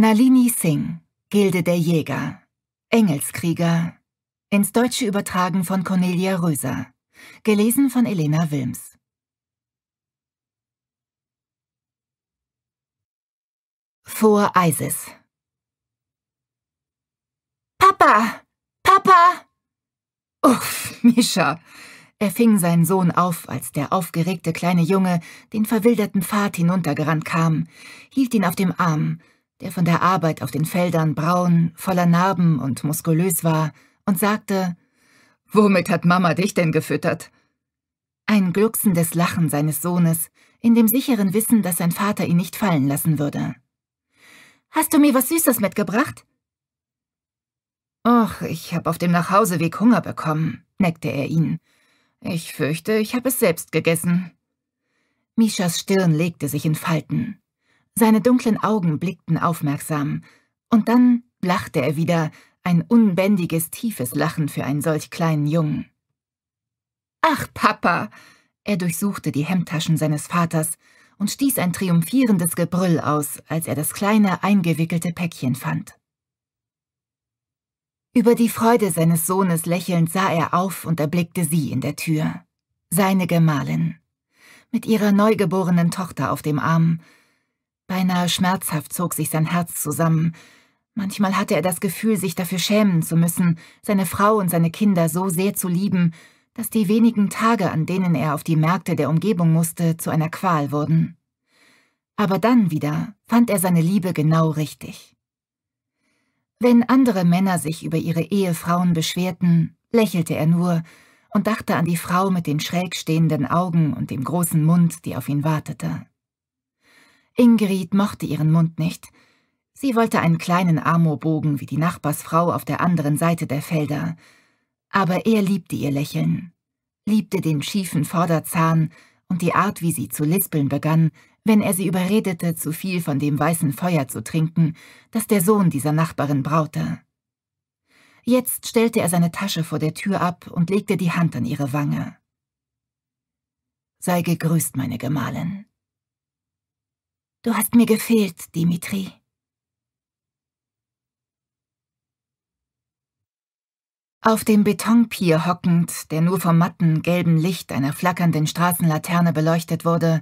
Nalini Singh, Gilde der Jäger, Engelskrieger, ins Deutsche übertragen von Cornelia Röser, gelesen von Elena Wilms. Vor Isis Papa! Papa! Uff, Misha! Er fing seinen Sohn auf, als der aufgeregte kleine Junge den verwilderten Pfad hinuntergerannt kam, hielt ihn auf dem Arm, der von der Arbeit auf den Feldern braun, voller Narben und muskulös war, und sagte, »Womit hat Mama dich denn gefüttert?« Ein glucksendes Lachen seines Sohnes, in dem sicheren Wissen, dass sein Vater ihn nicht fallen lassen würde. »Hast du mir was Süßes mitgebracht?« »Och, ich hab auf dem Nachhauseweg Hunger bekommen«, neckte er ihn. »Ich fürchte, ich hab es selbst gegessen.« Mischas Stirn legte sich in Falten. Seine dunklen Augen blickten aufmerksam, und dann lachte er wieder, ein unbändiges, tiefes Lachen für einen solch kleinen Jungen. Ach, Papa! Er durchsuchte die Hemdtaschen seines Vaters und stieß ein triumphierendes Gebrüll aus, als er das kleine, eingewickelte Päckchen fand. Über die Freude seines Sohnes lächelnd sah er auf und erblickte sie in der Tür. Seine Gemahlin. Mit ihrer neugeborenen Tochter auf dem Arm, Beinahe schmerzhaft zog sich sein Herz zusammen. Manchmal hatte er das Gefühl, sich dafür schämen zu müssen, seine Frau und seine Kinder so sehr zu lieben, dass die wenigen Tage, an denen er auf die Märkte der Umgebung musste, zu einer Qual wurden. Aber dann wieder fand er seine Liebe genau richtig. Wenn andere Männer sich über ihre Ehefrauen beschwerten, lächelte er nur und dachte an die Frau mit den schräg stehenden Augen und dem großen Mund, die auf ihn wartete. Ingrid mochte ihren Mund nicht. Sie wollte einen kleinen Amorbogen wie die Nachbarsfrau auf der anderen Seite der Felder. Aber er liebte ihr Lächeln, liebte den schiefen Vorderzahn und die Art, wie sie zu lispeln begann, wenn er sie überredete, zu viel von dem weißen Feuer zu trinken, das der Sohn dieser Nachbarin braute. Jetzt stellte er seine Tasche vor der Tür ab und legte die Hand an ihre Wange. Sei gegrüßt, meine Gemahlin. Du hast mir gefehlt, Dimitri. Auf dem Betonpier hockend, der nur vom matten, gelben Licht einer flackernden Straßenlaterne beleuchtet wurde,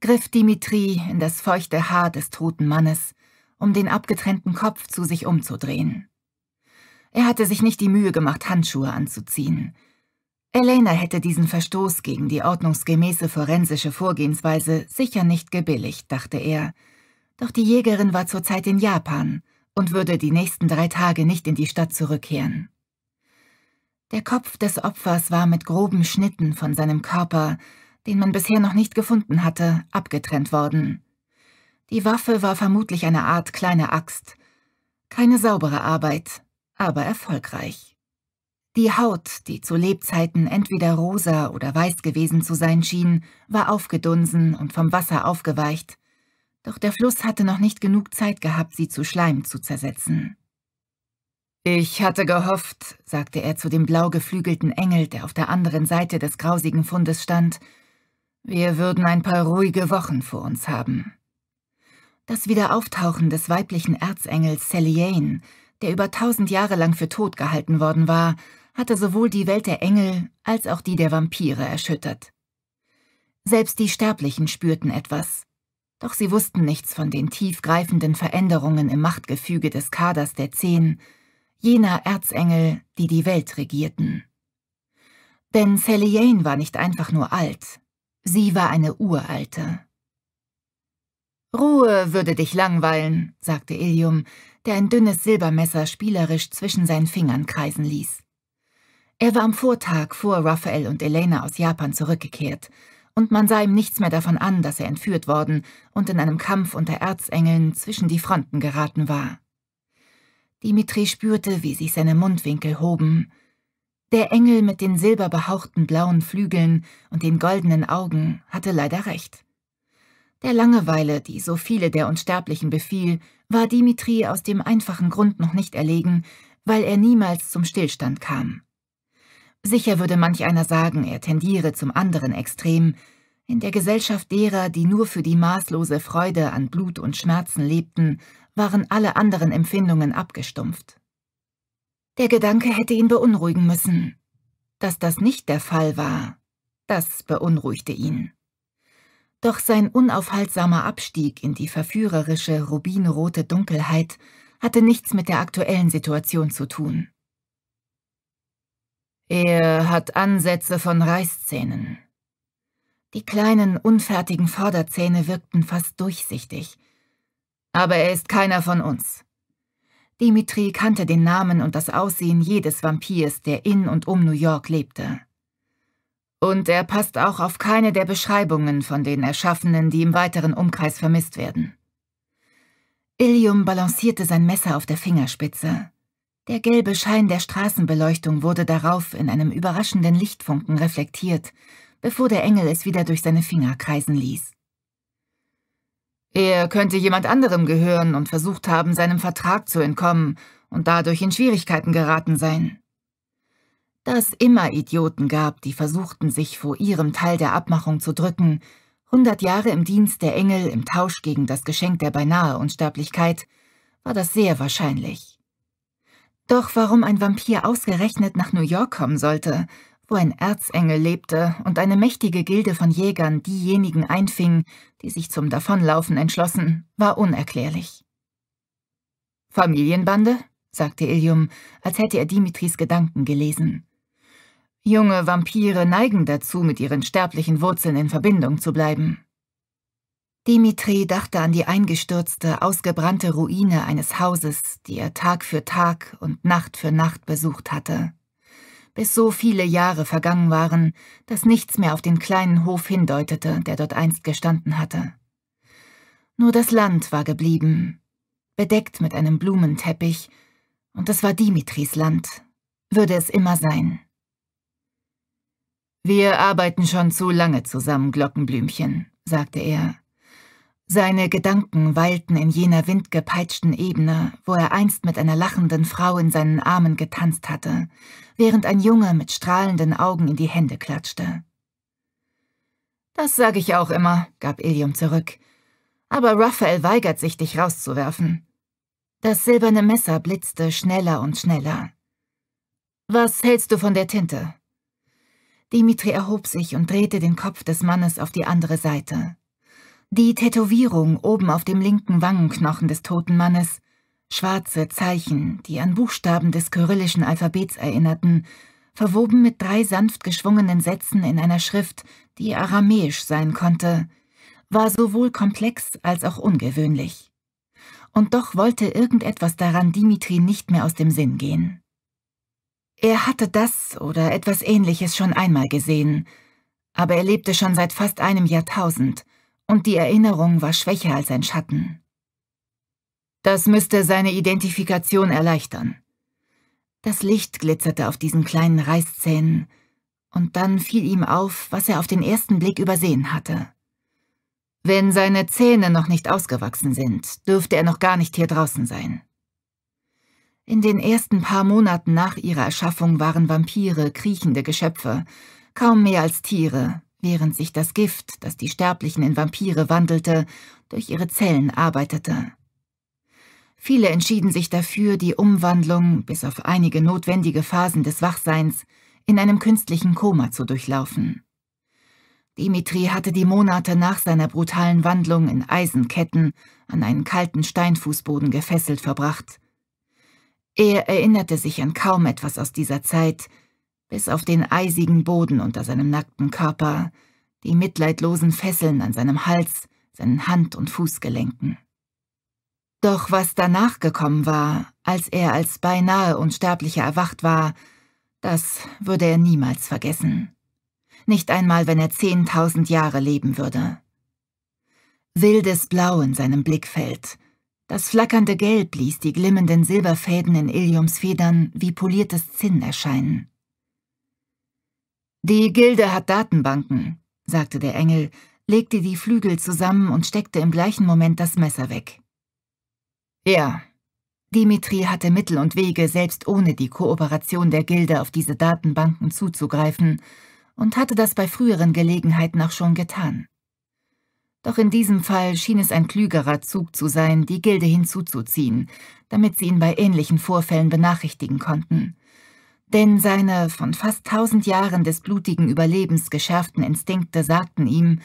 griff Dimitri in das feuchte Haar des toten Mannes, um den abgetrennten Kopf zu sich umzudrehen. Er hatte sich nicht die Mühe gemacht, Handschuhe anzuziehen. Elena hätte diesen Verstoß gegen die ordnungsgemäße forensische Vorgehensweise sicher nicht gebilligt, dachte er. Doch die Jägerin war zurzeit in Japan und würde die nächsten drei Tage nicht in die Stadt zurückkehren. Der Kopf des Opfers war mit groben Schnitten von seinem Körper, den man bisher noch nicht gefunden hatte, abgetrennt worden. Die Waffe war vermutlich eine Art kleine Axt. Keine saubere Arbeit, aber erfolgreich. Die Haut, die zu Lebzeiten entweder rosa oder weiß gewesen zu sein schien, war aufgedunsen und vom Wasser aufgeweicht, doch der Fluss hatte noch nicht genug Zeit gehabt, sie zu Schleim zu zersetzen. »Ich hatte gehofft«, sagte er zu dem blau geflügelten Engel, der auf der anderen Seite des grausigen Fundes stand, »wir würden ein paar ruhige Wochen vor uns haben.« Das Wiederauftauchen des weiblichen Erzengels Sally Seliane, der über tausend Jahre lang für tot gehalten worden war, hatte sowohl die Welt der Engel als auch die der Vampire erschüttert. Selbst die Sterblichen spürten etwas, doch sie wussten nichts von den tiefgreifenden Veränderungen im Machtgefüge des Kaders der Zehn, jener Erzengel, die die Welt regierten. Denn Sally Jane war nicht einfach nur alt, sie war eine Uralte. Ruhe würde dich langweilen, sagte Ilium, der ein dünnes Silbermesser spielerisch zwischen seinen Fingern kreisen ließ. Er war am Vortag vor Raphael und Elena aus Japan zurückgekehrt, und man sah ihm nichts mehr davon an, dass er entführt worden und in einem Kampf unter Erzengeln zwischen die Fronten geraten war. Dimitri spürte, wie sich seine Mundwinkel hoben. Der Engel mit den silberbehauchten blauen Flügeln und den goldenen Augen hatte leider recht. Der Langeweile, die so viele der Unsterblichen befiel, war Dimitri aus dem einfachen Grund noch nicht erlegen, weil er niemals zum Stillstand kam. Sicher würde manch einer sagen, er tendiere zum anderen Extrem, in der Gesellschaft derer, die nur für die maßlose Freude an Blut und Schmerzen lebten, waren alle anderen Empfindungen abgestumpft. Der Gedanke hätte ihn beunruhigen müssen. Dass das nicht der Fall war, das beunruhigte ihn. Doch sein unaufhaltsamer Abstieg in die verführerische, rubinrote Dunkelheit hatte nichts mit der aktuellen Situation zu tun. Er hat Ansätze von Reißzähnen. Die kleinen, unfertigen Vorderzähne wirkten fast durchsichtig. Aber er ist keiner von uns. Dimitri kannte den Namen und das Aussehen jedes Vampirs, der in und um New York lebte. Und er passt auch auf keine der Beschreibungen von den Erschaffenen, die im weiteren Umkreis vermisst werden. Ilium balancierte sein Messer auf der Fingerspitze. Der gelbe Schein der Straßenbeleuchtung wurde darauf in einem überraschenden Lichtfunken reflektiert, bevor der Engel es wieder durch seine Finger kreisen ließ. Er könnte jemand anderem gehören und versucht haben, seinem Vertrag zu entkommen und dadurch in Schwierigkeiten geraten sein. Da es immer Idioten gab, die versuchten, sich vor ihrem Teil der Abmachung zu drücken, hundert Jahre im Dienst der Engel im Tausch gegen das Geschenk der beinahe Unsterblichkeit, war das sehr wahrscheinlich. Doch warum ein Vampir ausgerechnet nach New York kommen sollte, wo ein Erzengel lebte und eine mächtige Gilde von Jägern diejenigen einfing, die sich zum Davonlaufen entschlossen, war unerklärlich. Familienbande? sagte Ilium, als hätte er Dimitris Gedanken gelesen. Junge Vampire neigen dazu, mit ihren sterblichen Wurzeln in Verbindung zu bleiben. Dimitri dachte an die eingestürzte, ausgebrannte Ruine eines Hauses, die er Tag für Tag und Nacht für Nacht besucht hatte. Bis so viele Jahre vergangen waren, dass nichts mehr auf den kleinen Hof hindeutete, der dort einst gestanden hatte. Nur das Land war geblieben, bedeckt mit einem Blumenteppich, und das war Dimitris Land, würde es immer sein. Wir arbeiten schon zu lange zusammen, Glockenblümchen, sagte er seine Gedanken weilten in jener windgepeitschten Ebene, wo er einst mit einer lachenden Frau in seinen Armen getanzt hatte, während ein Junge mit strahlenden Augen in die Hände klatschte. »Das sage ich auch immer«, gab Ilium zurück. »Aber Raphael weigert sich, dich rauszuwerfen.« Das silberne Messer blitzte schneller und schneller. »Was hältst du von der Tinte?« Dimitri erhob sich und drehte den Kopf des Mannes auf die andere Seite. Die Tätowierung oben auf dem linken Wangenknochen des toten Mannes, schwarze Zeichen, die an Buchstaben des kyrillischen Alphabets erinnerten, verwoben mit drei sanft geschwungenen Sätzen in einer Schrift, die aramäisch sein konnte, war sowohl komplex als auch ungewöhnlich. Und doch wollte irgendetwas daran Dimitri nicht mehr aus dem Sinn gehen. Er hatte das oder etwas Ähnliches schon einmal gesehen, aber er lebte schon seit fast einem Jahrtausend – und die Erinnerung war schwächer als ein Schatten. Das müsste seine Identifikation erleichtern. Das Licht glitzerte auf diesen kleinen Reißzähnen, und dann fiel ihm auf, was er auf den ersten Blick übersehen hatte. Wenn seine Zähne noch nicht ausgewachsen sind, dürfte er noch gar nicht hier draußen sein. In den ersten paar Monaten nach ihrer Erschaffung waren Vampire kriechende Geschöpfe, kaum mehr als Tiere, während sich das Gift, das die Sterblichen in Vampire wandelte, durch ihre Zellen arbeitete. Viele entschieden sich dafür, die Umwandlung, bis auf einige notwendige Phasen des Wachseins, in einem künstlichen Koma zu durchlaufen. Dimitri hatte die Monate nach seiner brutalen Wandlung in Eisenketten an einen kalten Steinfußboden gefesselt verbracht. Er erinnerte sich an kaum etwas aus dieser Zeit, bis auf den eisigen Boden unter seinem nackten Körper, die mitleidlosen Fesseln an seinem Hals, seinen Hand- und Fußgelenken. Doch was danach gekommen war, als er als beinahe Unsterblicher erwacht war, das würde er niemals vergessen. Nicht einmal, wenn er zehntausend Jahre leben würde. Wildes Blau in seinem Blickfeld. Das flackernde Gelb ließ die glimmenden Silberfäden in Iliums Federn wie poliertes Zinn erscheinen. Die Gilde hat Datenbanken, sagte der Engel, legte die Flügel zusammen und steckte im gleichen Moment das Messer weg. Ja. Dimitri hatte Mittel und Wege, selbst ohne die Kooperation der Gilde auf diese Datenbanken zuzugreifen, und hatte das bei früheren Gelegenheiten auch schon getan. Doch in diesem Fall schien es ein klügerer Zug zu sein, die Gilde hinzuzuziehen, damit sie ihn bei ähnlichen Vorfällen benachrichtigen konnten. Denn seine von fast tausend Jahren des blutigen Überlebens geschärften Instinkte sagten ihm,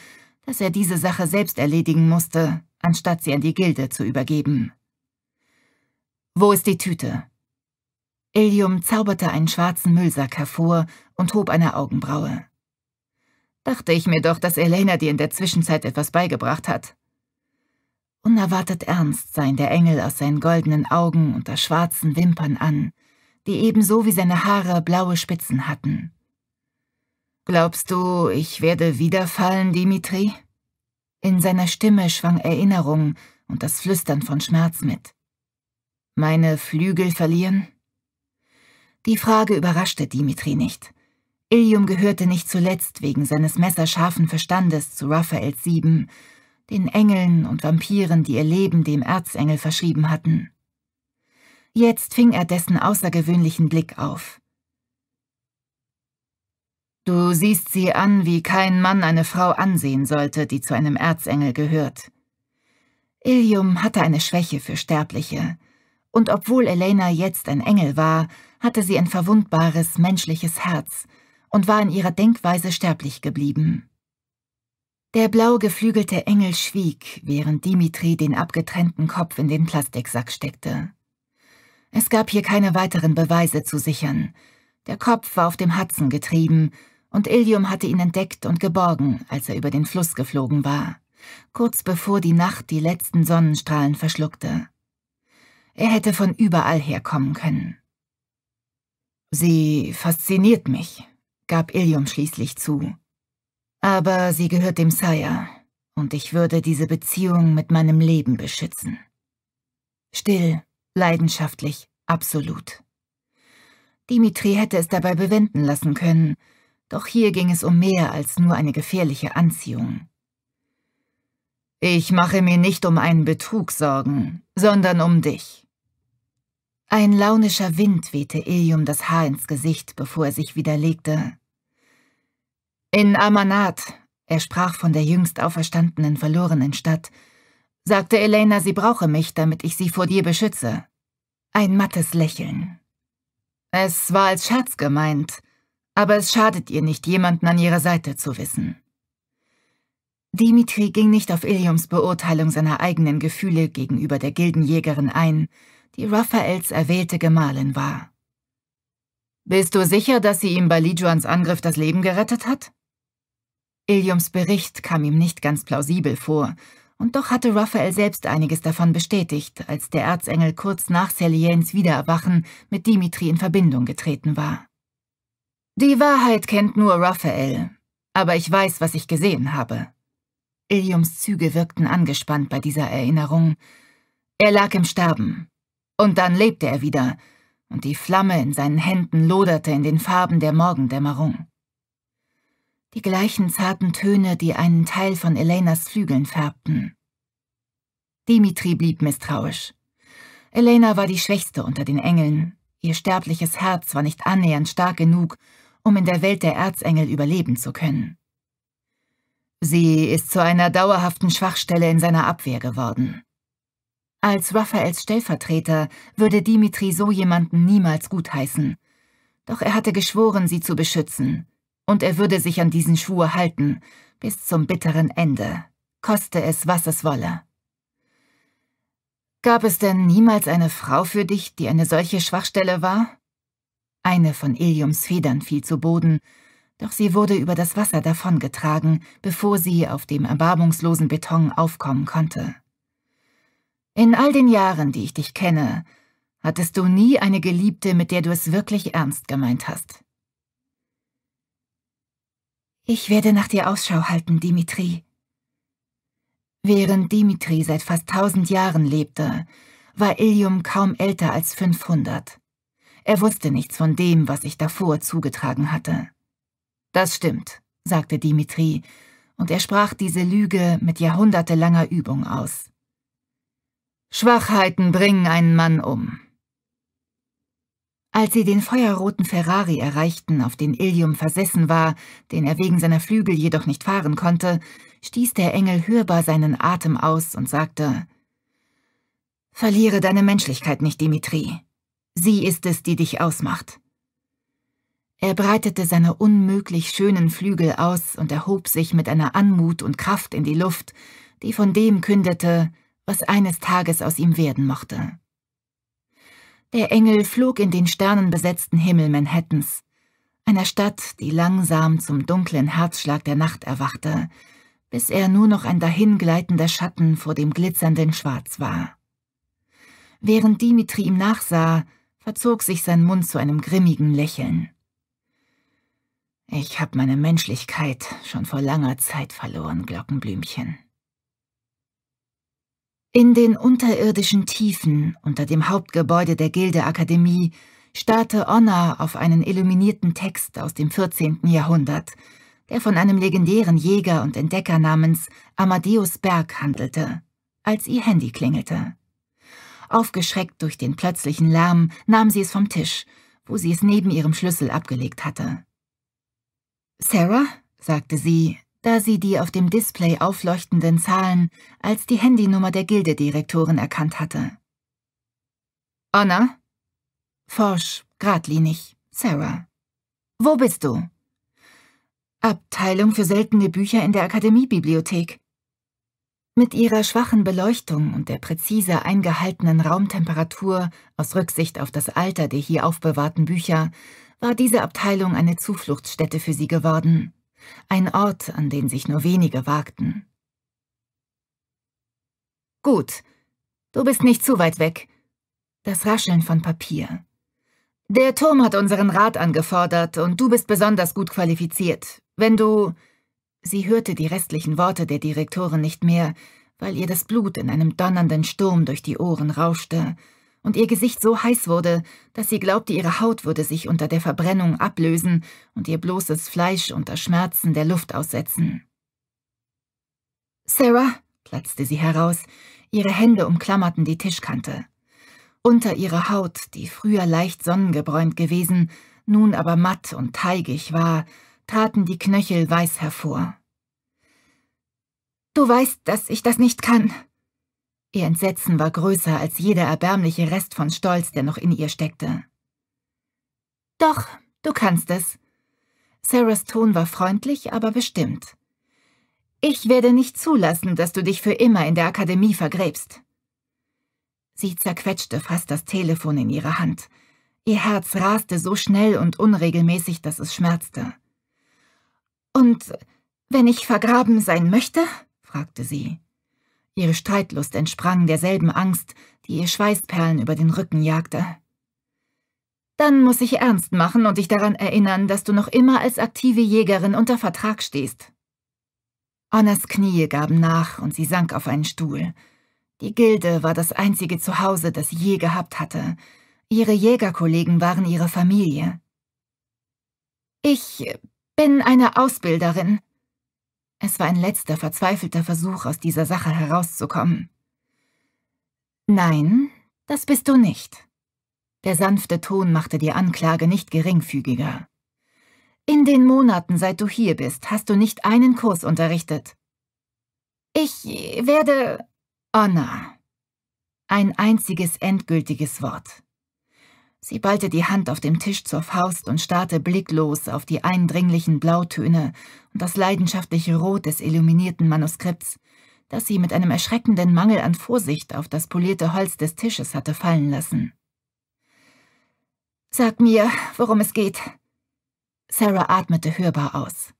dass er diese Sache selbst erledigen musste, anstatt sie an die Gilde zu übergeben. Wo ist die Tüte? Ilium zauberte einen schwarzen Müllsack hervor und hob eine Augenbraue. Dachte ich mir doch, dass Elena dir in der Zwischenzeit etwas beigebracht hat. Unerwartet ernst sah ihn der Engel aus seinen goldenen Augen und der schwarzen Wimpern an, die ebenso wie seine Haare blaue Spitzen hatten. Glaubst du, ich werde wiederfallen, Dimitri? In seiner Stimme schwang Erinnerung und das Flüstern von Schmerz mit. Meine Flügel verlieren? Die Frage überraschte Dimitri nicht. Ilium gehörte nicht zuletzt wegen seines messerscharfen Verstandes zu Raphaels Sieben, den Engeln und Vampiren, die ihr Leben dem Erzengel verschrieben hatten. Jetzt fing er dessen außergewöhnlichen Blick auf. Du siehst sie an, wie kein Mann eine Frau ansehen sollte, die zu einem Erzengel gehört. Ilium hatte eine Schwäche für Sterbliche, und obwohl Elena jetzt ein Engel war, hatte sie ein verwundbares, menschliches Herz und war in ihrer Denkweise sterblich geblieben. Der blau geflügelte Engel schwieg, während Dimitri den abgetrennten Kopf in den Plastiksack steckte. Es gab hier keine weiteren Beweise zu sichern. Der Kopf war auf dem Hudson getrieben, und Ilium hatte ihn entdeckt und geborgen, als er über den Fluss geflogen war, kurz bevor die Nacht die letzten Sonnenstrahlen verschluckte. Er hätte von überall herkommen können. Sie fasziniert mich, gab Ilium schließlich zu. Aber sie gehört dem Sire, und ich würde diese Beziehung mit meinem Leben beschützen. Still leidenschaftlich, absolut. Dimitri hätte es dabei bewenden lassen können, doch hier ging es um mehr als nur eine gefährliche Anziehung. Ich mache mir nicht um einen Betrug Sorgen, sondern um dich. Ein launischer Wind wehte Ilium das Haar ins Gesicht, bevor er sich widerlegte. In Amanat, er sprach von der jüngst auferstandenen verlorenen Stadt, sagte Elena, sie brauche mich, damit ich sie vor dir beschütze ein mattes Lächeln. Es war als Scherz gemeint, aber es schadet ihr nicht, jemanden an ihrer Seite zu wissen. Dimitri ging nicht auf Iliums Beurteilung seiner eigenen Gefühle gegenüber der Gildenjägerin ein, die Raphaels erwählte Gemahlin war. Bist du sicher, dass sie ihm bei Lijuans Angriff das Leben gerettet hat? Iliums Bericht kam ihm nicht ganz plausibel vor, und doch hatte Raphael selbst einiges davon bestätigt, als der Erzengel kurz nach Seliens Wiedererwachen mit Dimitri in Verbindung getreten war. Die Wahrheit kennt nur Raphael, aber ich weiß, was ich gesehen habe. Iliums Züge wirkten angespannt bei dieser Erinnerung. Er lag im Sterben. Und dann lebte er wieder, und die Flamme in seinen Händen loderte in den Farben der Morgendämmerung die gleichen zarten Töne, die einen Teil von Elenas Flügeln färbten. Dimitri blieb misstrauisch. Elena war die Schwächste unter den Engeln, ihr sterbliches Herz war nicht annähernd stark genug, um in der Welt der Erzengel überleben zu können. Sie ist zu einer dauerhaften Schwachstelle in seiner Abwehr geworden. Als Raphaels Stellvertreter würde Dimitri so jemanden niemals gutheißen, doch er hatte geschworen, sie zu beschützen, und er würde sich an diesen Schwur halten, bis zum bitteren Ende, koste es, was es wolle. Gab es denn niemals eine Frau für dich, die eine solche Schwachstelle war? Eine von Iliums Federn fiel zu Boden, doch sie wurde über das Wasser davongetragen, bevor sie auf dem erbarmungslosen Beton aufkommen konnte. In all den Jahren, die ich dich kenne, hattest du nie eine Geliebte, mit der du es wirklich ernst gemeint hast. Ich werde nach dir Ausschau halten, Dimitri. Während Dimitri seit fast tausend Jahren lebte, war Ilium kaum älter als 500. Er wusste nichts von dem, was sich davor zugetragen hatte. Das stimmt, sagte Dimitri, und er sprach diese Lüge mit jahrhundertelanger Übung aus. Schwachheiten bringen einen Mann um. Als sie den feuerroten Ferrari erreichten, auf den Ilium versessen war, den er wegen seiner Flügel jedoch nicht fahren konnte, stieß der Engel hörbar seinen Atem aus und sagte, »Verliere deine Menschlichkeit nicht, Dimitri. Sie ist es, die dich ausmacht.« Er breitete seine unmöglich schönen Flügel aus und erhob sich mit einer Anmut und Kraft in die Luft, die von dem kündete, was eines Tages aus ihm werden mochte. Der Engel flog in den sternenbesetzten Himmel Manhattans, einer Stadt, die langsam zum dunklen Herzschlag der Nacht erwachte, bis er nur noch ein dahingleitender Schatten vor dem glitzernden Schwarz war. Während Dimitri ihm nachsah, verzog sich sein Mund zu einem grimmigen Lächeln. Ich hab meine Menschlichkeit schon vor langer Zeit verloren, Glockenblümchen. In den unterirdischen Tiefen unter dem Hauptgebäude der Gildeakademie starrte Onna auf einen illuminierten Text aus dem 14. Jahrhundert, der von einem legendären Jäger und Entdecker namens Amadeus Berg handelte, als ihr Handy klingelte. Aufgeschreckt durch den plötzlichen Lärm nahm sie es vom Tisch, wo sie es neben ihrem Schlüssel abgelegt hatte. Sarah, sagte sie, da sie die auf dem Display aufleuchtenden Zahlen als die Handynummer der Gildedirektorin erkannt hatte. Anna? Forsch, gradlinig, Sarah. Wo bist du? Abteilung für seltene Bücher in der Akademiebibliothek. Mit ihrer schwachen Beleuchtung und der präzise eingehaltenen Raumtemperatur aus Rücksicht auf das Alter der hier aufbewahrten Bücher war diese Abteilung eine Zufluchtsstätte für sie geworden. Ein Ort, an den sich nur wenige wagten. Gut, du bist nicht zu weit weg. Das Rascheln von Papier. Der Turm hat unseren Rat angefordert und du bist besonders gut qualifiziert. Wenn du... Sie hörte die restlichen Worte der Direktorin nicht mehr, weil ihr das Blut in einem donnernden Sturm durch die Ohren rauschte, und ihr Gesicht so heiß wurde, dass sie glaubte, ihre Haut würde sich unter der Verbrennung ablösen und ihr bloßes Fleisch unter Schmerzen der Luft aussetzen. Sarah, platzte sie heraus, ihre Hände umklammerten die Tischkante. Unter ihrer Haut, die früher leicht sonnengebräunt gewesen, nun aber matt und teigig war, traten die Knöchel weiß hervor. Du weißt, dass ich das nicht kann, Ihr Entsetzen war größer als jeder erbärmliche Rest von Stolz, der noch in ihr steckte. Doch, du kannst es. Sarahs Ton war freundlich, aber bestimmt. Ich werde nicht zulassen, dass du dich für immer in der Akademie vergräbst. Sie zerquetschte fast das Telefon in ihrer Hand. Ihr Herz raste so schnell und unregelmäßig, dass es schmerzte. Und wenn ich vergraben sein möchte? fragte sie. Ihre Streitlust entsprang derselben Angst, die ihr Schweißperlen über den Rücken jagte. Dann muss ich ernst machen und dich daran erinnern, dass du noch immer als aktive Jägerin unter Vertrag stehst. Annas Knie gaben nach und sie sank auf einen Stuhl. Die Gilde war das einzige Zuhause, das sie je gehabt hatte. Ihre Jägerkollegen waren ihre Familie. Ich bin eine Ausbilderin, es war ein letzter verzweifelter Versuch, aus dieser Sache herauszukommen. Nein, das bist du nicht. Der sanfte Ton machte die Anklage nicht geringfügiger. In den Monaten, seit du hier bist, hast du nicht einen Kurs unterrichtet. Ich werde... Honor. Ein einziges endgültiges Wort. Sie ballte die Hand auf dem Tisch zur Faust und starrte blicklos auf die eindringlichen Blautöne und das leidenschaftliche Rot des illuminierten Manuskripts, das sie mit einem erschreckenden Mangel an Vorsicht auf das polierte Holz des Tisches hatte fallen lassen. Sag mir, worum es geht. Sarah atmete hörbar aus.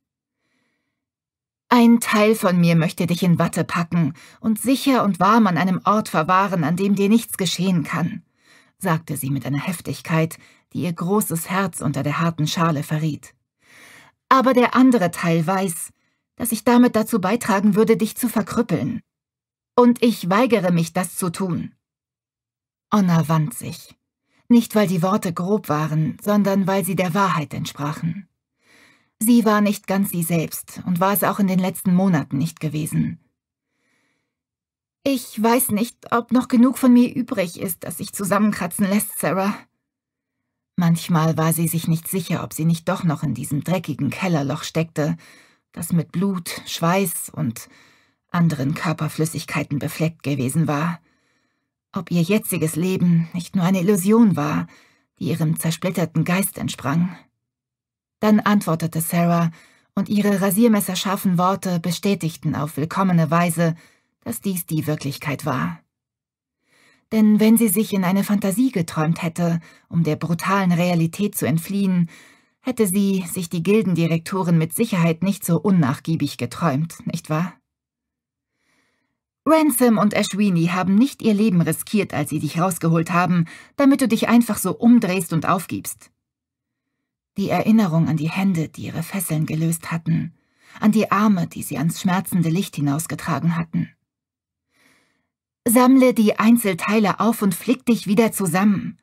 Ein Teil von mir möchte dich in Watte packen und sicher und warm an einem Ort verwahren, an dem dir nichts geschehen kann sagte sie mit einer Heftigkeit, die ihr großes Herz unter der harten Schale verriet. Aber der andere Teil weiß, dass ich damit dazu beitragen würde, dich zu verkrüppeln. Und ich weigere mich, das zu tun. Onna wand sich. Nicht, weil die Worte grob waren, sondern weil sie der Wahrheit entsprachen. Sie war nicht ganz sie selbst und war es auch in den letzten Monaten nicht gewesen. Ich weiß nicht, ob noch genug von mir übrig ist, das sich zusammenkratzen lässt, Sarah. Manchmal war sie sich nicht sicher, ob sie nicht doch noch in diesem dreckigen Kellerloch steckte, das mit Blut, Schweiß und anderen Körperflüssigkeiten befleckt gewesen war. Ob ihr jetziges Leben nicht nur eine Illusion war, die ihrem zersplitterten Geist entsprang. Dann antwortete Sarah, und ihre rasiermesserscharfen Worte bestätigten auf willkommene Weise, dass dies die Wirklichkeit war. Denn wenn sie sich in eine Fantasie geträumt hätte, um der brutalen Realität zu entfliehen, hätte sie sich die Gildendirektorin mit Sicherheit nicht so unnachgiebig geträumt, nicht wahr? Ransom und Ashwini haben nicht ihr Leben riskiert, als sie dich rausgeholt haben, damit du dich einfach so umdrehst und aufgibst. Die Erinnerung an die Hände, die ihre Fesseln gelöst hatten, an die Arme, die sie ans schmerzende Licht hinausgetragen hatten. Sammle die Einzelteile auf und flick dich wieder zusammen.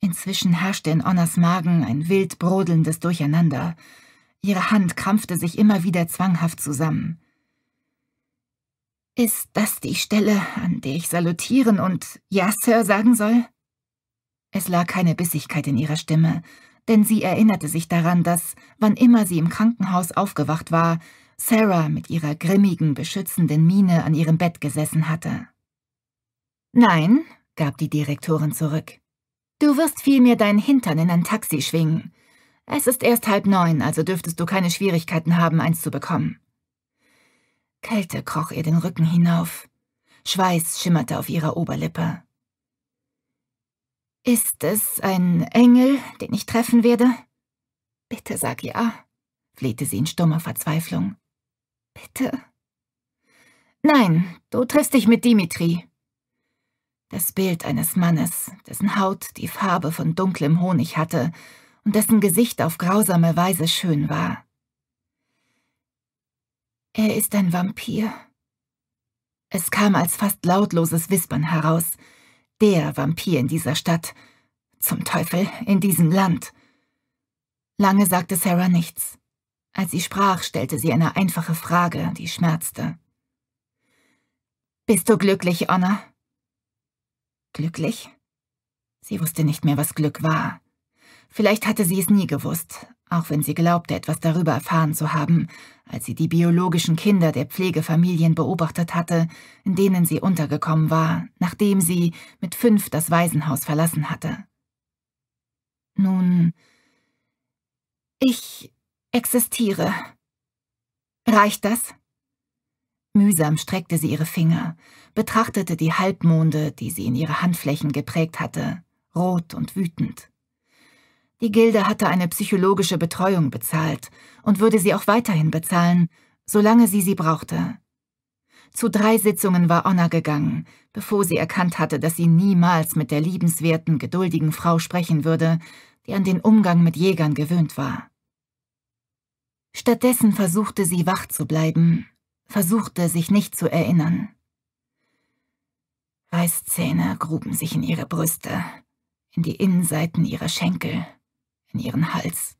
Inzwischen herrschte in Onnas Magen ein wild brodelndes Durcheinander. Ihre Hand krampfte sich immer wieder zwanghaft zusammen. Ist das die Stelle, an der ich salutieren und Ja, Sir sagen soll? Es lag keine Bissigkeit in ihrer Stimme, denn sie erinnerte sich daran, dass, wann immer sie im Krankenhaus aufgewacht war, Sarah mit ihrer grimmigen, beschützenden Miene an ihrem Bett gesessen hatte. Nein, gab die Direktorin zurück. Du wirst vielmehr deinen Hintern in ein Taxi schwingen. Es ist erst halb neun, also dürftest du keine Schwierigkeiten haben, eins zu bekommen. Kälte kroch ihr den Rücken hinauf. Schweiß schimmerte auf ihrer Oberlippe. Ist es ein Engel, den ich treffen werde? Bitte sag ja, flehte sie in stummer Verzweiflung. Bitte. Nein, du triffst dich mit Dimitri. Das Bild eines Mannes, dessen Haut die Farbe von dunklem Honig hatte und dessen Gesicht auf grausame Weise schön war. Er ist ein Vampir. Es kam als fast lautloses Wispern heraus. Der Vampir in dieser Stadt. Zum Teufel, in diesem Land. Lange sagte Sarah nichts. Als sie sprach, stellte sie eine einfache Frage, die schmerzte. Bist du glücklich, Anna? Glücklich? Sie wusste nicht mehr, was Glück war. Vielleicht hatte sie es nie gewusst, auch wenn sie glaubte, etwas darüber erfahren zu haben, als sie die biologischen Kinder der Pflegefamilien beobachtet hatte, in denen sie untergekommen war, nachdem sie mit fünf das Waisenhaus verlassen hatte. Nun, ich existiere. Reicht das? Mühsam streckte sie ihre Finger, betrachtete die Halbmonde, die sie in ihre Handflächen geprägt hatte, rot und wütend. Die Gilde hatte eine psychologische Betreuung bezahlt und würde sie auch weiterhin bezahlen, solange sie sie brauchte. Zu drei Sitzungen war Onna gegangen, bevor sie erkannt hatte, dass sie niemals mit der liebenswerten, geduldigen Frau sprechen würde, die an den Umgang mit Jägern gewöhnt war. Stattdessen versuchte sie wach zu bleiben, versuchte sich nicht zu erinnern. Weißzähne gruben sich in ihre Brüste, in die Innenseiten ihrer Schenkel, in ihren Hals.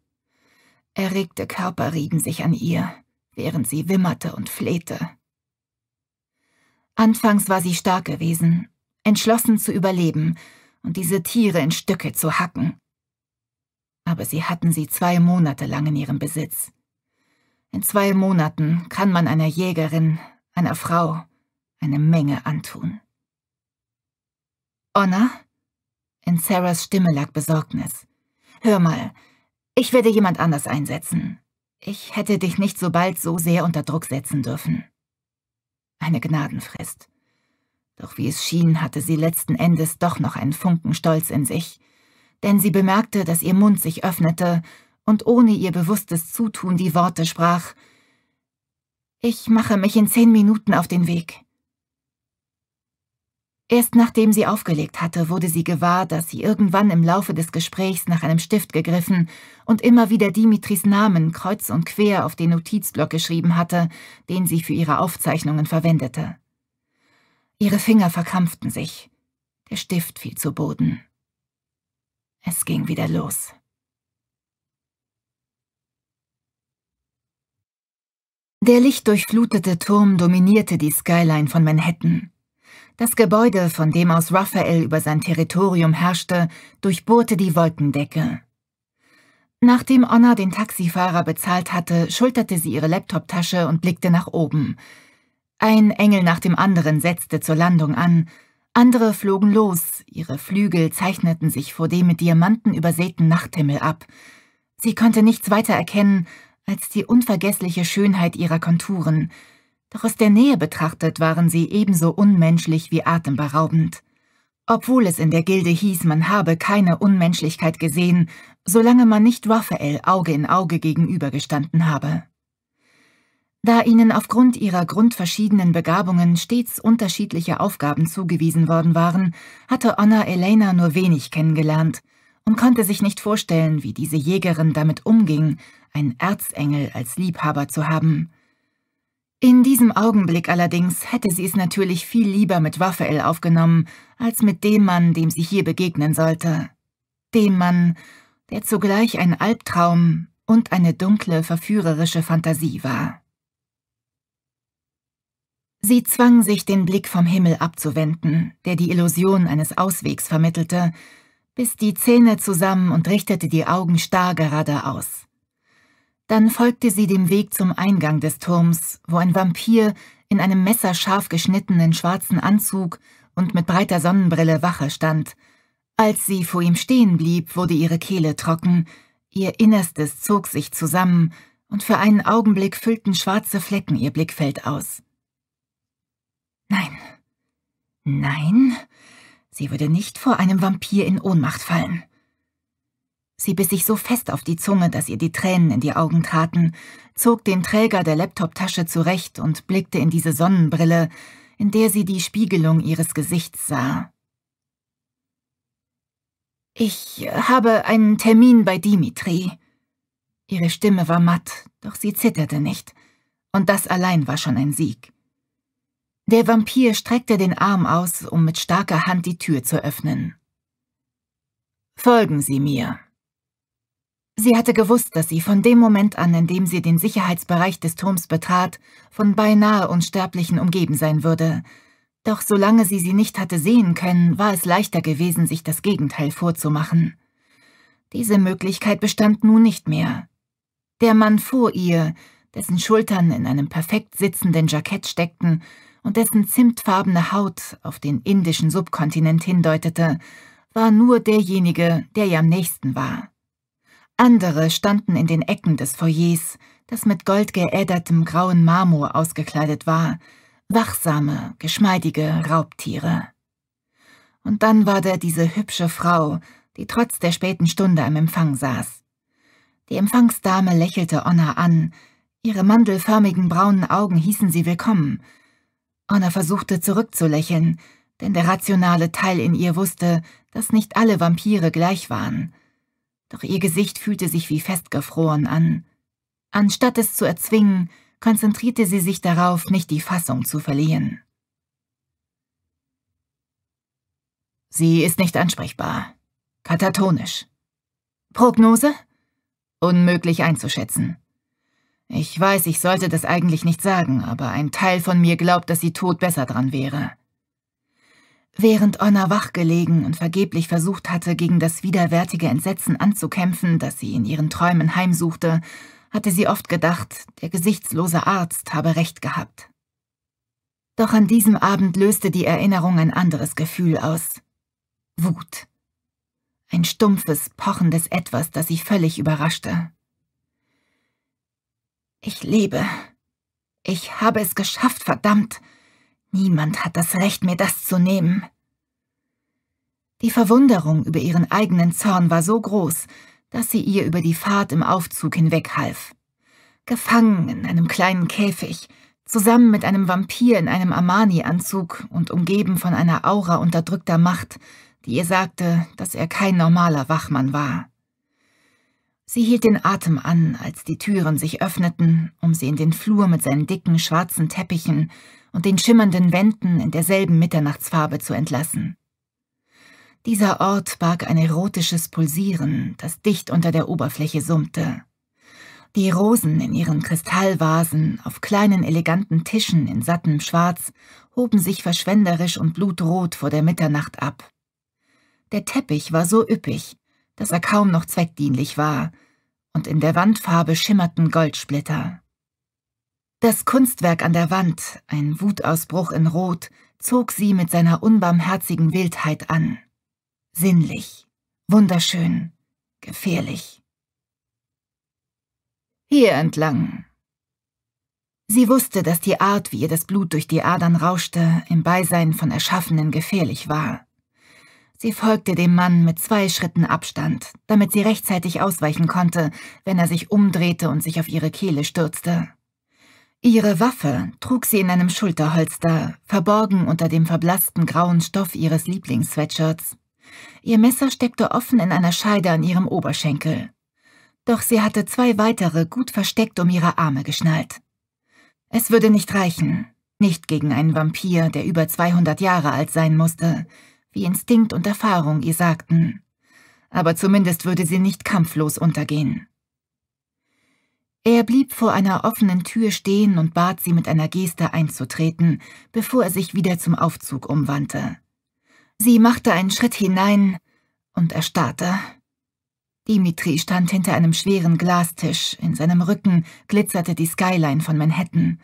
Erregte Körper rieben sich an ihr, während sie wimmerte und flehte. Anfangs war sie stark gewesen, entschlossen zu überleben und diese Tiere in Stücke zu hacken. Aber sie hatten sie zwei Monate lang in ihrem Besitz. In zwei Monaten kann man einer Jägerin, einer Frau, eine Menge antun. Onna? In Sarahs Stimme lag Besorgnis. Hör mal, ich werde jemand anders einsetzen. Ich hätte dich nicht so bald so sehr unter Druck setzen dürfen. Eine Gnadenfrist. Doch wie es schien, hatte sie letzten Endes doch noch einen Funken Stolz in sich, denn sie bemerkte, dass ihr Mund sich öffnete und ohne ihr bewusstes Zutun die Worte sprach. Ich mache mich in zehn Minuten auf den Weg. Erst nachdem sie aufgelegt hatte, wurde sie gewahr, dass sie irgendwann im Laufe des Gesprächs nach einem Stift gegriffen und immer wieder Dimitris Namen kreuz und quer auf den Notizblock geschrieben hatte, den sie für ihre Aufzeichnungen verwendete. Ihre Finger verkrampften sich. Der Stift fiel zu Boden. Es ging wieder los. Der lichtdurchflutete Turm dominierte die Skyline von Manhattan. Das Gebäude, von dem aus Raphael über sein Territorium herrschte, durchbohrte die Wolkendecke. Nachdem Anna den Taxifahrer bezahlt hatte, schulterte sie ihre Laptoptasche und blickte nach oben. Ein Engel nach dem anderen setzte zur Landung an, andere flogen los, ihre Flügel zeichneten sich vor dem mit Diamanten übersäten Nachthimmel ab. Sie konnte nichts weiter erkennen, als die unvergessliche Schönheit ihrer Konturen, doch aus der Nähe betrachtet waren sie ebenso unmenschlich wie atemberaubend. Obwohl es in der Gilde hieß, man habe keine Unmenschlichkeit gesehen, solange man nicht Raphael Auge in Auge gegenübergestanden habe. Da ihnen aufgrund ihrer grundverschiedenen Begabungen stets unterschiedliche Aufgaben zugewiesen worden waren, hatte Anna Elena nur wenig kennengelernt – und konnte sich nicht vorstellen, wie diese Jägerin damit umging, einen Erzengel als Liebhaber zu haben. In diesem Augenblick allerdings hätte sie es natürlich viel lieber mit Raphael aufgenommen, als mit dem Mann, dem sie hier begegnen sollte. Dem Mann, der zugleich ein Albtraum und eine dunkle, verführerische Fantasie war. Sie zwang sich, den Blick vom Himmel abzuwenden, der die Illusion eines Auswegs vermittelte, biss die Zähne zusammen und richtete die Augen starr geradeaus. Dann folgte sie dem Weg zum Eingang des Turms, wo ein Vampir in einem messerscharf geschnittenen schwarzen Anzug und mit breiter Sonnenbrille Wache stand. Als sie vor ihm stehen blieb, wurde ihre Kehle trocken, ihr Innerstes zog sich zusammen, und für einen Augenblick füllten schwarze Flecken ihr Blickfeld aus. Nein. Nein? Sie würde nicht vor einem Vampir in Ohnmacht fallen. Sie biss sich so fest auf die Zunge, dass ihr die Tränen in die Augen traten, zog den Träger der Laptoptasche zurecht und blickte in diese Sonnenbrille, in der sie die Spiegelung ihres Gesichts sah. Ich äh, habe einen Termin bei Dimitri. Ihre Stimme war matt, doch sie zitterte nicht, und das allein war schon ein Sieg. Der Vampir streckte den Arm aus, um mit starker Hand die Tür zu öffnen. Folgen Sie mir. Sie hatte gewusst, dass sie von dem Moment an, in dem sie den Sicherheitsbereich des Turms betrat, von beinahe Unsterblichen umgeben sein würde. Doch solange sie sie nicht hatte sehen können, war es leichter gewesen, sich das Gegenteil vorzumachen. Diese Möglichkeit bestand nun nicht mehr. Der Mann vor ihr, dessen Schultern in einem perfekt sitzenden Jackett steckten, und dessen zimtfarbene Haut auf den indischen Subkontinent hindeutete, war nur derjenige, der ihr am nächsten war. Andere standen in den Ecken des Foyers, das mit goldgeädertem grauen Marmor ausgekleidet war, wachsame, geschmeidige Raubtiere. Und dann war da diese hübsche Frau, die trotz der späten Stunde am Empfang saß. Die Empfangsdame lächelte Onna an, ihre mandelförmigen braunen Augen hießen sie willkommen, Anna versuchte zurückzulächeln, denn der rationale Teil in ihr wusste, dass nicht alle Vampire gleich waren. Doch ihr Gesicht fühlte sich wie festgefroren an. Anstatt es zu erzwingen, konzentrierte sie sich darauf, nicht die Fassung zu verlieren. Sie ist nicht ansprechbar. Katatonisch. Prognose? Unmöglich einzuschätzen. Ich weiß, ich sollte das eigentlich nicht sagen, aber ein Teil von mir glaubt, dass sie tot besser dran wäre. Während Onna wachgelegen und vergeblich versucht hatte, gegen das widerwärtige Entsetzen anzukämpfen, das sie in ihren Träumen heimsuchte, hatte sie oft gedacht, der gesichtslose Arzt habe recht gehabt. Doch an diesem Abend löste die Erinnerung ein anderes Gefühl aus. Wut. Ein stumpfes, pochendes Etwas, das sie völlig überraschte. Ich lebe. Ich habe es geschafft, verdammt. Niemand hat das Recht, mir das zu nehmen. Die Verwunderung über ihren eigenen Zorn war so groß, dass sie ihr über die Fahrt im Aufzug hinweg half. Gefangen in einem kleinen Käfig, zusammen mit einem Vampir in einem Armani-Anzug und umgeben von einer Aura unterdrückter Macht, die ihr sagte, dass er kein normaler Wachmann war. Sie hielt den Atem an, als die Türen sich öffneten, um sie in den Flur mit seinen dicken, schwarzen Teppichen und den schimmernden Wänden in derselben Mitternachtsfarbe zu entlassen. Dieser Ort barg ein erotisches Pulsieren, das dicht unter der Oberfläche summte. Die Rosen in ihren Kristallvasen, auf kleinen eleganten Tischen in sattem Schwarz, hoben sich verschwenderisch und blutrot vor der Mitternacht ab. Der Teppich war so üppig, dass er kaum noch zweckdienlich war, und in der Wandfarbe schimmerten Goldsplitter. Das Kunstwerk an der Wand, ein Wutausbruch in Rot, zog sie mit seiner unbarmherzigen Wildheit an. Sinnlich, wunderschön, gefährlich. Hier entlang. Sie wusste, dass die Art, wie ihr das Blut durch die Adern rauschte, im Beisein von Erschaffenen gefährlich war. Sie folgte dem Mann mit zwei Schritten Abstand, damit sie rechtzeitig ausweichen konnte, wenn er sich umdrehte und sich auf ihre Kehle stürzte. Ihre Waffe trug sie in einem Schulterholster, verborgen unter dem verblassten grauen Stoff ihres Lieblingssweatshirts. Ihr Messer steckte offen in einer Scheide an ihrem Oberschenkel. Doch sie hatte zwei weitere gut versteckt um ihre Arme geschnallt. Es würde nicht reichen, nicht gegen einen Vampir, der über 200 Jahre alt sein musste, wie Instinkt und Erfahrung ihr sagten. Aber zumindest würde sie nicht kampflos untergehen. Er blieb vor einer offenen Tür stehen und bat sie mit einer Geste einzutreten, bevor er sich wieder zum Aufzug umwandte. Sie machte einen Schritt hinein und erstarrte. Dimitri stand hinter einem schweren Glastisch, in seinem Rücken glitzerte die Skyline von Manhattan,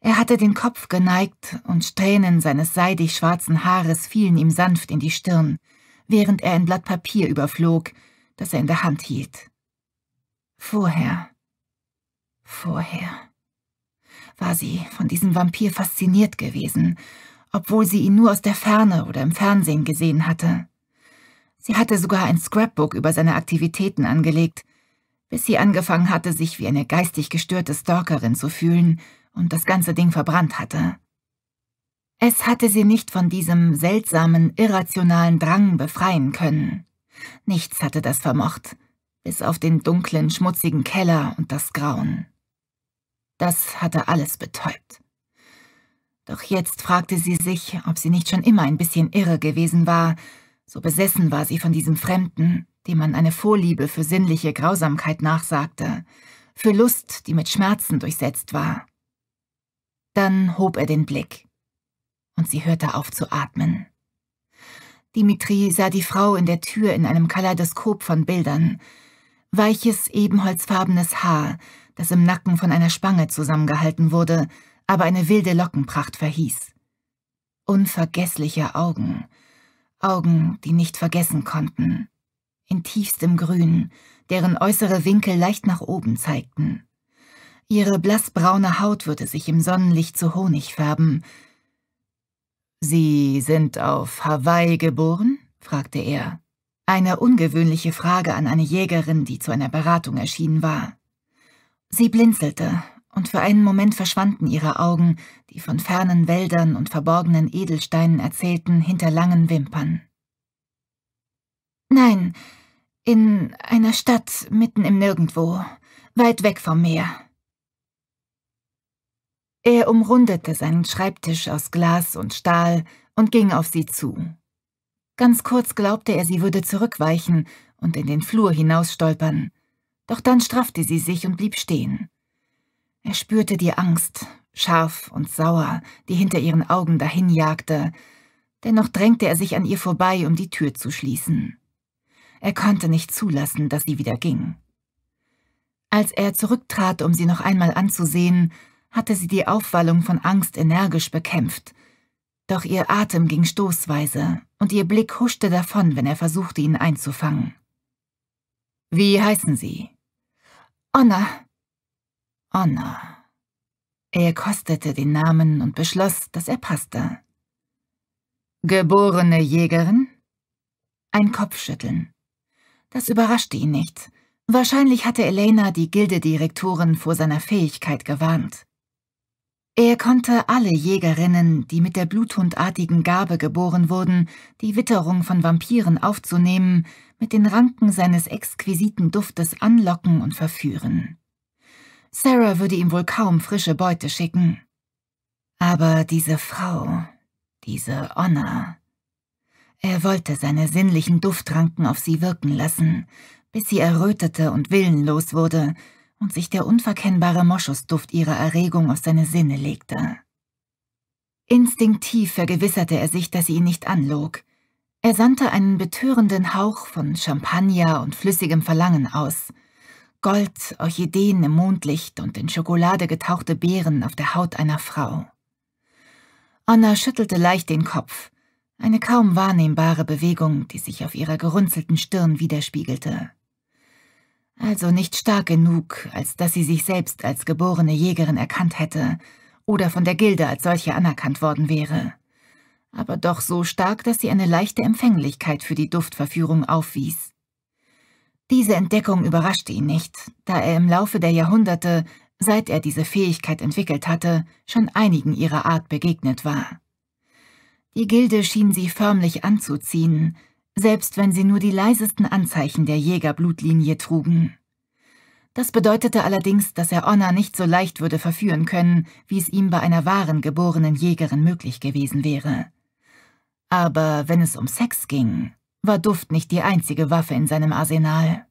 er hatte den Kopf geneigt und Strähnen seines seidig schwarzen Haares fielen ihm sanft in die Stirn, während er ein Blatt Papier überflog, das er in der Hand hielt. Vorher, vorher war sie von diesem Vampir fasziniert gewesen, obwohl sie ihn nur aus der Ferne oder im Fernsehen gesehen hatte. Sie hatte sogar ein Scrapbook über seine Aktivitäten angelegt, bis sie angefangen hatte, sich wie eine geistig gestörte Stalkerin zu fühlen – und das ganze Ding verbrannt hatte. Es hatte sie nicht von diesem seltsamen, irrationalen Drang befreien können. Nichts hatte das vermocht, bis auf den dunklen, schmutzigen Keller und das Grauen. Das hatte alles betäubt. Doch jetzt fragte sie sich, ob sie nicht schon immer ein bisschen irre gewesen war, so besessen war sie von diesem Fremden, dem man eine Vorliebe für sinnliche Grausamkeit nachsagte, für Lust, die mit Schmerzen durchsetzt war. Dann hob er den Blick. Und sie hörte auf zu atmen. Dimitri sah die Frau in der Tür in einem Kaleidoskop von Bildern. Weiches, ebenholzfarbenes Haar, das im Nacken von einer Spange zusammengehalten wurde, aber eine wilde Lockenpracht verhieß. Unvergessliche Augen. Augen, die nicht vergessen konnten. In tiefstem Grün, deren äußere Winkel leicht nach oben zeigten. Ihre blassbraune Haut würde sich im Sonnenlicht zu Honig färben. Sie sind auf Hawaii geboren? fragte er. Eine ungewöhnliche Frage an eine Jägerin, die zu einer Beratung erschienen war. Sie blinzelte, und für einen Moment verschwanden ihre Augen, die von fernen Wäldern und verborgenen Edelsteinen erzählten, hinter langen Wimpern. Nein, in einer Stadt mitten im Nirgendwo, weit weg vom Meer. Er umrundete seinen Schreibtisch aus Glas und Stahl und ging auf sie zu. Ganz kurz glaubte er, sie würde zurückweichen und in den Flur hinausstolpern, doch dann straffte sie sich und blieb stehen. Er spürte die Angst, scharf und sauer, die hinter ihren Augen dahinjagte, dennoch drängte er sich an ihr vorbei, um die Tür zu schließen. Er konnte nicht zulassen, dass sie wieder ging. Als er zurücktrat, um sie noch einmal anzusehen, hatte sie die Aufwallung von Angst energisch bekämpft. Doch ihr Atem ging stoßweise und ihr Blick huschte davon, wenn er versuchte, ihn einzufangen. Wie heißen Sie? Anna. Anna. Er kostete den Namen und beschloss, dass er passte. Geborene Jägerin? Ein Kopfschütteln. Das überraschte ihn nicht. Wahrscheinlich hatte Elena die Gildedirektorin vor seiner Fähigkeit gewarnt. Er konnte alle Jägerinnen, die mit der bluthundartigen Gabe geboren wurden, die Witterung von Vampiren aufzunehmen, mit den Ranken seines exquisiten Duftes anlocken und verführen. Sarah würde ihm wohl kaum frische Beute schicken. Aber diese Frau, diese Honor. Er wollte seine sinnlichen Duftranken auf sie wirken lassen, bis sie errötete und willenlos wurde, und sich der unverkennbare Moschusduft ihrer Erregung auf seine Sinne legte. Instinktiv vergewisserte er sich, dass sie ihn nicht anlog. Er sandte einen betörenden Hauch von Champagner und flüssigem Verlangen aus. Gold, Orchideen im Mondlicht und in Schokolade getauchte Beeren auf der Haut einer Frau. Anna schüttelte leicht den Kopf, eine kaum wahrnehmbare Bewegung, die sich auf ihrer gerunzelten Stirn widerspiegelte also nicht stark genug, als dass sie sich selbst als geborene Jägerin erkannt hätte oder von der Gilde als solche anerkannt worden wäre, aber doch so stark, dass sie eine leichte Empfänglichkeit für die Duftverführung aufwies. Diese Entdeckung überraschte ihn nicht, da er im Laufe der Jahrhunderte, seit er diese Fähigkeit entwickelt hatte, schon einigen ihrer Art begegnet war. Die Gilde schien sie förmlich anzuziehen, selbst wenn sie nur die leisesten Anzeichen der Jägerblutlinie trugen. Das bedeutete allerdings, dass er Onna nicht so leicht würde verführen können, wie es ihm bei einer wahren geborenen Jägerin möglich gewesen wäre. Aber wenn es um Sex ging, war Duft nicht die einzige Waffe in seinem Arsenal.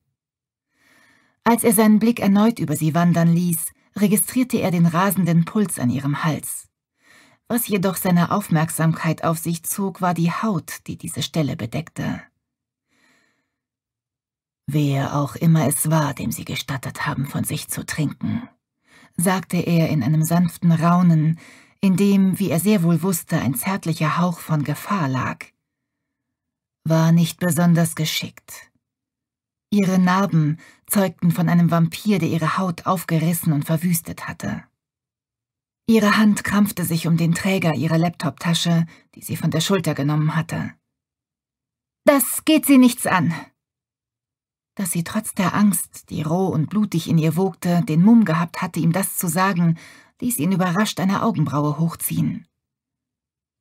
Als er seinen Blick erneut über sie wandern ließ, registrierte er den rasenden Puls an ihrem Hals. Was jedoch seine Aufmerksamkeit auf sich zog, war die Haut, die diese Stelle bedeckte. Wer auch immer es war, dem sie gestattet haben, von sich zu trinken, sagte er in einem sanften Raunen, in dem, wie er sehr wohl wusste, ein zärtlicher Hauch von Gefahr lag. War nicht besonders geschickt. Ihre Narben zeugten von einem Vampir, der ihre Haut aufgerissen und verwüstet hatte. Ihre Hand krampfte sich um den Träger ihrer Laptoptasche, die sie von der Schulter genommen hatte. Das geht sie nichts an. Dass sie trotz der Angst, die roh und blutig in ihr wogte, den Mumm gehabt hatte, ihm das zu sagen, ließ ihn überrascht eine Augenbraue hochziehen.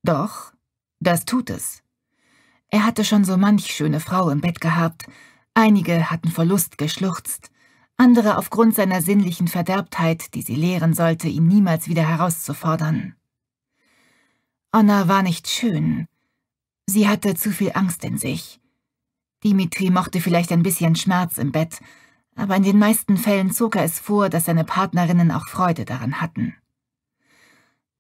Doch, das tut es. Er hatte schon so manch schöne Frau im Bett gehabt, einige hatten vor Lust geschluchzt, andere aufgrund seiner sinnlichen Verderbtheit, die sie lehren sollte, ihn niemals wieder herauszufordern. Anna war nicht schön. Sie hatte zu viel Angst in sich. Dimitri mochte vielleicht ein bisschen Schmerz im Bett, aber in den meisten Fällen zog er es vor, dass seine Partnerinnen auch Freude daran hatten.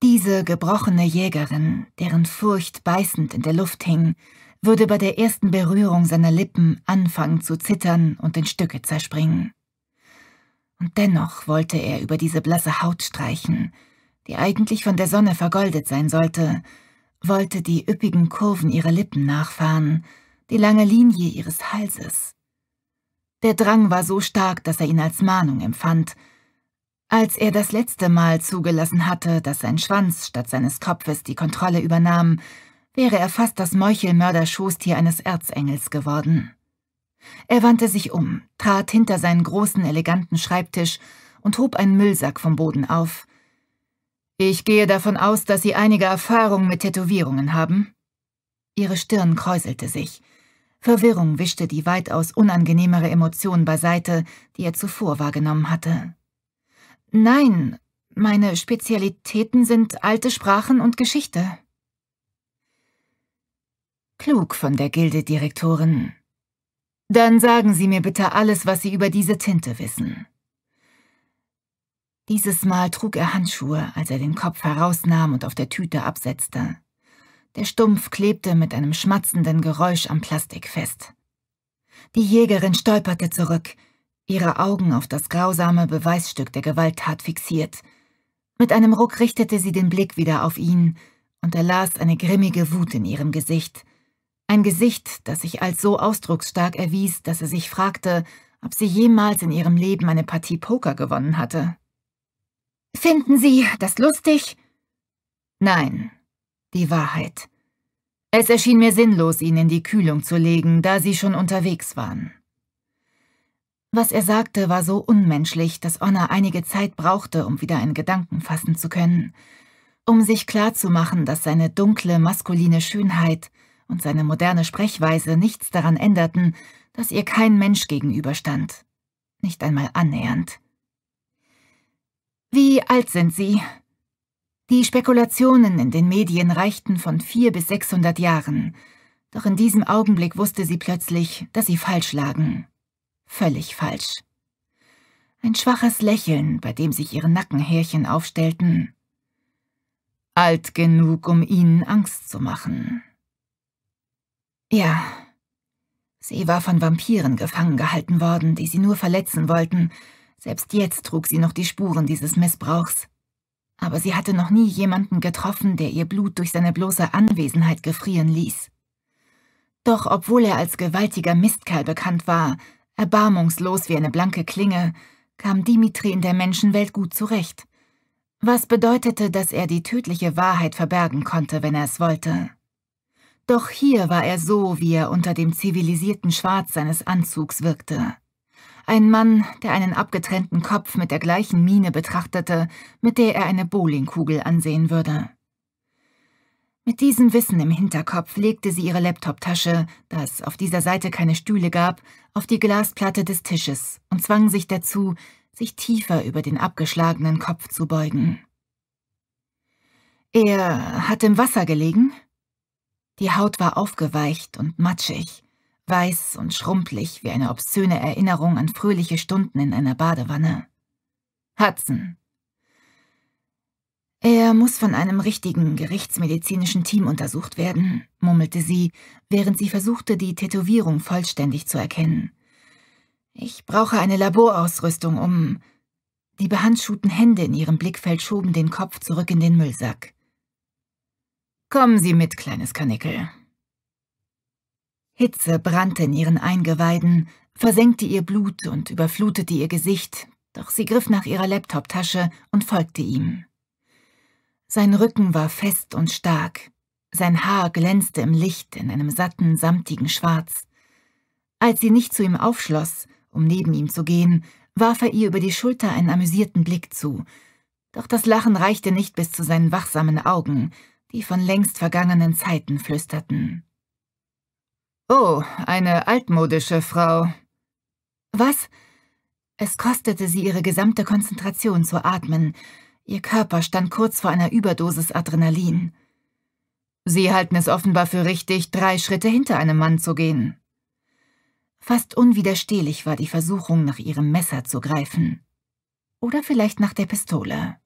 Diese gebrochene Jägerin, deren Furcht beißend in der Luft hing, würde bei der ersten Berührung seiner Lippen anfangen zu zittern und in Stücke zerspringen und dennoch wollte er über diese blasse Haut streichen, die eigentlich von der Sonne vergoldet sein sollte, wollte die üppigen Kurven ihrer Lippen nachfahren, die lange Linie ihres Halses. Der Drang war so stark, dass er ihn als Mahnung empfand. Als er das letzte Mal zugelassen hatte, dass sein Schwanz statt seines Kopfes die Kontrolle übernahm, wäre er fast das Meuchelmörder-Schoßtier eines Erzengels geworden. Er wandte sich um, trat hinter seinen großen, eleganten Schreibtisch und hob einen Müllsack vom Boden auf. Ich gehe davon aus, dass Sie einige Erfahrung mit Tätowierungen haben. Ihre Stirn kräuselte sich. Verwirrung wischte die weitaus unangenehmere Emotion beiseite, die er zuvor wahrgenommen hatte. Nein, meine Spezialitäten sind alte Sprachen und Geschichte. Klug von der Gildedirektorin, dann sagen Sie mir bitte alles, was Sie über diese Tinte wissen. Dieses Mal trug er Handschuhe, als er den Kopf herausnahm und auf der Tüte absetzte. Der Stumpf klebte mit einem schmatzenden Geräusch am Plastik fest. Die Jägerin stolperte zurück, ihre Augen auf das grausame Beweisstück der Gewalttat fixiert. Mit einem Ruck richtete sie den Blick wieder auf ihn, und er las eine grimmige Wut in ihrem Gesicht. Ein Gesicht, das sich als so ausdrucksstark erwies, dass er sich fragte, ob sie jemals in ihrem Leben eine Partie Poker gewonnen hatte. Finden Sie das lustig? Nein, die Wahrheit. Es erschien mir sinnlos, ihn in die Kühlung zu legen, da sie schon unterwegs waren. Was er sagte, war so unmenschlich, dass Onna einige Zeit brauchte, um wieder einen Gedanken fassen zu können, um sich klarzumachen, dass seine dunkle, maskuline Schönheit und seine moderne Sprechweise nichts daran änderten, dass ihr kein Mensch gegenüberstand. Nicht einmal annähernd. Wie alt sind Sie? Die Spekulationen in den Medien reichten von vier bis sechshundert Jahren, doch in diesem Augenblick wusste sie plötzlich, dass sie falsch lagen. Völlig falsch. Ein schwaches Lächeln, bei dem sich ihre Nackenhärchen aufstellten. Alt genug, um ihnen Angst zu machen. Ja. Sie war von Vampiren gefangen gehalten worden, die sie nur verletzen wollten. Selbst jetzt trug sie noch die Spuren dieses Missbrauchs. Aber sie hatte noch nie jemanden getroffen, der ihr Blut durch seine bloße Anwesenheit gefrieren ließ. Doch obwohl er als gewaltiger Mistkerl bekannt war, erbarmungslos wie eine blanke Klinge, kam Dimitri in der Menschenwelt gut zurecht. Was bedeutete, dass er die tödliche Wahrheit verbergen konnte, wenn er es wollte. Doch hier war er so, wie er unter dem zivilisierten Schwarz seines Anzugs wirkte. Ein Mann, der einen abgetrennten Kopf mit der gleichen Miene betrachtete, mit der er eine Bowlingkugel ansehen würde. Mit diesem Wissen im Hinterkopf legte sie ihre Laptoptasche, da es auf dieser Seite keine Stühle gab, auf die Glasplatte des Tisches und zwang sich dazu, sich tiefer über den abgeschlagenen Kopf zu beugen. Er hat im Wasser gelegen? Die Haut war aufgeweicht und matschig, weiß und schrumpelig wie eine obszöne Erinnerung an fröhliche Stunden in einer Badewanne. Hudson. Er muss von einem richtigen gerichtsmedizinischen Team untersucht werden, murmelte sie, während sie versuchte, die Tätowierung vollständig zu erkennen. Ich brauche eine Laborausrüstung, um. Die behandschuhten Hände in ihrem Blickfeld schoben den Kopf zurück in den Müllsack. Kommen Sie mit, kleines Kanickel. Hitze brannte in ihren Eingeweiden, versenkte ihr Blut und überflutete ihr Gesicht, doch sie griff nach ihrer Laptoptasche und folgte ihm. Sein Rücken war fest und stark, sein Haar glänzte im Licht in einem satten, samtigen Schwarz. Als sie nicht zu ihm aufschloss, um neben ihm zu gehen, warf er ihr über die Schulter einen amüsierten Blick zu, doch das Lachen reichte nicht bis zu seinen wachsamen Augen, die von längst vergangenen Zeiten flüsterten. Oh, eine altmodische Frau. Was? Es kostete sie ihre gesamte Konzentration zu atmen. Ihr Körper stand kurz vor einer Überdosis Adrenalin. Sie halten es offenbar für richtig, drei Schritte hinter einem Mann zu gehen. Fast unwiderstehlich war die Versuchung, nach ihrem Messer zu greifen. Oder vielleicht nach der Pistole.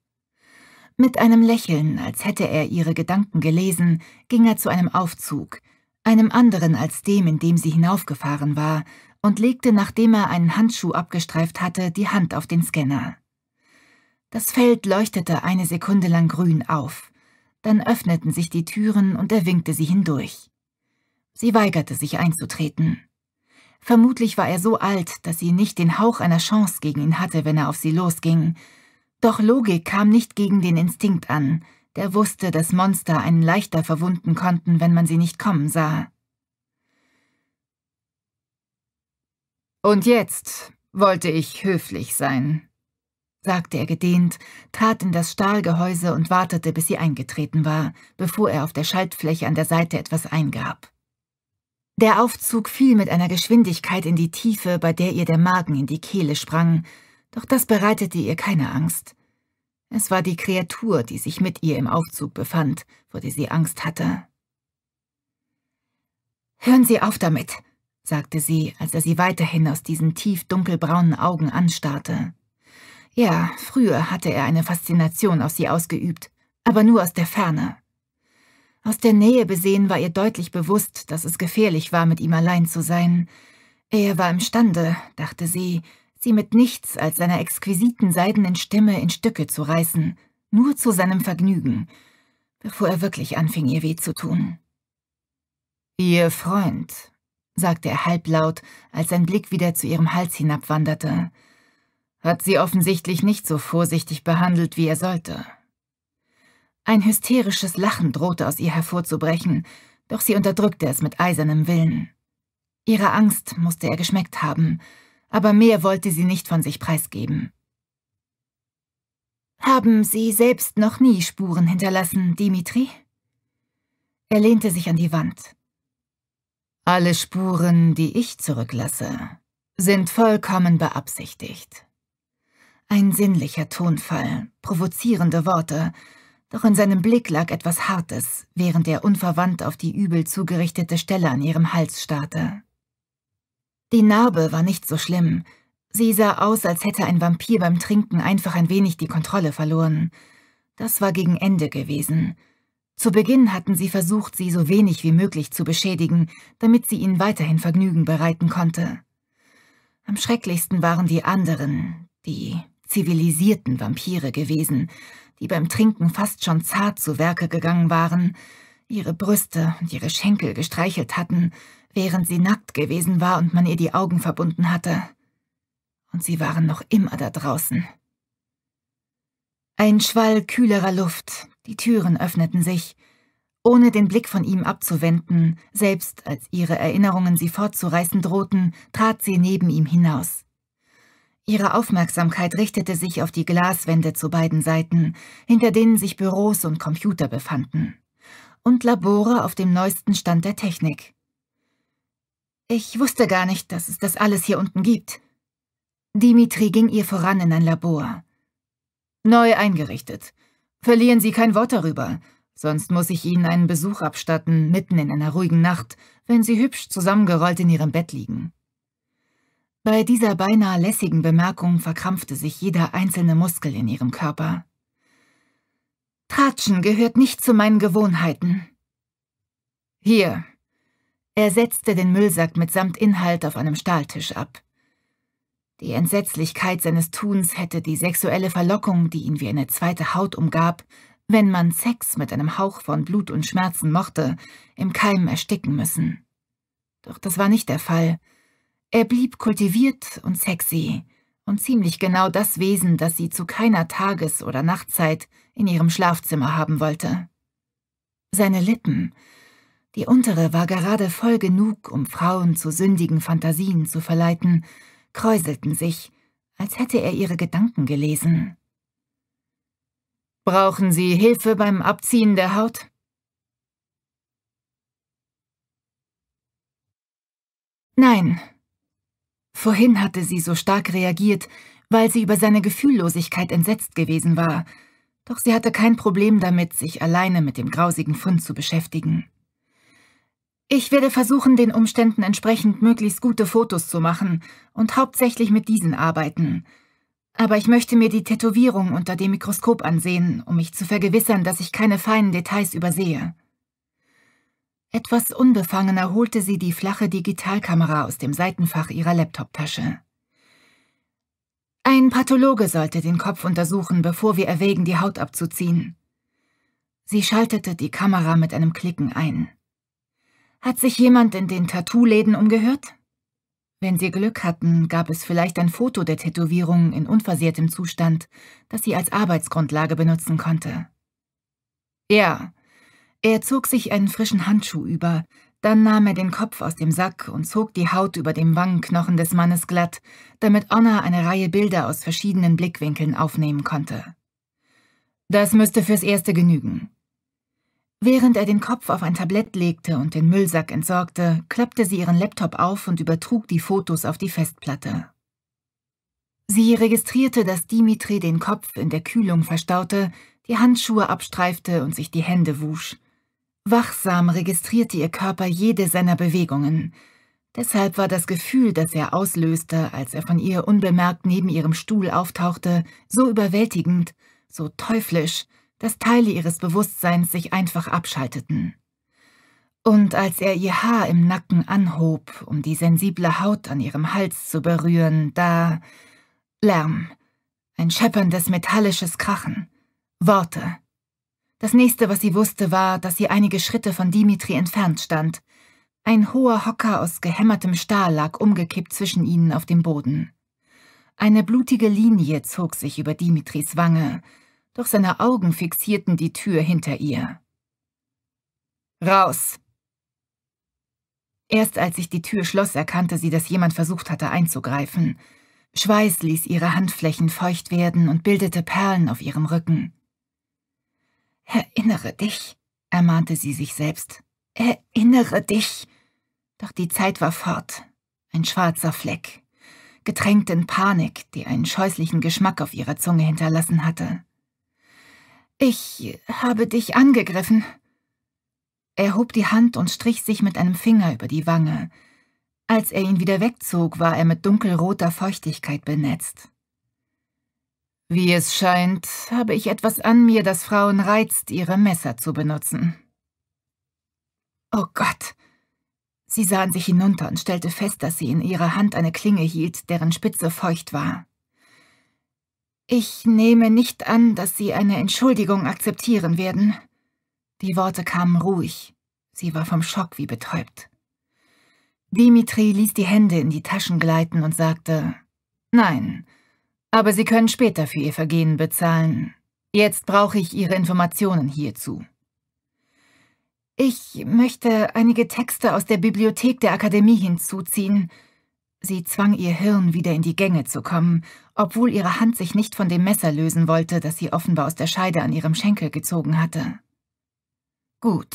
Mit einem Lächeln, als hätte er ihre Gedanken gelesen, ging er zu einem Aufzug, einem anderen als dem, in dem sie hinaufgefahren war, und legte, nachdem er einen Handschuh abgestreift hatte, die Hand auf den Scanner. Das Feld leuchtete eine Sekunde lang grün auf. Dann öffneten sich die Türen und er winkte sie hindurch. Sie weigerte sich einzutreten. Vermutlich war er so alt, dass sie nicht den Hauch einer Chance gegen ihn hatte, wenn er auf sie losging, doch Logik kam nicht gegen den Instinkt an, der wusste, dass Monster einen leichter verwunden konnten, wenn man sie nicht kommen sah. Und jetzt wollte ich höflich sein, sagte er gedehnt, trat in das Stahlgehäuse und wartete, bis sie eingetreten war, bevor er auf der Schaltfläche an der Seite etwas eingab. Der Aufzug fiel mit einer Geschwindigkeit in die Tiefe, bei der ihr der Magen in die Kehle sprang, doch das bereitete ihr keine Angst. Es war die Kreatur, die sich mit ihr im Aufzug befand, vor der sie Angst hatte. »Hören Sie auf damit!« sagte sie, als er sie weiterhin aus diesen tief dunkelbraunen Augen anstarrte. Ja, früher hatte er eine Faszination auf sie ausgeübt, aber nur aus der Ferne. Aus der Nähe besehen war ihr deutlich bewusst, dass es gefährlich war, mit ihm allein zu sein. Er war imstande, dachte sie, sie mit nichts als seiner exquisiten seidenen Stimme in Stücke zu reißen, nur zu seinem Vergnügen, bevor er wirklich anfing, ihr weh zu tun. »Ihr Freund«, sagte er halblaut, als sein Blick wieder zu ihrem Hals hinabwanderte, »hat sie offensichtlich nicht so vorsichtig behandelt, wie er sollte.« Ein hysterisches Lachen drohte aus ihr hervorzubrechen, doch sie unterdrückte es mit eisernem Willen. Ihre Angst musste er geschmeckt haben, aber mehr wollte sie nicht von sich preisgeben. Haben Sie selbst noch nie Spuren hinterlassen, Dimitri? Er lehnte sich an die Wand. Alle Spuren, die ich zurücklasse, sind vollkommen beabsichtigt. Ein sinnlicher Tonfall, provozierende Worte, doch in seinem Blick lag etwas Hartes, während er unverwandt auf die übel zugerichtete Stelle an ihrem Hals starrte. Die Narbe war nicht so schlimm. Sie sah aus, als hätte ein Vampir beim Trinken einfach ein wenig die Kontrolle verloren. Das war gegen Ende gewesen. Zu Beginn hatten sie versucht, sie so wenig wie möglich zu beschädigen, damit sie ihnen weiterhin Vergnügen bereiten konnte. Am schrecklichsten waren die anderen, die zivilisierten Vampire gewesen, die beim Trinken fast schon zart zu Werke gegangen waren, ihre Brüste und ihre Schenkel gestreichelt hatten, während sie nackt gewesen war und man ihr die Augen verbunden hatte. Und sie waren noch immer da draußen. Ein Schwall kühlerer Luft, die Türen öffneten sich, ohne den Blick von ihm abzuwenden, selbst als ihre Erinnerungen sie fortzureißen drohten, trat sie neben ihm hinaus. Ihre Aufmerksamkeit richtete sich auf die Glaswände zu beiden Seiten, hinter denen sich Büros und Computer befanden, und Labore auf dem neuesten Stand der Technik. Ich wusste gar nicht, dass es das alles hier unten gibt. Dimitri ging ihr voran in ein Labor. Neu eingerichtet. Verlieren Sie kein Wort darüber, sonst muss ich Ihnen einen Besuch abstatten, mitten in einer ruhigen Nacht, wenn Sie hübsch zusammengerollt in Ihrem Bett liegen. Bei dieser beinahe lässigen Bemerkung verkrampfte sich jeder einzelne Muskel in ihrem Körper. Tratschen gehört nicht zu meinen Gewohnheiten. Hier, er setzte den Müllsack mitsamt Inhalt auf einem Stahltisch ab. Die Entsetzlichkeit seines Tuns hätte die sexuelle Verlockung, die ihn wie eine zweite Haut umgab, wenn man Sex mit einem Hauch von Blut und Schmerzen mochte, im Keim ersticken müssen. Doch das war nicht der Fall. Er blieb kultiviert und sexy und ziemlich genau das Wesen, das sie zu keiner Tages- oder Nachtzeit in ihrem Schlafzimmer haben wollte. Seine Lippen, die untere war gerade voll genug, um Frauen zu sündigen Fantasien zu verleiten, kräuselten sich, als hätte er ihre Gedanken gelesen. Brauchen Sie Hilfe beim Abziehen der Haut? Nein. Vorhin hatte sie so stark reagiert, weil sie über seine Gefühllosigkeit entsetzt gewesen war, doch sie hatte kein Problem damit, sich alleine mit dem grausigen Fund zu beschäftigen. Ich werde versuchen, den Umständen entsprechend möglichst gute Fotos zu machen und hauptsächlich mit diesen arbeiten. Aber ich möchte mir die Tätowierung unter dem Mikroskop ansehen, um mich zu vergewissern, dass ich keine feinen Details übersehe. Etwas unbefangener holte sie die flache Digitalkamera aus dem Seitenfach ihrer Laptoptasche. Ein Pathologe sollte den Kopf untersuchen, bevor wir erwägen, die Haut abzuziehen. Sie schaltete die Kamera mit einem Klicken ein. Hat sich jemand in den Tattoo-Läden umgehört? Wenn sie Glück hatten, gab es vielleicht ein Foto der Tätowierung in unversehrtem Zustand, das sie als Arbeitsgrundlage benutzen konnte. Ja. Er zog sich einen frischen Handschuh über, dann nahm er den Kopf aus dem Sack und zog die Haut über dem Wangenknochen des Mannes glatt, damit Honor eine Reihe Bilder aus verschiedenen Blickwinkeln aufnehmen konnte. Das müsste fürs Erste genügen. Während er den Kopf auf ein Tablett legte und den Müllsack entsorgte, klappte sie ihren Laptop auf und übertrug die Fotos auf die Festplatte. Sie registrierte, dass Dimitri den Kopf in der Kühlung verstaute, die Handschuhe abstreifte und sich die Hände wusch. Wachsam registrierte ihr Körper jede seiner Bewegungen. Deshalb war das Gefühl, das er auslöste, als er von ihr unbemerkt neben ihrem Stuhl auftauchte, so überwältigend, so teuflisch, dass Teile ihres Bewusstseins sich einfach abschalteten. Und als er ihr Haar im Nacken anhob, um die sensible Haut an ihrem Hals zu berühren, da Lärm, ein schepperndes metallisches Krachen, Worte. Das nächste, was sie wusste, war, dass sie einige Schritte von Dimitri entfernt stand. Ein hoher Hocker aus gehämmertem Stahl lag umgekippt zwischen ihnen auf dem Boden. Eine blutige Linie zog sich über Dimitris Wange, doch seine Augen fixierten die Tür hinter ihr. Raus! Erst als sich die Tür schloss, erkannte sie, dass jemand versucht hatte einzugreifen. Schweiß ließ ihre Handflächen feucht werden und bildete Perlen auf ihrem Rücken. Erinnere dich, ermahnte sie sich selbst. Erinnere dich! Doch die Zeit war fort. Ein schwarzer Fleck, getränkt in Panik, die einen scheußlichen Geschmack auf ihrer Zunge hinterlassen hatte. Ich habe dich angegriffen. Er hob die Hand und strich sich mit einem Finger über die Wange. Als er ihn wieder wegzog, war er mit dunkelroter Feuchtigkeit benetzt. Wie es scheint, habe ich etwas an mir, das Frauen reizt, ihre Messer zu benutzen. Oh Gott! Sie sah an sich hinunter und stellte fest, dass sie in ihrer Hand eine Klinge hielt, deren Spitze feucht war. Ich nehme nicht an, dass Sie eine Entschuldigung akzeptieren werden. Die Worte kamen ruhig. Sie war vom Schock wie betäubt. Dimitri ließ die Hände in die Taschen gleiten und sagte, »Nein, aber Sie können später für Ihr Vergehen bezahlen. Jetzt brauche ich Ihre Informationen hierzu.« »Ich möchte einige Texte aus der Bibliothek der Akademie hinzuziehen,« Sie zwang ihr Hirn wieder in die Gänge zu kommen, obwohl ihre Hand sich nicht von dem Messer lösen wollte, das sie offenbar aus der Scheide an ihrem Schenkel gezogen hatte. Gut,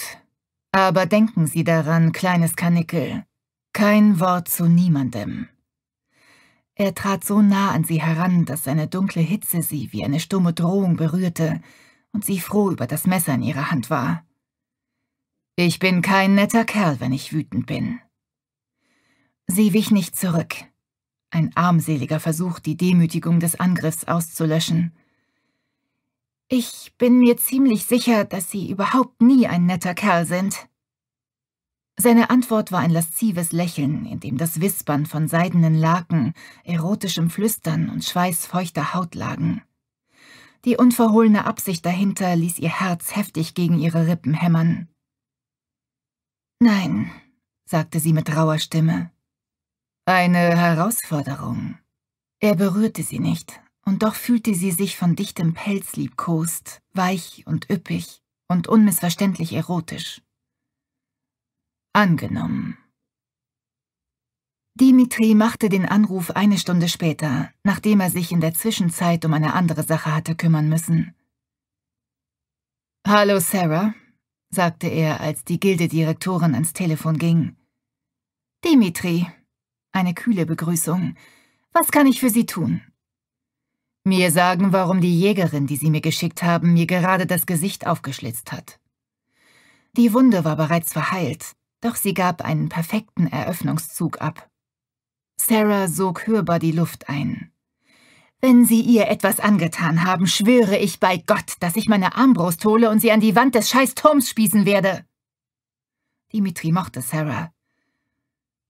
aber denken Sie daran, kleines Kanickel, kein Wort zu niemandem. Er trat so nah an sie heran, dass seine dunkle Hitze sie wie eine stumme Drohung berührte und sie froh über das Messer in ihrer Hand war. Ich bin kein netter Kerl, wenn ich wütend bin. Sie wich nicht zurück. Ein armseliger Versuch, die Demütigung des Angriffs auszulöschen. Ich bin mir ziemlich sicher, dass Sie überhaupt nie ein netter Kerl sind. Seine Antwort war ein laszives Lächeln, in dem das Wispern von seidenen Laken, erotischem Flüstern und schweißfeuchter Haut lagen. Die unverhohlene Absicht dahinter ließ ihr Herz heftig gegen ihre Rippen hämmern. »Nein«, sagte sie mit rauer Stimme, eine Herausforderung. Er berührte sie nicht, und doch fühlte sie sich von dichtem Pelz liebkost, weich und üppig und unmissverständlich erotisch. Angenommen. Dimitri machte den Anruf eine Stunde später, nachdem er sich in der Zwischenzeit um eine andere Sache hatte kümmern müssen. Hallo, Sarah, sagte er, als die Gildedirektorin ans Telefon ging. Dimitri, eine kühle Begrüßung. Was kann ich für Sie tun? Mir sagen, warum die Jägerin, die Sie mir geschickt haben, mir gerade das Gesicht aufgeschlitzt hat. Die Wunde war bereits verheilt, doch sie gab einen perfekten Eröffnungszug ab. Sarah sog hörbar die Luft ein. Wenn Sie ihr etwas angetan haben, schwöre ich bei Gott, dass ich meine Armbrust hole und sie an die Wand des scheiß Turms spießen werde. Dimitri mochte Sarah.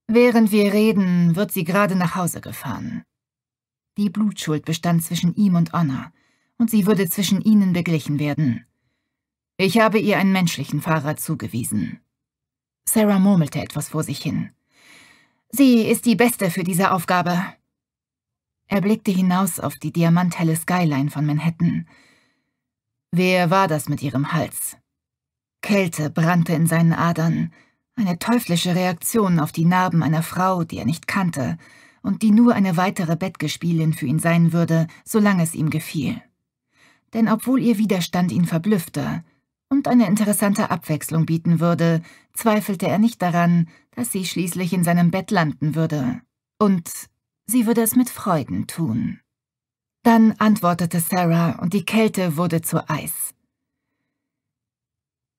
Während wir reden, wird sie gerade nach Hause gefahren. Die Blutschuld bestand zwischen ihm und Anna, und sie würde zwischen ihnen beglichen werden. Ich habe ihr einen menschlichen Fahrer zugewiesen. Sarah murmelte etwas vor sich hin. Sie ist die Beste für diese Aufgabe. Er blickte hinaus auf die diamanthelle Skyline von Manhattan. Wer war das mit ihrem Hals? Kälte brannte in seinen Adern, eine teuflische Reaktion auf die Narben einer Frau, die er nicht kannte und die nur eine weitere Bettgespielin für ihn sein würde, solange es ihm gefiel. Denn obwohl ihr Widerstand ihn verblüffte und eine interessante Abwechslung bieten würde, zweifelte er nicht daran, dass sie schließlich in seinem Bett landen würde. Und sie würde es mit Freuden tun. Dann antwortete Sarah und die Kälte wurde zu Eis.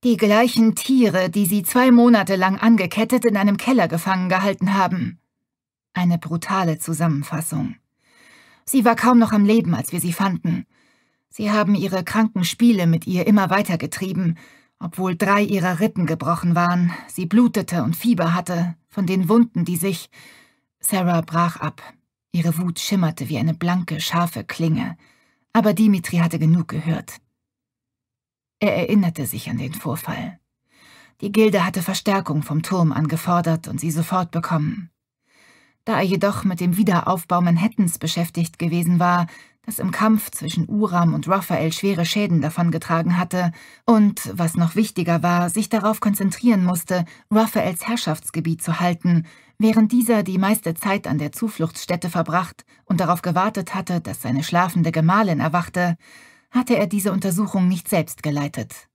Die gleichen Tiere, die sie zwei Monate lang angekettet in einem Keller gefangen gehalten haben. Eine brutale Zusammenfassung. Sie war kaum noch am Leben, als wir sie fanden. Sie haben ihre kranken Spiele mit ihr immer weitergetrieben, obwohl drei ihrer Rippen gebrochen waren, sie blutete und Fieber hatte, von den Wunden, die sich... Sarah brach ab. Ihre Wut schimmerte wie eine blanke, scharfe Klinge. Aber Dimitri hatte genug gehört. Er erinnerte sich an den Vorfall. Die Gilde hatte Verstärkung vom Turm angefordert und sie sofort bekommen. Da er jedoch mit dem Wiederaufbau Manhattans beschäftigt gewesen war, das im Kampf zwischen Uram und Raphael schwere Schäden davongetragen hatte und, was noch wichtiger war, sich darauf konzentrieren musste, Raphaels Herrschaftsgebiet zu halten, während dieser die meiste Zeit an der Zufluchtsstätte verbracht und darauf gewartet hatte, dass seine schlafende Gemahlin erwachte, hatte er diese Untersuchung nicht selbst geleitet.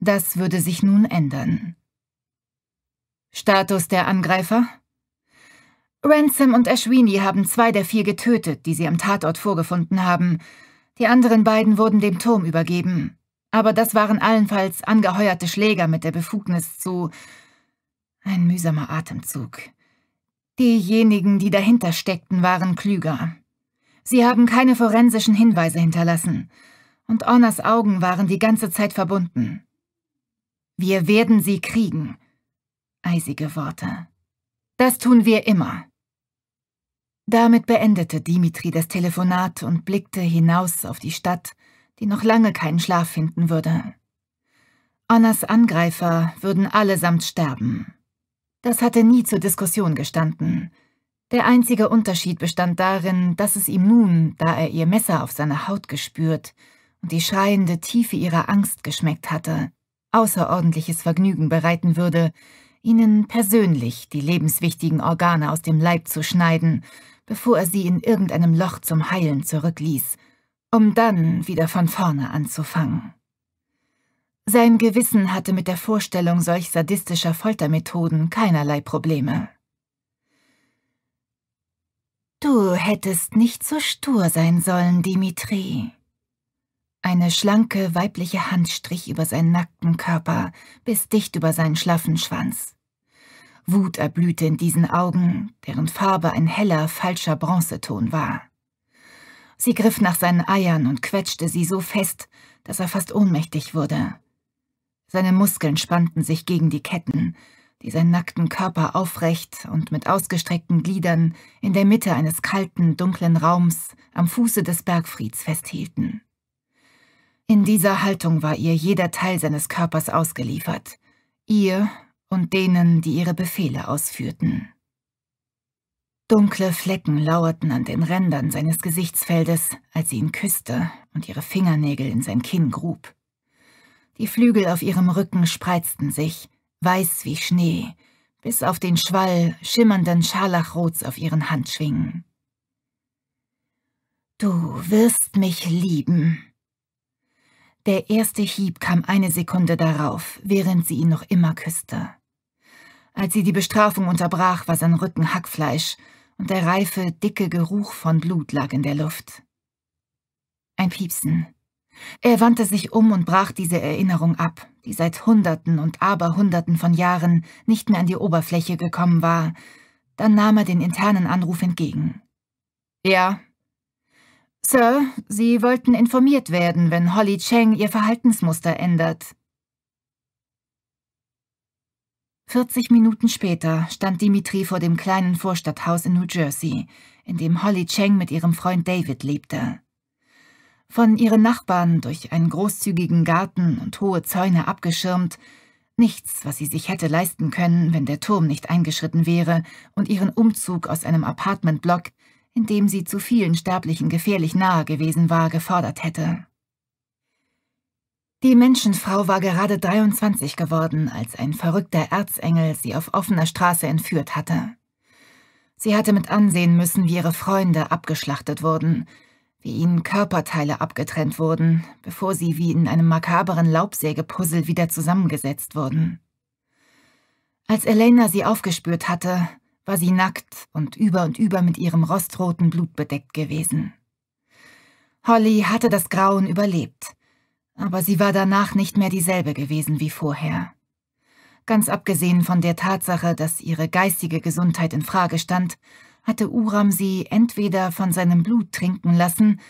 Das würde sich nun ändern. Status der Angreifer? Ransom und Ashwini haben zwei der vier getötet, die sie am Tatort vorgefunden haben. Die anderen beiden wurden dem Turm übergeben. Aber das waren allenfalls angeheuerte Schläger mit der Befugnis zu... Ein mühsamer Atemzug. Diejenigen, die dahinter steckten, waren klüger. Sie haben keine forensischen Hinweise hinterlassen. Und Ornas Augen waren die ganze Zeit verbunden. Wir werden sie kriegen. Eisige Worte. Das tun wir immer. Damit beendete Dimitri das Telefonat und blickte hinaus auf die Stadt, die noch lange keinen Schlaf finden würde. Annas Angreifer würden allesamt sterben. Das hatte nie zur Diskussion gestanden. Der einzige Unterschied bestand darin, dass es ihm nun, da er ihr Messer auf seiner Haut gespürt und die schreiende Tiefe ihrer Angst geschmeckt hatte, außerordentliches Vergnügen bereiten würde, ihnen persönlich die lebenswichtigen Organe aus dem Leib zu schneiden, bevor er sie in irgendeinem Loch zum Heilen zurückließ, um dann wieder von vorne anzufangen. Sein Gewissen hatte mit der Vorstellung solch sadistischer Foltermethoden keinerlei Probleme. Du hättest nicht so stur sein sollen, Dimitri. Eine schlanke weibliche Hand strich über seinen nackten Körper bis dicht über seinen schlaffen Schwanz. Wut erblühte in diesen Augen, deren Farbe ein heller, falscher Bronzeton war. Sie griff nach seinen Eiern und quetschte sie so fest, dass er fast ohnmächtig wurde. Seine Muskeln spannten sich gegen die Ketten, die seinen nackten Körper aufrecht und mit ausgestreckten Gliedern in der Mitte eines kalten, dunklen Raums am Fuße des Bergfrieds festhielten. In dieser Haltung war ihr jeder Teil seines Körpers ausgeliefert, ihr und denen, die ihre Befehle ausführten. Dunkle Flecken lauerten an den Rändern seines Gesichtsfeldes, als sie ihn küsste und ihre Fingernägel in sein Kinn grub. Die Flügel auf ihrem Rücken spreizten sich, weiß wie Schnee, bis auf den Schwall schimmernden Scharlachrots auf ihren Handschwingen. Du wirst mich lieben. Der erste Hieb kam eine Sekunde darauf, während sie ihn noch immer küsste. Als sie die Bestrafung unterbrach, war sein Rücken Hackfleisch und der reife, dicke Geruch von Blut lag in der Luft. Ein Piepsen, er wandte sich um und brach diese Erinnerung ab, die seit Hunderten und Aberhunderten von Jahren nicht mehr an die Oberfläche gekommen war. Dann nahm er den internen Anruf entgegen. Ja. Sir, Sie wollten informiert werden, wenn Holly Cheng ihr Verhaltensmuster ändert. 40 Minuten später stand Dimitri vor dem kleinen Vorstadthaus in New Jersey, in dem Holly Cheng mit ihrem Freund David lebte von ihren Nachbarn durch einen großzügigen Garten und hohe Zäune abgeschirmt, nichts, was sie sich hätte leisten können, wenn der Turm nicht eingeschritten wäre und ihren Umzug aus einem Apartmentblock, in dem sie zu vielen Sterblichen gefährlich nahe gewesen war, gefordert hätte. Die Menschenfrau war gerade 23 geworden, als ein verrückter Erzengel sie auf offener Straße entführt hatte. Sie hatte mit ansehen müssen, wie ihre Freunde abgeschlachtet wurden, wie ihnen Körperteile abgetrennt wurden, bevor sie wie in einem makaberen Laubsägepuzzle wieder zusammengesetzt wurden. Als Elena sie aufgespürt hatte, war sie nackt und über und über mit ihrem rostroten Blut bedeckt gewesen. Holly hatte das Grauen überlebt, aber sie war danach nicht mehr dieselbe gewesen wie vorher. Ganz abgesehen von der Tatsache, dass ihre geistige Gesundheit in Frage stand, hatte Uram sie entweder von seinem Blut trinken lassen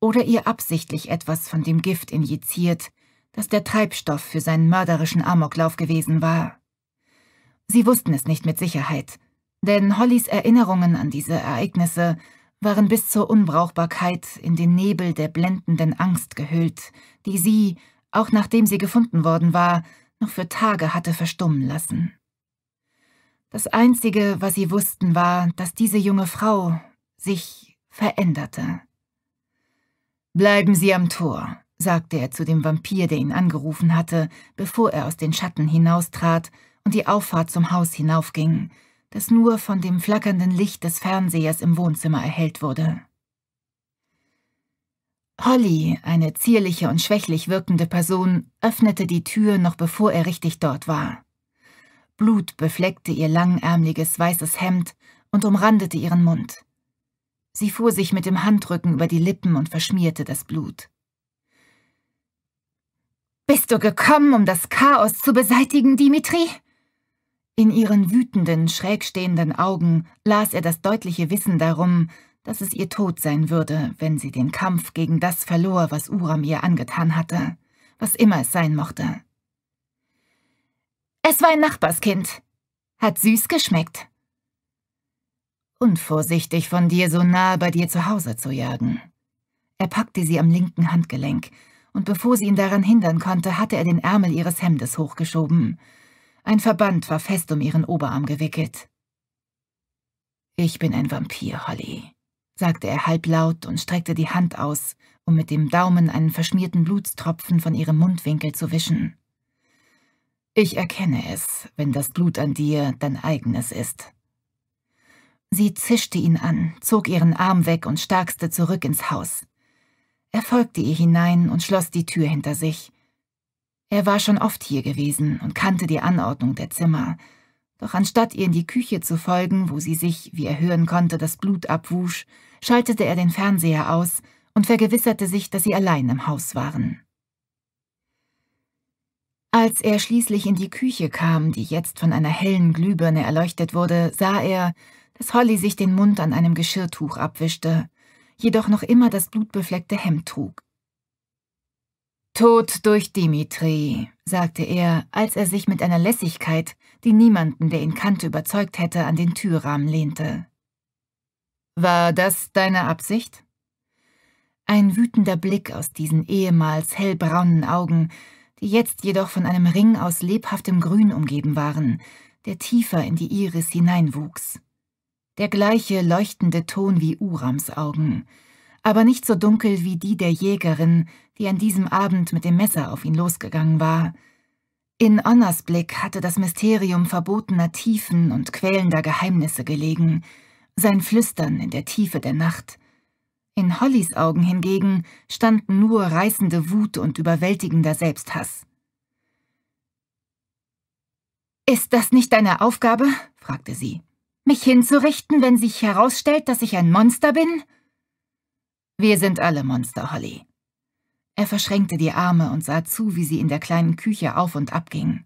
oder ihr absichtlich etwas von dem Gift injiziert, das der Treibstoff für seinen mörderischen Amoklauf gewesen war. Sie wussten es nicht mit Sicherheit, denn Hollys Erinnerungen an diese Ereignisse waren bis zur Unbrauchbarkeit in den Nebel der blendenden Angst gehüllt, die sie, auch nachdem sie gefunden worden war, noch für Tage hatte verstummen lassen. Das Einzige, was sie wussten, war, dass diese junge Frau sich veränderte. Bleiben Sie am Tor, sagte er zu dem Vampir, der ihn angerufen hatte, bevor er aus den Schatten hinaustrat und die Auffahrt zum Haus hinaufging, das nur von dem flackernden Licht des Fernsehers im Wohnzimmer erhellt wurde. Holly, eine zierliche und schwächlich wirkende Person, öffnete die Tür noch bevor er richtig dort war. Blut befleckte ihr langärmliches weißes Hemd und umrandete ihren Mund. Sie fuhr sich mit dem Handrücken über die Lippen und verschmierte das Blut. Bist du gekommen, um das Chaos zu beseitigen, Dimitri? In ihren wütenden, schrägstehenden Augen las er das deutliche Wissen darum, dass es ihr Tod sein würde, wenn sie den Kampf gegen das verlor, was Uram ihr angetan hatte, was immer es sein mochte. Es war ein Nachbarskind. Hat süß geschmeckt. Unvorsichtig von dir, so nahe bei dir zu Hause zu jagen. Er packte sie am linken Handgelenk, und bevor sie ihn daran hindern konnte, hatte er den Ärmel ihres Hemdes hochgeschoben. Ein Verband war fest um ihren Oberarm gewickelt. »Ich bin ein Vampir, Holly«, sagte er halblaut und streckte die Hand aus, um mit dem Daumen einen verschmierten Blutstropfen von ihrem Mundwinkel zu wischen. Ich erkenne es, wenn das Blut an dir dein eigenes ist. Sie zischte ihn an, zog ihren Arm weg und starkste zurück ins Haus. Er folgte ihr hinein und schloss die Tür hinter sich. Er war schon oft hier gewesen und kannte die Anordnung der Zimmer, doch anstatt ihr in die Küche zu folgen, wo sie sich, wie er hören konnte, das Blut abwusch, schaltete er den Fernseher aus und vergewisserte sich, dass sie allein im Haus waren. Als er schließlich in die Küche kam, die jetzt von einer hellen Glühbirne erleuchtet wurde, sah er, dass Holly sich den Mund an einem Geschirrtuch abwischte, jedoch noch immer das blutbefleckte Hemd trug. Tod durch Dimitri, sagte er, als er sich mit einer Lässigkeit, die niemanden, der ihn kannte, überzeugt hätte, an den Türrahmen lehnte. War das deine Absicht? Ein wütender Blick aus diesen ehemals hellbraunen Augen, die jetzt jedoch von einem Ring aus lebhaftem Grün umgeben waren, der tiefer in die Iris hineinwuchs. Der gleiche leuchtende Ton wie Urams Augen, aber nicht so dunkel wie die der Jägerin, die an diesem Abend mit dem Messer auf ihn losgegangen war. In Onnas Blick hatte das Mysterium verbotener Tiefen und quälender Geheimnisse gelegen, sein Flüstern in der Tiefe der Nacht, in Hollys Augen hingegen standen nur reißende Wut und überwältigender Selbsthass. Ist das nicht deine Aufgabe? fragte sie. Mich hinzurichten, wenn sich herausstellt, dass ich ein Monster bin? Wir sind alle Monster, Holly. Er verschränkte die Arme und sah zu, wie sie in der kleinen Küche auf und ab ging.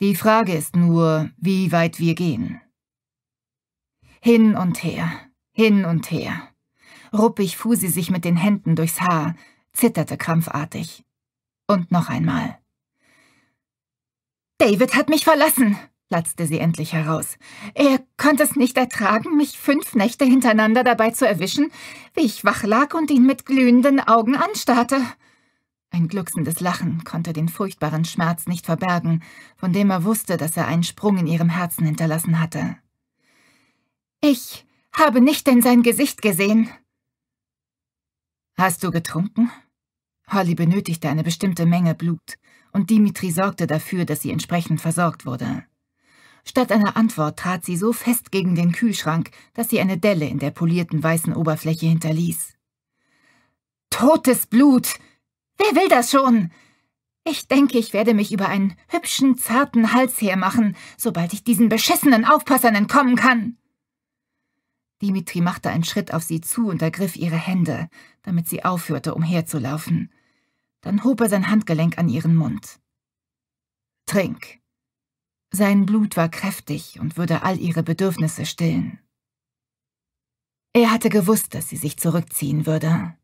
Die Frage ist nur, wie weit wir gehen. Hin und her, hin und her. Ruppig fuhr sie sich mit den Händen durchs Haar, zitterte krampfartig. Und noch einmal. David hat mich verlassen, platzte sie endlich heraus. Er konnte es nicht ertragen, mich fünf Nächte hintereinander dabei zu erwischen, wie ich wach lag und ihn mit glühenden Augen anstarrte. Ein glucksendes Lachen konnte den furchtbaren Schmerz nicht verbergen, von dem er wusste, dass er einen Sprung in ihrem Herzen hinterlassen hatte. Ich habe nicht in sein Gesicht gesehen, Hast du getrunken? Holly benötigte eine bestimmte Menge Blut, und Dimitri sorgte dafür, dass sie entsprechend versorgt wurde. Statt einer Antwort trat sie so fest gegen den Kühlschrank, dass sie eine Delle in der polierten weißen Oberfläche hinterließ. Totes Blut! Wer will das schon? Ich denke, ich werde mich über einen hübschen, zarten Hals hermachen, sobald ich diesen beschissenen Aufpassern entkommen kann. Dimitri machte einen Schritt auf sie zu und ergriff ihre Hände, damit sie aufhörte, umherzulaufen. Dann hob er sein Handgelenk an ihren Mund. Trink. Sein Blut war kräftig und würde all ihre Bedürfnisse stillen. Er hatte gewusst, dass sie sich zurückziehen würde.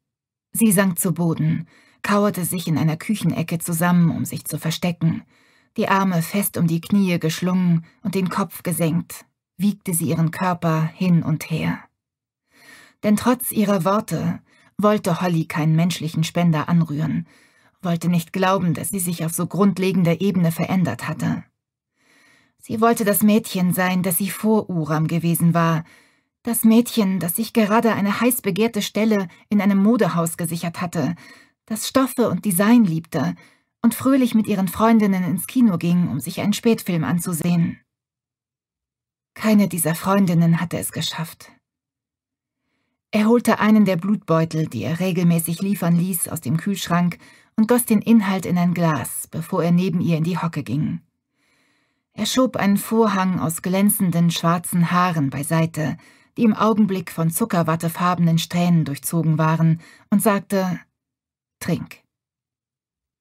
Sie sank zu Boden, kauerte sich in einer Küchenecke zusammen, um sich zu verstecken, die Arme fest um die Knie geschlungen und den Kopf gesenkt, wiegte sie ihren Körper hin und her. Denn trotz ihrer Worte wollte Holly keinen menschlichen Spender anrühren, wollte nicht glauben, dass sie sich auf so grundlegender Ebene verändert hatte. Sie wollte das Mädchen sein, das sie vor Uram gewesen war, das Mädchen, das sich gerade eine heiß begehrte Stelle in einem Modehaus gesichert hatte, das Stoffe und Design liebte und fröhlich mit ihren Freundinnen ins Kino ging, um sich einen Spätfilm anzusehen. Keine dieser Freundinnen hatte es geschafft. Er holte einen der Blutbeutel, die er regelmäßig liefern ließ, aus dem Kühlschrank und goss den Inhalt in ein Glas, bevor er neben ihr in die Hocke ging. Er schob einen Vorhang aus glänzenden schwarzen Haaren beiseite, die im Augenblick von zuckerwattefarbenen Strähnen durchzogen waren, und sagte Trink.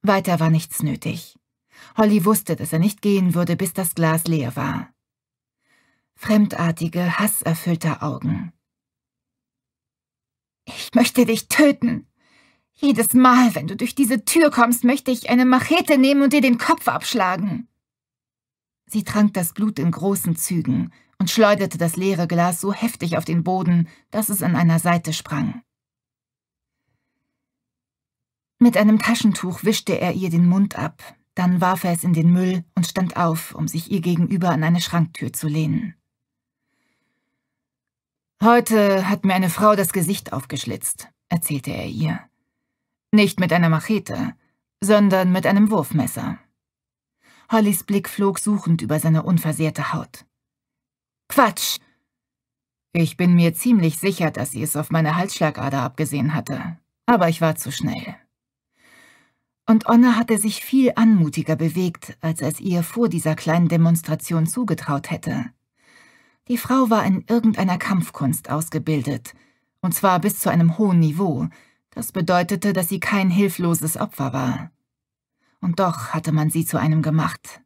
Weiter war nichts nötig. Holly wusste, dass er nicht gehen würde, bis das Glas leer war fremdartige, hasserfüllte Augen. Ich möchte dich töten. Jedes Mal, wenn du durch diese Tür kommst, möchte ich eine Machete nehmen und dir den Kopf abschlagen. Sie trank das Blut in großen Zügen und schleuderte das leere Glas so heftig auf den Boden, dass es an einer Seite sprang. Mit einem Taschentuch wischte er ihr den Mund ab, dann warf er es in den Müll und stand auf, um sich ihr gegenüber an eine Schranktür zu lehnen. Heute hat mir eine Frau das Gesicht aufgeschlitzt, erzählte er ihr. Nicht mit einer Machete, sondern mit einem Wurfmesser. Hollys Blick flog suchend über seine unversehrte Haut. Quatsch! Ich bin mir ziemlich sicher, dass sie es auf meine Halsschlagader abgesehen hatte, aber ich war zu schnell. Und Onna hatte sich viel anmutiger bewegt, als er es ihr vor dieser kleinen Demonstration zugetraut hätte. Die Frau war in irgendeiner Kampfkunst ausgebildet, und zwar bis zu einem hohen Niveau. Das bedeutete, dass sie kein hilfloses Opfer war. Und doch hatte man sie zu einem gemacht.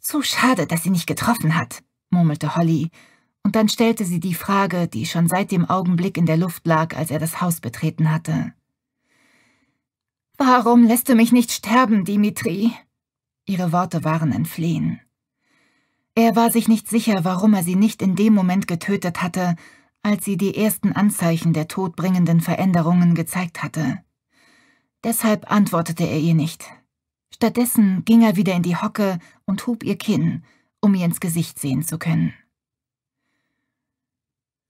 Zu schade, dass sie nicht getroffen hat, murmelte Holly, und dann stellte sie die Frage, die schon seit dem Augenblick in der Luft lag, als er das Haus betreten hatte. Warum lässt du mich nicht sterben, Dimitri? Ihre Worte waren ein Flehen. Er war sich nicht sicher, warum er sie nicht in dem Moment getötet hatte, als sie die ersten Anzeichen der todbringenden Veränderungen gezeigt hatte. Deshalb antwortete er ihr nicht. Stattdessen ging er wieder in die Hocke und hob ihr Kinn, um ihr ins Gesicht sehen zu können.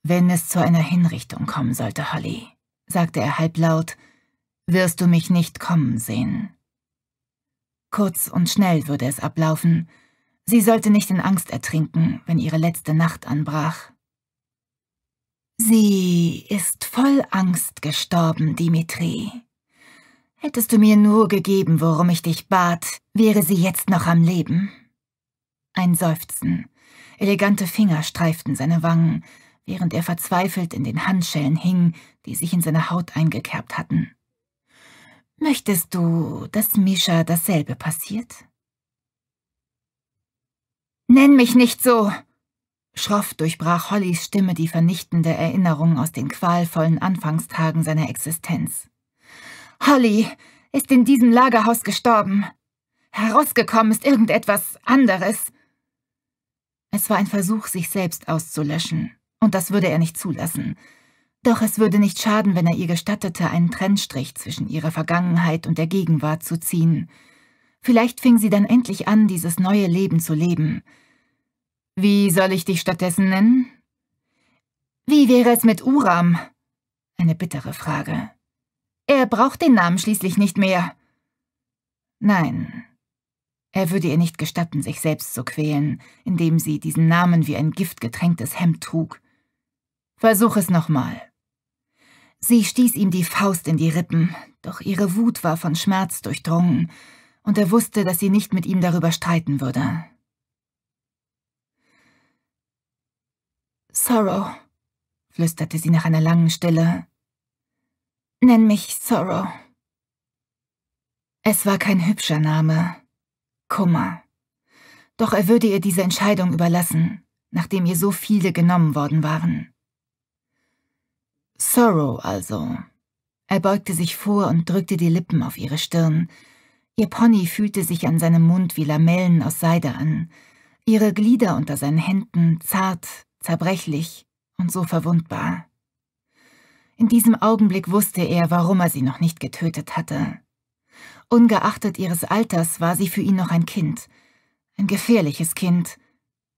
Wenn es zu einer Hinrichtung kommen sollte, Holly, sagte er halblaut, wirst du mich nicht kommen sehen. Kurz und schnell würde es ablaufen, Sie sollte nicht in Angst ertrinken, wenn ihre letzte Nacht anbrach. Sie ist voll Angst gestorben, Dimitri. Hättest du mir nur gegeben, worum ich dich bat, wäre sie jetzt noch am Leben. Ein Seufzen. Elegante Finger streiften seine Wangen, während er verzweifelt in den Handschellen hing, die sich in seine Haut eingekerbt hatten. Möchtest du, dass Misha dasselbe passiert? Nenn mich nicht so! Schroff durchbrach Hollys Stimme die vernichtende Erinnerung aus den qualvollen Anfangstagen seiner Existenz. Holly ist in diesem Lagerhaus gestorben. Herausgekommen ist irgendetwas anderes. Es war ein Versuch, sich selbst auszulöschen, und das würde er nicht zulassen. Doch es würde nicht schaden, wenn er ihr gestattete, einen Trennstrich zwischen ihrer Vergangenheit und der Gegenwart zu ziehen – Vielleicht fing sie dann endlich an, dieses neue Leben zu leben. Wie soll ich dich stattdessen nennen? Wie wäre es mit Uram? Eine bittere Frage. Er braucht den Namen schließlich nicht mehr. Nein, er würde ihr nicht gestatten, sich selbst zu quälen, indem sie diesen Namen wie ein giftgetränktes Hemd trug. Versuch es nochmal. Sie stieß ihm die Faust in die Rippen, doch ihre Wut war von Schmerz durchdrungen, und er wusste, dass sie nicht mit ihm darüber streiten würde. Sorrow, flüsterte sie nach einer langen Stille. Nenn mich Sorrow. Es war kein hübscher Name. Kummer. Doch er würde ihr diese Entscheidung überlassen, nachdem ihr so viele genommen worden waren. Sorrow also. Er beugte sich vor und drückte die Lippen auf ihre Stirn, Ihr Pony fühlte sich an seinem Mund wie Lamellen aus Seide an, ihre Glieder unter seinen Händen zart, zerbrechlich und so verwundbar. In diesem Augenblick wusste er, warum er sie noch nicht getötet hatte. Ungeachtet ihres Alters war sie für ihn noch ein Kind, ein gefährliches Kind,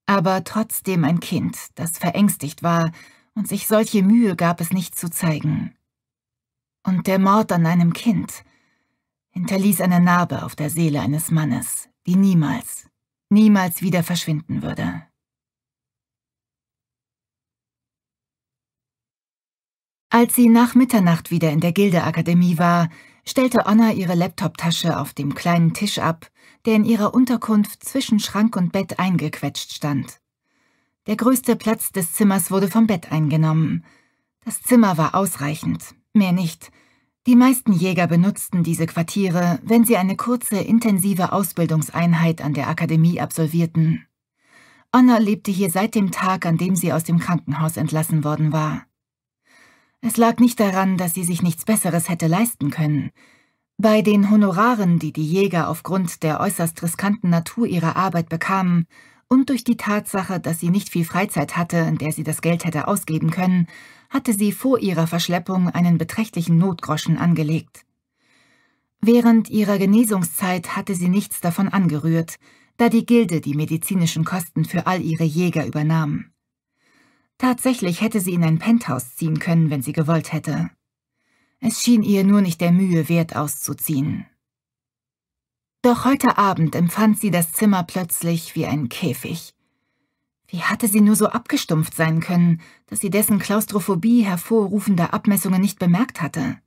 aber trotzdem ein Kind, das verängstigt war und sich solche Mühe gab es nicht zu zeigen. Und der Mord an einem Kind – hinterließ eine Narbe auf der Seele eines Mannes, die niemals, niemals wieder verschwinden würde. Als sie nach Mitternacht wieder in der Gildeakademie war, stellte Anna ihre Laptoptasche auf dem kleinen Tisch ab, der in ihrer Unterkunft zwischen Schrank und Bett eingequetscht stand. Der größte Platz des Zimmers wurde vom Bett eingenommen. Das Zimmer war ausreichend, mehr nicht, die meisten Jäger benutzten diese Quartiere, wenn sie eine kurze, intensive Ausbildungseinheit an der Akademie absolvierten. Anna lebte hier seit dem Tag, an dem sie aus dem Krankenhaus entlassen worden war. Es lag nicht daran, dass sie sich nichts Besseres hätte leisten können. Bei den Honoraren, die die Jäger aufgrund der äußerst riskanten Natur ihrer Arbeit bekamen und durch die Tatsache, dass sie nicht viel Freizeit hatte, in der sie das Geld hätte ausgeben können, hatte sie vor ihrer Verschleppung einen beträchtlichen Notgroschen angelegt. Während ihrer Genesungszeit hatte sie nichts davon angerührt, da die Gilde die medizinischen Kosten für all ihre Jäger übernahm. Tatsächlich hätte sie in ein Penthouse ziehen können, wenn sie gewollt hätte. Es schien ihr nur nicht der Mühe wert auszuziehen. Doch heute Abend empfand sie das Zimmer plötzlich wie ein Käfig, wie hatte sie nur so abgestumpft sein können, dass sie dessen Klaustrophobie hervorrufender Abmessungen nicht bemerkt hatte?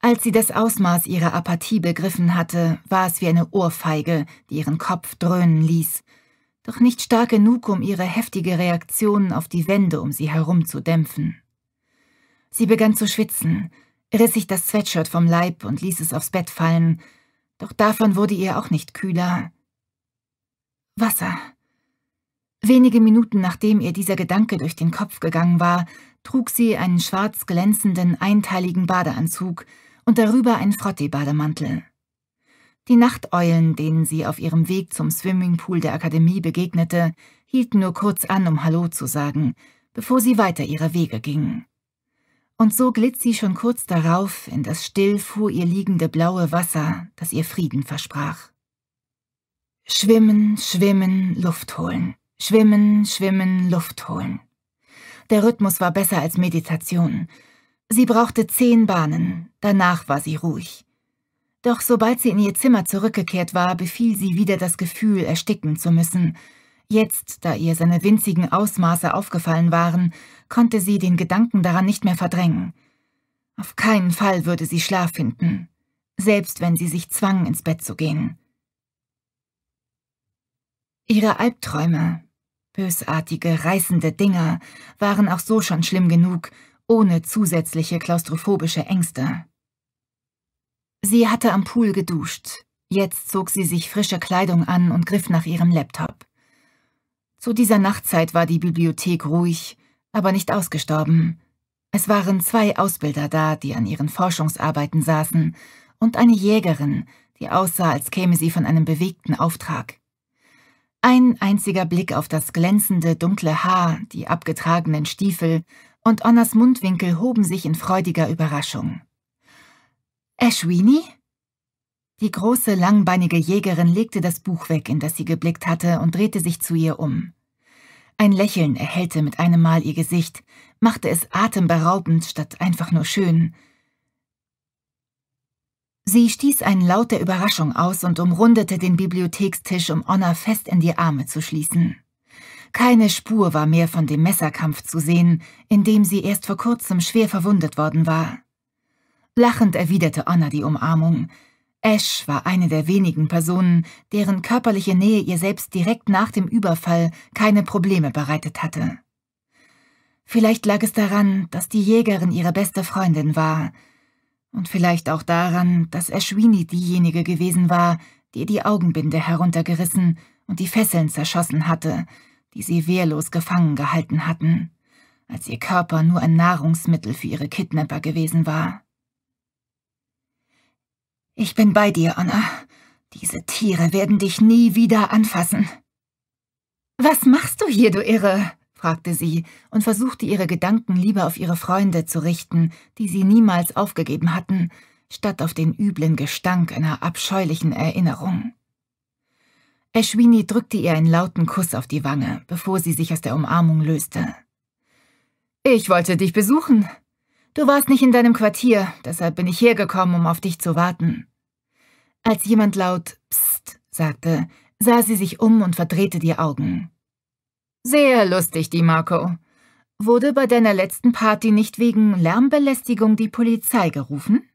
Als sie das Ausmaß ihrer Apathie begriffen hatte, war es wie eine Ohrfeige, die ihren Kopf dröhnen ließ, doch nicht stark genug, um ihre heftige Reaktion auf die Wände um sie herum zu dämpfen. Sie begann zu schwitzen, riss sich das Sweatshirt vom Leib und ließ es aufs Bett fallen, doch davon wurde ihr auch nicht kühler. Wasser. Wenige Minuten nachdem ihr dieser Gedanke durch den Kopf gegangen war, trug sie einen schwarz glänzenden, einteiligen Badeanzug und darüber einen Frottee-Bademantel. Die Nachteulen, denen sie auf ihrem Weg zum Swimmingpool der Akademie begegnete, hielten nur kurz an, um Hallo zu sagen, bevor sie weiter ihre Wege gingen. Und so glitt sie schon kurz darauf in das still vor ihr liegende blaue Wasser, das ihr Frieden versprach. Schwimmen, schwimmen, Luft holen. Schwimmen, schwimmen, Luft holen. Der Rhythmus war besser als Meditation. Sie brauchte zehn Bahnen, danach war sie ruhig. Doch sobald sie in ihr Zimmer zurückgekehrt war, befiel sie wieder das Gefühl, ersticken zu müssen. Jetzt, da ihr seine winzigen Ausmaße aufgefallen waren, konnte sie den Gedanken daran nicht mehr verdrängen. Auf keinen Fall würde sie Schlaf finden, selbst wenn sie sich zwang, ins Bett zu gehen. Ihre Albträume, Bösartige, reißende Dinger waren auch so schon schlimm genug, ohne zusätzliche klaustrophobische Ängste. Sie hatte am Pool geduscht. Jetzt zog sie sich frische Kleidung an und griff nach ihrem Laptop. Zu dieser Nachtzeit war die Bibliothek ruhig, aber nicht ausgestorben. Es waren zwei Ausbilder da, die an ihren Forschungsarbeiten saßen, und eine Jägerin, die aussah, als käme sie von einem bewegten Auftrag. Ein einziger Blick auf das glänzende, dunkle Haar, die abgetragenen Stiefel und Onnas Mundwinkel hoben sich in freudiger Überraschung. Ashwini? Die große, langbeinige Jägerin legte das Buch weg, in das sie geblickt hatte, und drehte sich zu ihr um. Ein Lächeln erhellte mit einem Mal ihr Gesicht, machte es atemberaubend statt einfach nur schön, Sie stieß einen Laut der Überraschung aus und umrundete den Bibliothekstisch, um Honor fest in die Arme zu schließen. Keine Spur war mehr von dem Messerkampf zu sehen, in dem sie erst vor kurzem schwer verwundet worden war. Lachend erwiderte Honor die Umarmung. Ash war eine der wenigen Personen, deren körperliche Nähe ihr selbst direkt nach dem Überfall keine Probleme bereitet hatte. Vielleicht lag es daran, dass die Jägerin ihre beste Freundin war – und vielleicht auch daran, dass Ashwini diejenige gewesen war, die die Augenbinde heruntergerissen und die Fesseln zerschossen hatte, die sie wehrlos gefangen gehalten hatten, als ihr Körper nur ein Nahrungsmittel für ihre Kidnapper gewesen war. Ich bin bei dir, Anna. Diese Tiere werden dich nie wieder anfassen. Was machst du hier, du Irre? fragte sie und versuchte ihre Gedanken lieber auf ihre Freunde zu richten, die sie niemals aufgegeben hatten, statt auf den üblen Gestank einer abscheulichen Erinnerung. Eschwini drückte ihr einen lauten Kuss auf die Wange, bevor sie sich aus der Umarmung löste. Ich wollte dich besuchen. Du warst nicht in deinem Quartier, deshalb bin ich hergekommen, um auf dich zu warten. Als jemand laut Psst sagte, sah sie sich um und verdrehte die Augen. Sehr lustig, die Marco. Wurde bei deiner letzten Party nicht wegen Lärmbelästigung die Polizei gerufen?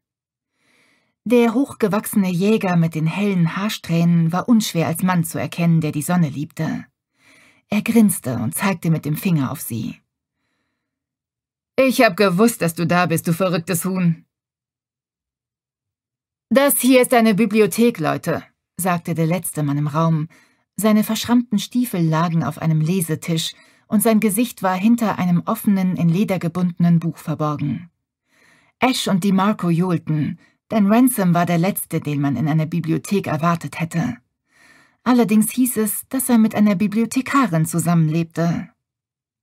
Der hochgewachsene Jäger mit den hellen Haarsträhnen war unschwer als Mann zu erkennen, der die Sonne liebte. Er grinste und zeigte mit dem Finger auf sie. Ich hab gewusst, dass du da bist, du verrücktes Huhn. Das hier ist eine Bibliothek, Leute, sagte der letzte Mann im Raum, seine verschrammten Stiefel lagen auf einem Lesetisch und sein Gesicht war hinter einem offenen, in Leder gebundenen Buch verborgen. Ash und DiMarco johlten, denn Ransom war der Letzte, den man in einer Bibliothek erwartet hätte. Allerdings hieß es, dass er mit einer Bibliothekarin zusammenlebte.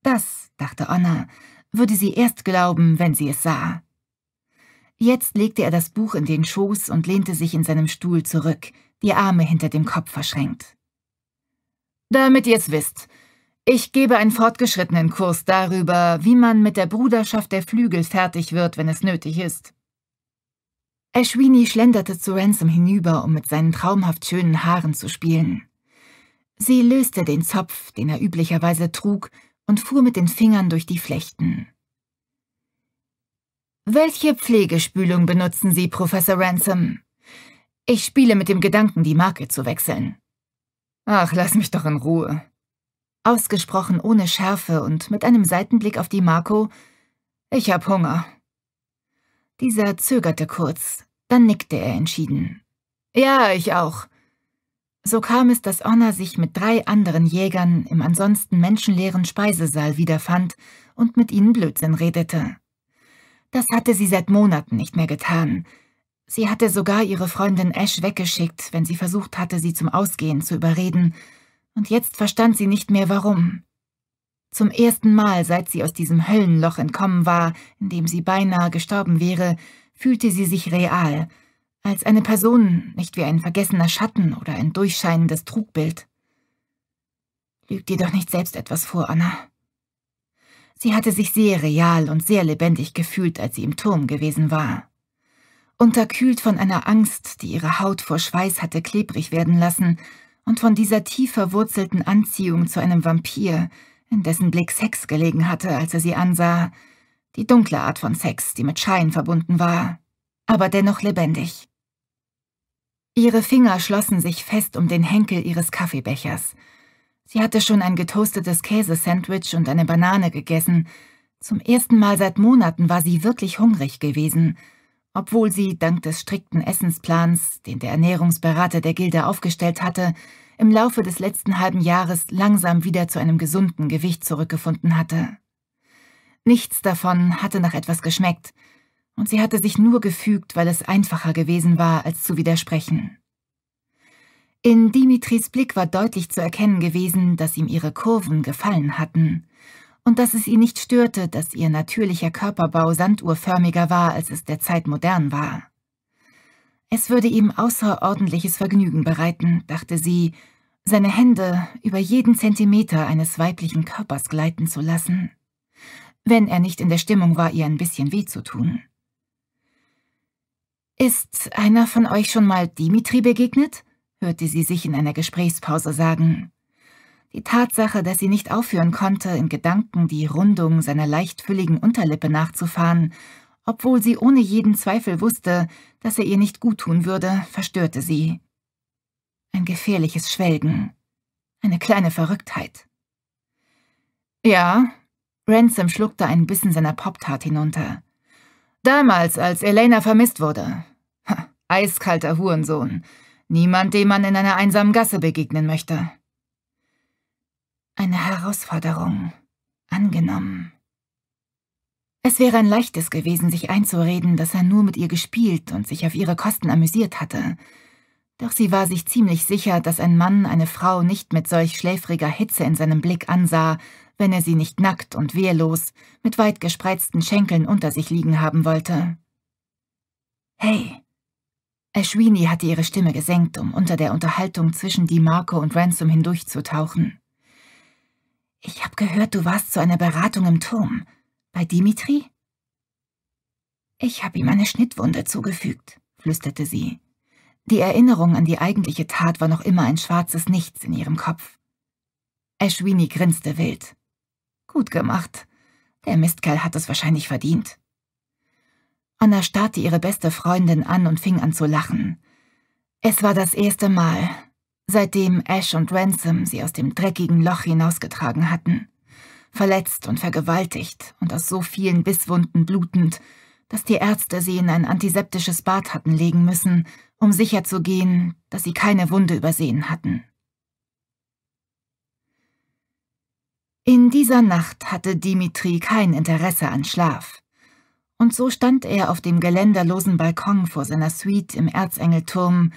Das, dachte Anna, würde sie erst glauben, wenn sie es sah. Jetzt legte er das Buch in den Schoß und lehnte sich in seinem Stuhl zurück, die Arme hinter dem Kopf verschränkt. Damit ihr es wisst, ich gebe einen fortgeschrittenen Kurs darüber, wie man mit der Bruderschaft der Flügel fertig wird, wenn es nötig ist. Ashwini schlenderte zu Ransom hinüber, um mit seinen traumhaft schönen Haaren zu spielen. Sie löste den Zopf, den er üblicherweise trug, und fuhr mit den Fingern durch die Flechten. Welche Pflegespülung benutzen Sie, Professor Ransom? Ich spiele mit dem Gedanken, die Marke zu wechseln. Ach, lass mich doch in Ruhe. Ausgesprochen ohne Schärfe und mit einem Seitenblick auf die Marco. Ich hab Hunger. Dieser zögerte kurz, dann nickte er entschieden. Ja, ich auch. So kam es, dass Honor sich mit drei anderen Jägern im ansonsten menschenleeren Speisesaal wiederfand und mit ihnen Blödsinn redete. Das hatte sie seit Monaten nicht mehr getan, Sie hatte sogar ihre Freundin Ash weggeschickt, wenn sie versucht hatte, sie zum Ausgehen zu überreden, und jetzt verstand sie nicht mehr warum. Zum ersten Mal, seit sie aus diesem Höllenloch entkommen war, in dem sie beinahe gestorben wäre, fühlte sie sich real, als eine Person, nicht wie ein vergessener Schatten oder ein durchscheinendes Trugbild. Lüg dir doch nicht selbst etwas vor, Anna. Sie hatte sich sehr real und sehr lebendig gefühlt, als sie im Turm gewesen war unterkühlt von einer Angst, die ihre Haut vor Schweiß hatte klebrig werden lassen, und von dieser tief verwurzelten Anziehung zu einem Vampir, in dessen Blick Sex gelegen hatte, als er sie ansah, die dunkle Art von Sex, die mit Schein verbunden war, aber dennoch lebendig. Ihre Finger schlossen sich fest um den Henkel ihres Kaffeebechers. Sie hatte schon ein getoastetes Käsesandwich und eine Banane gegessen. Zum ersten Mal seit Monaten war sie wirklich hungrig gewesen – obwohl sie dank des strikten Essensplans, den der Ernährungsberater der Gilde aufgestellt hatte, im Laufe des letzten halben Jahres langsam wieder zu einem gesunden Gewicht zurückgefunden hatte. Nichts davon hatte nach etwas geschmeckt, und sie hatte sich nur gefügt, weil es einfacher gewesen war, als zu widersprechen. In Dimitris Blick war deutlich zu erkennen gewesen, dass ihm ihre Kurven gefallen hatten, und dass es ihn nicht störte, dass ihr natürlicher Körperbau sanduhrförmiger war, als es der Zeit modern war. Es würde ihm außerordentliches Vergnügen bereiten, dachte sie, seine Hände über jeden Zentimeter eines weiblichen Körpers gleiten zu lassen, wenn er nicht in der Stimmung war, ihr ein bisschen weh zu tun. Ist einer von euch schon mal Dimitri begegnet? hörte sie sich in einer Gesprächspause sagen. Die Tatsache, dass sie nicht aufhören konnte, in Gedanken die Rundung seiner leicht fülligen Unterlippe nachzufahren, obwohl sie ohne jeden Zweifel wusste, dass er ihr nicht guttun würde, verstörte sie. Ein gefährliches Schwelgen. Eine kleine Verrücktheit. Ja, Ransom schluckte einen Bissen seiner Pop-Tart hinunter. Damals, als Elena vermisst wurde. Ha, eiskalter Hurensohn. Niemand, dem man in einer einsamen Gasse begegnen möchte eine Herausforderung angenommen. Es wäre ein leichtes gewesen, sich einzureden, dass er nur mit ihr gespielt und sich auf ihre Kosten amüsiert hatte. Doch sie war sich ziemlich sicher, dass ein Mann eine Frau nicht mit solch schläfriger Hitze in seinem Blick ansah, wenn er sie nicht nackt und wehrlos, mit weit gespreizten Schenkeln unter sich liegen haben wollte. Hey! Ashwini hatte ihre Stimme gesenkt, um unter der Unterhaltung zwischen Marco und Ransom hindurchzutauchen. Ich habe gehört, du warst zu einer Beratung im Turm. Bei Dimitri? Ich habe ihm eine Schnittwunde zugefügt, flüsterte sie. Die Erinnerung an die eigentliche Tat war noch immer ein schwarzes Nichts in ihrem Kopf. Ashwini grinste wild. Gut gemacht. Der Mistkerl hat es wahrscheinlich verdient. Anna starrte ihre beste Freundin an und fing an zu lachen. Es war das erste Mal, seitdem Ash und Ransom sie aus dem dreckigen Loch hinausgetragen hatten, verletzt und vergewaltigt und aus so vielen Bisswunden blutend, dass die Ärzte sie in ein antiseptisches Bad hatten legen müssen, um sicherzugehen, dass sie keine Wunde übersehen hatten. In dieser Nacht hatte Dimitri kein Interesse an Schlaf. Und so stand er auf dem geländerlosen Balkon vor seiner Suite im Erzengelturm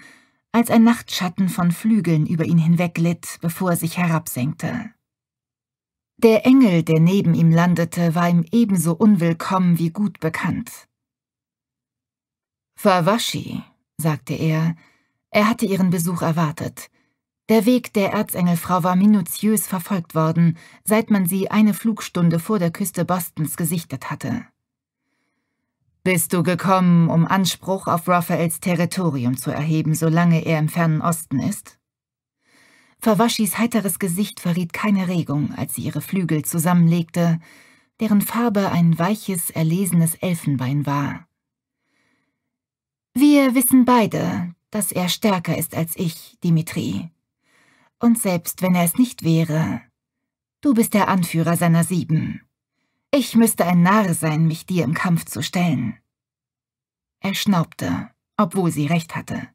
als ein Nachtschatten von Flügeln über ihn hinwegglitt, bevor er sich herabsenkte. Der Engel, der neben ihm landete, war ihm ebenso unwillkommen wie gut bekannt. Fawashi, sagte er, er hatte ihren Besuch erwartet. Der Weg der Erzengelfrau war minutiös verfolgt worden, seit man sie eine Flugstunde vor der Küste Bostons gesichtet hatte. Bist du gekommen, um Anspruch auf Raphaels Territorium zu erheben, solange er im fernen Osten ist? Fawashis heiteres Gesicht verriet keine Regung, als sie ihre Flügel zusammenlegte, deren Farbe ein weiches, erlesenes Elfenbein war. Wir wissen beide, dass er stärker ist als ich, Dimitri. Und selbst wenn er es nicht wäre, du bist der Anführer seiner Sieben. Ich müsste ein Narr sein, mich dir im Kampf zu stellen. Er schnaubte, obwohl sie recht hatte.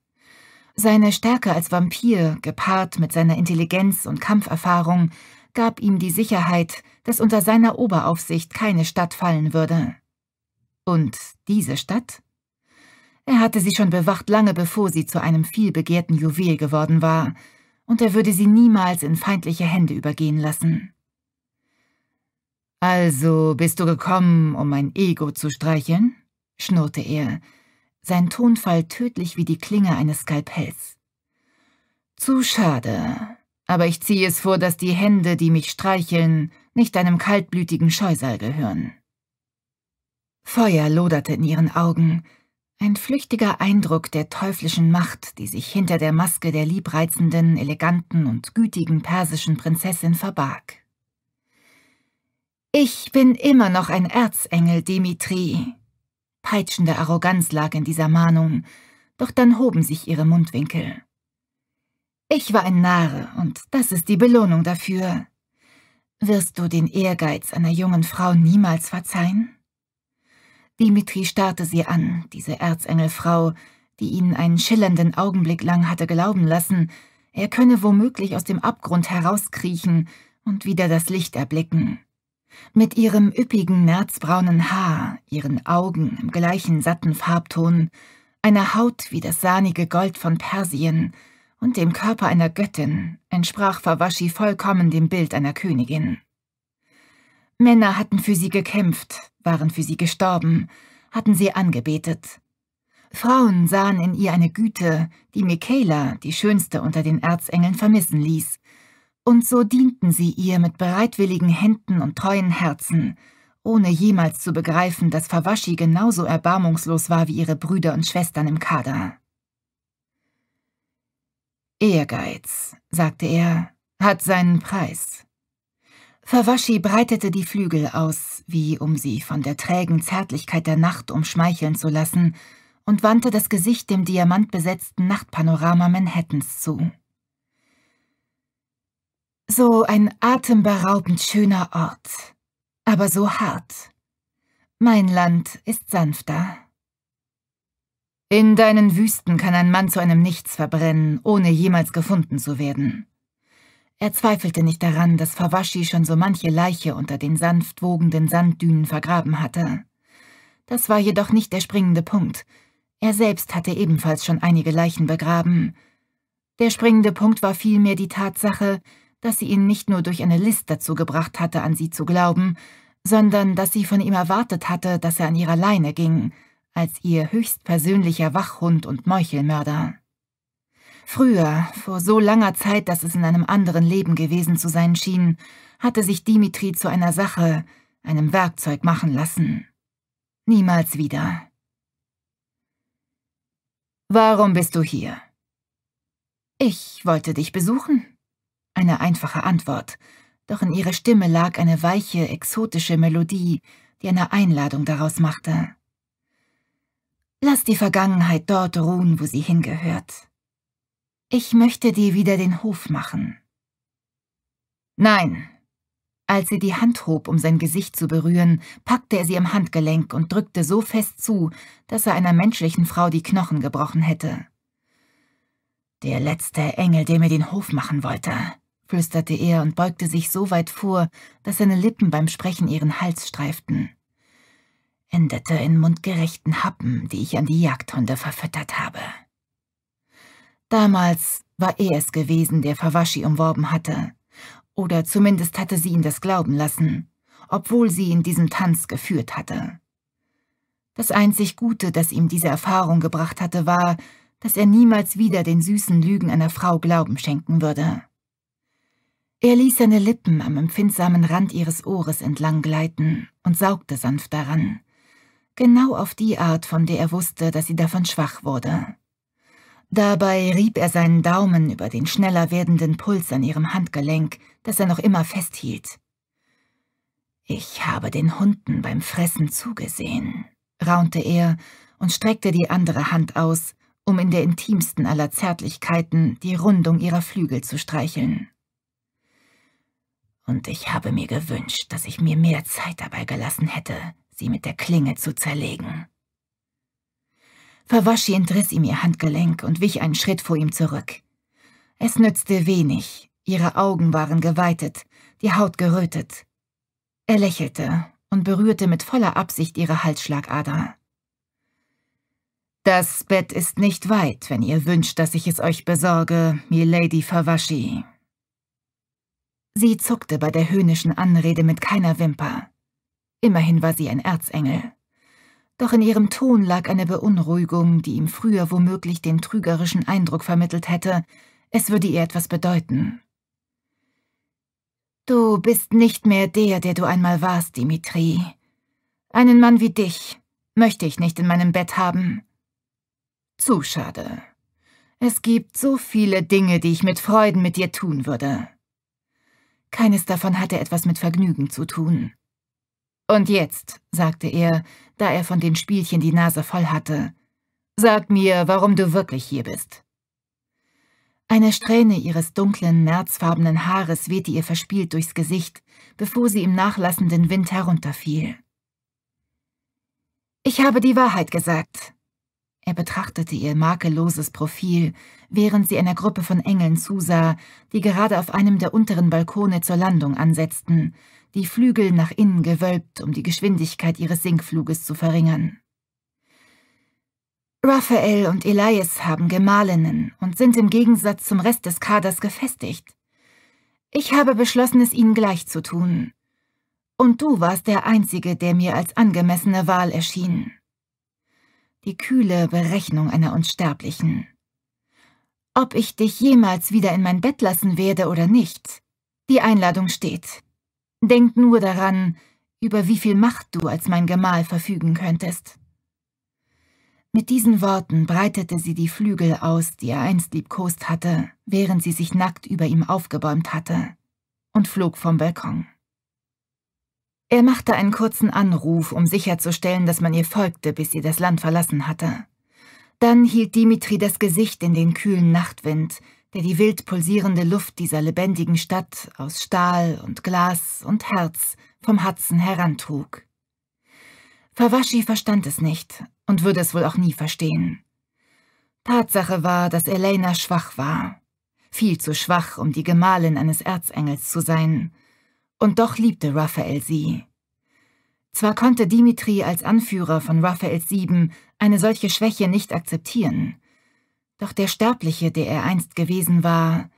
Seine Stärke als Vampir, gepaart mit seiner Intelligenz und Kampferfahrung, gab ihm die Sicherheit, dass unter seiner Oberaufsicht keine Stadt fallen würde. Und diese Stadt? Er hatte sie schon bewacht lange bevor sie zu einem vielbegehrten Juwel geworden war, und er würde sie niemals in feindliche Hände übergehen lassen. Also bist du gekommen, um mein Ego zu streicheln? schnurrte er, sein Tonfall tödlich wie die Klinge eines Skalpells. Zu schade, aber ich ziehe es vor, dass die Hände, die mich streicheln, nicht einem kaltblütigen Scheusal gehören. Feuer loderte in ihren Augen, ein flüchtiger Eindruck der teuflischen Macht, die sich hinter der Maske der liebreizenden, eleganten und gütigen persischen Prinzessin verbarg. Ich bin immer noch ein Erzengel, Dimitri. Peitschende Arroganz lag in dieser Mahnung, doch dann hoben sich ihre Mundwinkel. Ich war ein Narr, und das ist die Belohnung dafür. Wirst du den Ehrgeiz einer jungen Frau niemals verzeihen? Dimitri starrte sie an, diese Erzengelfrau, die ihn einen schillernden Augenblick lang hatte glauben lassen, er könne womöglich aus dem Abgrund herauskriechen und wieder das Licht erblicken. Mit ihrem üppigen nerzbraunen Haar, ihren Augen im gleichen satten Farbton, einer Haut wie das sahnige Gold von Persien und dem Körper einer Göttin entsprach Fawashi vollkommen dem Bild einer Königin. Männer hatten für sie gekämpft, waren für sie gestorben, hatten sie angebetet. Frauen sahen in ihr eine Güte, die Michaela, die schönste unter den Erzengeln, vermissen ließ, und so dienten sie ihr mit bereitwilligen Händen und treuen Herzen, ohne jemals zu begreifen, dass Fawashi genauso erbarmungslos war wie ihre Brüder und Schwestern im Kader. Ehrgeiz, sagte er, hat seinen Preis. Fawashi breitete die Flügel aus, wie um sie von der trägen Zärtlichkeit der Nacht umschmeicheln zu lassen, und wandte das Gesicht dem diamantbesetzten Nachtpanorama Manhattans zu. So ein atemberaubend schöner Ort, aber so hart. Mein Land ist sanfter. In deinen Wüsten kann ein Mann zu einem Nichts verbrennen, ohne jemals gefunden zu werden. Er zweifelte nicht daran, dass Fawashi schon so manche Leiche unter den sanft wogenden Sanddünen vergraben hatte. Das war jedoch nicht der springende Punkt. Er selbst hatte ebenfalls schon einige Leichen begraben. Der springende Punkt war vielmehr die Tatsache, dass sie ihn nicht nur durch eine List dazu gebracht hatte, an sie zu glauben, sondern dass sie von ihm erwartet hatte, dass er an ihrer Leine ging, als ihr höchstpersönlicher Wachhund und Meuchelmörder. Früher, vor so langer Zeit, dass es in einem anderen Leben gewesen zu sein schien, hatte sich Dimitri zu einer Sache, einem Werkzeug machen lassen. Niemals wieder. Warum bist du hier? Ich wollte dich besuchen. Eine einfache Antwort, doch in ihrer Stimme lag eine weiche, exotische Melodie, die eine Einladung daraus machte. Lass die Vergangenheit dort ruhen, wo sie hingehört. Ich möchte dir wieder den Hof machen. Nein. Als sie die Hand hob, um sein Gesicht zu berühren, packte er sie im Handgelenk und drückte so fest zu, dass er einer menschlichen Frau die Knochen gebrochen hätte. Der letzte Engel, der mir den Hof machen wollte flüsterte er und beugte sich so weit vor, dass seine Lippen beim Sprechen ihren Hals streiften. Endete in mundgerechten Happen, die ich an die Jagdhunde verfüttert habe. Damals war er es gewesen, der Fawashi umworben hatte. Oder zumindest hatte sie ihn das glauben lassen, obwohl sie in diesem Tanz geführt hatte. Das einzig Gute, das ihm diese Erfahrung gebracht hatte, war, dass er niemals wieder den süßen Lügen einer Frau Glauben schenken würde. Er ließ seine Lippen am empfindsamen Rand ihres Ohres entlang gleiten und saugte sanft daran. Genau auf die Art, von der er wusste, dass sie davon schwach wurde. Dabei rieb er seinen Daumen über den schneller werdenden Puls an ihrem Handgelenk, das er noch immer festhielt. Ich habe den Hunden beim Fressen zugesehen, raunte er und streckte die andere Hand aus, um in der intimsten aller Zärtlichkeiten die Rundung ihrer Flügel zu streicheln und ich habe mir gewünscht, dass ich mir mehr Zeit dabei gelassen hätte, sie mit der Klinge zu zerlegen. Fawashi entriss ihm ihr Handgelenk und wich einen Schritt vor ihm zurück. Es nützte wenig, ihre Augen waren geweitet, die Haut gerötet. Er lächelte und berührte mit voller Absicht ihre Halsschlagader. Das Bett ist nicht weit, wenn ihr wünscht, dass ich es euch besorge, Milady Fawashi. Sie zuckte bei der höhnischen Anrede mit keiner Wimper. Immerhin war sie ein Erzengel. Doch in ihrem Ton lag eine Beunruhigung, die ihm früher womöglich den trügerischen Eindruck vermittelt hätte, es würde ihr etwas bedeuten. Du bist nicht mehr der, der du einmal warst, Dimitri. Einen Mann wie dich möchte ich nicht in meinem Bett haben. Zu schade. Es gibt so viele Dinge, die ich mit Freuden mit dir tun würde. Keines davon hatte etwas mit Vergnügen zu tun. Und jetzt, sagte er, da er von den Spielchen die Nase voll hatte, sag mir, warum du wirklich hier bist. Eine Strähne ihres dunklen, nerzfarbenen Haares wehte ihr verspielt durchs Gesicht, bevor sie im nachlassenden Wind herunterfiel. Ich habe die Wahrheit gesagt. Er betrachtete ihr makelloses Profil, während sie einer Gruppe von Engeln zusah, die gerade auf einem der unteren Balkone zur Landung ansetzten, die Flügel nach innen gewölbt, um die Geschwindigkeit ihres Sinkfluges zu verringern. Raphael und Elias haben Gemahlinnen und sind im Gegensatz zum Rest des Kaders gefestigt. Ich habe beschlossen, es ihnen gleich zu tun. Und du warst der Einzige, der mir als angemessene Wahl erschien. Die kühle Berechnung einer Unsterblichen ob ich dich jemals wieder in mein Bett lassen werde oder nicht. Die Einladung steht. Denk nur daran, über wie viel Macht du als mein Gemahl verfügen könntest. Mit diesen Worten breitete sie die Flügel aus, die er einst liebkost hatte, während sie sich nackt über ihm aufgebäumt hatte, und flog vom Balkon. Er machte einen kurzen Anruf, um sicherzustellen, dass man ihr folgte, bis sie das Land verlassen hatte. Dann hielt Dimitri das Gesicht in den kühlen Nachtwind, der die wild pulsierende Luft dieser lebendigen Stadt aus Stahl und Glas und Herz vom Hudson herantrug. Fawashi verstand es nicht und würde es wohl auch nie verstehen. Tatsache war, dass Elena schwach war, viel zu schwach, um die Gemahlin eines Erzengels zu sein, und doch liebte Raphael sie. Zwar konnte Dimitri als Anführer von Raphaels Sieben eine solche Schwäche nicht akzeptieren. Doch der Sterbliche, der er einst gewesen war,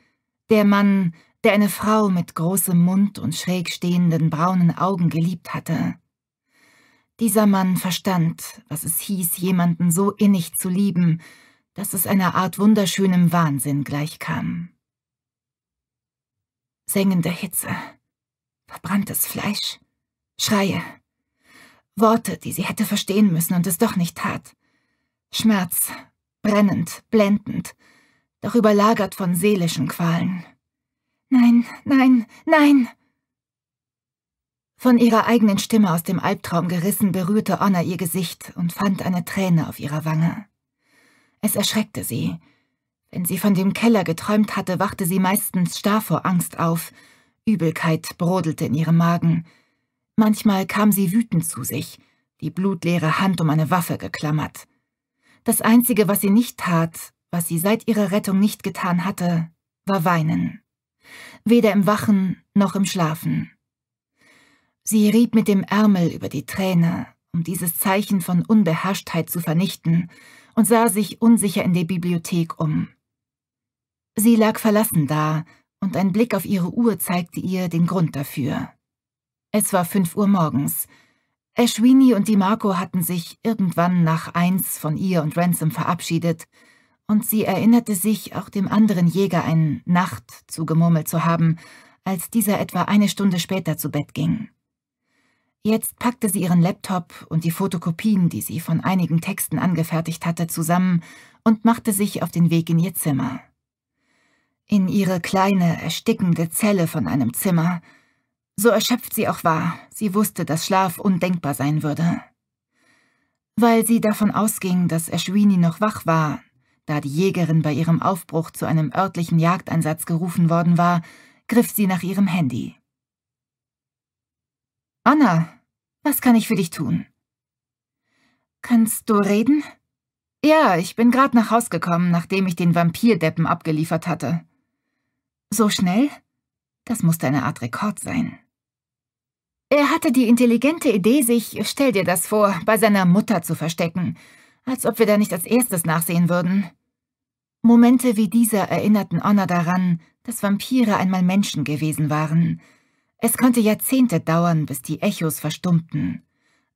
der Mann, der eine Frau mit großem Mund und schräg stehenden braunen Augen geliebt hatte. Dieser Mann verstand, was es hieß, jemanden so innig zu lieben, dass es einer Art wunderschönem Wahnsinn gleichkam. Sengende Hitze, verbranntes Fleisch, Schreie, Worte, die sie hätte verstehen müssen und es doch nicht tat. Schmerz, brennend, blendend, doch überlagert von seelischen Qualen. Nein, nein, nein! Von ihrer eigenen Stimme aus dem Albtraum gerissen, berührte Onna ihr Gesicht und fand eine Träne auf ihrer Wange. Es erschreckte sie. Wenn sie von dem Keller geträumt hatte, wachte sie meistens starr vor Angst auf. Übelkeit brodelte in ihrem Magen. Manchmal kam sie wütend zu sich, die blutleere Hand um eine Waffe geklammert. Das Einzige, was sie nicht tat, was sie seit ihrer Rettung nicht getan hatte, war weinen. Weder im Wachen noch im Schlafen. Sie rieb mit dem Ärmel über die Träne, um dieses Zeichen von Unbeherrschtheit zu vernichten, und sah sich unsicher in der Bibliothek um. Sie lag verlassen da, und ein Blick auf ihre Uhr zeigte ihr den Grund dafür. Es war fünf Uhr morgens. Ashwini und die Marco hatten sich irgendwann nach eins von ihr und Ransom verabschiedet, und sie erinnerte sich, auch dem anderen Jäger ein Nacht zugemurmelt zu haben, als dieser etwa eine Stunde später zu Bett ging. Jetzt packte sie ihren Laptop und die Fotokopien, die sie von einigen Texten angefertigt hatte, zusammen und machte sich auf den Weg in ihr Zimmer. In ihre kleine, erstickende Zelle von einem Zimmer, so erschöpft sie auch war, sie wusste, dass Schlaf undenkbar sein würde. Weil sie davon ausging, dass Ashwini noch wach war, da die Jägerin bei ihrem Aufbruch zu einem örtlichen Jagdeinsatz gerufen worden war, griff sie nach ihrem Handy. Anna, was kann ich für dich tun? Kannst du reden? Ja, ich bin gerade nach Haus gekommen, nachdem ich den Vampirdeppen abgeliefert hatte. So schnell? Das musste eine Art Rekord sein. Er hatte die intelligente Idee, sich, stell dir das vor, bei seiner Mutter zu verstecken, als ob wir da nicht als erstes nachsehen würden. Momente wie dieser erinnerten Honor daran, dass Vampire einmal Menschen gewesen waren. Es konnte Jahrzehnte dauern, bis die Echos verstummten.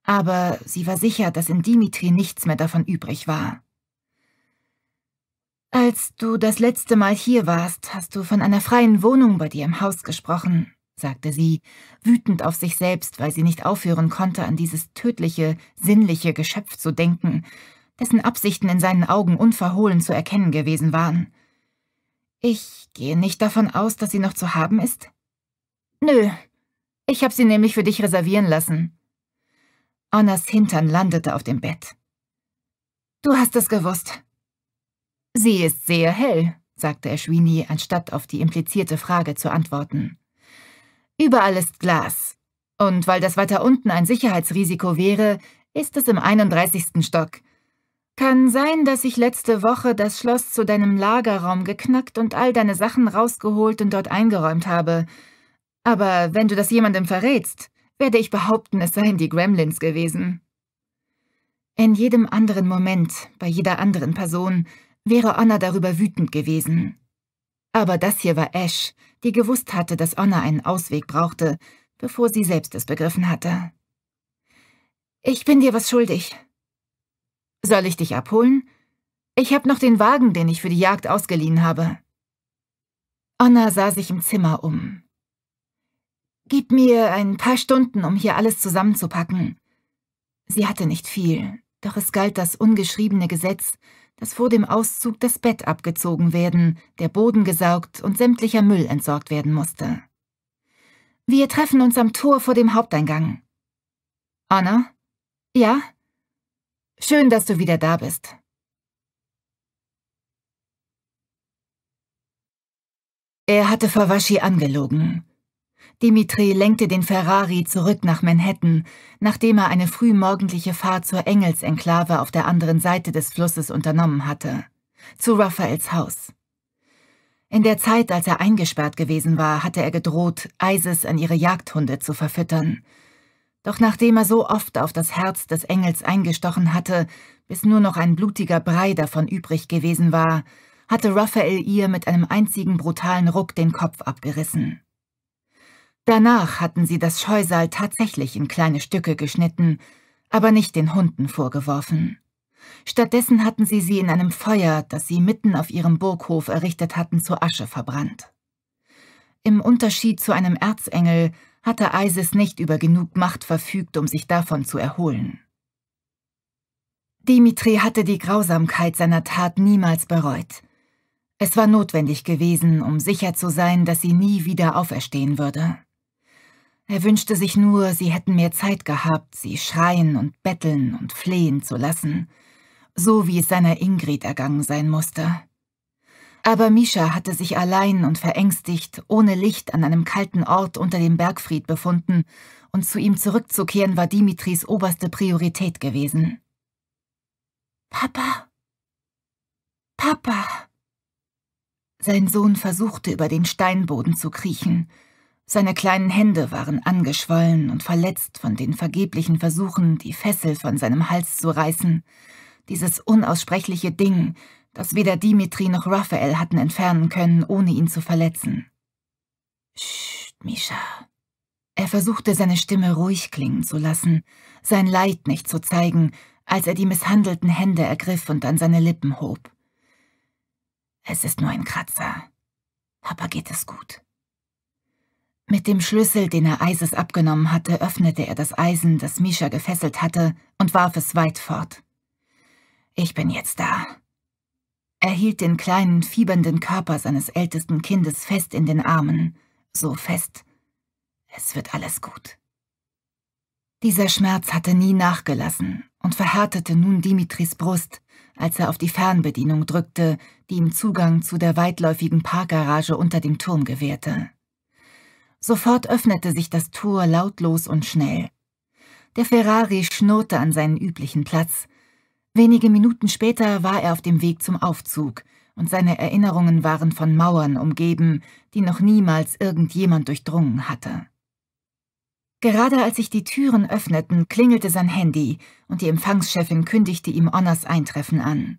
Aber sie war sicher, dass in Dimitri nichts mehr davon übrig war. Als du das letzte Mal hier warst, hast du von einer freien Wohnung bei dir im Haus gesprochen, sagte sie, wütend auf sich selbst, weil sie nicht aufhören konnte, an dieses tödliche, sinnliche Geschöpf zu denken, dessen Absichten in seinen Augen unverhohlen zu erkennen gewesen waren. Ich gehe nicht davon aus, dass sie noch zu haben ist? Nö, ich habe sie nämlich für dich reservieren lassen. Annas Hintern landete auf dem Bett. Du hast es gewusst. Sie ist sehr hell, sagte Eschwini, anstatt auf die implizierte Frage zu antworten. Überall ist Glas. Und weil das weiter unten ein Sicherheitsrisiko wäre, ist es im 31. Stock. Kann sein, dass ich letzte Woche das Schloss zu deinem Lagerraum geknackt und all deine Sachen rausgeholt und dort eingeräumt habe. Aber wenn du das jemandem verrätst, werde ich behaupten, es seien die Gremlins gewesen. In jedem anderen Moment, bei jeder anderen Person, wäre Anna darüber wütend gewesen. Aber das hier war Ash, die gewusst hatte, dass Anna einen Ausweg brauchte, bevor sie selbst es begriffen hatte. Ich bin dir was schuldig. Soll ich dich abholen? Ich habe noch den Wagen, den ich für die Jagd ausgeliehen habe. Anna sah sich im Zimmer um. Gib mir ein paar Stunden, um hier alles zusammenzupacken. Sie hatte nicht viel, doch es galt das ungeschriebene Gesetz, dass vor dem Auszug das Bett abgezogen werden, der Boden gesaugt und sämtlicher Müll entsorgt werden musste. Wir treffen uns am Tor vor dem Haupteingang. Anna? Ja? Schön, dass du wieder da bist. Er hatte Fawashi angelogen. Dimitri lenkte den Ferrari zurück nach Manhattan, nachdem er eine frühmorgendliche Fahrt zur Engelsenklave auf der anderen Seite des Flusses unternommen hatte, zu Raphaels Haus. In der Zeit, als er eingesperrt gewesen war, hatte er gedroht, Isis an ihre Jagdhunde zu verfüttern. Doch nachdem er so oft auf das Herz des Engels eingestochen hatte, bis nur noch ein blutiger Brei davon übrig gewesen war, hatte Raphael ihr mit einem einzigen brutalen Ruck den Kopf abgerissen. Danach hatten sie das Scheusal tatsächlich in kleine Stücke geschnitten, aber nicht den Hunden vorgeworfen. Stattdessen hatten sie sie in einem Feuer, das sie mitten auf ihrem Burghof errichtet hatten, zur Asche verbrannt. Im Unterschied zu einem Erzengel hatte Isis nicht über genug Macht verfügt, um sich davon zu erholen. Dimitri hatte die Grausamkeit seiner Tat niemals bereut. Es war notwendig gewesen, um sicher zu sein, dass sie nie wieder auferstehen würde. Er wünschte sich nur, sie hätten mehr Zeit gehabt, sie schreien und betteln und flehen zu lassen, so wie es seiner Ingrid ergangen sein musste. Aber Misha hatte sich allein und verängstigt, ohne Licht an einem kalten Ort unter dem Bergfried befunden, und zu ihm zurückzukehren war Dimitris oberste Priorität gewesen. Papa. Papa. Sein Sohn versuchte über den Steinboden zu kriechen, seine kleinen Hände waren angeschwollen und verletzt von den vergeblichen Versuchen, die Fessel von seinem Hals zu reißen. Dieses unaussprechliche Ding, das weder Dimitri noch Raphael hatten entfernen können, ohne ihn zu verletzen. Psst, Misha. Er versuchte, seine Stimme ruhig klingen zu lassen, sein Leid nicht zu zeigen, als er die misshandelten Hände ergriff und an seine Lippen hob. Es ist nur ein Kratzer. Papa geht es gut. Mit dem Schlüssel, den er Eises abgenommen hatte, öffnete er das Eisen, das Misha gefesselt hatte, und warf es weit fort. Ich bin jetzt da. Er hielt den kleinen, fiebernden Körper seines ältesten Kindes fest in den Armen, so fest. Es wird alles gut. Dieser Schmerz hatte nie nachgelassen und verhärtete nun Dimitris Brust, als er auf die Fernbedienung drückte, die ihm Zugang zu der weitläufigen Parkgarage unter dem Turm gewährte. Sofort öffnete sich das Tor lautlos und schnell. Der Ferrari schnurrte an seinen üblichen Platz. Wenige Minuten später war er auf dem Weg zum Aufzug, und seine Erinnerungen waren von Mauern umgeben, die noch niemals irgendjemand durchdrungen hatte. Gerade als sich die Türen öffneten, klingelte sein Handy, und die Empfangschefin kündigte ihm Onners Eintreffen an.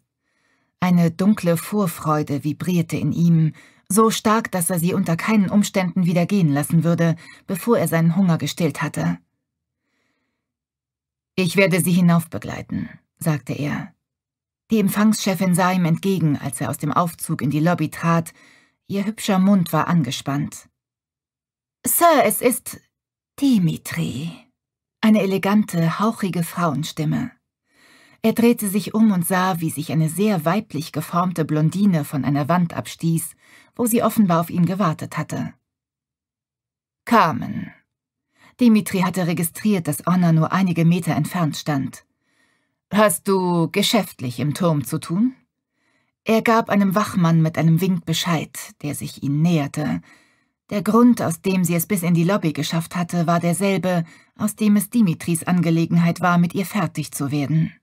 Eine dunkle Vorfreude vibrierte in ihm, so stark, dass er sie unter keinen Umständen wieder gehen lassen würde, bevor er seinen Hunger gestillt hatte. »Ich werde Sie hinaufbegleiten«, sagte er. Die Empfangschefin sah ihm entgegen, als er aus dem Aufzug in die Lobby trat. Ihr hübscher Mund war angespannt. »Sir, es ist Dimitri«, eine elegante, hauchige Frauenstimme. Er drehte sich um und sah, wie sich eine sehr weiblich geformte Blondine von einer Wand abstieß, wo sie offenbar auf ihn gewartet hatte. Carmen. Dimitri hatte registriert, dass Anna nur einige Meter entfernt stand. Hast du geschäftlich im Turm zu tun? Er gab einem Wachmann mit einem Wink Bescheid, der sich ihnen näherte. Der Grund, aus dem sie es bis in die Lobby geschafft hatte, war derselbe, aus dem es Dimitris Angelegenheit war, mit ihr fertig zu werden.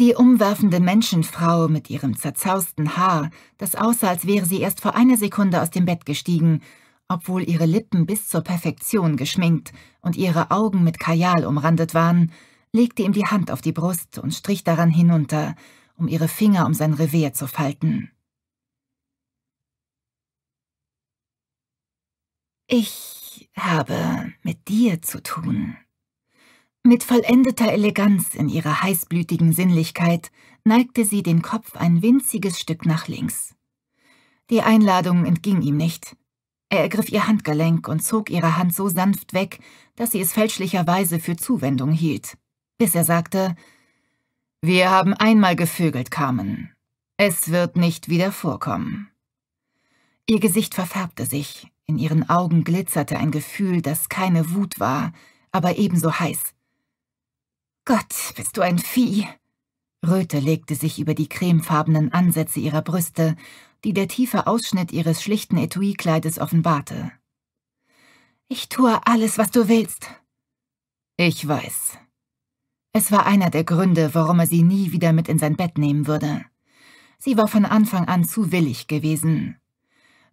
Die umwerfende Menschenfrau mit ihrem zerzausten Haar, das aussah, als wäre sie erst vor einer Sekunde aus dem Bett gestiegen, obwohl ihre Lippen bis zur Perfektion geschminkt und ihre Augen mit Kajal umrandet waren, legte ihm die Hand auf die Brust und strich daran hinunter, um ihre Finger um sein Revier zu falten. Ich habe mit dir zu tun. Mit vollendeter Eleganz in ihrer heißblütigen Sinnlichkeit neigte sie den Kopf ein winziges Stück nach links. Die Einladung entging ihm nicht. Er ergriff ihr Handgelenk und zog ihre Hand so sanft weg, dass sie es fälschlicherweise für Zuwendung hielt, bis er sagte, »Wir haben einmal gevögelt, Carmen. Es wird nicht wieder vorkommen.« Ihr Gesicht verfärbte sich, in ihren Augen glitzerte ein Gefühl, das keine Wut war, aber ebenso heiß. Gott, bist du ein Vieh! Röte legte sich über die cremefarbenen Ansätze ihrer Brüste, die der tiefe Ausschnitt ihres schlichten Etui-Kleides offenbarte. Ich tue alles, was du willst. Ich weiß. Es war einer der Gründe, warum er sie nie wieder mit in sein Bett nehmen würde. Sie war von Anfang an zu willig gewesen.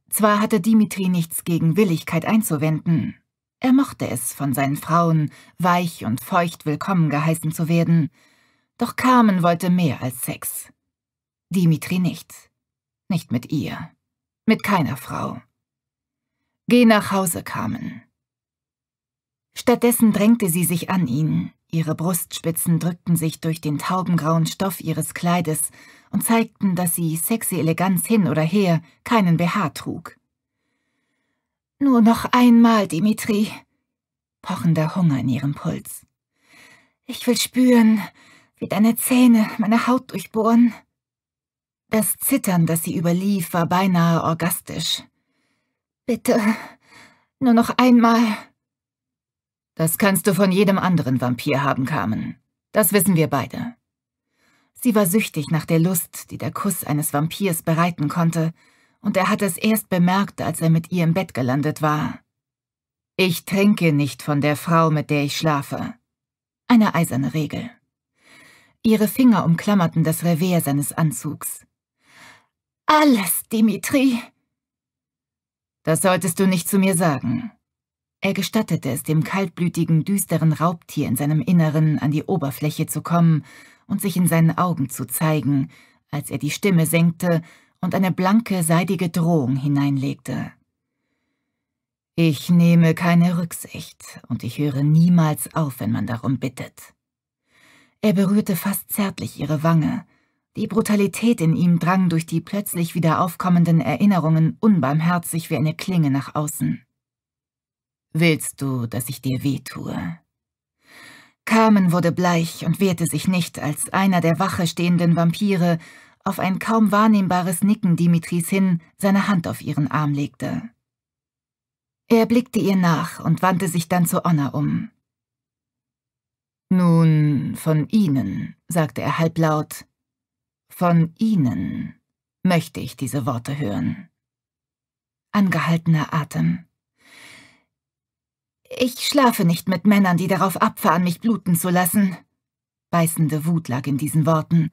Zwar hatte Dimitri nichts gegen Willigkeit einzuwenden, er mochte es, von seinen Frauen weich und feucht willkommen geheißen zu werden, doch Carmen wollte mehr als Sex. Dimitri nicht. Nicht mit ihr. Mit keiner Frau. Geh nach Hause, Carmen. Stattdessen drängte sie sich an ihn, ihre Brustspitzen drückten sich durch den taubengrauen Stoff ihres Kleides und zeigten, dass sie sexy Eleganz hin oder her keinen BH trug. Nur noch einmal, Dimitri. Pochender Hunger in ihrem Puls. Ich will spüren, wie deine Zähne meine Haut durchbohren. Das Zittern, das sie überlief, war beinahe orgastisch. Bitte, nur noch einmal. Das kannst du von jedem anderen Vampir haben, Carmen. Das wissen wir beide. Sie war süchtig nach der Lust, die der Kuss eines Vampirs bereiten konnte, und er hat es erst bemerkt, als er mit ihr im Bett gelandet war. Ich trinke nicht von der Frau, mit der ich schlafe. Eine eiserne Regel. Ihre Finger umklammerten das Revers seines Anzugs. Alles, Dimitri! Das solltest du nicht zu mir sagen. Er gestattete es dem kaltblütigen, düsteren Raubtier in seinem Inneren an die Oberfläche zu kommen und sich in seinen Augen zu zeigen, als er die Stimme senkte und eine blanke, seidige Drohung hineinlegte. Ich nehme keine Rücksicht, und ich höre niemals auf, wenn man darum bittet. Er berührte fast zärtlich ihre Wange, die Brutalität in ihm drang durch die plötzlich wieder aufkommenden Erinnerungen unbarmherzig wie eine Klinge nach außen. Willst du, dass ich dir weh tue? Carmen wurde bleich und wehrte sich nicht, als einer der Wache stehenden Vampire auf ein kaum wahrnehmbares Nicken Dimitris hin seine Hand auf ihren Arm legte. Er blickte ihr nach und wandte sich dann zu Onna um. Nun, von Ihnen, sagte er halblaut, von Ihnen möchte ich diese Worte hören. Angehaltener Atem. Ich schlafe nicht mit Männern, die darauf abfahren, mich bluten zu lassen. Beißende Wut lag in diesen Worten,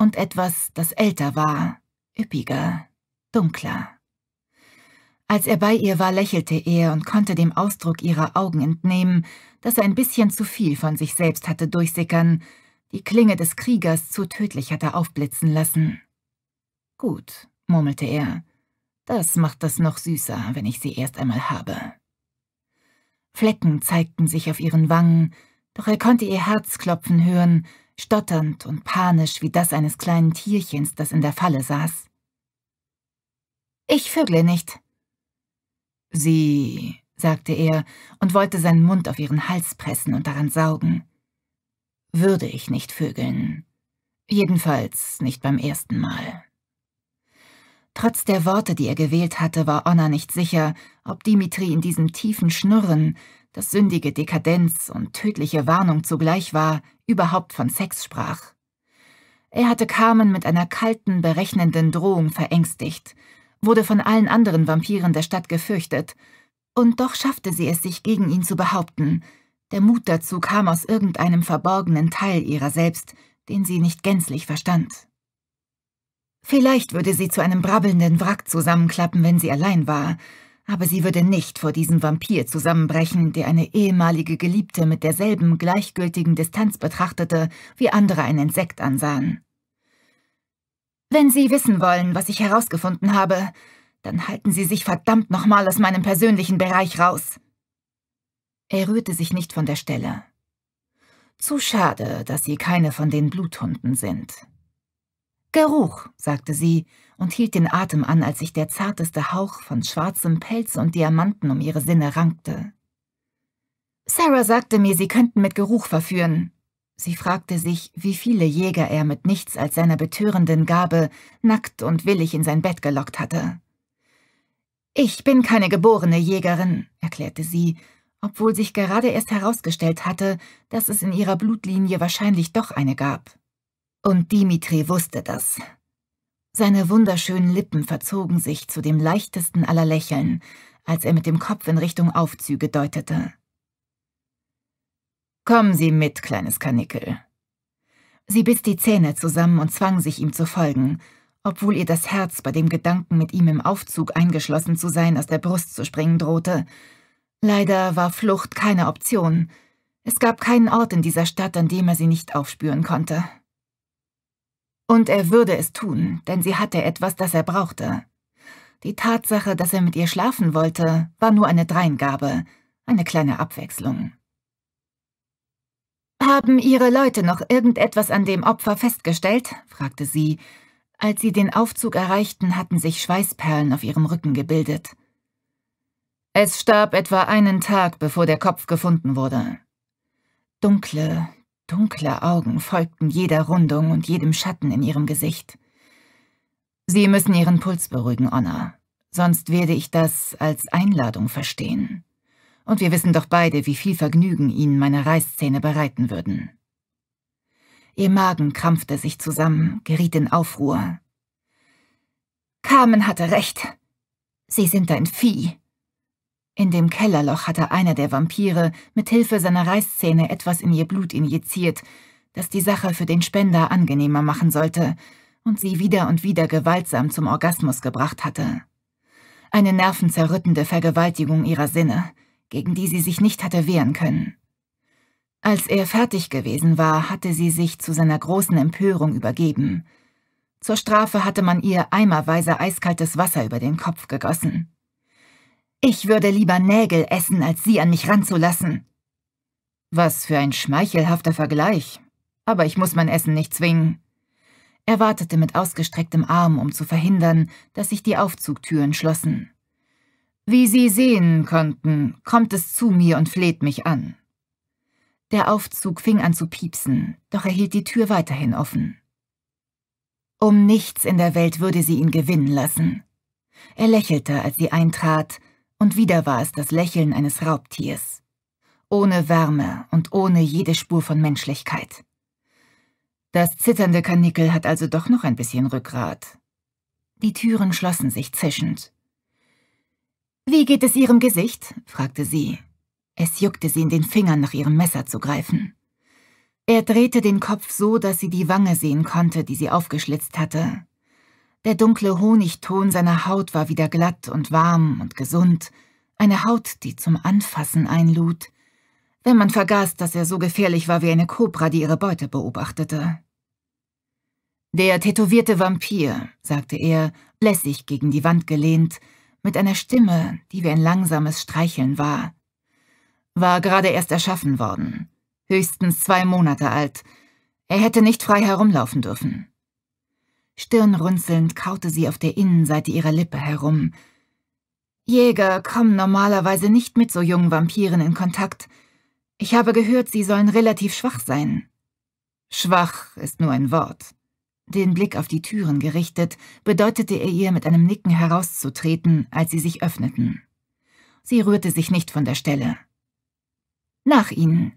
und etwas, das älter war, üppiger, dunkler. Als er bei ihr war, lächelte er und konnte dem Ausdruck ihrer Augen entnehmen, dass er ein bisschen zu viel von sich selbst hatte durchsickern, die Klinge des Kriegers zu tödlich hatte aufblitzen lassen. Gut, murmelte er, das macht das noch süßer, wenn ich sie erst einmal habe. Flecken zeigten sich auf ihren Wangen, doch er konnte ihr Herz klopfen hören, stotternd und panisch wie das eines kleinen Tierchens, das in der Falle saß. Ich vögle nicht. Sie, sagte er und wollte seinen Mund auf ihren Hals pressen und daran saugen. Würde ich nicht vögeln. Jedenfalls nicht beim ersten Mal. Trotz der Worte, die er gewählt hatte, war Onna nicht sicher, ob Dimitri in diesem tiefen Schnurren, das sündige Dekadenz und tödliche Warnung zugleich war, überhaupt von Sex sprach. Er hatte Carmen mit einer kalten, berechnenden Drohung verängstigt, wurde von allen anderen Vampiren der Stadt gefürchtet, und doch schaffte sie es, sich gegen ihn zu behaupten. Der Mut dazu kam aus irgendeinem verborgenen Teil ihrer selbst, den sie nicht gänzlich verstand. Vielleicht würde sie zu einem brabbelnden Wrack zusammenklappen, wenn sie allein war, aber sie würde nicht vor diesem Vampir zusammenbrechen, der eine ehemalige Geliebte mit derselben gleichgültigen Distanz betrachtete, wie andere ein Insekt ansahen. Wenn Sie wissen wollen, was ich herausgefunden habe, dann halten Sie sich verdammt nochmal aus meinem persönlichen Bereich raus. Er rührte sich nicht von der Stelle. Zu schade, dass Sie keine von den Bluthunden sind. Geruch, sagte sie und hielt den Atem an, als sich der zarteste Hauch von schwarzem Pelz und Diamanten um ihre Sinne rankte. Sarah sagte mir, sie könnten mit Geruch verführen. Sie fragte sich, wie viele Jäger er mit nichts als seiner betörenden Gabe nackt und willig in sein Bett gelockt hatte. Ich bin keine geborene Jägerin, erklärte sie, obwohl sich gerade erst herausgestellt hatte, dass es in ihrer Blutlinie wahrscheinlich doch eine gab. Und Dimitri wusste das. Seine wunderschönen Lippen verzogen sich zu dem leichtesten aller Lächeln, als er mit dem Kopf in Richtung Aufzüge deutete. Kommen Sie mit, kleines Kanickel. Sie biss die Zähne zusammen und zwang sich, ihm zu folgen, obwohl ihr das Herz bei dem Gedanken, mit ihm im Aufzug eingeschlossen zu sein, aus der Brust zu springen drohte. Leider war Flucht keine Option. Es gab keinen Ort in dieser Stadt, an dem er sie nicht aufspüren konnte. Und er würde es tun, denn sie hatte etwas, das er brauchte. Die Tatsache, dass er mit ihr schlafen wollte, war nur eine Dreingabe, eine kleine Abwechslung. »Haben Ihre Leute noch irgendetwas an dem Opfer festgestellt?« fragte sie. Als sie den Aufzug erreichten, hatten sich Schweißperlen auf ihrem Rücken gebildet. Es starb etwa einen Tag, bevor der Kopf gefunden wurde. Dunkle, Dunkle Augen folgten jeder Rundung und jedem Schatten in ihrem Gesicht. Sie müssen Ihren Puls beruhigen, Honor, sonst werde ich das als Einladung verstehen. Und wir wissen doch beide, wie viel Vergnügen Ihnen meine Reißzähne bereiten würden. Ihr Magen krampfte sich zusammen, geriet in Aufruhr. Carmen hatte recht. Sie sind ein Vieh. In dem Kellerloch hatte einer der Vampire mit Hilfe seiner Reißzähne etwas in ihr Blut injiziert, das die Sache für den Spender angenehmer machen sollte und sie wieder und wieder gewaltsam zum Orgasmus gebracht hatte. Eine nervenzerrüttende Vergewaltigung ihrer Sinne, gegen die sie sich nicht hatte wehren können. Als er fertig gewesen war, hatte sie sich zu seiner großen Empörung übergeben. Zur Strafe hatte man ihr eimerweise eiskaltes Wasser über den Kopf gegossen. Ich würde lieber Nägel essen, als sie an mich ranzulassen. Was für ein schmeichelhafter Vergleich. Aber ich muss mein Essen nicht zwingen. Er wartete mit ausgestrecktem Arm, um zu verhindern, dass sich die Aufzugtüren schlossen. Wie Sie sehen konnten, kommt es zu mir und fleht mich an. Der Aufzug fing an zu piepsen, doch er hielt die Tür weiterhin offen. Um nichts in der Welt würde sie ihn gewinnen lassen. Er lächelte, als sie eintrat, und wieder war es das Lächeln eines Raubtiers. Ohne Wärme und ohne jede Spur von Menschlichkeit. Das zitternde Kanickel hat also doch noch ein bisschen Rückgrat. Die Türen schlossen sich zischend. »Wie geht es Ihrem Gesicht?« fragte sie. Es juckte sie in den Fingern, nach ihrem Messer zu greifen. Er drehte den Kopf so, dass sie die Wange sehen konnte, die sie aufgeschlitzt hatte, der dunkle Honigton seiner Haut war wieder glatt und warm und gesund, eine Haut, die zum Anfassen einlud, wenn man vergaß, dass er so gefährlich war wie eine Kobra, die ihre Beute beobachtete. Der tätowierte Vampir, sagte er, lässig gegen die Wand gelehnt, mit einer Stimme, die wie ein langsames Streicheln war, war gerade erst erschaffen worden, höchstens zwei Monate alt. Er hätte nicht frei herumlaufen dürfen. Stirnrunzelnd kaute sie auf der Innenseite ihrer Lippe herum. Jäger kommen normalerweise nicht mit so jungen Vampiren in Kontakt. Ich habe gehört, sie sollen relativ schwach sein. Schwach ist nur ein Wort. Den Blick auf die Türen gerichtet, bedeutete er ihr mit einem Nicken herauszutreten, als sie sich öffneten. Sie rührte sich nicht von der Stelle. Nach Ihnen.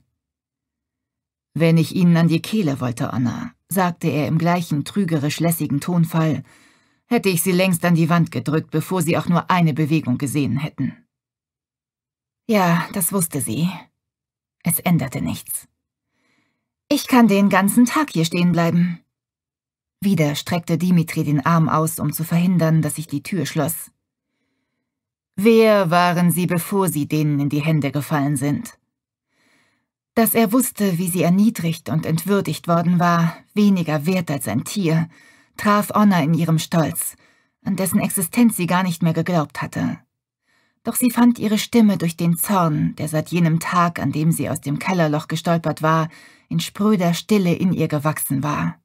Wenn ich Ihnen an die Kehle wollte, Anna, sagte er im gleichen trügerisch lässigen Tonfall, hätte ich sie längst an die Wand gedrückt, bevor sie auch nur eine Bewegung gesehen hätten. Ja, das wusste sie. Es änderte nichts. Ich kann den ganzen Tag hier stehen bleiben. Wieder streckte Dimitri den Arm aus, um zu verhindern, dass sich die Tür schloss. Wer waren Sie, bevor Sie denen in die Hände gefallen sind? dass er wusste, wie sie erniedrigt und entwürdigt worden war, weniger wert als ein Tier, traf Honor in ihrem Stolz, an dessen Existenz sie gar nicht mehr geglaubt hatte. Doch sie fand ihre Stimme durch den Zorn, der seit jenem Tag, an dem sie aus dem Kellerloch gestolpert war, in spröder Stille in ihr gewachsen war.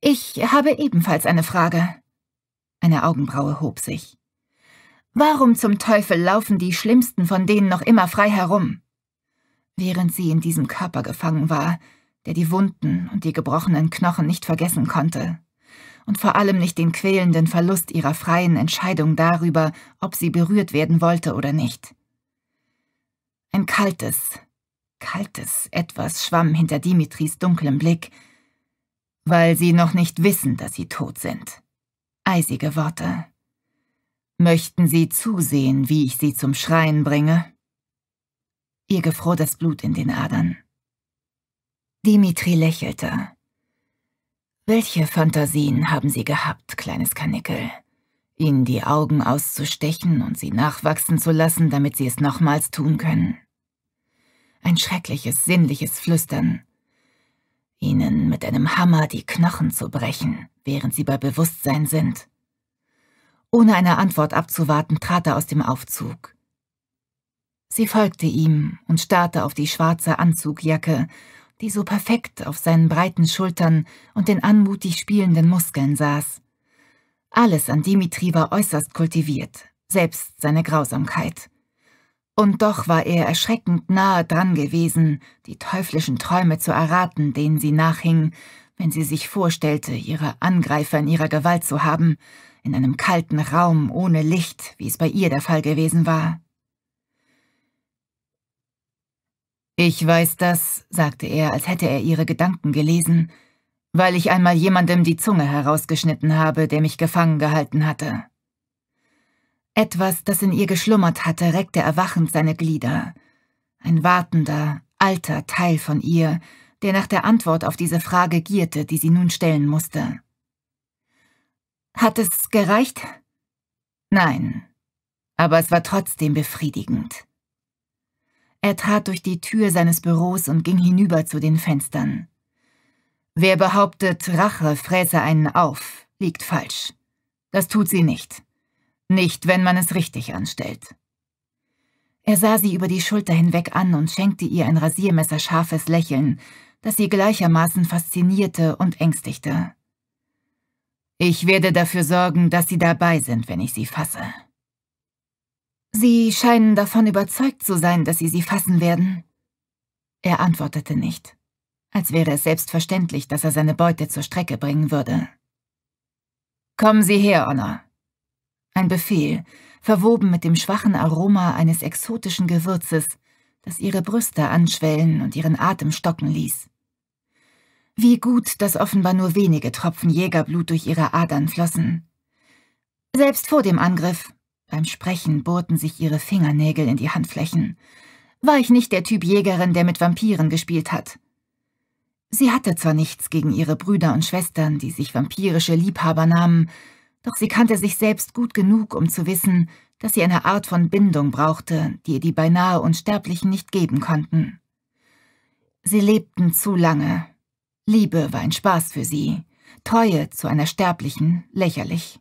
Ich habe ebenfalls eine Frage. Eine Augenbraue hob sich. Warum zum Teufel laufen die Schlimmsten von denen noch immer frei herum? während sie in diesem Körper gefangen war, der die Wunden und die gebrochenen Knochen nicht vergessen konnte und vor allem nicht den quälenden Verlust ihrer freien Entscheidung darüber, ob sie berührt werden wollte oder nicht. Ein kaltes, kaltes Etwas schwamm hinter Dimitris dunklem Blick, weil sie noch nicht wissen, dass sie tot sind. Eisige Worte. Möchten Sie zusehen, wie ich Sie zum Schreien bringe? Ihr gefror das Blut in den Adern. Dimitri lächelte. Welche Fantasien haben Sie gehabt, kleines Kanickel? Ihnen die Augen auszustechen und sie nachwachsen zu lassen, damit Sie es nochmals tun können? Ein schreckliches, sinnliches Flüstern. Ihnen mit einem Hammer die Knochen zu brechen, während Sie bei Bewusstsein sind. Ohne eine Antwort abzuwarten, trat er aus dem Aufzug. Sie folgte ihm und starrte auf die schwarze Anzugjacke, die so perfekt auf seinen breiten Schultern und den anmutig spielenden Muskeln saß. Alles an Dimitri war äußerst kultiviert, selbst seine Grausamkeit. Und doch war er erschreckend nahe dran gewesen, die teuflischen Träume zu erraten, denen sie nachhing, wenn sie sich vorstellte, ihre Angreifer in ihrer Gewalt zu haben, in einem kalten Raum ohne Licht, wie es bei ihr der Fall gewesen war. Ich weiß das, sagte er, als hätte er ihre Gedanken gelesen, weil ich einmal jemandem die Zunge herausgeschnitten habe, der mich gefangen gehalten hatte. Etwas, das in ihr geschlummert hatte, reckte erwachend seine Glieder. Ein wartender, alter Teil von ihr, der nach der Antwort auf diese Frage gierte, die sie nun stellen musste. Hat es gereicht? Nein, aber es war trotzdem befriedigend. Er trat durch die Tür seines Büros und ging hinüber zu den Fenstern. Wer behauptet, Rache fräße einen auf, liegt falsch. Das tut sie nicht. Nicht, wenn man es richtig anstellt. Er sah sie über die Schulter hinweg an und schenkte ihr ein rasiermesserscharfes Lächeln, das sie gleichermaßen faszinierte und ängstigte. Ich werde dafür sorgen, dass Sie dabei sind, wenn ich Sie fasse. Sie scheinen davon überzeugt zu sein, dass Sie sie fassen werden. Er antwortete nicht, als wäre es selbstverständlich, dass er seine Beute zur Strecke bringen würde. Kommen Sie her, Honor. Ein Befehl, verwoben mit dem schwachen Aroma eines exotischen Gewürzes, das ihre Brüste anschwellen und ihren Atem stocken ließ. Wie gut, dass offenbar nur wenige Tropfen Jägerblut durch ihre Adern flossen. Selbst vor dem Angriff beim Sprechen bohrten sich ihre Fingernägel in die Handflächen. War ich nicht der Typ Jägerin, der mit Vampiren gespielt hat? Sie hatte zwar nichts gegen ihre Brüder und Schwestern, die sich vampirische Liebhaber nahmen, doch sie kannte sich selbst gut genug, um zu wissen, dass sie eine Art von Bindung brauchte, die ihr die beinahe Unsterblichen nicht geben konnten. Sie lebten zu lange. Liebe war ein Spaß für sie, Treue zu einer Sterblichen lächerlich.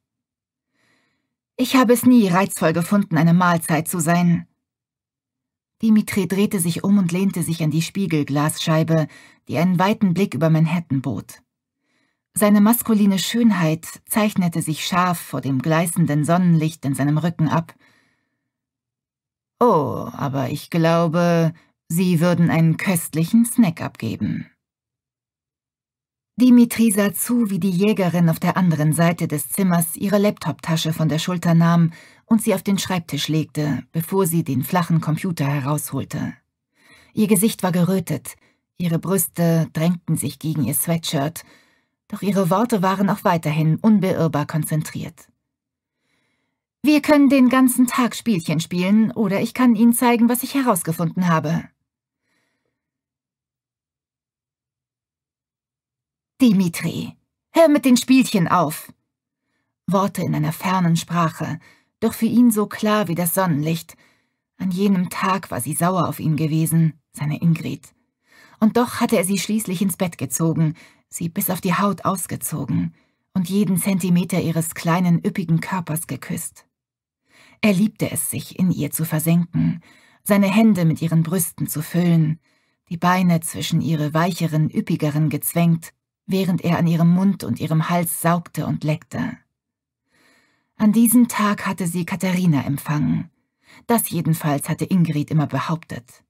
Ich habe es nie reizvoll gefunden, eine Mahlzeit zu sein. Dimitri drehte sich um und lehnte sich an die Spiegelglasscheibe, die einen weiten Blick über Manhattan bot. Seine maskuline Schönheit zeichnete sich scharf vor dem gleißenden Sonnenlicht in seinem Rücken ab. Oh, aber ich glaube, Sie würden einen köstlichen Snack abgeben. Dimitri sah zu, wie die Jägerin auf der anderen Seite des Zimmers ihre Laptoptasche von der Schulter nahm und sie auf den Schreibtisch legte, bevor sie den flachen Computer herausholte. Ihr Gesicht war gerötet, ihre Brüste drängten sich gegen ihr Sweatshirt, doch ihre Worte waren auch weiterhin unbeirrbar konzentriert. Wir können den ganzen Tag Spielchen spielen, oder ich kann Ihnen zeigen, was ich herausgefunden habe. Dimitri, hör mit den Spielchen auf! Worte in einer fernen Sprache, doch für ihn so klar wie das Sonnenlicht. An jenem Tag war sie sauer auf ihn gewesen, seine Ingrid. Und doch hatte er sie schließlich ins Bett gezogen, sie bis auf die Haut ausgezogen und jeden Zentimeter ihres kleinen, üppigen Körpers geküsst. Er liebte es, sich in ihr zu versenken, seine Hände mit ihren Brüsten zu füllen, die Beine zwischen ihre weicheren, üppigeren gezwängt während er an ihrem Mund und ihrem Hals saugte und leckte. An diesem Tag hatte sie Katharina empfangen. Das jedenfalls hatte Ingrid immer behauptet.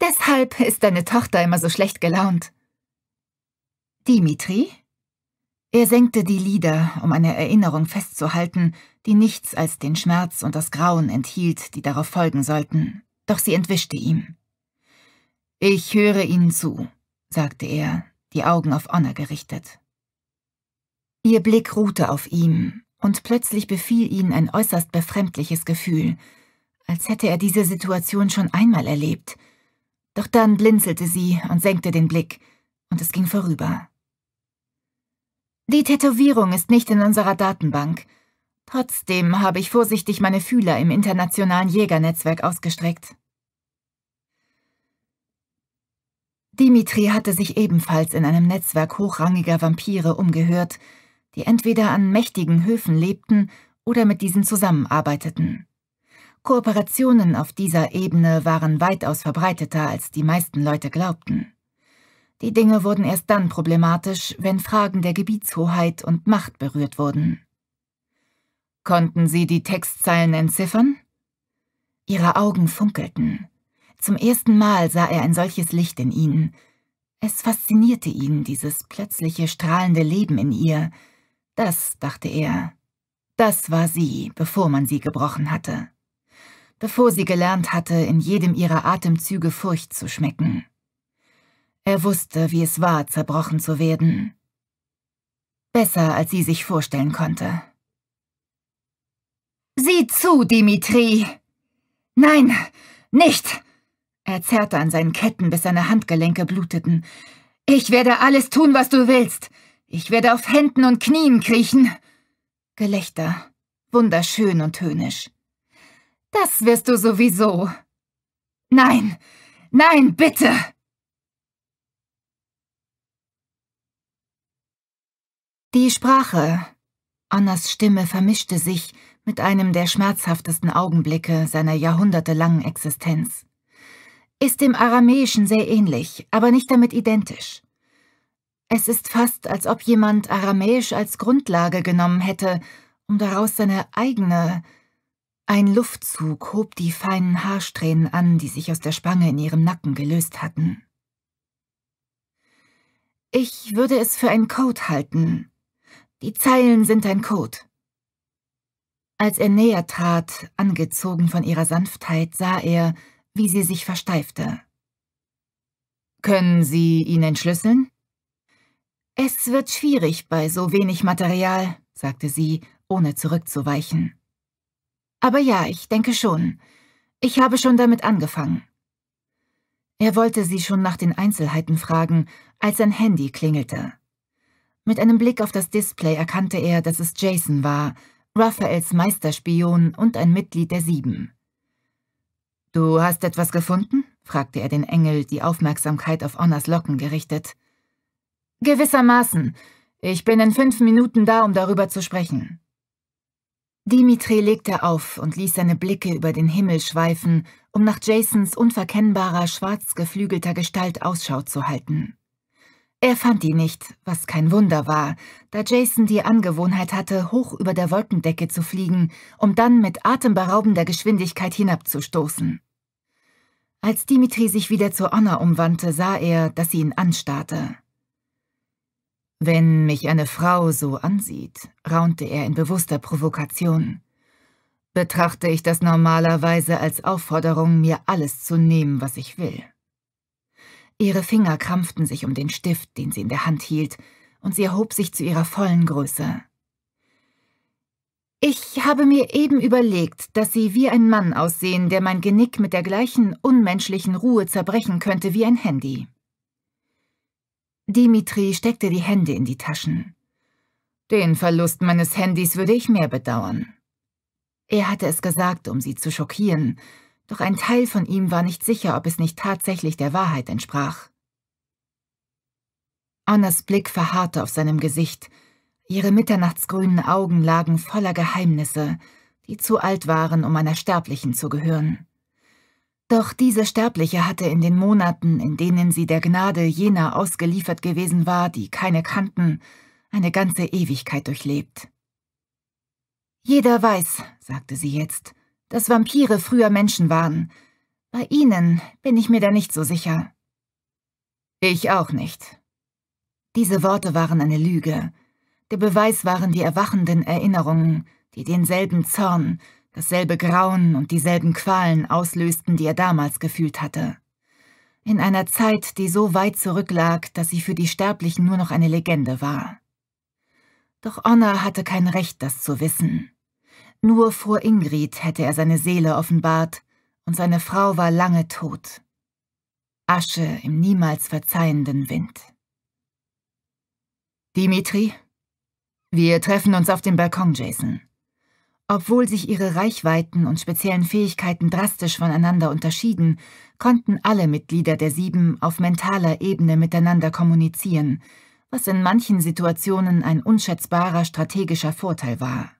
Deshalb ist deine Tochter immer so schlecht gelaunt. Dimitri? Er senkte die Lider, um eine Erinnerung festzuhalten, die nichts als den Schmerz und das Grauen enthielt, die darauf folgen sollten. Doch sie entwischte ihm. Ich höre Ihnen zu, sagte er, die Augen auf Anna gerichtet. Ihr Blick ruhte auf ihm, und plötzlich befiel ihn ein äußerst befremdliches Gefühl, als hätte er diese Situation schon einmal erlebt. Doch dann blinzelte sie und senkte den Blick, und es ging vorüber. Die Tätowierung ist nicht in unserer Datenbank. Trotzdem habe ich vorsichtig meine Fühler im internationalen Jägernetzwerk ausgestreckt. Dimitri hatte sich ebenfalls in einem Netzwerk hochrangiger Vampire umgehört, die entweder an mächtigen Höfen lebten oder mit diesen zusammenarbeiteten. Kooperationen auf dieser Ebene waren weitaus verbreiteter, als die meisten Leute glaubten. Die Dinge wurden erst dann problematisch, wenn Fragen der Gebietshoheit und Macht berührt wurden. Konnten Sie die Textzeilen entziffern? Ihre Augen funkelten. Zum ersten Mal sah er ein solches Licht in ihnen. Es faszinierte ihn, dieses plötzliche strahlende Leben in ihr. Das, dachte er, das war sie, bevor man sie gebrochen hatte. Bevor sie gelernt hatte, in jedem ihrer Atemzüge Furcht zu schmecken. Er wusste, wie es war, zerbrochen zu werden. Besser, als sie sich vorstellen konnte. Sieh zu, Dimitri! Nein, nicht! Er zerrte an seinen Ketten, bis seine Handgelenke bluteten. Ich werde alles tun, was du willst. Ich werde auf Händen und Knien kriechen. Gelächter, wunderschön und höhnisch. Das wirst du sowieso. Nein, nein, bitte! Die Sprache. Annas Stimme vermischte sich mit einem der schmerzhaftesten Augenblicke seiner jahrhundertelangen Existenz ist dem Aramäischen sehr ähnlich, aber nicht damit identisch. Es ist fast, als ob jemand Aramäisch als Grundlage genommen hätte, um daraus seine eigene. Ein Luftzug hob die feinen Haarsträhnen an, die sich aus der Spange in ihrem Nacken gelöst hatten. Ich würde es für einen Code halten. Die Zeilen sind ein Code. Als er näher trat, angezogen von ihrer Sanftheit, sah er, wie sie sich versteifte. Können Sie ihn entschlüsseln? Es wird schwierig bei so wenig Material, sagte sie, ohne zurückzuweichen. Aber ja, ich denke schon. Ich habe schon damit angefangen. Er wollte sie schon nach den Einzelheiten fragen, als sein Handy klingelte. Mit einem Blick auf das Display erkannte er, dass es Jason war, Raphaels Meisterspion und ein Mitglied der Sieben. Du hast etwas gefunden? fragte er den Engel, die Aufmerksamkeit auf Onnas Locken gerichtet. Gewissermaßen. Ich bin in fünf Minuten da, um darüber zu sprechen. Dimitri legte auf und ließ seine Blicke über den Himmel schweifen, um nach Jasons unverkennbarer, schwarz geflügelter Gestalt Ausschau zu halten. Er fand ihn nicht, was kein Wunder war, da Jason die Angewohnheit hatte, hoch über der Wolkendecke zu fliegen, um dann mit atemberaubender Geschwindigkeit hinabzustoßen. Als Dimitri sich wieder zur Anna umwandte, sah er, dass sie ihn anstarrte. Wenn mich eine Frau so ansieht, raunte er in bewusster Provokation, betrachte ich das normalerweise als Aufforderung, mir alles zu nehmen, was ich will. Ihre Finger krampften sich um den Stift, den sie in der Hand hielt, und sie erhob sich zu ihrer vollen Größe. Ich habe mir eben überlegt, dass Sie wie ein Mann aussehen, der mein Genick mit der gleichen unmenschlichen Ruhe zerbrechen könnte wie ein Handy. Dimitri steckte die Hände in die Taschen. Den Verlust meines Handys würde ich mehr bedauern. Er hatte es gesagt, um sie zu schockieren, doch ein Teil von ihm war nicht sicher, ob es nicht tatsächlich der Wahrheit entsprach. Annas Blick verharrte auf seinem Gesicht. Ihre mitternachtsgrünen Augen lagen voller Geheimnisse, die zu alt waren, um einer Sterblichen zu gehören. Doch diese Sterbliche hatte in den Monaten, in denen sie der Gnade jener ausgeliefert gewesen war, die keine kannten, eine ganze Ewigkeit durchlebt. Jeder weiß, sagte sie jetzt, dass Vampire früher Menschen waren. Bei Ihnen bin ich mir da nicht so sicher. Ich auch nicht. Diese Worte waren eine Lüge. Der Beweis waren die erwachenden Erinnerungen, die denselben Zorn, dasselbe Grauen und dieselben Qualen auslösten, die er damals gefühlt hatte. In einer Zeit, die so weit zurücklag, dass sie für die Sterblichen nur noch eine Legende war. Doch Honor hatte kein Recht, das zu wissen. Nur vor Ingrid hätte er seine Seele offenbart, und seine Frau war lange tot. Asche im niemals verzeihenden Wind. Dimitri, wir treffen uns auf dem Balkon, Jason. Obwohl sich ihre Reichweiten und speziellen Fähigkeiten drastisch voneinander unterschieden, konnten alle Mitglieder der Sieben auf mentaler Ebene miteinander kommunizieren, was in manchen Situationen ein unschätzbarer strategischer Vorteil war.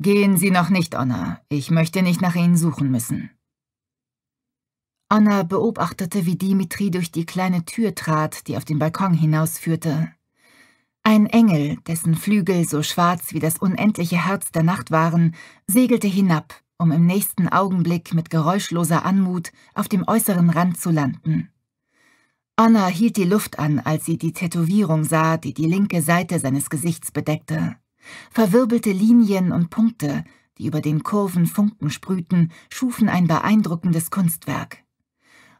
Gehen Sie noch nicht, Anna. Ich möchte nicht nach Ihnen suchen müssen. Anna beobachtete, wie Dimitri durch die kleine Tür trat, die auf den Balkon hinausführte. Ein Engel, dessen Flügel so schwarz wie das unendliche Herz der Nacht waren, segelte hinab, um im nächsten Augenblick mit geräuschloser Anmut auf dem äußeren Rand zu landen. Anna hielt die Luft an, als sie die Tätowierung sah, die die linke Seite seines Gesichts bedeckte. Verwirbelte Linien und Punkte, die über den Kurven Funken sprühten, schufen ein beeindruckendes Kunstwerk.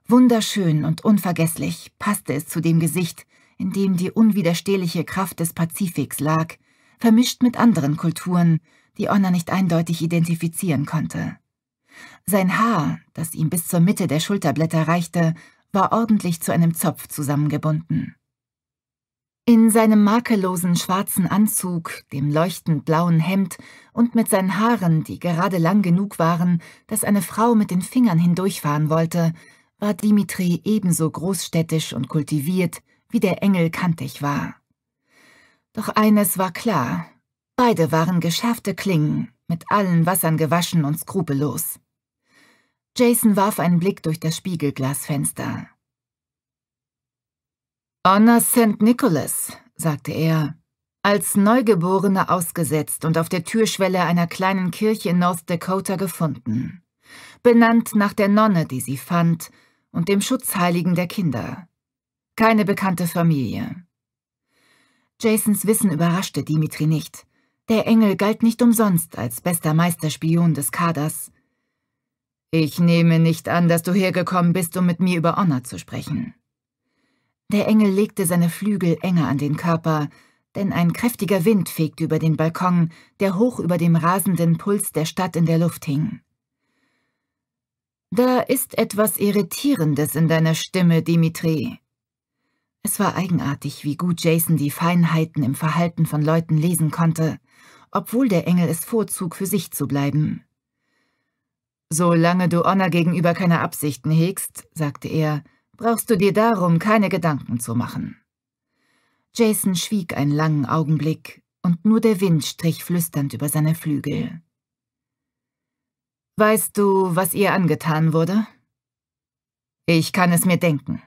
Wunderschön und unvergesslich passte es zu dem Gesicht, in dem die unwiderstehliche Kraft des Pazifiks lag, vermischt mit anderen Kulturen, die Onna nicht eindeutig identifizieren konnte. Sein Haar, das ihm bis zur Mitte der Schulterblätter reichte, war ordentlich zu einem Zopf zusammengebunden. In seinem makellosen schwarzen Anzug, dem leuchtend blauen Hemd und mit seinen Haaren, die gerade lang genug waren, dass eine Frau mit den Fingern hindurchfahren wollte, war Dimitri ebenso großstädtisch und kultiviert, wie der Engel kantig war. Doch eines war klar, beide waren geschärfte Klingen, mit allen Wassern gewaschen und skrupellos. Jason warf einen Blick durch das Spiegelglasfenster. Honor St. Nicholas, sagte er, als Neugeborene ausgesetzt und auf der Türschwelle einer kleinen Kirche in North Dakota gefunden, benannt nach der Nonne, die sie fand, und dem Schutzheiligen der Kinder. Keine bekannte Familie. Jasons Wissen überraschte Dimitri nicht. Der Engel galt nicht umsonst als bester Meisterspion des Kaders. Ich nehme nicht an, dass du hergekommen bist, um mit mir über Honor zu sprechen. Der Engel legte seine Flügel enger an den Körper, denn ein kräftiger Wind fegte über den Balkon, der hoch über dem rasenden Puls der Stadt in der Luft hing. Da ist etwas Irritierendes in deiner Stimme, Dimitri. Es war eigenartig, wie gut Jason die Feinheiten im Verhalten von Leuten lesen konnte, obwohl der Engel es vorzog, für sich zu bleiben. Solange du Honor gegenüber keine Absichten hegst, sagte er, brauchst du dir darum keine Gedanken zu machen. Jason schwieg einen langen Augenblick, und nur der Wind strich flüsternd über seine Flügel. Weißt du, was ihr angetan wurde? Ich kann es mir denken.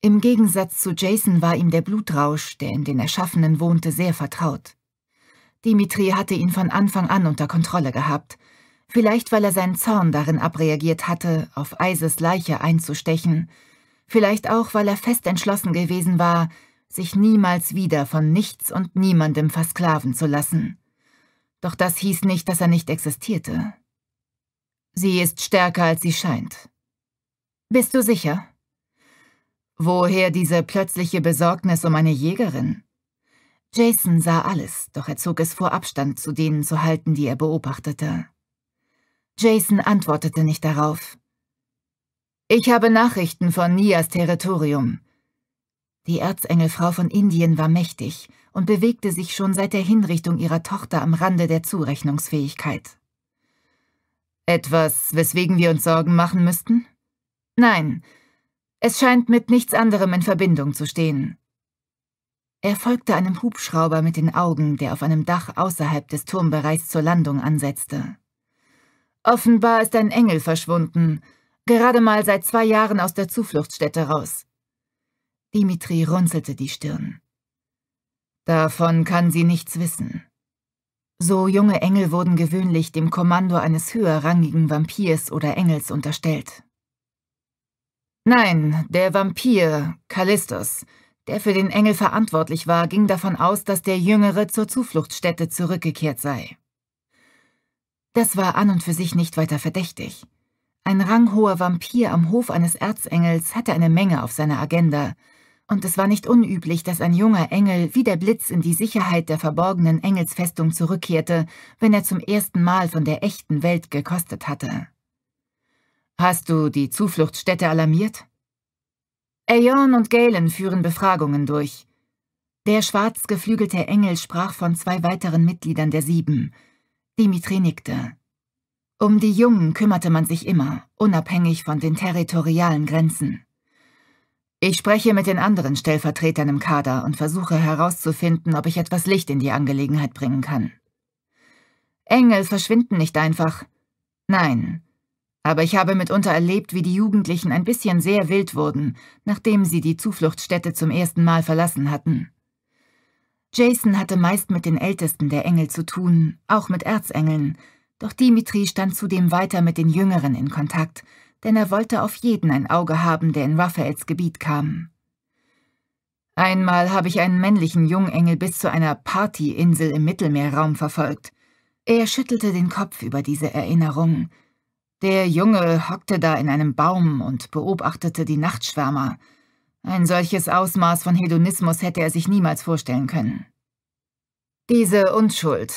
Im Gegensatz zu Jason war ihm der Blutrausch, der in den Erschaffenen wohnte, sehr vertraut. Dimitri hatte ihn von Anfang an unter Kontrolle gehabt, vielleicht weil er seinen Zorn darin abreagiert hatte, auf Eises Leiche einzustechen vielleicht auch, weil er fest entschlossen gewesen war, sich niemals wieder von nichts und niemandem versklaven zu lassen. Doch das hieß nicht, dass er nicht existierte. Sie ist stärker, als sie scheint. Bist du sicher? Woher diese plötzliche Besorgnis um eine Jägerin? Jason sah alles, doch er zog es vor, Abstand zu denen zu halten, die er beobachtete. Jason antwortete nicht darauf. Ich habe Nachrichten von Nias Territorium. Die Erzengelfrau von Indien war mächtig und bewegte sich schon seit der Hinrichtung ihrer Tochter am Rande der Zurechnungsfähigkeit. Etwas, weswegen wir uns Sorgen machen müssten? Nein, es scheint mit nichts anderem in Verbindung zu stehen. Er folgte einem Hubschrauber mit den Augen, der auf einem Dach außerhalb des Turmbereichs zur Landung ansetzte. Offenbar ist ein Engel verschwunden – Gerade mal seit zwei Jahren aus der Zufluchtsstätte raus. Dimitri runzelte die Stirn. Davon kann sie nichts wissen. So junge Engel wurden gewöhnlich dem Kommando eines höherrangigen Vampirs oder Engels unterstellt. Nein, der Vampir, Callistus, der für den Engel verantwortlich war, ging davon aus, dass der Jüngere zur Zufluchtsstätte zurückgekehrt sei. Das war an und für sich nicht weiter verdächtig. Ein ranghoher Vampir am Hof eines Erzengels hatte eine Menge auf seiner Agenda, und es war nicht unüblich, dass ein junger Engel wie der Blitz in die Sicherheit der verborgenen Engelsfestung zurückkehrte, wenn er zum ersten Mal von der echten Welt gekostet hatte. Hast du die Zufluchtsstätte alarmiert? Aeon und Galen führen Befragungen durch. Der schwarz geflügelte Engel sprach von zwei weiteren Mitgliedern der Sieben. Dimitri nickte. Um die Jungen kümmerte man sich immer, unabhängig von den territorialen Grenzen. Ich spreche mit den anderen Stellvertretern im Kader und versuche herauszufinden, ob ich etwas Licht in die Angelegenheit bringen kann. Engel verschwinden nicht einfach. Nein. Aber ich habe mitunter erlebt, wie die Jugendlichen ein bisschen sehr wild wurden, nachdem sie die Zufluchtsstätte zum ersten Mal verlassen hatten. Jason hatte meist mit den Ältesten der Engel zu tun, auch mit Erzengeln, doch Dimitri stand zudem weiter mit den Jüngeren in Kontakt, denn er wollte auf jeden ein Auge haben, der in Raphaels Gebiet kam. Einmal habe ich einen männlichen Jungengel bis zu einer Partyinsel im Mittelmeerraum verfolgt. Er schüttelte den Kopf über diese Erinnerung. Der Junge hockte da in einem Baum und beobachtete die Nachtschwärmer. Ein solches Ausmaß von Hedonismus hätte er sich niemals vorstellen können. Diese Unschuld,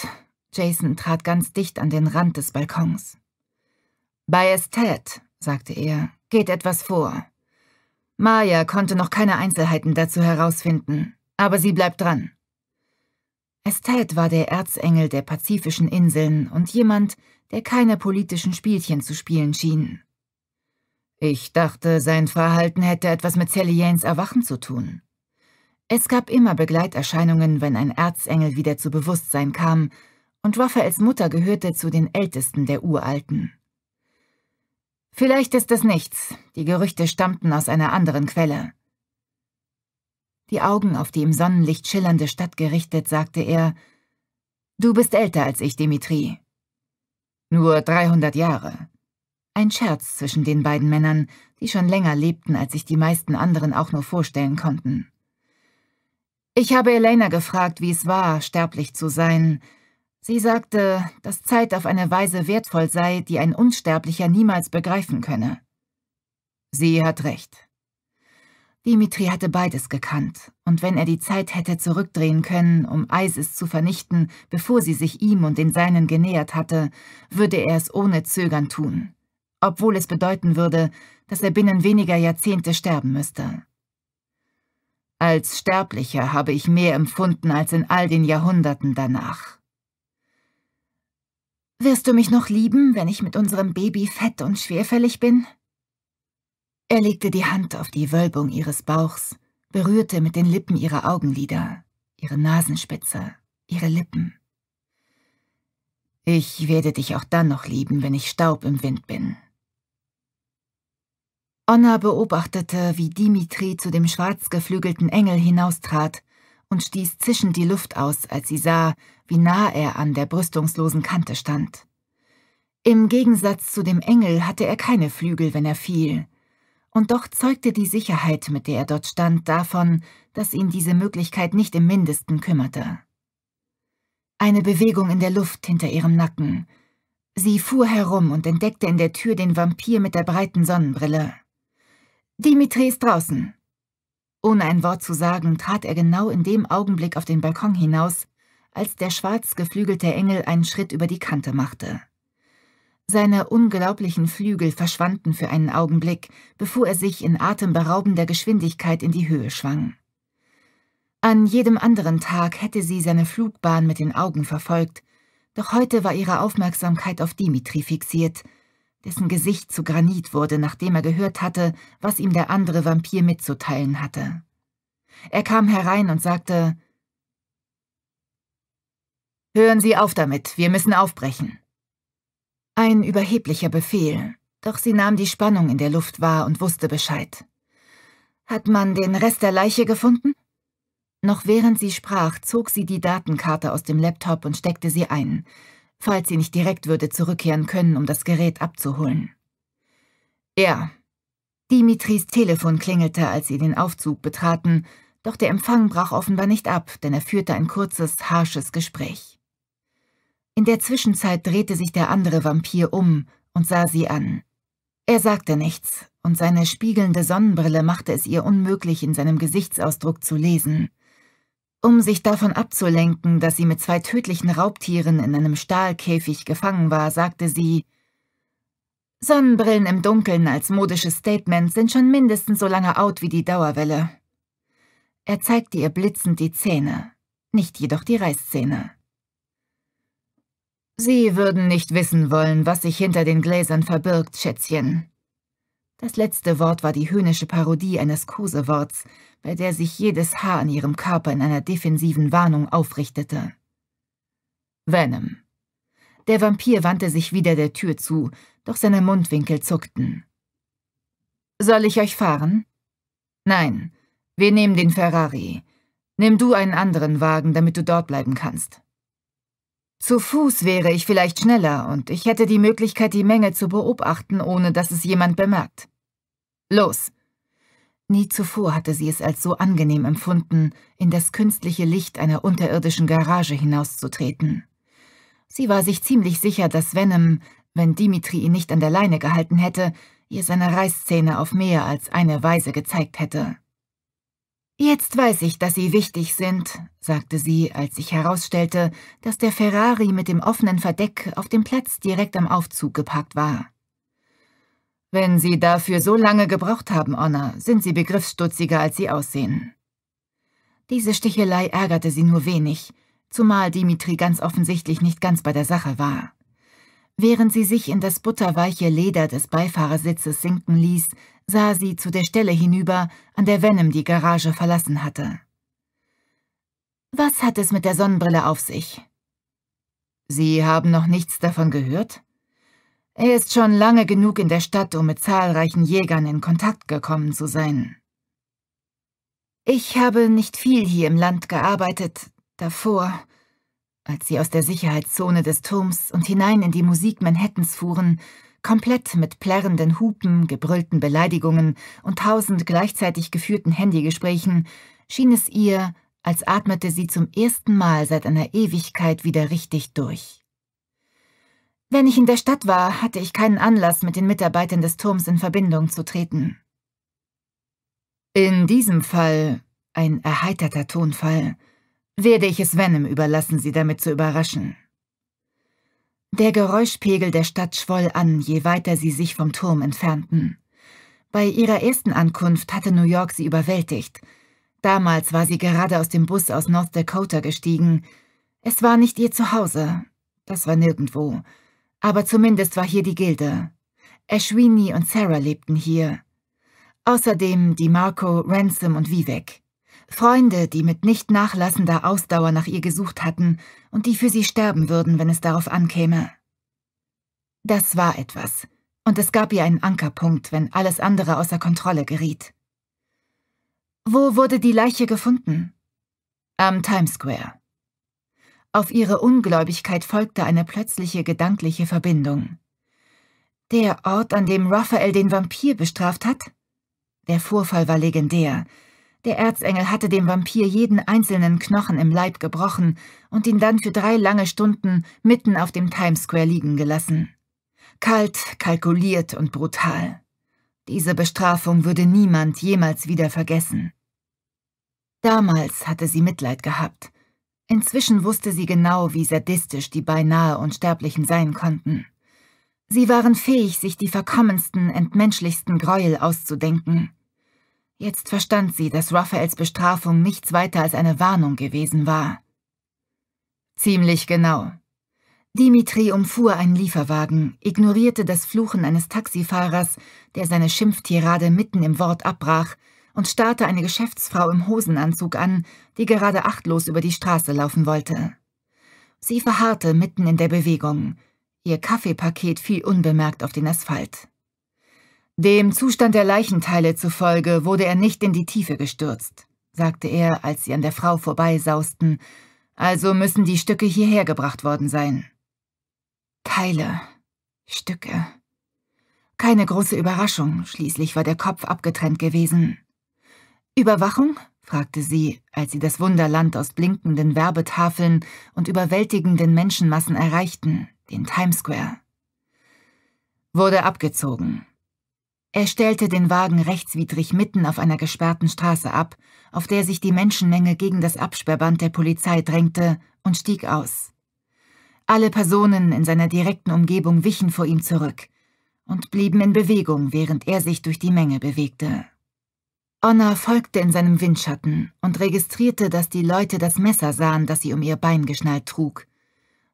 Jason trat ganz dicht an den Rand des Balkons. Bei Estet, sagte er, geht etwas vor. Maya konnte noch keine Einzelheiten dazu herausfinden, aber sie bleibt dran. Estet war der Erzengel der pazifischen Inseln und jemand, der keine politischen Spielchen zu spielen schien. Ich dachte, sein Verhalten hätte etwas mit Sally Yanes Erwachen zu tun. Es gab immer Begleiterscheinungen, wenn ein Erzengel wieder zu Bewusstsein kam, und Raphaels Mutter gehörte zu den Ältesten der Uralten. Vielleicht ist es nichts, die Gerüchte stammten aus einer anderen Quelle. Die Augen auf die im Sonnenlicht schillernde Stadt gerichtet, sagte er, »Du bist älter als ich, Dimitri. Nur 300 Jahre.« Ein Scherz zwischen den beiden Männern, die schon länger lebten, als sich die meisten anderen auch nur vorstellen konnten. Ich habe Elena gefragt, wie es war, sterblich zu sein, Sie sagte, dass Zeit auf eine Weise wertvoll sei, die ein Unsterblicher niemals begreifen könne. Sie hat recht. Dimitri hatte beides gekannt, und wenn er die Zeit hätte zurückdrehen können, um Isis zu vernichten, bevor sie sich ihm und den Seinen genähert hatte, würde er es ohne Zögern tun, obwohl es bedeuten würde, dass er binnen weniger Jahrzehnte sterben müsste. Als Sterblicher habe ich mehr empfunden als in all den Jahrhunderten danach, wirst du mich noch lieben, wenn ich mit unserem Baby fett und schwerfällig bin? Er legte die Hand auf die Wölbung ihres Bauchs, berührte mit den Lippen ihre Augenlider, ihre Nasenspitze, ihre Lippen. Ich werde dich auch dann noch lieben, wenn ich Staub im Wind bin. Onna beobachtete, wie Dimitri zu dem schwarzgeflügelten Engel hinaustrat und stieß zischend die Luft aus, als sie sah, wie nah er an der brüstungslosen Kante stand. Im Gegensatz zu dem Engel hatte er keine Flügel, wenn er fiel. Und doch zeugte die Sicherheit, mit der er dort stand, davon, dass ihn diese Möglichkeit nicht im mindesten kümmerte. Eine Bewegung in der Luft hinter ihrem Nacken. Sie fuhr herum und entdeckte in der Tür den Vampir mit der breiten Sonnenbrille. Dimitri ist draußen, ohne ein Wort zu sagen, trat er genau in dem Augenblick auf den Balkon hinaus, als der schwarz geflügelte Engel einen Schritt über die Kante machte. Seine unglaublichen Flügel verschwanden für einen Augenblick, bevor er sich in atemberaubender Geschwindigkeit in die Höhe schwang. An jedem anderen Tag hätte sie seine Flugbahn mit den Augen verfolgt, doch heute war ihre Aufmerksamkeit auf Dimitri fixiert – dessen Gesicht zu Granit wurde, nachdem er gehört hatte, was ihm der andere Vampir mitzuteilen hatte. Er kam herein und sagte Hören Sie auf damit, wir müssen aufbrechen. Ein überheblicher Befehl, doch sie nahm die Spannung in der Luft wahr und wusste Bescheid. Hat man den Rest der Leiche gefunden? Noch während sie sprach, zog sie die Datenkarte aus dem Laptop und steckte sie ein, falls sie nicht direkt würde zurückkehren können, um das Gerät abzuholen. Ja. Dimitris Telefon klingelte, als sie den Aufzug betraten, doch der Empfang brach offenbar nicht ab, denn er führte ein kurzes, harsches Gespräch. In der Zwischenzeit drehte sich der andere Vampir um und sah sie an. Er sagte nichts, und seine spiegelnde Sonnenbrille machte es ihr unmöglich, in seinem Gesichtsausdruck zu lesen. Um sich davon abzulenken, dass sie mit zwei tödlichen Raubtieren in einem Stahlkäfig gefangen war, sagte sie, Sonnenbrillen im Dunkeln als modisches Statement sind schon mindestens so lange out wie die Dauerwelle. Er zeigte ihr blitzend die Zähne, nicht jedoch die Reißzähne. Sie würden nicht wissen wollen, was sich hinter den Gläsern verbirgt, Schätzchen. Das letzte Wort war die höhnische Parodie eines Koseworts, bei der sich jedes Haar an ihrem Körper in einer defensiven Warnung aufrichtete. Venom. Der Vampir wandte sich wieder der Tür zu, doch seine Mundwinkel zuckten. Soll ich euch fahren? Nein, wir nehmen den Ferrari. Nimm du einen anderen Wagen, damit du dort bleiben kannst. Zu Fuß wäre ich vielleicht schneller und ich hätte die Möglichkeit, die Menge zu beobachten, ohne dass es jemand bemerkt. Los, Nie zuvor hatte sie es als so angenehm empfunden, in das künstliche Licht einer unterirdischen Garage hinauszutreten. Sie war sich ziemlich sicher, dass Venom, wenn Dimitri ihn nicht an der Leine gehalten hätte, ihr seine Reißzähne auf mehr als eine Weise gezeigt hätte. Jetzt weiß ich, dass Sie wichtig sind, sagte sie, als sich herausstellte, dass der Ferrari mit dem offenen Verdeck auf dem Platz direkt am Aufzug geparkt war. Wenn Sie dafür so lange gebraucht haben, Honor, sind Sie begriffsstutziger, als Sie aussehen. Diese Stichelei ärgerte sie nur wenig, zumal Dimitri ganz offensichtlich nicht ganz bei der Sache war. Während sie sich in das butterweiche Leder des Beifahrersitzes sinken ließ, sah sie zu der Stelle hinüber, an der Venom die Garage verlassen hatte. Was hat es mit der Sonnenbrille auf sich? Sie haben noch nichts davon gehört? Er ist schon lange genug in der Stadt, um mit zahlreichen Jägern in Kontakt gekommen zu sein. Ich habe nicht viel hier im Land gearbeitet, davor, als sie aus der Sicherheitszone des Turms und hinein in die Musik Manhattans fuhren, komplett mit plärrenden Hupen, gebrüllten Beleidigungen und tausend gleichzeitig geführten Handygesprächen, schien es ihr, als atmete sie zum ersten Mal seit einer Ewigkeit wieder richtig durch. Wenn ich in der Stadt war, hatte ich keinen Anlass, mit den Mitarbeitern des Turms in Verbindung zu treten. In diesem Fall, ein erheiterter Tonfall, werde ich es Venom überlassen, sie damit zu überraschen. Der Geräuschpegel der Stadt schwoll an, je weiter sie sich vom Turm entfernten. Bei ihrer ersten Ankunft hatte New York sie überwältigt. Damals war sie gerade aus dem Bus aus North Dakota gestiegen. Es war nicht ihr Zuhause. Das war nirgendwo. Aber zumindest war hier die Gilde. Ashwini und Sarah lebten hier. Außerdem die Marco, Ransom und Vivek. Freunde, die mit nicht nachlassender Ausdauer nach ihr gesucht hatten und die für sie sterben würden, wenn es darauf ankäme. Das war etwas, und es gab ihr einen Ankerpunkt, wenn alles andere außer Kontrolle geriet. Wo wurde die Leiche gefunden? Am Times Square. Auf ihre Ungläubigkeit folgte eine plötzliche gedankliche Verbindung. Der Ort, an dem Raphael den Vampir bestraft hat? Der Vorfall war legendär. Der Erzengel hatte dem Vampir jeden einzelnen Knochen im Leib gebrochen und ihn dann für drei lange Stunden mitten auf dem Times Square liegen gelassen. Kalt, kalkuliert und brutal. Diese Bestrafung würde niemand jemals wieder vergessen. Damals hatte sie Mitleid gehabt Inzwischen wusste sie genau, wie sadistisch die beinahe Unsterblichen sein konnten. Sie waren fähig, sich die verkommensten, entmenschlichsten Gräuel auszudenken. Jetzt verstand sie, dass Raphaels Bestrafung nichts weiter als eine Warnung gewesen war. Ziemlich genau. Dimitri umfuhr einen Lieferwagen, ignorierte das Fluchen eines Taxifahrers, der seine Schimpftirade mitten im Wort abbrach, und starrte eine Geschäftsfrau im Hosenanzug an, die gerade achtlos über die Straße laufen wollte. Sie verharrte mitten in der Bewegung. Ihr Kaffeepaket fiel unbemerkt auf den Asphalt. Dem Zustand der Leichenteile zufolge wurde er nicht in die Tiefe gestürzt, sagte er, als sie an der Frau vorbeisausten, also müssen die Stücke hierher gebracht worden sein. Teile, Stücke. Keine große Überraschung, schließlich war der Kopf abgetrennt gewesen. Überwachung? fragte sie, als sie das Wunderland aus blinkenden Werbetafeln und überwältigenden Menschenmassen erreichten, den Times Square. Wurde abgezogen. Er stellte den Wagen rechtswidrig mitten auf einer gesperrten Straße ab, auf der sich die Menschenmenge gegen das Absperrband der Polizei drängte, und stieg aus. Alle Personen in seiner direkten Umgebung wichen vor ihm zurück und blieben in Bewegung, während er sich durch die Menge bewegte. Onna folgte in seinem Windschatten und registrierte, dass die Leute das Messer sahen, das sie um ihr Bein geschnallt trug.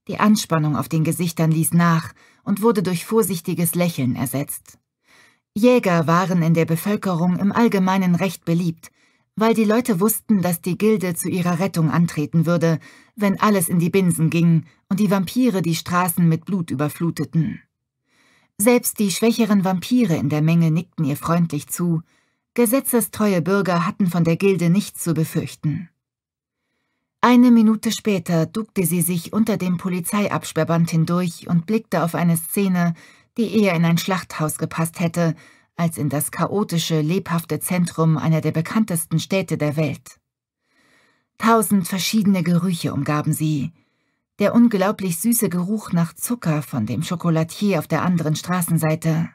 Die Anspannung auf den Gesichtern ließ nach und wurde durch vorsichtiges Lächeln ersetzt. Jäger waren in der Bevölkerung im Allgemeinen recht beliebt, weil die Leute wussten, dass die Gilde zu ihrer Rettung antreten würde, wenn alles in die Binsen ging und die Vampire die Straßen mit Blut überfluteten. Selbst die schwächeren Vampire in der Menge nickten ihr freundlich zu, Gesetzestreue Bürger hatten von der Gilde nichts zu befürchten. Eine Minute später duckte sie sich unter dem Polizeiabsperrband hindurch und blickte auf eine Szene, die eher in ein Schlachthaus gepasst hätte, als in das chaotische, lebhafte Zentrum einer der bekanntesten Städte der Welt. Tausend verschiedene Gerüche umgaben sie. Der unglaublich süße Geruch nach Zucker von dem Schokolatier auf der anderen Straßenseite,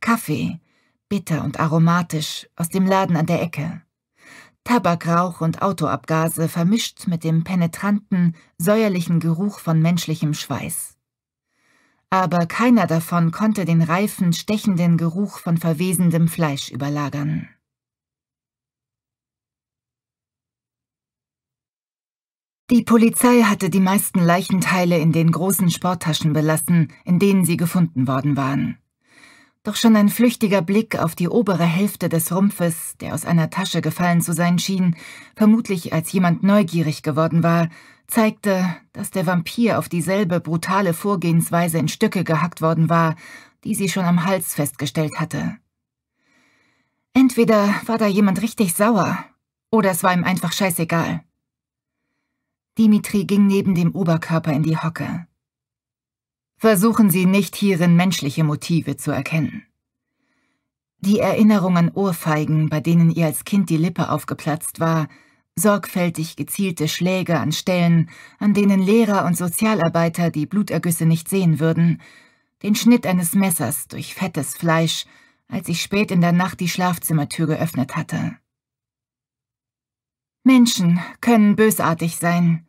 Kaffee, bitter und aromatisch, aus dem Laden an der Ecke. Tabakrauch und Autoabgase vermischt mit dem penetranten, säuerlichen Geruch von menschlichem Schweiß. Aber keiner davon konnte den reifen, stechenden Geruch von verwesendem Fleisch überlagern. Die Polizei hatte die meisten Leichenteile in den großen Sporttaschen belassen, in denen sie gefunden worden waren. Doch schon ein flüchtiger Blick auf die obere Hälfte des Rumpfes, der aus einer Tasche gefallen zu sein schien, vermutlich als jemand neugierig geworden war, zeigte, dass der Vampir auf dieselbe brutale Vorgehensweise in Stücke gehackt worden war, die sie schon am Hals festgestellt hatte. Entweder war da jemand richtig sauer, oder es war ihm einfach scheißegal. Dimitri ging neben dem Oberkörper in die Hocke versuchen Sie nicht hierin menschliche Motive zu erkennen. Die Erinnerung an Ohrfeigen, bei denen ihr als Kind die Lippe aufgeplatzt war, sorgfältig gezielte Schläge an Stellen, an denen Lehrer und Sozialarbeiter die Blutergüsse nicht sehen würden, den Schnitt eines Messers durch fettes Fleisch, als ich spät in der Nacht die Schlafzimmertür geöffnet hatte. Menschen können bösartig sein,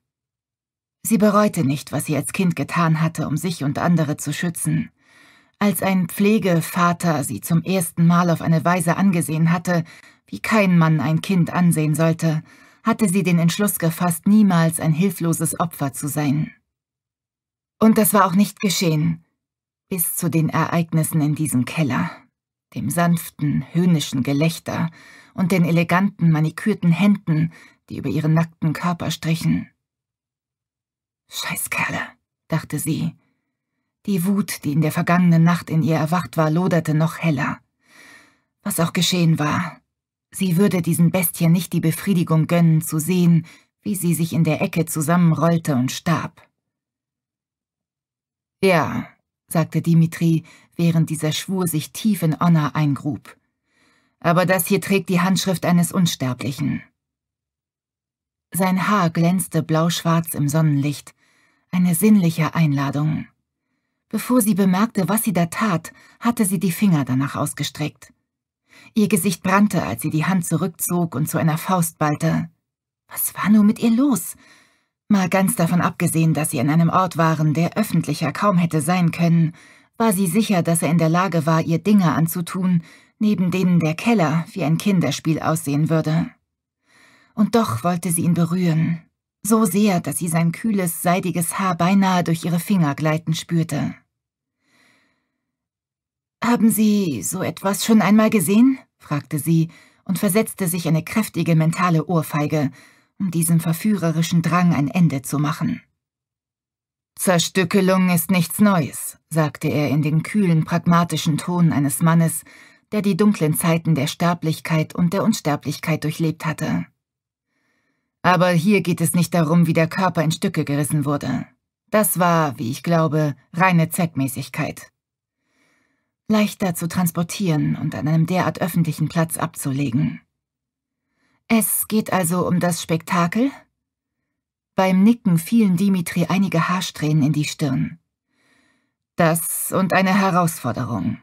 Sie bereute nicht, was sie als Kind getan hatte, um sich und andere zu schützen. Als ein Pflegevater sie zum ersten Mal auf eine Weise angesehen hatte, wie kein Mann ein Kind ansehen sollte, hatte sie den Entschluss gefasst, niemals ein hilfloses Opfer zu sein. Und das war auch nicht geschehen, bis zu den Ereignissen in diesem Keller, dem sanften, höhnischen Gelächter und den eleganten, manikürten Händen, die über ihren nackten Körper strichen. Scheiß Kerle, dachte sie. Die Wut, die in der vergangenen Nacht in ihr erwacht war, loderte noch heller. Was auch geschehen war, sie würde diesen Bestien nicht die Befriedigung gönnen, zu sehen, wie sie sich in der Ecke zusammenrollte und starb. Ja, sagte Dimitri, während dieser Schwur sich tief in Honor eingrub. Aber das hier trägt die Handschrift eines Unsterblichen. Sein Haar glänzte blauschwarz im Sonnenlicht, eine sinnliche Einladung. Bevor sie bemerkte, was sie da tat, hatte sie die Finger danach ausgestreckt. Ihr Gesicht brannte, als sie die Hand zurückzog und zu einer Faust ballte. Was war nur mit ihr los? Mal ganz davon abgesehen, dass sie an einem Ort waren, der öffentlicher kaum hätte sein können, war sie sicher, dass er in der Lage war, ihr Dinge anzutun, neben denen der Keller wie ein Kinderspiel aussehen würde. Und doch wollte sie ihn berühren, so sehr, dass sie sein kühles, seidiges Haar beinahe durch ihre Finger gleiten spürte. Haben Sie so etwas schon einmal gesehen? fragte sie und versetzte sich eine kräftige mentale Ohrfeige, um diesem verführerischen Drang ein Ende zu machen. Zerstückelung ist nichts Neues, sagte er in dem kühlen, pragmatischen Ton eines Mannes, der die dunklen Zeiten der Sterblichkeit und der Unsterblichkeit durchlebt hatte. Aber hier geht es nicht darum, wie der Körper in Stücke gerissen wurde. Das war, wie ich glaube, reine Zweckmäßigkeit. Leichter zu transportieren und an einem derart öffentlichen Platz abzulegen. Es geht also um das Spektakel? Beim Nicken fielen Dimitri einige Haarsträhnen in die Stirn. Das und eine Herausforderung.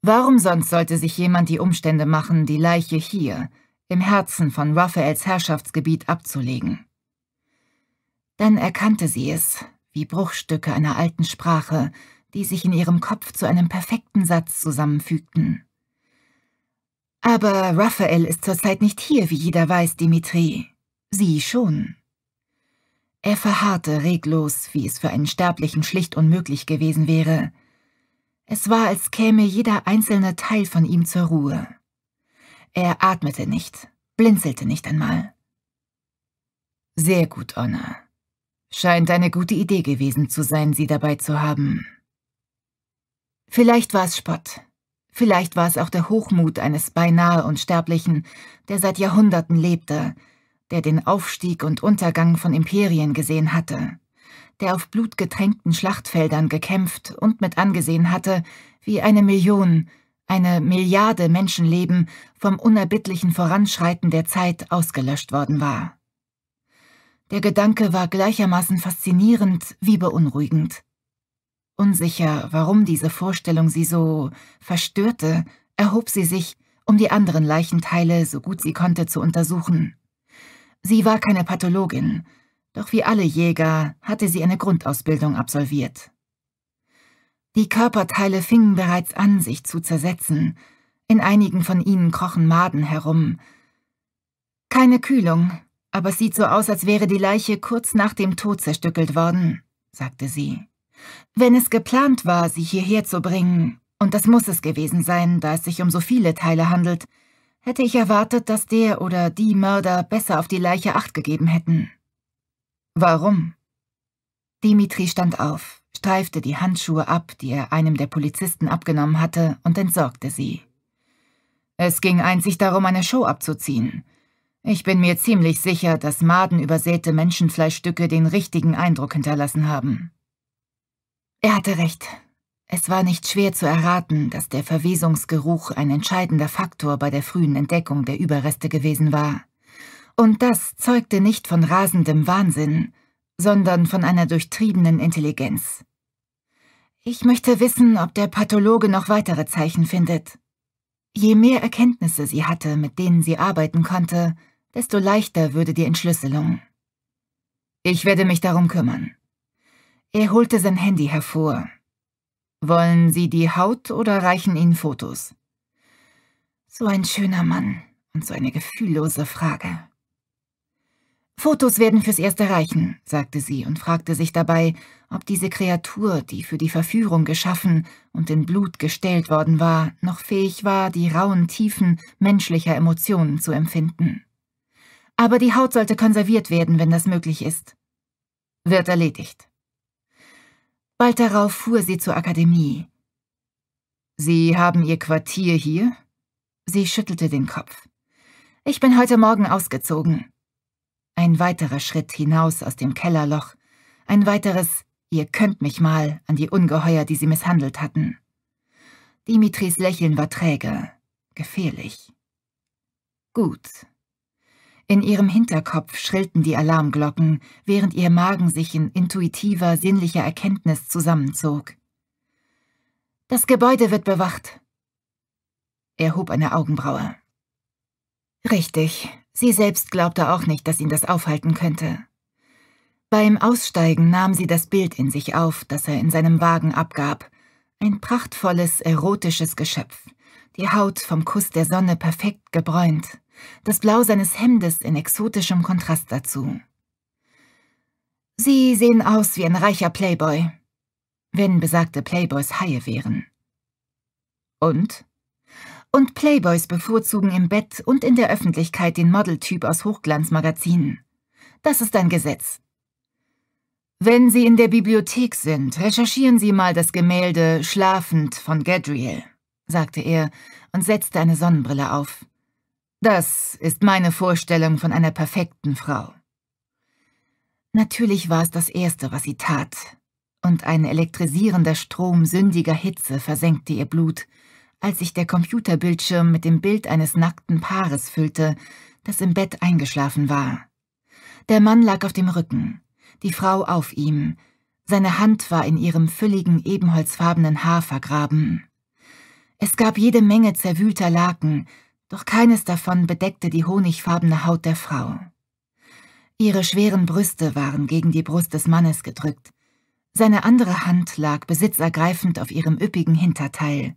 Warum sonst sollte sich jemand die Umstände machen, die Leiche hier, im Herzen von Raphaels Herrschaftsgebiet abzulegen. Dann erkannte sie es, wie Bruchstücke einer alten Sprache, die sich in ihrem Kopf zu einem perfekten Satz zusammenfügten. Aber Raphael ist zurzeit nicht hier, wie jeder weiß, Dimitri. Sie schon. Er verharrte reglos, wie es für einen Sterblichen schlicht unmöglich gewesen wäre. Es war, als käme jeder einzelne Teil von ihm zur Ruhe. Er atmete nicht, blinzelte nicht einmal. Sehr gut, Onna. Scheint eine gute Idee gewesen zu sein, sie dabei zu haben. Vielleicht war es Spott. Vielleicht war es auch der Hochmut eines beinahe Unsterblichen, der seit Jahrhunderten lebte, der den Aufstieg und Untergang von Imperien gesehen hatte, der auf blutgetränkten Schlachtfeldern gekämpft und mit angesehen hatte, wie eine Million, eine Milliarde Menschenleben vom unerbittlichen Voranschreiten der Zeit ausgelöscht worden war. Der Gedanke war gleichermaßen faszinierend wie beunruhigend. Unsicher, warum diese Vorstellung sie so verstörte, erhob sie sich, um die anderen Leichenteile so gut sie konnte zu untersuchen. Sie war keine Pathologin, doch wie alle Jäger hatte sie eine Grundausbildung absolviert. Die Körperteile fingen bereits an, sich zu zersetzen. In einigen von ihnen krochen Maden herum. Keine Kühlung, aber es sieht so aus, als wäre die Leiche kurz nach dem Tod zerstückelt worden, sagte sie. Wenn es geplant war, sie hierher zu bringen, und das muss es gewesen sein, da es sich um so viele Teile handelt, hätte ich erwartet, dass der oder die Mörder besser auf die Leiche acht gegeben hätten. Warum? Dimitri stand auf streifte die Handschuhe ab, die er einem der Polizisten abgenommen hatte, und entsorgte sie. Es ging einzig darum, eine Show abzuziehen. Ich bin mir ziemlich sicher, dass madenübersäte Menschenfleischstücke den richtigen Eindruck hinterlassen haben. Er hatte recht. Es war nicht schwer zu erraten, dass der Verwesungsgeruch ein entscheidender Faktor bei der frühen Entdeckung der Überreste gewesen war. Und das zeugte nicht von rasendem Wahnsinn, sondern von einer durchtriebenen Intelligenz. Ich möchte wissen, ob der Pathologe noch weitere Zeichen findet. Je mehr Erkenntnisse sie hatte, mit denen sie arbeiten konnte, desto leichter würde die Entschlüsselung. Ich werde mich darum kümmern. Er holte sein Handy hervor. Wollen Sie die Haut oder reichen Ihnen Fotos? So ein schöner Mann und so eine gefühllose Frage. Fotos werden fürs Erste reichen, sagte sie und fragte sich dabei, ob diese Kreatur, die für die Verführung geschaffen und in Blut gestellt worden war, noch fähig war, die rauen Tiefen menschlicher Emotionen zu empfinden. Aber die Haut sollte konserviert werden, wenn das möglich ist. Wird erledigt. Bald darauf fuhr sie zur Akademie. Sie haben Ihr Quartier hier? Sie schüttelte den Kopf. Ich bin heute Morgen ausgezogen. Ein weiterer Schritt hinaus aus dem Kellerloch, ein weiteres Ihr könnt mich mal an die Ungeheuer, die sie misshandelt hatten. Dimitris Lächeln war träge, gefährlich. Gut. In ihrem Hinterkopf schrillten die Alarmglocken, während ihr Magen sich in intuitiver, sinnlicher Erkenntnis zusammenzog. Das Gebäude wird bewacht. Er hob eine Augenbraue. Richtig, Sie selbst glaubte auch nicht, dass ihn das aufhalten könnte. Beim Aussteigen nahm sie das Bild in sich auf, das er in seinem Wagen abgab. Ein prachtvolles, erotisches Geschöpf. Die Haut vom Kuss der Sonne perfekt gebräunt. Das Blau seines Hemdes in exotischem Kontrast dazu. Sie sehen aus wie ein reicher Playboy. Wenn besagte Playboys Haie wären. Und? Und Playboys bevorzugen im Bett und in der Öffentlichkeit den Modeltyp aus Hochglanzmagazinen. Das ist ein Gesetz. Wenn Sie in der Bibliothek sind, recherchieren Sie mal das Gemälde Schlafend von Gadriel, sagte er und setzte eine Sonnenbrille auf. Das ist meine Vorstellung von einer perfekten Frau. Natürlich war es das Erste, was sie tat, und ein elektrisierender Strom sündiger Hitze versenkte ihr Blut, als sich der Computerbildschirm mit dem Bild eines nackten Paares füllte, das im Bett eingeschlafen war. Der Mann lag auf dem Rücken, die Frau auf ihm, seine Hand war in ihrem fülligen, ebenholzfarbenen Haar vergraben. Es gab jede Menge zerwühlter Laken, doch keines davon bedeckte die honigfarbene Haut der Frau. Ihre schweren Brüste waren gegen die Brust des Mannes gedrückt. Seine andere Hand lag besitzergreifend auf ihrem üppigen Hinterteil.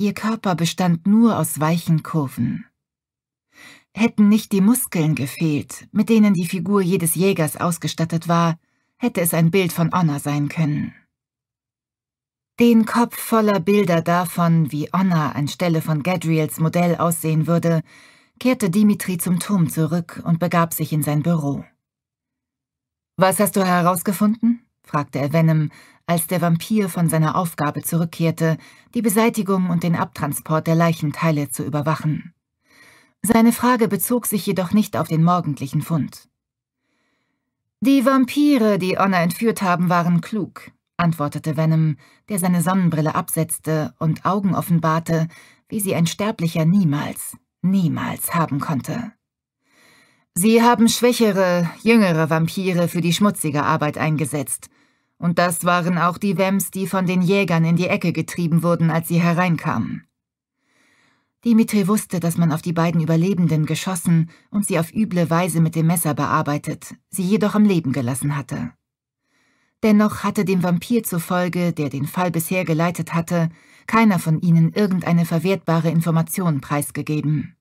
Ihr Körper bestand nur aus weichen Kurven. Hätten nicht die Muskeln gefehlt, mit denen die Figur jedes Jägers ausgestattet war, hätte es ein Bild von Honor sein können. Den Kopf voller Bilder davon, wie Honor anstelle von Gadriels Modell aussehen würde, kehrte Dimitri zum Turm zurück und begab sich in sein Büro. Was hast du herausgefunden? fragte er Venom, als der Vampir von seiner Aufgabe zurückkehrte, die Beseitigung und den Abtransport der Leichenteile zu überwachen. Seine Frage bezog sich jedoch nicht auf den morgendlichen Fund. Die Vampire, die Onna entführt haben, waren klug, antwortete Venom, der seine Sonnenbrille absetzte und Augen offenbarte, wie sie ein Sterblicher niemals, niemals haben konnte. Sie haben schwächere, jüngere Vampire für die schmutzige Arbeit eingesetzt, und das waren auch die Wems, die von den Jägern in die Ecke getrieben wurden, als sie hereinkamen. Dimitri wusste, dass man auf die beiden Überlebenden geschossen und sie auf üble Weise mit dem Messer bearbeitet, sie jedoch am Leben gelassen hatte. Dennoch hatte dem Vampir zufolge, der den Fall bisher geleitet hatte, keiner von ihnen irgendeine verwertbare Information preisgegeben.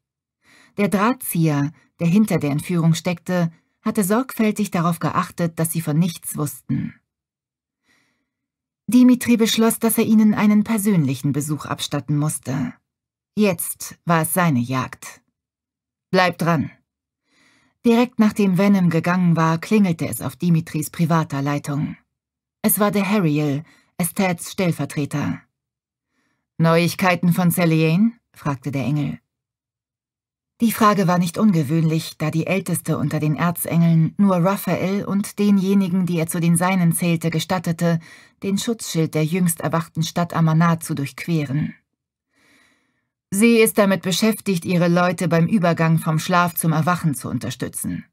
Der Drahtzieher, der hinter der Entführung steckte, hatte sorgfältig darauf geachtet, dass sie von nichts wussten. Dimitri beschloss, dass er ihnen einen persönlichen Besuch abstatten musste. Jetzt war es seine Jagd. Bleib dran. Direkt nachdem Venom gegangen war, klingelte es auf Dimitris privater Leitung. Es war der Harriel, Estads Stellvertreter. Neuigkeiten von Sally Jane? fragte der Engel. Die Frage war nicht ungewöhnlich, da die Älteste unter den Erzengeln nur Raphael und denjenigen, die er zu den Seinen zählte, gestattete, den Schutzschild der jüngst erwachten Stadt Amanah zu durchqueren. Sie ist damit beschäftigt, ihre Leute beim Übergang vom Schlaf zum Erwachen zu unterstützen.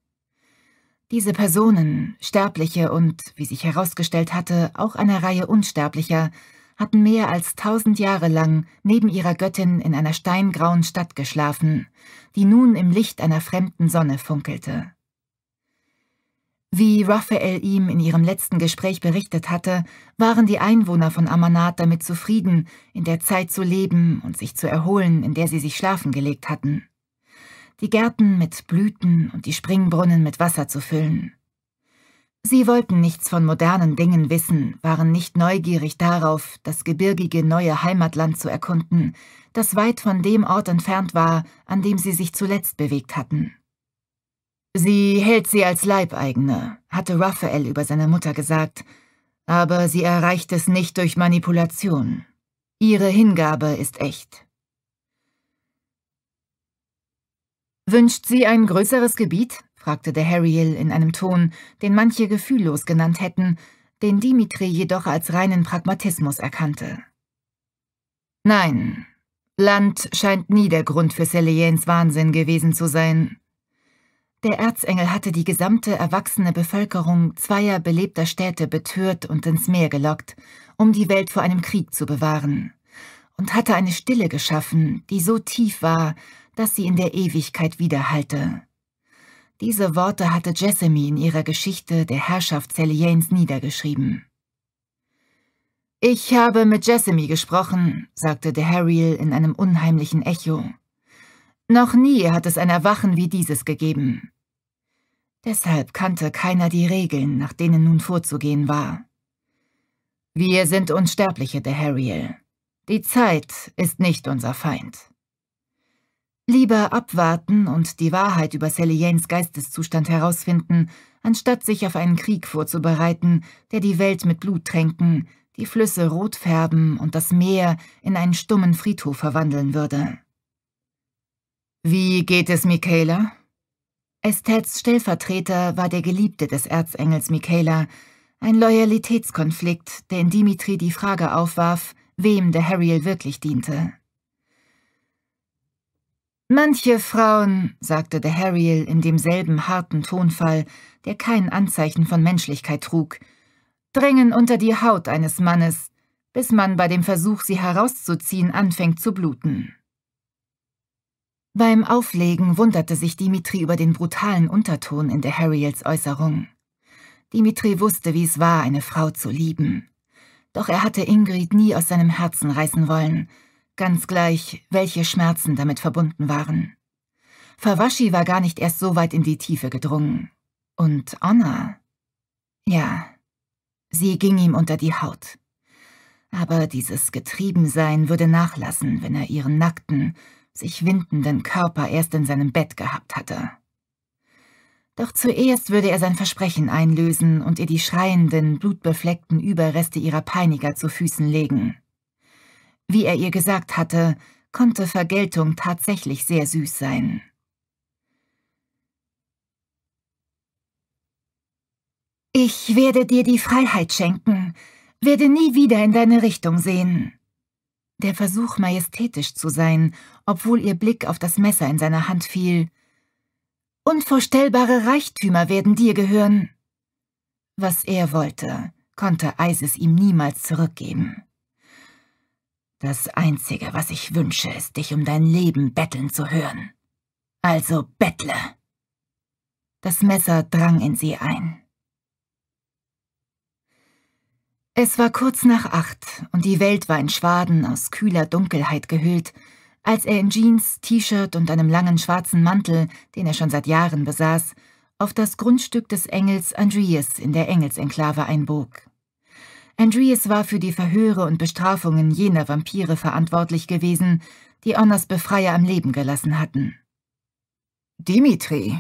Diese Personen, Sterbliche und, wie sich herausgestellt hatte, auch eine Reihe Unsterblicher, hatten mehr als tausend Jahre lang neben ihrer Göttin in einer steingrauen Stadt geschlafen, die nun im Licht einer fremden Sonne funkelte. Wie Raphael ihm in ihrem letzten Gespräch berichtet hatte, waren die Einwohner von Amanat damit zufrieden, in der Zeit zu leben und sich zu erholen, in der sie sich schlafen gelegt hatten. Die Gärten mit Blüten und die Springbrunnen mit Wasser zu füllen. Sie wollten nichts von modernen Dingen wissen, waren nicht neugierig darauf, das gebirgige neue Heimatland zu erkunden, das weit von dem Ort entfernt war, an dem sie sich zuletzt bewegt hatten. Sie hält sie als Leibeigene, hatte Raphael über seine Mutter gesagt, aber sie erreicht es nicht durch Manipulation. Ihre Hingabe ist echt. Wünscht sie ein größeres Gebiet? fragte der Harriel in einem Ton, den manche gefühllos genannt hätten, den Dimitri jedoch als reinen Pragmatismus erkannte. Nein, Land scheint nie der Grund für Seleyens Wahnsinn gewesen zu sein. Der Erzengel hatte die gesamte erwachsene Bevölkerung zweier belebter Städte betört und ins Meer gelockt, um die Welt vor einem Krieg zu bewahren, und hatte eine Stille geschaffen, die so tief war, dass sie in der Ewigkeit widerhallte. Diese Worte hatte Jessamy in ihrer Geschichte der Herrschaft Celianes niedergeschrieben. »Ich habe mit Jessamy gesprochen«, sagte de Harriel in einem unheimlichen Echo. »Noch nie hat es ein Erwachen wie dieses gegeben.« Deshalb kannte keiner die Regeln, nach denen nun vorzugehen war. Wir sind Unsterbliche, de Harriel. Die Zeit ist nicht unser Feind. Lieber abwarten und die Wahrheit über Sally Janes Geisteszustand herausfinden, anstatt sich auf einen Krieg vorzubereiten, der die Welt mit Blut tränken, die Flüsse rot färben und das Meer in einen stummen Friedhof verwandeln würde. Wie geht es, Michaela? Esthets Stellvertreter war der Geliebte des Erzengels Michaela, ein Loyalitätskonflikt, der in Dimitri die Frage aufwarf, wem der Harriel wirklich diente. Manche Frauen, sagte der Harriel in demselben harten Tonfall, der kein Anzeichen von Menschlichkeit trug, drängen unter die Haut eines Mannes, bis man bei dem Versuch, sie herauszuziehen, anfängt zu bluten. Beim Auflegen wunderte sich Dimitri über den brutalen Unterton in der Harriels Äußerung. Dimitri wusste, wie es war, eine Frau zu lieben. Doch er hatte Ingrid nie aus seinem Herzen reißen wollen – Ganz gleich, welche Schmerzen damit verbunden waren. Fawashi war gar nicht erst so weit in die Tiefe gedrungen. Und Anna? Ja, sie ging ihm unter die Haut. Aber dieses Getriebensein würde nachlassen, wenn er ihren nackten, sich windenden Körper erst in seinem Bett gehabt hatte. Doch zuerst würde er sein Versprechen einlösen und ihr die schreienden, blutbefleckten Überreste ihrer Peiniger zu Füßen legen. Wie er ihr gesagt hatte, konnte Vergeltung tatsächlich sehr süß sein. Ich werde dir die Freiheit schenken, werde nie wieder in deine Richtung sehen. Der Versuch, majestätisch zu sein, obwohl ihr Blick auf das Messer in seiner Hand fiel. Unvorstellbare Reichtümer werden dir gehören. Was er wollte, konnte Isis ihm niemals zurückgeben. Das Einzige, was ich wünsche, ist, dich um dein Leben betteln zu hören. Also bettle! Das Messer drang in sie ein. Es war kurz nach acht und die Welt war in Schwaden aus kühler Dunkelheit gehüllt, als er in Jeans, T-Shirt und einem langen schwarzen Mantel, den er schon seit Jahren besaß, auf das Grundstück des Engels Andreas in der Engelsenklave einbog. Andreas war für die Verhöre und Bestrafungen jener Vampire verantwortlich gewesen, die Onnas Befreier am Leben gelassen hatten. Dimitri!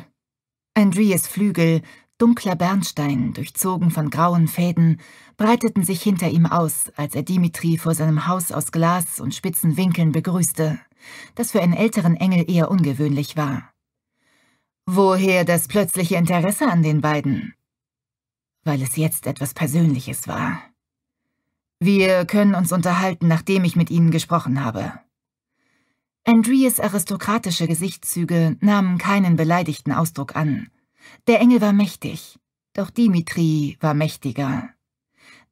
Andreas Flügel, dunkler Bernstein, durchzogen von grauen Fäden, breiteten sich hinter ihm aus, als er Dimitri vor seinem Haus aus Glas und spitzen Winkeln begrüßte, das für einen älteren Engel eher ungewöhnlich war. Woher das plötzliche Interesse an den beiden? Weil es jetzt etwas Persönliches war. Wir können uns unterhalten, nachdem ich mit Ihnen gesprochen habe. Andreas aristokratische Gesichtszüge nahmen keinen beleidigten Ausdruck an. Der Engel war mächtig, doch Dimitri war mächtiger.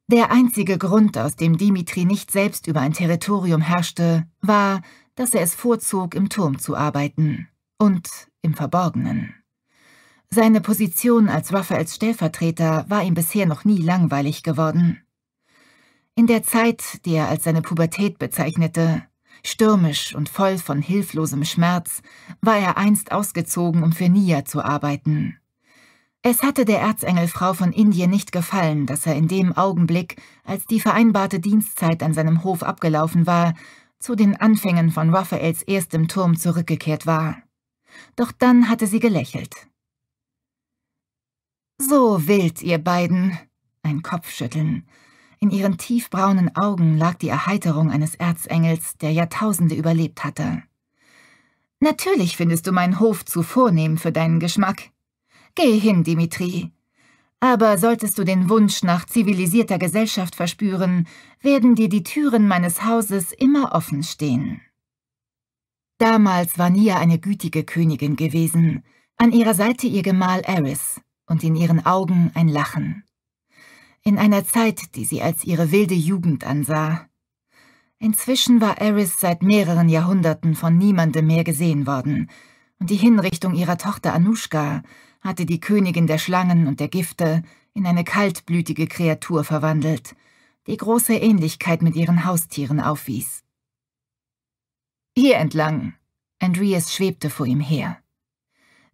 Der einzige Grund, aus dem Dimitri nicht selbst über ein Territorium herrschte, war, dass er es vorzog, im Turm zu arbeiten und im Verborgenen. Seine Position als Raphaels Stellvertreter war ihm bisher noch nie langweilig geworden. In der Zeit, die er als seine Pubertät bezeichnete, stürmisch und voll von hilflosem Schmerz, war er einst ausgezogen, um für Nia zu arbeiten. Es hatte der Erzengelfrau von Indien nicht gefallen, dass er in dem Augenblick, als die vereinbarte Dienstzeit an seinem Hof abgelaufen war, zu den Anfängen von Raphaels erstem Turm zurückgekehrt war. Doch dann hatte sie gelächelt. »So wild, ihr beiden«, ein Kopfschütteln, in ihren tiefbraunen Augen lag die Erheiterung eines Erzengels, der Jahrtausende überlebt hatte. Natürlich findest du meinen Hof zu vornehm für deinen Geschmack. Geh hin, Dimitri. Aber solltest du den Wunsch nach zivilisierter Gesellschaft verspüren, werden dir die Türen meines Hauses immer offen stehen. Damals war Nia eine gütige Königin gewesen, an ihrer Seite ihr Gemahl Eris und in ihren Augen ein Lachen in einer Zeit, die sie als ihre wilde Jugend ansah. Inzwischen war Eris seit mehreren Jahrhunderten von niemandem mehr gesehen worden, und die Hinrichtung ihrer Tochter Anushka hatte die Königin der Schlangen und der Gifte in eine kaltblütige Kreatur verwandelt, die große Ähnlichkeit mit ihren Haustieren aufwies. Hier entlang. Andreas schwebte vor ihm her.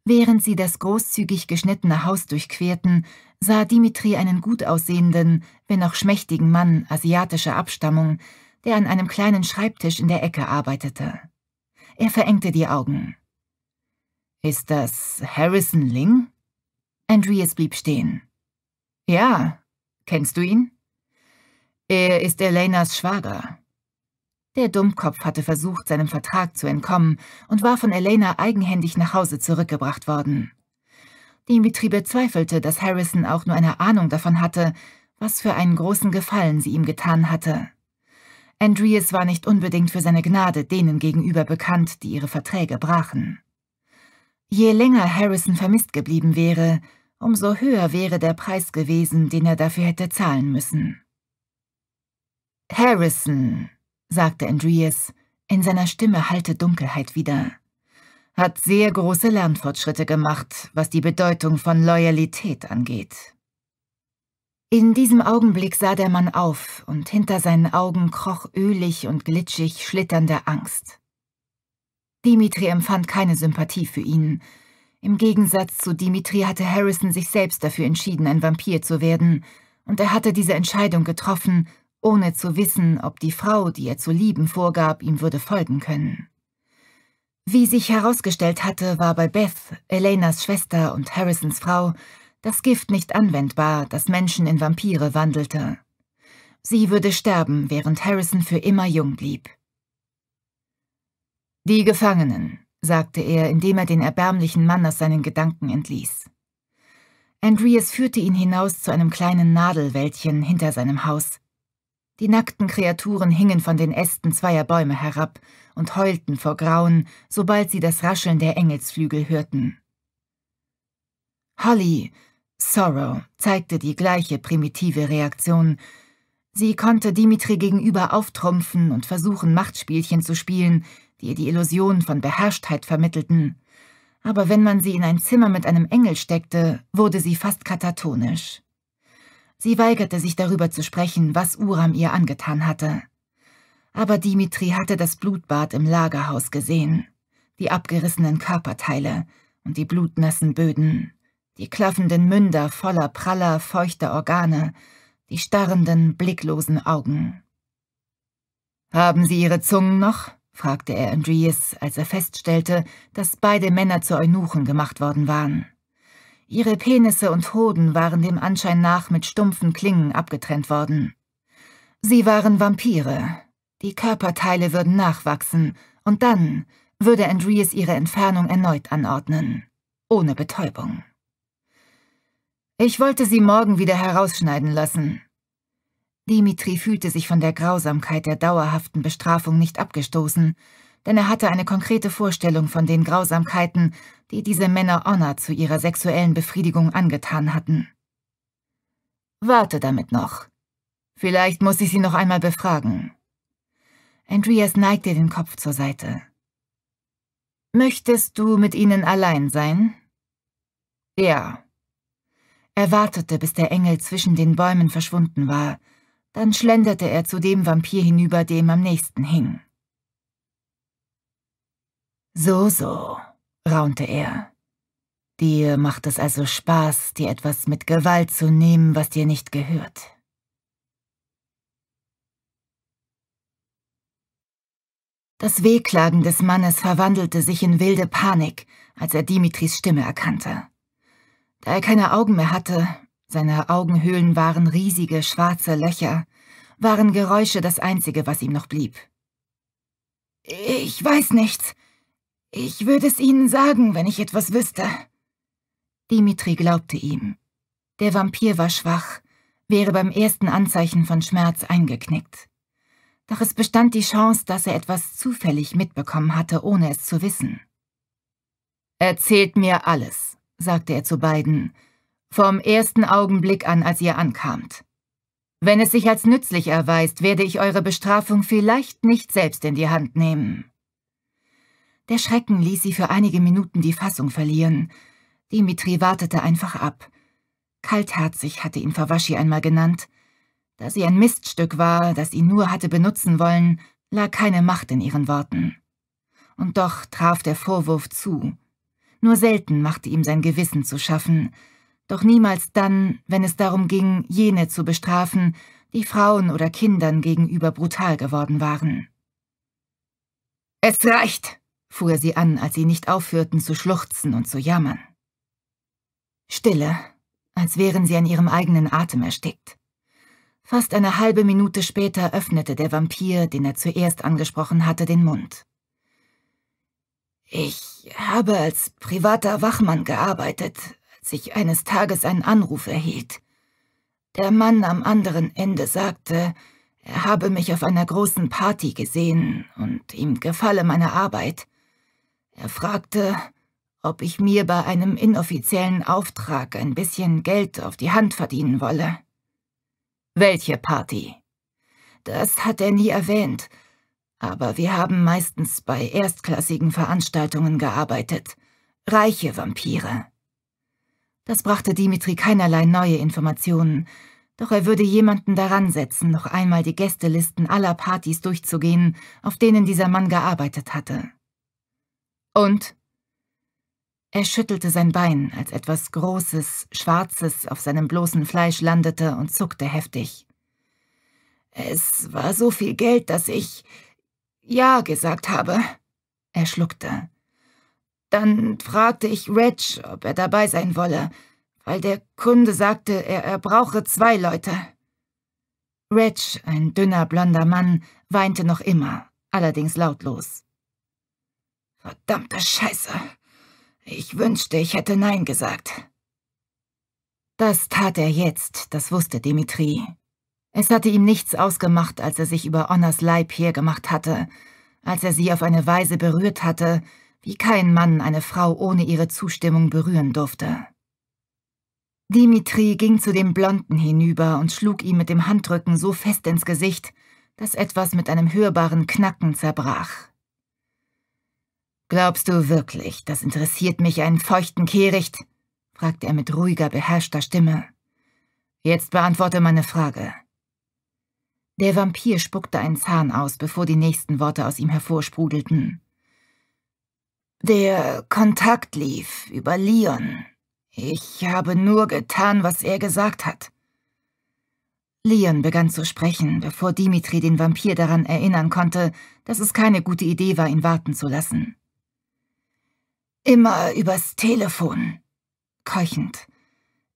Während sie das großzügig geschnittene Haus durchquerten, sah Dimitri einen gut aussehenden, wenn auch schmächtigen Mann asiatischer Abstammung, der an einem kleinen Schreibtisch in der Ecke arbeitete. Er verengte die Augen. Ist das Harrison Ling? Andreas blieb stehen. Ja, kennst du ihn? Er ist Elenas Schwager. Der Dummkopf hatte versucht, seinem Vertrag zu entkommen und war von Elena eigenhändig nach Hause zurückgebracht worden. Dimitri bezweifelte, dass Harrison auch nur eine Ahnung davon hatte, was für einen großen Gefallen sie ihm getan hatte. Andreas war nicht unbedingt für seine Gnade denen gegenüber bekannt, die ihre Verträge brachen. Je länger Harrison vermisst geblieben wäre, umso höher wäre der Preis gewesen, den er dafür hätte zahlen müssen. Harrison, sagte Andreas, in seiner Stimme hallte Dunkelheit wieder hat sehr große Lernfortschritte gemacht, was die Bedeutung von Loyalität angeht. In diesem Augenblick sah der Mann auf, und hinter seinen Augen kroch ölig und glitschig schlitternde Angst. Dimitri empfand keine Sympathie für ihn. Im Gegensatz zu Dimitri hatte Harrison sich selbst dafür entschieden, ein Vampir zu werden, und er hatte diese Entscheidung getroffen, ohne zu wissen, ob die Frau, die er zu lieben vorgab, ihm würde folgen können. Wie sich herausgestellt hatte, war bei Beth, Elenas Schwester und Harrisons Frau, das Gift nicht anwendbar, das Menschen in Vampire wandelte. Sie würde sterben, während Harrison für immer jung blieb. Die Gefangenen, sagte er, indem er den erbärmlichen Mann aus seinen Gedanken entließ. Andreas führte ihn hinaus zu einem kleinen Nadelwäldchen hinter seinem Haus. Die nackten Kreaturen hingen von den Ästen zweier Bäume herab und heulten vor Grauen, sobald sie das Rascheln der Engelsflügel hörten. Holly, Sorrow, zeigte die gleiche primitive Reaktion. Sie konnte Dimitri gegenüber auftrumpfen und versuchen, Machtspielchen zu spielen, die ihr die Illusion von Beherrschtheit vermittelten. Aber wenn man sie in ein Zimmer mit einem Engel steckte, wurde sie fast katatonisch. Sie weigerte sich darüber zu sprechen, was Uram ihr angetan hatte aber Dimitri hatte das Blutbad im Lagerhaus gesehen, die abgerissenen Körperteile und die blutnassen Böden, die klaffenden Münder voller praller, feuchter Organe, die starrenden, blicklosen Augen. »Haben Sie Ihre Zungen noch?« fragte er Andreas, als er feststellte, dass beide Männer zu Eunuchen gemacht worden waren. Ihre Penisse und Hoden waren dem Anschein nach mit stumpfen Klingen abgetrennt worden. Sie waren Vampire, die Körperteile würden nachwachsen und dann würde Andreas ihre Entfernung erneut anordnen. Ohne Betäubung. Ich wollte sie morgen wieder herausschneiden lassen. Dimitri fühlte sich von der Grausamkeit der dauerhaften Bestrafung nicht abgestoßen, denn er hatte eine konkrete Vorstellung von den Grausamkeiten, die diese Männer Honor zu ihrer sexuellen Befriedigung angetan hatten. Warte damit noch. Vielleicht muss ich sie noch einmal befragen. Andreas neigte den Kopf zur Seite. Möchtest du mit ihnen allein sein? Ja. Er wartete, bis der Engel zwischen den Bäumen verschwunden war, dann schlenderte er zu dem Vampir hinüber, dem am nächsten hing. So, so, raunte er. Dir macht es also Spaß, dir etwas mit Gewalt zu nehmen, was dir nicht gehört. Das Wehklagen des Mannes verwandelte sich in wilde Panik, als er Dimitris Stimme erkannte. Da er keine Augen mehr hatte, seine Augenhöhlen waren riesige schwarze Löcher, waren Geräusche das Einzige, was ihm noch blieb. Ich weiß nichts. Ich würde es Ihnen sagen, wenn ich etwas wüsste. Dimitri glaubte ihm. Der Vampir war schwach, wäre beim ersten Anzeichen von Schmerz eingeknickt. Doch es bestand die Chance, dass er etwas zufällig mitbekommen hatte, ohne es zu wissen. Erzählt mir alles, sagte er zu beiden, vom ersten Augenblick an, als ihr ankamt. Wenn es sich als nützlich erweist, werde ich eure Bestrafung vielleicht nicht selbst in die Hand nehmen. Der Schrecken ließ sie für einige Minuten die Fassung verlieren. Dimitri wartete einfach ab. Kaltherzig hatte ihn Fawashi einmal genannt, da sie ein Miststück war, das ihn nur hatte benutzen wollen, lag keine Macht in ihren Worten. Und doch traf der Vorwurf zu. Nur selten machte ihm sein Gewissen zu schaffen, doch niemals dann, wenn es darum ging, jene zu bestrafen, die Frauen oder Kindern gegenüber brutal geworden waren. Es reicht, fuhr er sie an, als sie nicht aufhörten zu schluchzen und zu jammern. Stille, als wären sie an ihrem eigenen Atem erstickt. Fast eine halbe Minute später öffnete der Vampir, den er zuerst angesprochen hatte, den Mund. Ich habe als privater Wachmann gearbeitet, als ich eines Tages einen Anruf erhielt. Der Mann am anderen Ende sagte, er habe mich auf einer großen Party gesehen und ihm gefalle meine Arbeit. Er fragte, ob ich mir bei einem inoffiziellen Auftrag ein bisschen Geld auf die Hand verdienen wolle. Welche Party? Das hat er nie erwähnt. Aber wir haben meistens bei erstklassigen Veranstaltungen gearbeitet. Reiche Vampire. Das brachte Dimitri keinerlei neue Informationen, doch er würde jemanden daran setzen, noch einmal die Gästelisten aller Partys durchzugehen, auf denen dieser Mann gearbeitet hatte. Und? Er schüttelte sein Bein, als etwas Großes, Schwarzes auf seinem bloßen Fleisch landete und zuckte heftig. Es war so viel Geld, dass ich Ja gesagt habe. Er schluckte. Dann fragte ich Reg, ob er dabei sein wolle, weil der Kunde sagte, er, er brauche zwei Leute. Reg, ein dünner blonder Mann, weinte noch immer, allerdings lautlos. Verdammte Scheiße, ich wünschte, ich hätte Nein gesagt. Das tat er jetzt, das wusste Dimitri. Es hatte ihm nichts ausgemacht, als er sich über Onnas Leib hergemacht hatte, als er sie auf eine Weise berührt hatte, wie kein Mann eine Frau ohne ihre Zustimmung berühren durfte. Dimitri ging zu dem Blonden hinüber und schlug ihm mit dem Handrücken so fest ins Gesicht, dass etwas mit einem hörbaren Knacken zerbrach. Glaubst du wirklich, das interessiert mich einen feuchten Kehricht? fragte er mit ruhiger, beherrschter Stimme. Jetzt beantworte meine Frage. Der Vampir spuckte einen Zahn aus, bevor die nächsten Worte aus ihm hervorsprudelten. Der Kontakt lief über Leon. Ich habe nur getan, was er gesagt hat. Leon begann zu sprechen, bevor Dimitri den Vampir daran erinnern konnte, dass es keine gute Idee war, ihn warten zu lassen. Immer übers Telefon. Keuchend.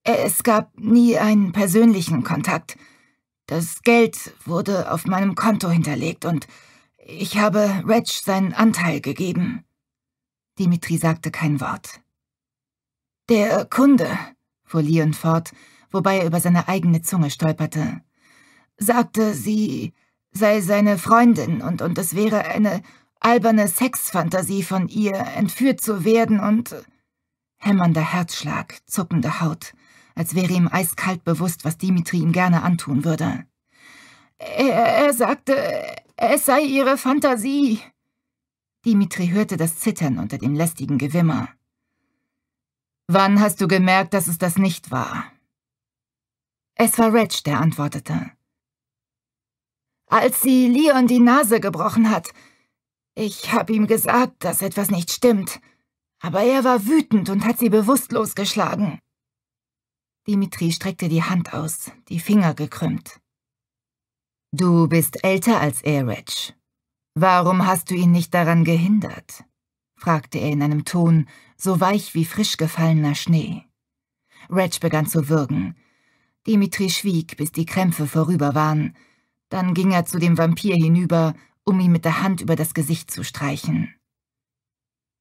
Äh, es gab nie einen persönlichen Kontakt. Das Geld wurde auf meinem Konto hinterlegt und ich habe Reg seinen Anteil gegeben. Dimitri sagte kein Wort. Der Kunde, fuhr Leon fort, wobei er über seine eigene Zunge stolperte, sagte, sie sei seine Freundin und, und es wäre eine alberne Sexfantasie von ihr, entführt zu werden und... Hämmernder Herzschlag, zuckende Haut, als wäre ihm eiskalt bewusst, was Dimitri ihm gerne antun würde. Er, er sagte, es sei ihre Fantasie. Dimitri hörte das Zittern unter dem lästigen Gewimmer. Wann hast du gemerkt, dass es das nicht war? Es war Reg, der antwortete. Als sie Leon die Nase gebrochen hat, ich habe ihm gesagt, dass etwas nicht stimmt, aber er war wütend und hat sie bewusstlos geschlagen. Dimitri streckte die Hand aus, die Finger gekrümmt. Du bist älter als Erech. Warum hast du ihn nicht daran gehindert? fragte er in einem Ton, so weich wie frisch gefallener Schnee. Reg begann zu würgen. Dimitri schwieg, bis die Krämpfe vorüber waren. Dann ging er zu dem Vampir hinüber um ihm mit der Hand über das Gesicht zu streichen.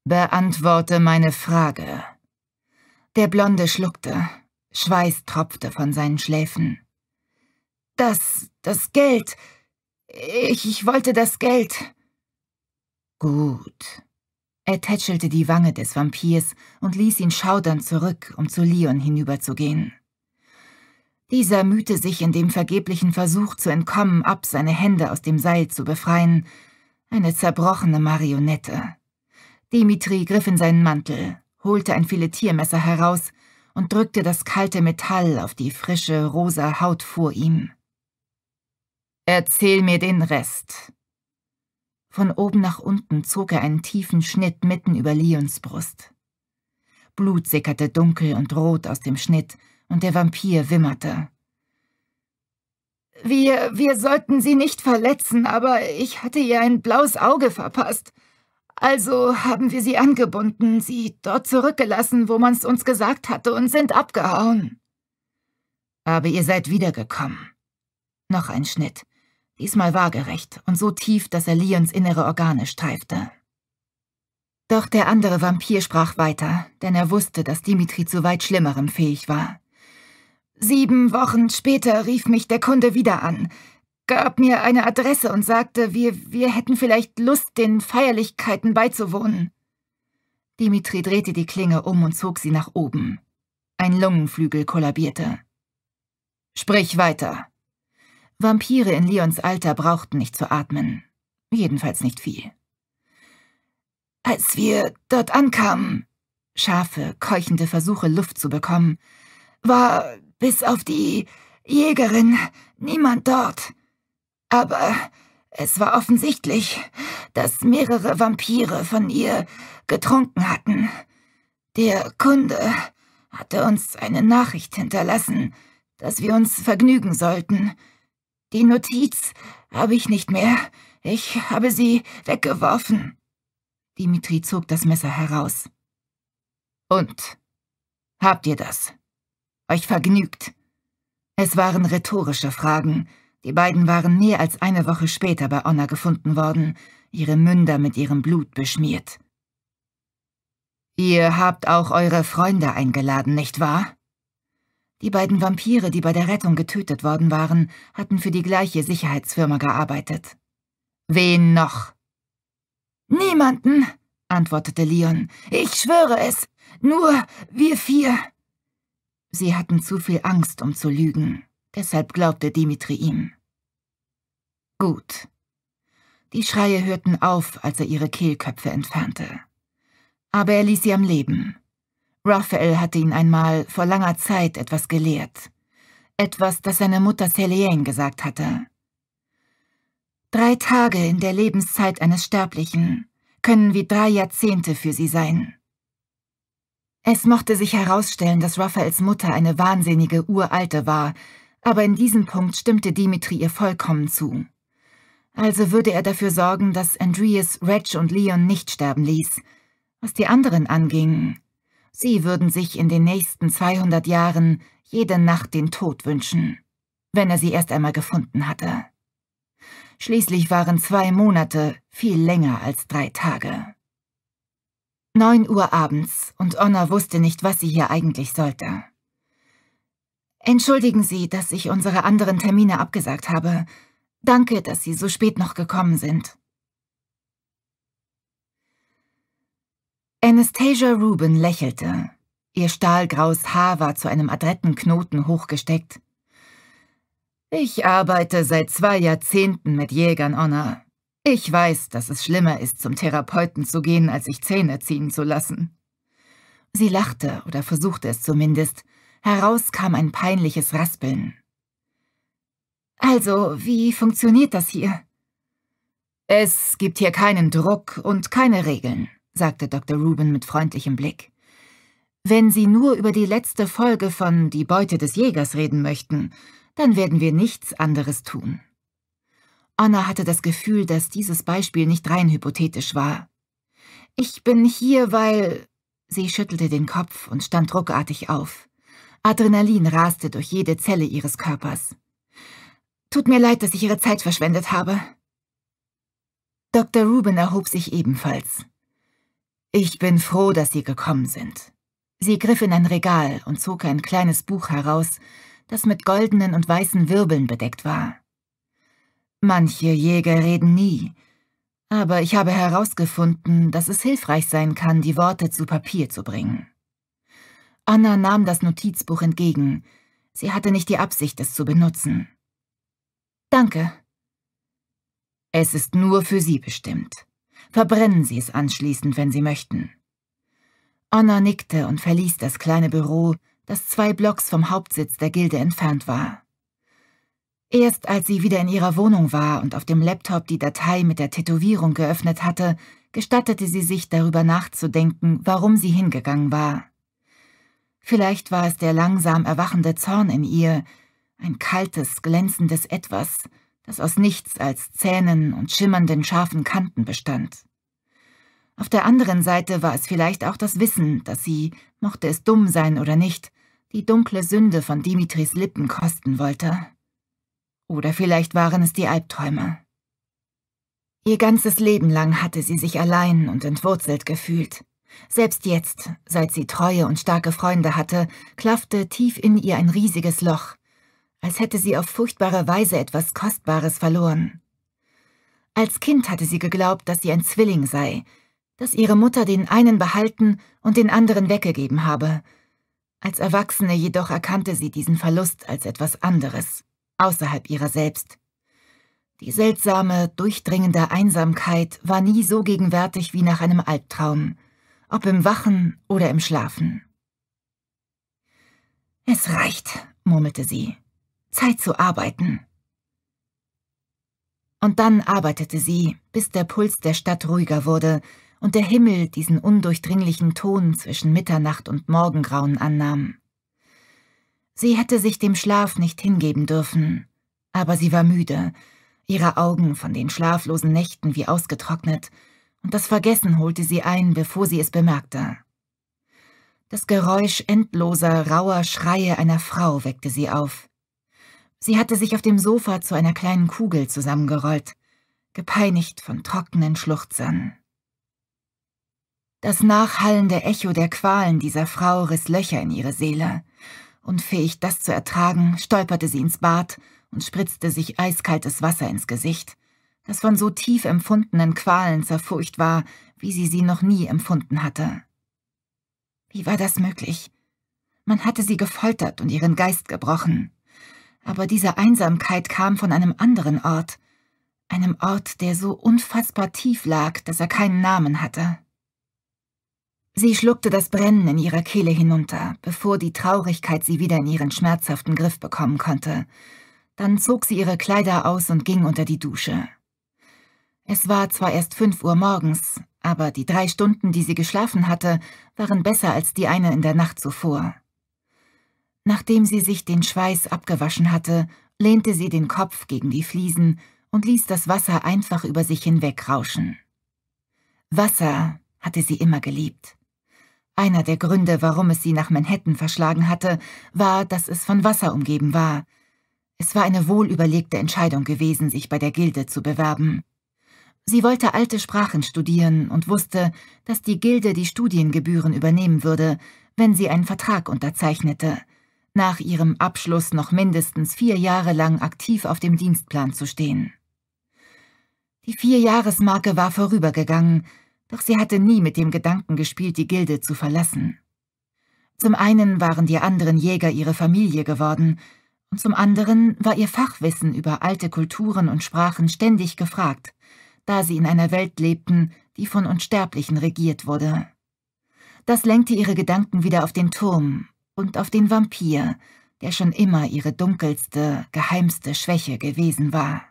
Beantworte meine Frage. Der Blonde schluckte, Schweiß tropfte von seinen Schläfen. Das, das Geld. Ich, ich wollte das Geld. Gut. Er tätschelte die Wange des Vampirs und ließ ihn schaudernd zurück, um zu Leon hinüberzugehen. Dieser mühte sich in dem vergeblichen Versuch zu entkommen ab, seine Hände aus dem Seil zu befreien. Eine zerbrochene Marionette. Dimitri griff in seinen Mantel, holte ein Filetiermesser heraus und drückte das kalte Metall auf die frische, rosa Haut vor ihm. »Erzähl mir den Rest!« Von oben nach unten zog er einen tiefen Schnitt mitten über Leons Brust. Blut sickerte dunkel und rot aus dem Schnitt, und der Vampir wimmerte. Wir, wir sollten sie nicht verletzen, aber ich hatte ihr ein blaues Auge verpasst. Also haben wir sie angebunden, sie dort zurückgelassen, wo man's uns gesagt hatte, und sind abgehauen. Aber ihr seid wiedergekommen. Noch ein Schnitt, diesmal waagerecht und so tief, dass er Lions innere Organe streifte. Doch der andere Vampir sprach weiter, denn er wusste, dass Dimitri zu weit Schlimmerem fähig war. Sieben Wochen später rief mich der Kunde wieder an, gab mir eine Adresse und sagte, wir, wir hätten vielleicht Lust, den Feierlichkeiten beizuwohnen. Dimitri drehte die Klinge um und zog sie nach oben. Ein Lungenflügel kollabierte. Sprich weiter. Vampire in Leons Alter brauchten nicht zu atmen. Jedenfalls nicht viel. Als wir dort ankamen, scharfe, keuchende Versuche, Luft zu bekommen, war bis auf die Jägerin, niemand dort. Aber es war offensichtlich, dass mehrere Vampire von ihr getrunken hatten. Der Kunde hatte uns eine Nachricht hinterlassen, dass wir uns vergnügen sollten. Die Notiz habe ich nicht mehr. Ich habe sie weggeworfen. Dimitri zog das Messer heraus. Und? Habt ihr das? Euch vergnügt. Es waren rhetorische Fragen. Die beiden waren mehr als eine Woche später bei Onna gefunden worden, ihre Münder mit ihrem Blut beschmiert. Ihr habt auch eure Freunde eingeladen, nicht wahr? Die beiden Vampire, die bei der Rettung getötet worden waren, hatten für die gleiche Sicherheitsfirma gearbeitet. Wen noch? Niemanden, antwortete Leon. Ich schwöre es. Nur wir vier. Sie hatten zu viel Angst, um zu lügen. Deshalb glaubte Dimitri ihm. Gut. Die Schreie hörten auf, als er ihre Kehlköpfe entfernte. Aber er ließ sie am Leben. Raphael hatte ihn einmal vor langer Zeit etwas gelehrt. Etwas, das seine Mutter Celiane gesagt hatte. Drei Tage in der Lebenszeit eines Sterblichen können wie drei Jahrzehnte für sie sein. Es mochte sich herausstellen, dass Raphaels Mutter eine wahnsinnige Uralte war, aber in diesem Punkt stimmte Dimitri ihr vollkommen zu. Also würde er dafür sorgen, dass Andreas, Reg und Leon nicht sterben ließ. Was die anderen anging, sie würden sich in den nächsten 200 Jahren jede Nacht den Tod wünschen, wenn er sie erst einmal gefunden hatte. Schließlich waren zwei Monate viel länger als drei Tage. Neun Uhr abends und Honor wusste nicht, was sie hier eigentlich sollte. Entschuldigen Sie, dass ich unsere anderen Termine abgesagt habe. Danke, dass Sie so spät noch gekommen sind. Anastasia Rubin lächelte. Ihr stahlgraues Haar war zu einem adretten Knoten hochgesteckt. Ich arbeite seit zwei Jahrzehnten mit Jägern, Honor. Ich weiß, dass es schlimmer ist, zum Therapeuten zu gehen, als sich Zähne ziehen zu lassen. Sie lachte oder versuchte es zumindest. Heraus kam ein peinliches Raspeln. Also, wie funktioniert das hier? Es gibt hier keinen Druck und keine Regeln, sagte Dr. Ruben mit freundlichem Blick. Wenn Sie nur über die letzte Folge von Die Beute des Jägers reden möchten, dann werden wir nichts anderes tun. Anna hatte das Gefühl, dass dieses Beispiel nicht rein hypothetisch war. Ich bin hier, weil... Sie schüttelte den Kopf und stand ruckartig auf. Adrenalin raste durch jede Zelle ihres Körpers. Tut mir leid, dass ich Ihre Zeit verschwendet habe. Dr. Ruben erhob sich ebenfalls. Ich bin froh, dass Sie gekommen sind. Sie griff in ein Regal und zog ein kleines Buch heraus, das mit goldenen und weißen Wirbeln bedeckt war. Manche Jäger reden nie, aber ich habe herausgefunden, dass es hilfreich sein kann, die Worte zu Papier zu bringen. Anna nahm das Notizbuch entgegen. Sie hatte nicht die Absicht, es zu benutzen. Danke. Es ist nur für Sie bestimmt. Verbrennen Sie es anschließend, wenn Sie möchten. Anna nickte und verließ das kleine Büro, das zwei Blocks vom Hauptsitz der Gilde entfernt war. Erst als sie wieder in ihrer Wohnung war und auf dem Laptop die Datei mit der Tätowierung geöffnet hatte, gestattete sie sich darüber nachzudenken, warum sie hingegangen war. Vielleicht war es der langsam erwachende Zorn in ihr, ein kaltes, glänzendes Etwas, das aus nichts als Zähnen und schimmernden scharfen Kanten bestand. Auf der anderen Seite war es vielleicht auch das Wissen, dass sie, mochte es dumm sein oder nicht, die dunkle Sünde von Dimitris Lippen kosten wollte. Oder vielleicht waren es die Albträume. Ihr ganzes Leben lang hatte sie sich allein und entwurzelt gefühlt. Selbst jetzt, seit sie treue und starke Freunde hatte, klaffte tief in ihr ein riesiges Loch, als hätte sie auf furchtbare Weise etwas Kostbares verloren. Als Kind hatte sie geglaubt, dass sie ein Zwilling sei, dass ihre Mutter den einen behalten und den anderen weggegeben habe. Als Erwachsene jedoch erkannte sie diesen Verlust als etwas anderes außerhalb ihrer selbst. Die seltsame, durchdringende Einsamkeit war nie so gegenwärtig wie nach einem Albtraum, ob im Wachen oder im Schlafen. Es reicht, murmelte sie. Zeit zu arbeiten. Und dann arbeitete sie, bis der Puls der Stadt ruhiger wurde und der Himmel diesen undurchdringlichen Ton zwischen Mitternacht und Morgengrauen annahm. Sie hätte sich dem Schlaf nicht hingeben dürfen, aber sie war müde, ihre Augen von den schlaflosen Nächten wie ausgetrocknet, und das Vergessen holte sie ein, bevor sie es bemerkte. Das Geräusch endloser, rauer Schreie einer Frau weckte sie auf. Sie hatte sich auf dem Sofa zu einer kleinen Kugel zusammengerollt, gepeinigt von trockenen Schluchzern. Das nachhallende Echo der Qualen dieser Frau riss Löcher in ihre Seele. Unfähig, das zu ertragen, stolperte sie ins Bad und spritzte sich eiskaltes Wasser ins Gesicht, das von so tief empfundenen Qualen zerfurcht war, wie sie sie noch nie empfunden hatte. Wie war das möglich? Man hatte sie gefoltert und ihren Geist gebrochen. Aber diese Einsamkeit kam von einem anderen Ort, einem Ort, der so unfassbar tief lag, dass er keinen Namen hatte. Sie schluckte das Brennen in ihrer Kehle hinunter, bevor die Traurigkeit sie wieder in ihren schmerzhaften Griff bekommen konnte. Dann zog sie ihre Kleider aus und ging unter die Dusche. Es war zwar erst fünf Uhr morgens, aber die drei Stunden, die sie geschlafen hatte, waren besser als die eine in der Nacht zuvor. Nachdem sie sich den Schweiß abgewaschen hatte, lehnte sie den Kopf gegen die Fliesen und ließ das Wasser einfach über sich hinwegrauschen. Wasser hatte sie immer geliebt. Einer der Gründe, warum es sie nach Manhattan verschlagen hatte, war, dass es von Wasser umgeben war. Es war eine wohlüberlegte Entscheidung gewesen, sich bei der Gilde zu bewerben. Sie wollte alte Sprachen studieren und wusste, dass die Gilde die Studiengebühren übernehmen würde, wenn sie einen Vertrag unterzeichnete, nach ihrem Abschluss noch mindestens vier Jahre lang aktiv auf dem Dienstplan zu stehen. Die Vierjahresmarke war vorübergegangen, doch sie hatte nie mit dem Gedanken gespielt, die Gilde zu verlassen. Zum einen waren die anderen Jäger ihre Familie geworden, und zum anderen war ihr Fachwissen über alte Kulturen und Sprachen ständig gefragt, da sie in einer Welt lebten, die von Unsterblichen regiert wurde. Das lenkte ihre Gedanken wieder auf den Turm und auf den Vampir, der schon immer ihre dunkelste, geheimste Schwäche gewesen war.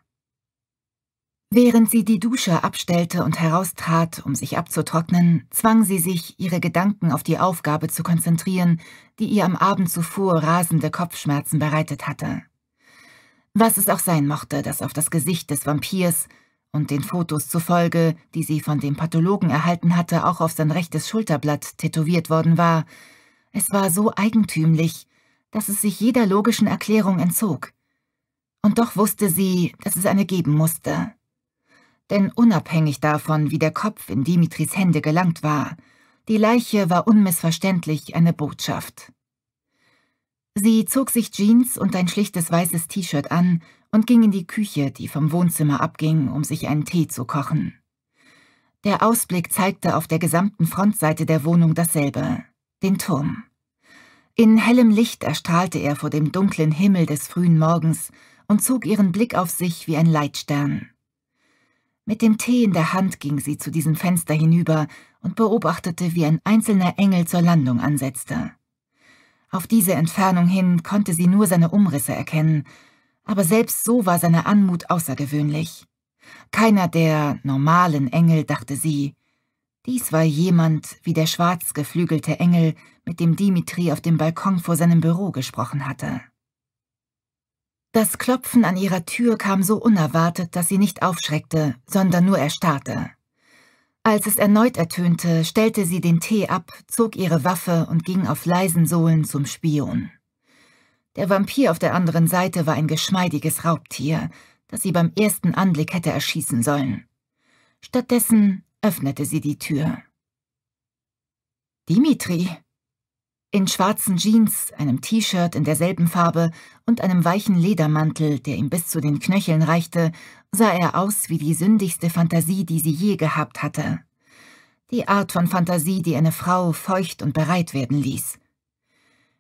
Während sie die Dusche abstellte und heraustrat, um sich abzutrocknen, zwang sie sich, ihre Gedanken auf die Aufgabe zu konzentrieren, die ihr am Abend zuvor rasende Kopfschmerzen bereitet hatte. Was es auch sein mochte, das auf das Gesicht des Vampirs und den Fotos zufolge, die sie von dem Pathologen erhalten hatte, auch auf sein rechtes Schulterblatt tätowiert worden war, es war so eigentümlich, dass es sich jeder logischen Erklärung entzog. Und doch wusste sie, dass es eine geben musste. Denn unabhängig davon, wie der Kopf in Dimitris Hände gelangt war, die Leiche war unmissverständlich eine Botschaft. Sie zog sich Jeans und ein schlichtes weißes T-Shirt an und ging in die Küche, die vom Wohnzimmer abging, um sich einen Tee zu kochen. Der Ausblick zeigte auf der gesamten Frontseite der Wohnung dasselbe, den Turm. In hellem Licht erstrahlte er vor dem dunklen Himmel des frühen Morgens und zog ihren Blick auf sich wie ein Leitstern. Mit dem Tee in der Hand ging sie zu diesem Fenster hinüber und beobachtete, wie ein einzelner Engel zur Landung ansetzte. Auf diese Entfernung hin konnte sie nur seine Umrisse erkennen, aber selbst so war seine Anmut außergewöhnlich. Keiner der normalen Engel, dachte sie. Dies war jemand wie der schwarz geflügelte Engel, mit dem Dimitri auf dem Balkon vor seinem Büro gesprochen hatte. Das Klopfen an ihrer Tür kam so unerwartet, dass sie nicht aufschreckte, sondern nur erstarrte. Als es erneut ertönte, stellte sie den Tee ab, zog ihre Waffe und ging auf leisen Sohlen zum Spion. Der Vampir auf der anderen Seite war ein geschmeidiges Raubtier, das sie beim ersten Anblick hätte erschießen sollen. Stattdessen öffnete sie die Tür. Dimitri, in schwarzen Jeans, einem T-Shirt in derselben Farbe und einem weichen Ledermantel, der ihm bis zu den Knöcheln reichte, sah er aus wie die sündigste Fantasie, die sie je gehabt hatte. Die Art von Fantasie, die eine Frau feucht und bereit werden ließ.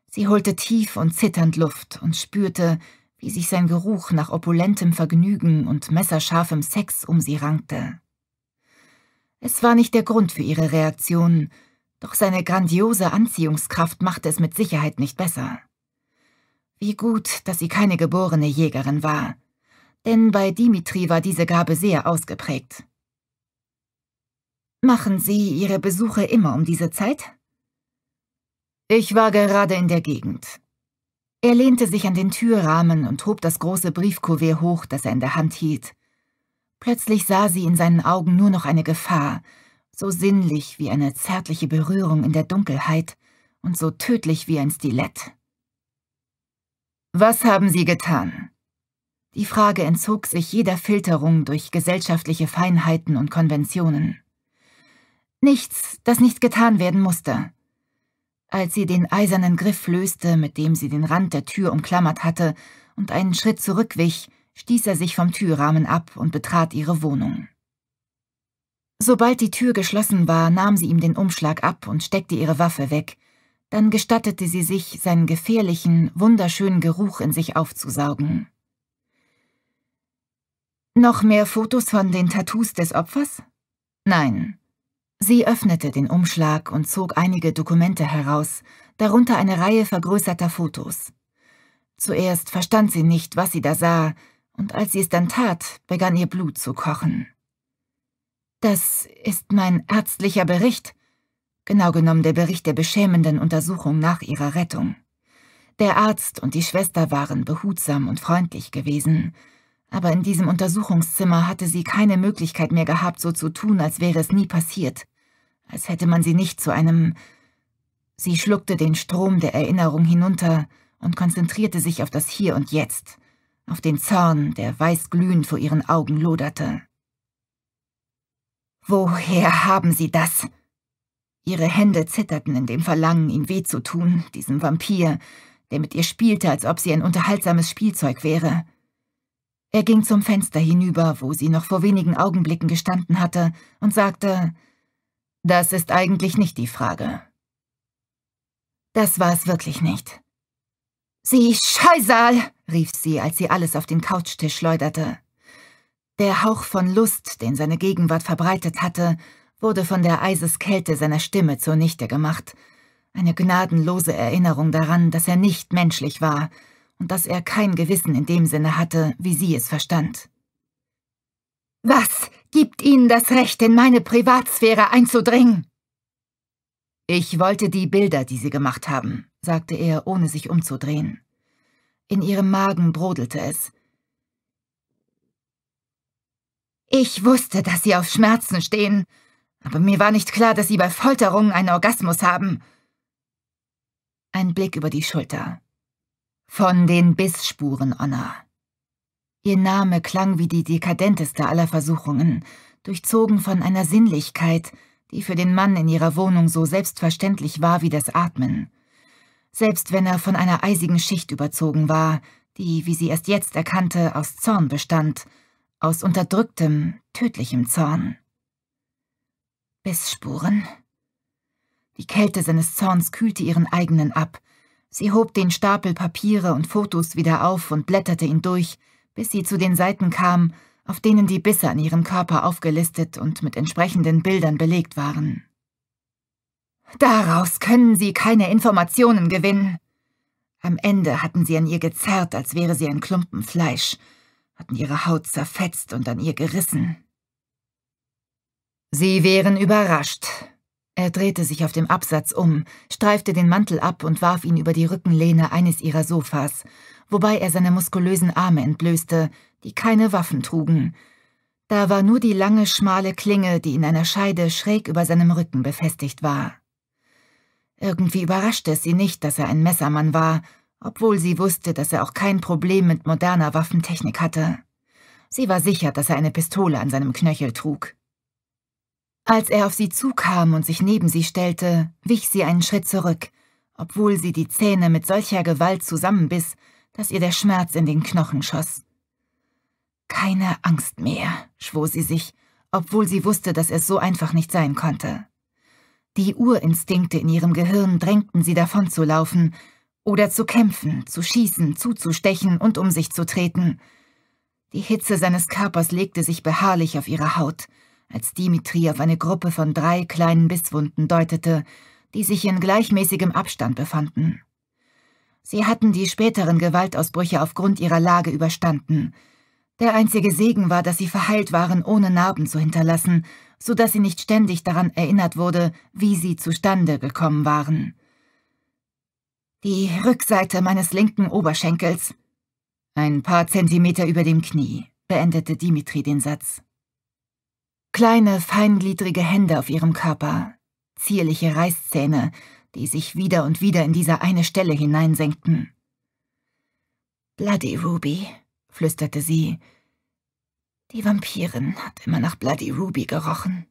Sie holte tief und zitternd Luft und spürte, wie sich sein Geruch nach opulentem Vergnügen und messerscharfem Sex um sie rankte. Es war nicht der Grund für ihre Reaktion, doch seine grandiose Anziehungskraft machte es mit Sicherheit nicht besser. Wie gut, dass sie keine geborene Jägerin war, denn bei Dimitri war diese Gabe sehr ausgeprägt. Machen Sie Ihre Besuche immer um diese Zeit? Ich war gerade in der Gegend. Er lehnte sich an den Türrahmen und hob das große Briefkuvert hoch, das er in der Hand hielt. Plötzlich sah sie in seinen Augen nur noch eine Gefahr, so sinnlich wie eine zärtliche Berührung in der Dunkelheit und so tödlich wie ein Stilett. Was haben Sie getan? Die Frage entzog sich jeder Filterung durch gesellschaftliche Feinheiten und Konventionen. Nichts, das nicht getan werden musste. Als sie den eisernen Griff löste, mit dem sie den Rand der Tür umklammert hatte, und einen Schritt zurückwich, stieß er sich vom Türrahmen ab und betrat ihre Wohnung. Sobald die Tür geschlossen war, nahm sie ihm den Umschlag ab und steckte ihre Waffe weg. Dann gestattete sie sich, seinen gefährlichen, wunderschönen Geruch in sich aufzusaugen. Noch mehr Fotos von den Tattoos des Opfers? Nein. Sie öffnete den Umschlag und zog einige Dokumente heraus, darunter eine Reihe vergrößerter Fotos. Zuerst verstand sie nicht, was sie da sah, und als sie es dann tat, begann ihr Blut zu kochen. Das ist mein ärztlicher Bericht. Genau genommen der Bericht der beschämenden Untersuchung nach ihrer Rettung. Der Arzt und die Schwester waren behutsam und freundlich gewesen, aber in diesem Untersuchungszimmer hatte sie keine Möglichkeit mehr gehabt, so zu tun, als wäre es nie passiert, als hätte man sie nicht zu einem... Sie schluckte den Strom der Erinnerung hinunter und konzentrierte sich auf das Hier und Jetzt, auf den Zorn, der weißglühend vor ihren Augen loderte. Woher haben Sie das? Ihre Hände zitterten in dem Verlangen, ihm weh zu tun, diesem Vampir, der mit ihr spielte, als ob sie ein unterhaltsames Spielzeug wäre. Er ging zum Fenster hinüber, wo sie noch vor wenigen Augenblicken gestanden hatte, und sagte, »Das ist eigentlich nicht die Frage.« Das war es wirklich nicht. »Sie Scheusal!« rief sie, als sie alles auf den Couchtisch schleuderte. Der Hauch von Lust, den seine Gegenwart verbreitet hatte, wurde von der Eiseskälte seiner Stimme zunichte gemacht. Eine gnadenlose Erinnerung daran, dass er nicht menschlich war und dass er kein Gewissen in dem Sinne hatte, wie sie es verstand. Was gibt Ihnen das Recht, in meine Privatsphäre einzudringen? Ich wollte die Bilder, die Sie gemacht haben, sagte er, ohne sich umzudrehen. In ihrem Magen brodelte es. Ich wusste, dass sie auf Schmerzen stehen, aber mir war nicht klar, dass sie bei Folterungen einen Orgasmus haben. Ein Blick über die Schulter. Von den Bissspuren, Onna. Ihr Name klang wie die dekadenteste aller Versuchungen, durchzogen von einer Sinnlichkeit, die für den Mann in ihrer Wohnung so selbstverständlich war wie das Atmen. Selbst wenn er von einer eisigen Schicht überzogen war, die, wie sie erst jetzt erkannte, aus Zorn bestand – aus unterdrücktem, tödlichem Zorn. Bissspuren. Die Kälte seines Zorns kühlte ihren eigenen ab. Sie hob den Stapel Papiere und Fotos wieder auf und blätterte ihn durch, bis sie zu den Seiten kam, auf denen die Bisse an ihrem Körper aufgelistet und mit entsprechenden Bildern belegt waren. Daraus können Sie keine Informationen gewinnen. Am Ende hatten sie an ihr gezerrt, als wäre sie ein Klumpen Fleisch, hatten ihre Haut zerfetzt und an ihr gerissen. Sie wären überrascht. Er drehte sich auf dem Absatz um, streifte den Mantel ab und warf ihn über die Rückenlehne eines ihrer Sofas, wobei er seine muskulösen Arme entblößte, die keine Waffen trugen. Da war nur die lange, schmale Klinge, die in einer Scheide schräg über seinem Rücken befestigt war. Irgendwie überraschte es sie nicht, dass er ein Messermann war obwohl sie wusste, dass er auch kein Problem mit moderner Waffentechnik hatte. Sie war sicher, dass er eine Pistole an seinem Knöchel trug. Als er auf sie zukam und sich neben sie stellte, wich sie einen Schritt zurück, obwohl sie die Zähne mit solcher Gewalt zusammenbiss, dass ihr der Schmerz in den Knochen schoss. Keine Angst mehr, schwor sie sich, obwohl sie wusste, dass es so einfach nicht sein konnte. Die Urinstinkte in ihrem Gehirn drängten sie davonzulaufen, oder zu kämpfen, zu schießen, zuzustechen und um sich zu treten. Die Hitze seines Körpers legte sich beharrlich auf ihre Haut, als Dimitri auf eine Gruppe von drei kleinen Bisswunden deutete, die sich in gleichmäßigem Abstand befanden. Sie hatten die späteren Gewaltausbrüche aufgrund ihrer Lage überstanden. Der einzige Segen war, dass sie verheilt waren, ohne Narben zu hinterlassen, so dass sie nicht ständig daran erinnert wurde, wie sie zustande gekommen waren. Die Rückseite meines linken Oberschenkels. Ein paar Zentimeter über dem Knie, beendete Dimitri den Satz. Kleine, feingliedrige Hände auf ihrem Körper, zierliche Reißzähne, die sich wieder und wieder in diese eine Stelle hineinsenkten. Bloody Ruby, flüsterte sie. Die Vampirin hat immer nach Bloody Ruby gerochen.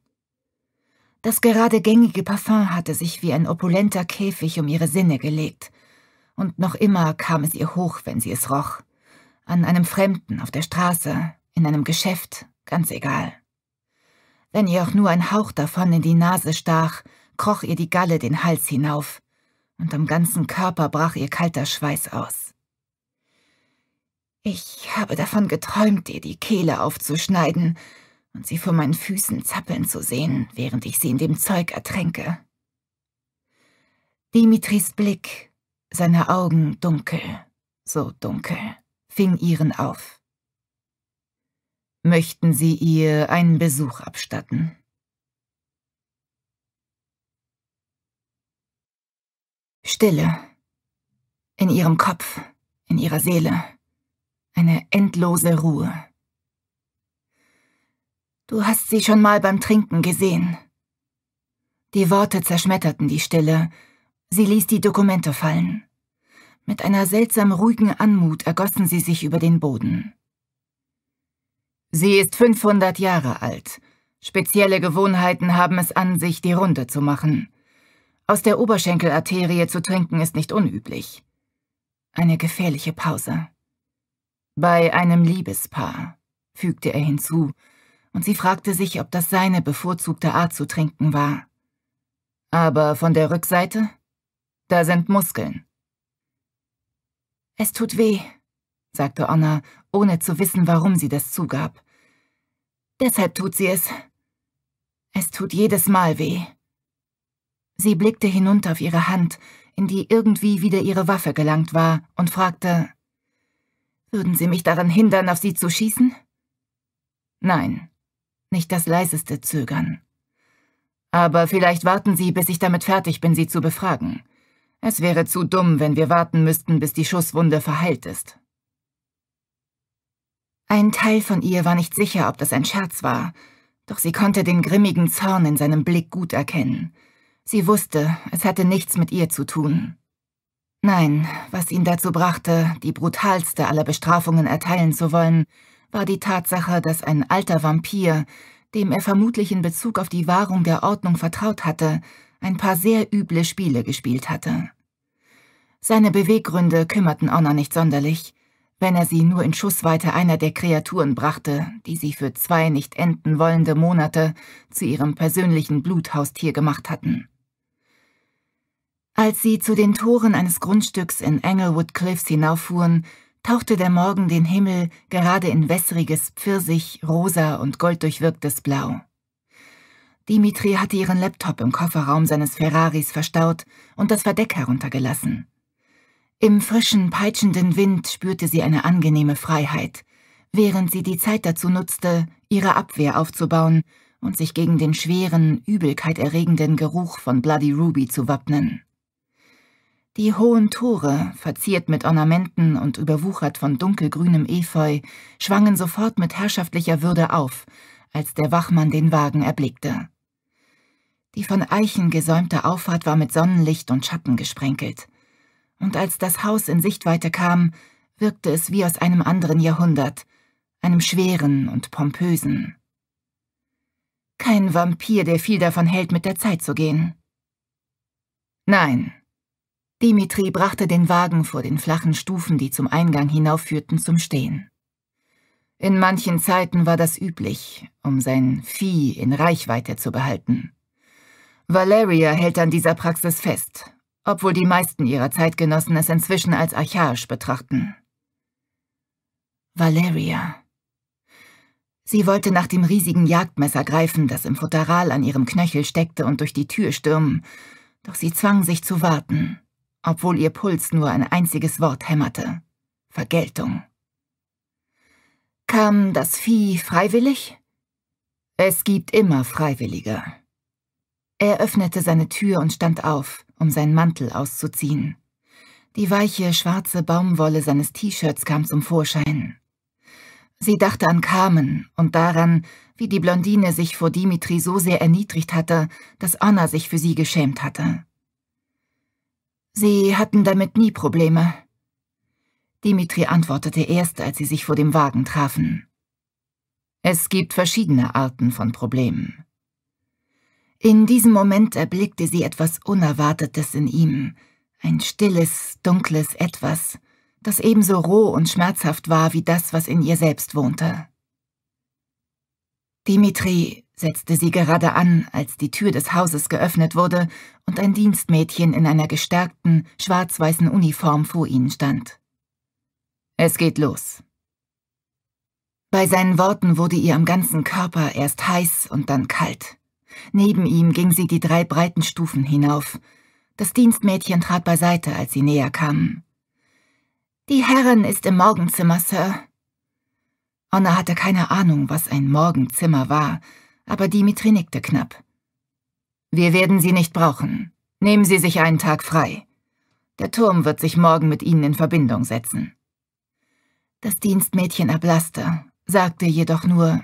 Das gerade gängige Parfum hatte sich wie ein opulenter Käfig um ihre Sinne gelegt und noch immer kam es ihr hoch, wenn sie es roch. An einem Fremden, auf der Straße, in einem Geschäft, ganz egal. Wenn ihr auch nur ein Hauch davon in die Nase stach, kroch ihr die Galle den Hals hinauf, und am ganzen Körper brach ihr kalter Schweiß aus. Ich habe davon geträumt, ihr die Kehle aufzuschneiden und sie vor meinen Füßen zappeln zu sehen, während ich sie in dem Zeug ertränke. Dimitris Blick seine Augen dunkel, so dunkel, fing ihren auf. Möchten Sie ihr einen Besuch abstatten? Stille. In ihrem Kopf, in ihrer Seele. Eine endlose Ruhe. Du hast sie schon mal beim Trinken gesehen. Die Worte zerschmetterten die Stille, Sie ließ die Dokumente fallen. Mit einer seltsam ruhigen Anmut ergossen sie sich über den Boden. Sie ist 500 Jahre alt. Spezielle Gewohnheiten haben es an sich, die Runde zu machen. Aus der Oberschenkelarterie zu trinken ist nicht unüblich. Eine gefährliche Pause. Bei einem Liebespaar, fügte er hinzu, und sie fragte sich, ob das seine bevorzugte Art zu trinken war. Aber von der Rückseite? Da sind Muskeln. Es tut weh, sagte Anna, ohne zu wissen, warum sie das zugab. Deshalb tut sie es. Es tut jedes Mal weh. Sie blickte hinunter auf ihre Hand, in die irgendwie wieder ihre Waffe gelangt war, und fragte, würden Sie mich daran hindern, auf Sie zu schießen? Nein, nicht das leiseste Zögern. Aber vielleicht warten Sie, bis ich damit fertig bin, Sie zu befragen. Es wäre zu dumm, wenn wir warten müssten, bis die Schusswunde verheilt ist. Ein Teil von ihr war nicht sicher, ob das ein Scherz war, doch sie konnte den grimmigen Zorn in seinem Blick gut erkennen. Sie wusste, es hatte nichts mit ihr zu tun. Nein, was ihn dazu brachte, die brutalste aller Bestrafungen erteilen zu wollen, war die Tatsache, dass ein alter Vampir, dem er vermutlich in Bezug auf die Wahrung der Ordnung vertraut hatte, ein paar sehr üble Spiele gespielt hatte. Seine Beweggründe kümmerten Honor nicht sonderlich, wenn er sie nur in Schussweite einer der Kreaturen brachte, die sie für zwei nicht enden wollende Monate zu ihrem persönlichen Bluthaustier gemacht hatten. Als sie zu den Toren eines Grundstücks in Englewood Cliffs hinauffuhren, tauchte der Morgen den Himmel gerade in wässriges Pfirsich, rosa und golddurchwirktes Blau. Dimitri hatte ihren Laptop im Kofferraum seines Ferraris verstaut und das Verdeck heruntergelassen. Im frischen, peitschenden Wind spürte sie eine angenehme Freiheit, während sie die Zeit dazu nutzte, ihre Abwehr aufzubauen und sich gegen den schweren, übelkeiterregenden Geruch von Bloody Ruby zu wappnen. Die hohen Tore, verziert mit Ornamenten und überwuchert von dunkelgrünem Efeu, schwangen sofort mit herrschaftlicher Würde auf als der Wachmann den Wagen erblickte. Die von Eichen gesäumte Auffahrt war mit Sonnenlicht und Schatten gesprenkelt, und als das Haus in Sichtweite kam, wirkte es wie aus einem anderen Jahrhundert, einem schweren und pompösen. Kein Vampir, der viel davon hält, mit der Zeit zu gehen. Nein. Dimitri brachte den Wagen vor den flachen Stufen, die zum Eingang hinaufführten, zum Stehen. In manchen Zeiten war das üblich, um sein Vieh in Reichweite zu behalten. Valeria hält an dieser Praxis fest, obwohl die meisten ihrer Zeitgenossen es inzwischen als archaisch betrachten. Valeria. Sie wollte nach dem riesigen Jagdmesser greifen, das im Futteral an ihrem Knöchel steckte und durch die Tür stürmen, doch sie zwang sich zu warten, obwohl ihr Puls nur ein einziges Wort hämmerte. Vergeltung. Kam das Vieh freiwillig? Es gibt immer Freiwillige. Er öffnete seine Tür und stand auf, um seinen Mantel auszuziehen. Die weiche, schwarze Baumwolle seines T-Shirts kam zum Vorschein. Sie dachte an Carmen und daran, wie die Blondine sich vor Dimitri so sehr erniedrigt hatte, dass Anna sich für sie geschämt hatte. Sie hatten damit nie Probleme. Dimitri antwortete erst, als sie sich vor dem Wagen trafen. Es gibt verschiedene Arten von Problemen. In diesem Moment erblickte sie etwas Unerwartetes in ihm, ein stilles, dunkles Etwas, das ebenso roh und schmerzhaft war wie das, was in ihr selbst wohnte. Dimitri, setzte sie gerade an, als die Tür des Hauses geöffnet wurde und ein Dienstmädchen in einer gestärkten, schwarz-weißen Uniform vor ihnen stand. Es geht los. Bei seinen Worten wurde ihr am ganzen Körper erst heiß und dann kalt. Neben ihm ging sie die drei breiten Stufen hinauf. Das Dienstmädchen trat beiseite, als sie näher kamen. Die Herrin ist im Morgenzimmer, Sir. Anna hatte keine Ahnung, was ein Morgenzimmer war, aber Dimitri nickte knapp. Wir werden Sie nicht brauchen. Nehmen Sie sich einen Tag frei. Der Turm wird sich morgen mit Ihnen in Verbindung setzen. Das Dienstmädchen erblasste, sagte jedoch nur,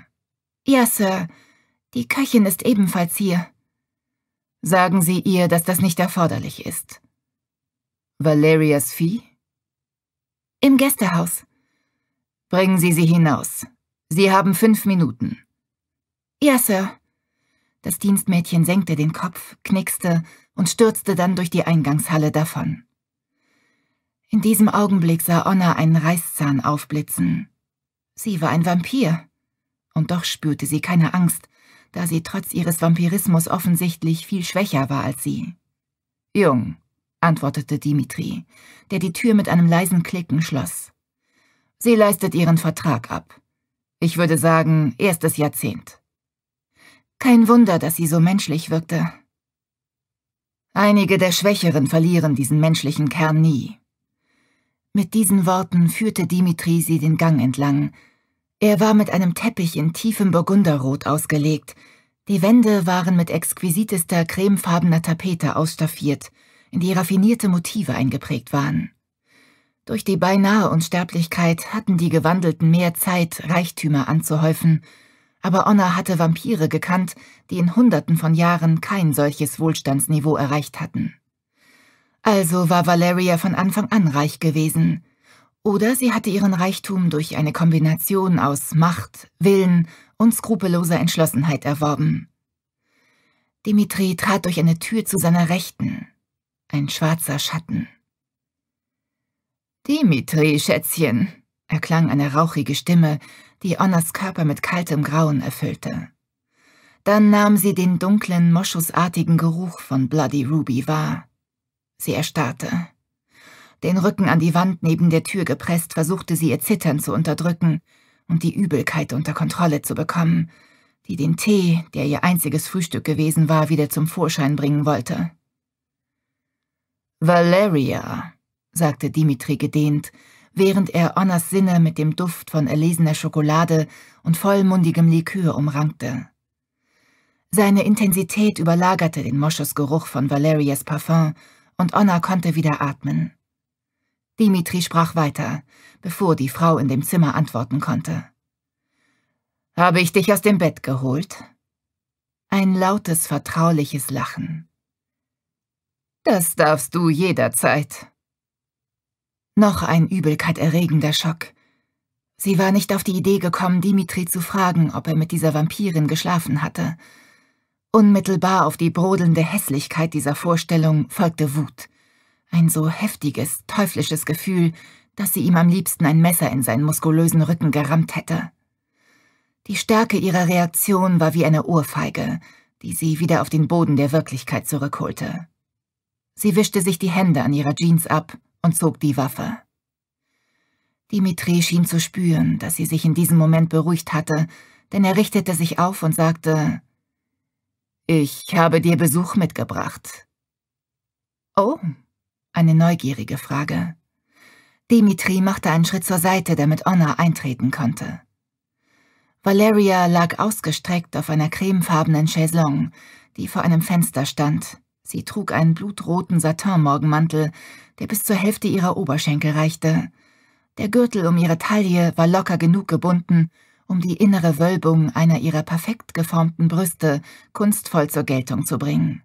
»Ja, Sir, die Köchin ist ebenfalls hier.« »Sagen Sie ihr, dass das nicht erforderlich ist.« »Valerias Vieh?« »Im Gästehaus.« »Bringen Sie sie hinaus. Sie haben fünf Minuten.« »Ja, Sir.« Das Dienstmädchen senkte den Kopf, knickste und stürzte dann durch die Eingangshalle davon. In diesem Augenblick sah Onna einen Reißzahn aufblitzen. Sie war ein Vampir. Und doch spürte sie keine Angst, da sie trotz ihres Vampirismus offensichtlich viel schwächer war als sie. Jung, antwortete Dimitri, der die Tür mit einem leisen Klicken schloss. Sie leistet ihren Vertrag ab. Ich würde sagen, erstes Jahrzehnt. Kein Wunder, dass sie so menschlich wirkte. Einige der Schwächeren verlieren diesen menschlichen Kern nie, mit diesen Worten führte Dimitri sie den Gang entlang. Er war mit einem Teppich in tiefem Burgunderrot ausgelegt. Die Wände waren mit exquisitester cremefarbener Tapete ausstaffiert, in die raffinierte Motive eingeprägt waren. Durch die beinahe Unsterblichkeit hatten die Gewandelten mehr Zeit, Reichtümer anzuhäufen, aber Onna hatte Vampire gekannt, die in Hunderten von Jahren kein solches Wohlstandsniveau erreicht hatten. Also war Valeria von Anfang an reich gewesen. Oder sie hatte ihren Reichtum durch eine Kombination aus Macht, Willen und skrupelloser Entschlossenheit erworben. Dimitri trat durch eine Tür zu seiner Rechten. Ein schwarzer Schatten. Dimitri, Schätzchen, erklang eine rauchige Stimme, die Onnas Körper mit kaltem Grauen erfüllte. Dann nahm sie den dunklen, moschusartigen Geruch von Bloody Ruby wahr. Sie erstarrte. Den Rücken an die Wand neben der Tür gepresst, versuchte sie ihr Zittern zu unterdrücken und die Übelkeit unter Kontrolle zu bekommen, die den Tee, der ihr einziges Frühstück gewesen war, wieder zum Vorschein bringen wollte. Valeria, sagte Dimitri gedehnt, während er Onnas Sinne mit dem Duft von erlesener Schokolade und vollmundigem Likör umrankte. Seine Intensität überlagerte den Moschusgeruch von Valerias Parfum und Anna konnte wieder atmen. Dimitri sprach weiter, bevor die Frau in dem Zimmer antworten konnte. Habe ich dich aus dem Bett geholt? Ein lautes, vertrauliches Lachen. Das darfst du jederzeit. Noch ein Übelkeit erregender Schock. Sie war nicht auf die Idee gekommen, Dimitri zu fragen, ob er mit dieser Vampirin geschlafen hatte, Unmittelbar auf die brodelnde Hässlichkeit dieser Vorstellung folgte Wut. Ein so heftiges, teuflisches Gefühl, dass sie ihm am liebsten ein Messer in seinen muskulösen Rücken gerammt hätte. Die Stärke ihrer Reaktion war wie eine Ohrfeige, die sie wieder auf den Boden der Wirklichkeit zurückholte. Sie wischte sich die Hände an ihrer Jeans ab und zog die Waffe. Dimitri schien zu spüren, dass sie sich in diesem Moment beruhigt hatte, denn er richtete sich auf und sagte, ich habe dir Besuch mitgebracht. Oh, eine neugierige Frage. Dimitri machte einen Schritt zur Seite, damit Anna eintreten konnte. Valeria lag ausgestreckt auf einer cremefarbenen Chaiselongue, die vor einem Fenster stand. Sie trug einen blutroten Satin-Morgenmantel, der bis zur Hälfte ihrer Oberschenkel reichte. Der Gürtel um ihre Taille war locker genug gebunden, um die innere Wölbung einer ihrer perfekt geformten Brüste kunstvoll zur Geltung zu bringen.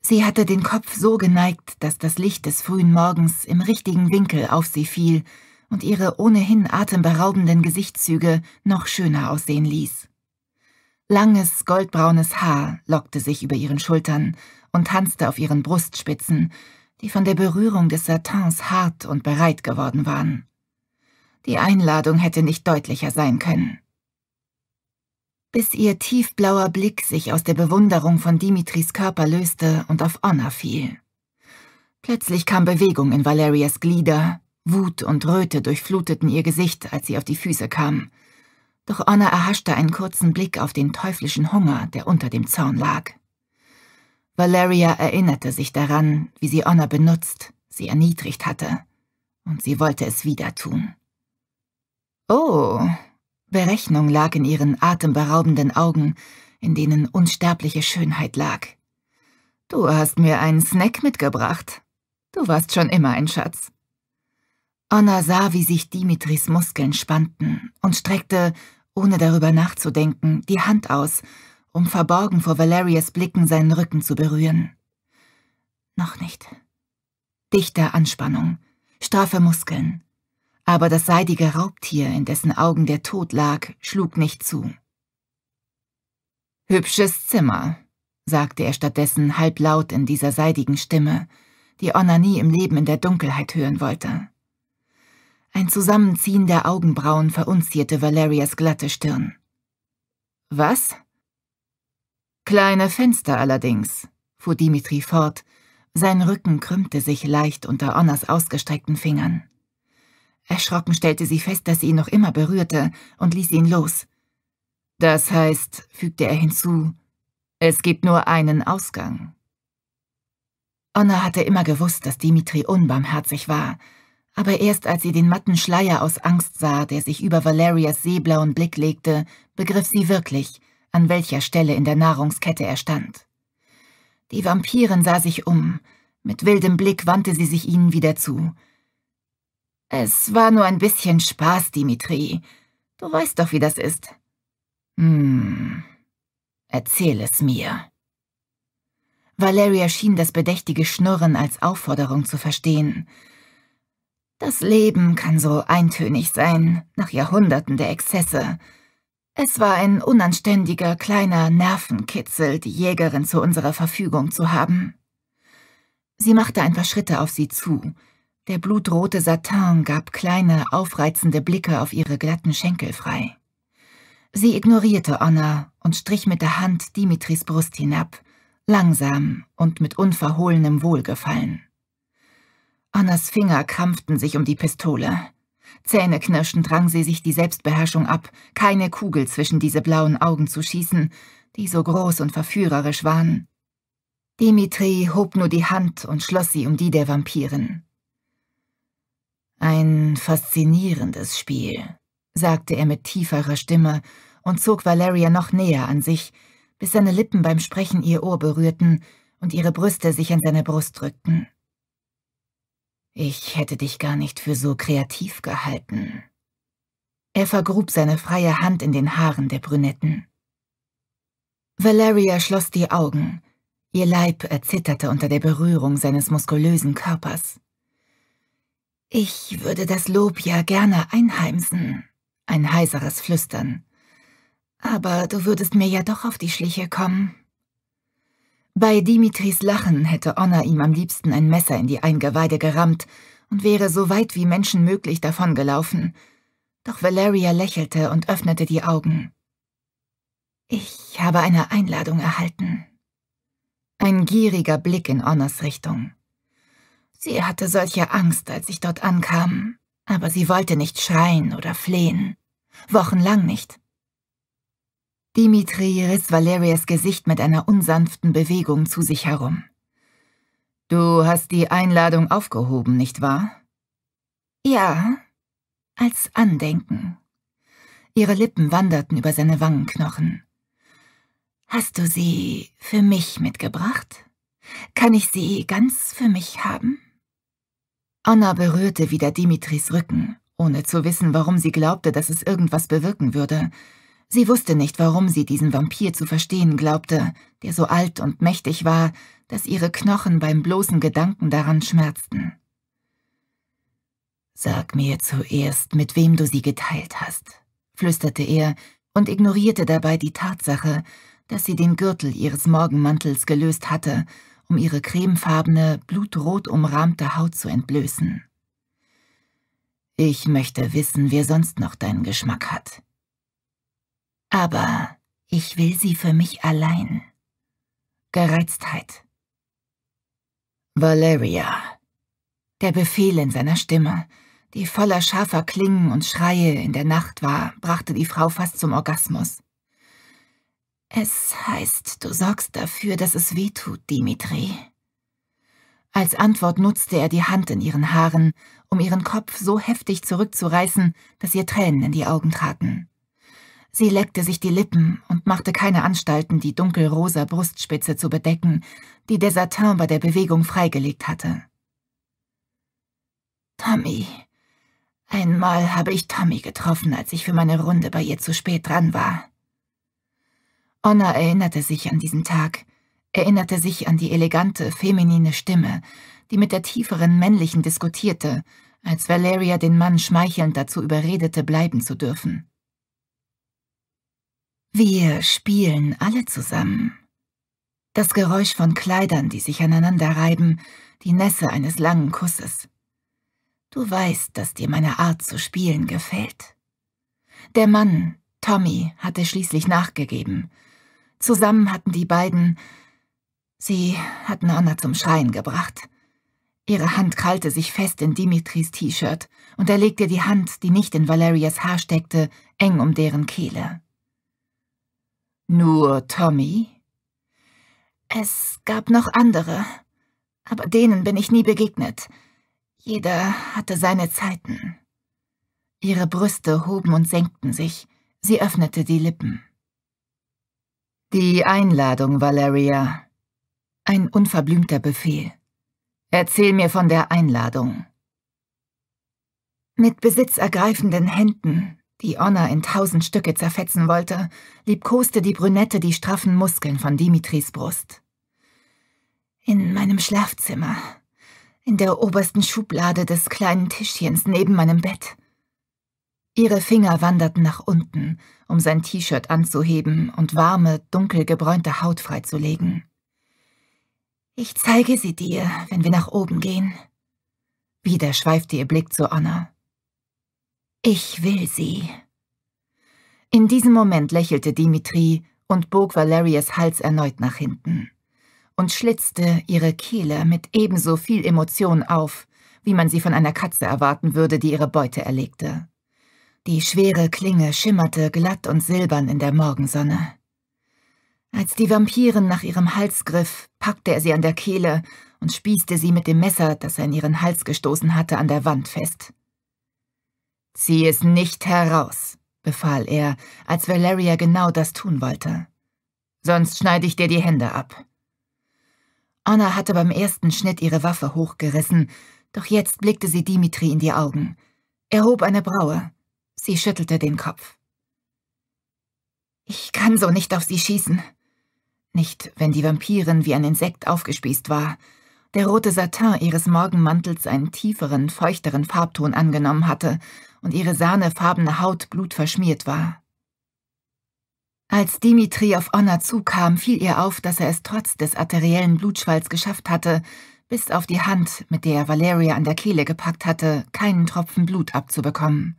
Sie hatte den Kopf so geneigt, dass das Licht des frühen Morgens im richtigen Winkel auf sie fiel und ihre ohnehin atemberaubenden Gesichtszüge noch schöner aussehen ließ. Langes, goldbraunes Haar lockte sich über ihren Schultern und tanzte auf ihren Brustspitzen, die von der Berührung des Satins hart und bereit geworden waren. Die Einladung hätte nicht deutlicher sein können. Bis ihr tiefblauer Blick sich aus der Bewunderung von Dimitris Körper löste und auf Anna fiel. Plötzlich kam Bewegung in Valerias Glieder, Wut und Röte durchfluteten ihr Gesicht, als sie auf die Füße kam. Doch Anna erhaschte einen kurzen Blick auf den teuflischen Hunger, der unter dem Zaun lag. Valeria erinnerte sich daran, wie sie Anna benutzt, sie erniedrigt hatte, und sie wollte es wieder tun. Oh. Berechnung lag in ihren atemberaubenden Augen, in denen unsterbliche Schönheit lag. Du hast mir einen Snack mitgebracht. Du warst schon immer ein Schatz. Anna sah, wie sich Dimitris Muskeln spannten und streckte, ohne darüber nachzudenken, die Hand aus, um verborgen vor Valerias Blicken seinen Rücken zu berühren. Noch nicht. Dichter Anspannung, straffe Muskeln, aber das seidige Raubtier, in dessen Augen der Tod lag, schlug nicht zu. Hübsches Zimmer, sagte er stattdessen halblaut in dieser seidigen Stimme, die Onna nie im Leben in der Dunkelheit hören wollte. Ein Zusammenziehen der Augenbrauen verunzierte Valerias glatte Stirn. Was? Kleine Fenster allerdings, fuhr Dimitri fort, sein Rücken krümmte sich leicht unter Onnas ausgestreckten Fingern. Erschrocken stellte sie fest, dass sie ihn noch immer berührte und ließ ihn los. Das heißt, fügte er hinzu, es gibt nur einen Ausgang. Anna hatte immer gewusst, dass Dimitri unbarmherzig war, aber erst als sie den matten Schleier aus Angst sah, der sich über Valerias seeblauen Blick legte, begriff sie wirklich, an welcher Stelle in der Nahrungskette er stand. Die Vampirin sah sich um, mit wildem Blick wandte sie sich ihnen wieder zu, es war nur ein bisschen Spaß, Dimitri. Du weißt doch, wie das ist. Hm, erzähl es mir. Valeria schien das bedächtige Schnurren als Aufforderung zu verstehen. Das Leben kann so eintönig sein, nach Jahrhunderten der Exzesse. Es war ein unanständiger, kleiner Nervenkitzel, die Jägerin zu unserer Verfügung zu haben. Sie machte ein paar Schritte auf sie zu, der blutrote Satin gab kleine, aufreizende Blicke auf ihre glatten Schenkel frei. Sie ignorierte Anna und strich mit der Hand Dimitris Brust hinab, langsam und mit unverhohlenem Wohlgefallen. Annas Finger krampften sich um die Pistole. Zähneknirschend drang sie sich die Selbstbeherrschung ab, keine Kugel zwischen diese blauen Augen zu schießen, die so groß und verführerisch waren. Dimitri hob nur die Hand und schloss sie um die der Vampirin. Ein faszinierendes Spiel, sagte er mit tieferer Stimme und zog Valeria noch näher an sich, bis seine Lippen beim Sprechen ihr Ohr berührten und ihre Brüste sich an seine Brust drückten. Ich hätte dich gar nicht für so kreativ gehalten. Er vergrub seine freie Hand in den Haaren der Brünetten. Valeria schloss die Augen. Ihr Leib erzitterte unter der Berührung seines muskulösen Körpers. Ich würde das Lob ja gerne einheimsen, ein heiseres Flüstern. Aber du würdest mir ja doch auf die Schliche kommen. Bei Dimitris Lachen hätte Onna ihm am liebsten ein Messer in die Eingeweide gerammt und wäre so weit wie menschenmöglich davongelaufen. Doch Valeria lächelte und öffnete die Augen. Ich habe eine Einladung erhalten. Ein gieriger Blick in Onnas Richtung. Sie hatte solche Angst, als ich dort ankam, aber sie wollte nicht schreien oder flehen. Wochenlang nicht. Dimitri riss Valerias Gesicht mit einer unsanften Bewegung zu sich herum. Du hast die Einladung aufgehoben, nicht wahr? Ja, als Andenken. Ihre Lippen wanderten über seine Wangenknochen. Hast du sie für mich mitgebracht? Kann ich sie ganz für mich haben? Anna berührte wieder Dimitris Rücken, ohne zu wissen, warum sie glaubte, dass es irgendwas bewirken würde. Sie wusste nicht, warum sie diesen Vampir zu verstehen glaubte, der so alt und mächtig war, dass ihre Knochen beim bloßen Gedanken daran schmerzten. Sag mir zuerst, mit wem du sie geteilt hast, flüsterte er und ignorierte dabei die Tatsache, dass sie den Gürtel ihres Morgenmantels gelöst hatte um ihre cremefarbene, blutrot umrahmte Haut zu entblößen. Ich möchte wissen, wer sonst noch deinen Geschmack hat. Aber ich will sie für mich allein. Gereiztheit. Valeria. Der Befehl in seiner Stimme, die voller scharfer Klingen und Schreie in der Nacht war, brachte die Frau fast zum Orgasmus. Es heißt, du sorgst dafür, dass es weh tut, Dimitri. Als Antwort nutzte er die Hand in ihren Haaren, um ihren Kopf so heftig zurückzureißen, dass ihr Tränen in die Augen traten. Sie leckte sich die Lippen und machte keine Anstalten, die dunkelrosa Brustspitze zu bedecken, die Desatin bei der Bewegung freigelegt hatte. Tommy. Einmal habe ich Tommy getroffen, als ich für meine Runde bei ihr zu spät dran war. Honor erinnerte sich an diesen Tag, erinnerte sich an die elegante, feminine Stimme, die mit der tieferen männlichen diskutierte, als Valeria den Mann schmeichelnd dazu überredete, bleiben zu dürfen. Wir spielen alle zusammen. Das Geräusch von Kleidern, die sich aneinander reiben, die Nässe eines langen Kusses. Du weißt, dass dir meine Art zu spielen gefällt. Der Mann, Tommy, hatte schließlich nachgegeben, Zusammen hatten die beiden... Sie hatten Anna zum Schreien gebracht. Ihre Hand krallte sich fest in Dimitris T-Shirt und er legte die Hand, die nicht in Valerias Haar steckte, eng um deren Kehle. Nur Tommy? Es gab noch andere, aber denen bin ich nie begegnet. Jeder hatte seine Zeiten. Ihre Brüste hoben und senkten sich, sie öffnete die Lippen. Die Einladung, Valeria. Ein unverblümter Befehl. Erzähl mir von der Einladung. Mit besitzergreifenden Händen, die Honor in tausend Stücke zerfetzen wollte, liebkoste die Brünette die straffen Muskeln von Dimitris Brust. In meinem Schlafzimmer, in der obersten Schublade des kleinen Tischchens neben meinem Bett, Ihre Finger wanderten nach unten, um sein T-Shirt anzuheben und warme, dunkel gebräunte Haut freizulegen. Ich zeige sie dir, wenn wir nach oben gehen. Wieder schweifte ihr Blick zu Anna. Ich will sie. In diesem Moment lächelte Dimitri und bog Valerias Hals erneut nach hinten und schlitzte ihre Kehle mit ebenso viel Emotion auf, wie man sie von einer Katze erwarten würde, die ihre Beute erlegte. Die schwere Klinge schimmerte glatt und silbern in der Morgensonne. Als die Vampirin nach ihrem Hals griff, packte er sie an der Kehle und spießte sie mit dem Messer, das er in ihren Hals gestoßen hatte, an der Wand fest. »Zieh es nicht heraus«, befahl er, als Valeria genau das tun wollte. »Sonst schneide ich dir die Hände ab.« Anna hatte beim ersten Schnitt ihre Waffe hochgerissen, doch jetzt blickte sie Dimitri in die Augen. Er hob eine Braue. Sie schüttelte den Kopf. Ich kann so nicht auf sie schießen. Nicht, wenn die Vampirin wie ein Insekt aufgespießt war, der rote Satin ihres Morgenmantels einen tieferen, feuchteren Farbton angenommen hatte und ihre sahnefarbene Haut blutverschmiert war. Als Dimitri auf Onna zukam, fiel ihr auf, dass er es trotz des arteriellen Blutschwalls geschafft hatte, bis auf die Hand, mit der Valeria an der Kehle gepackt hatte, keinen Tropfen Blut abzubekommen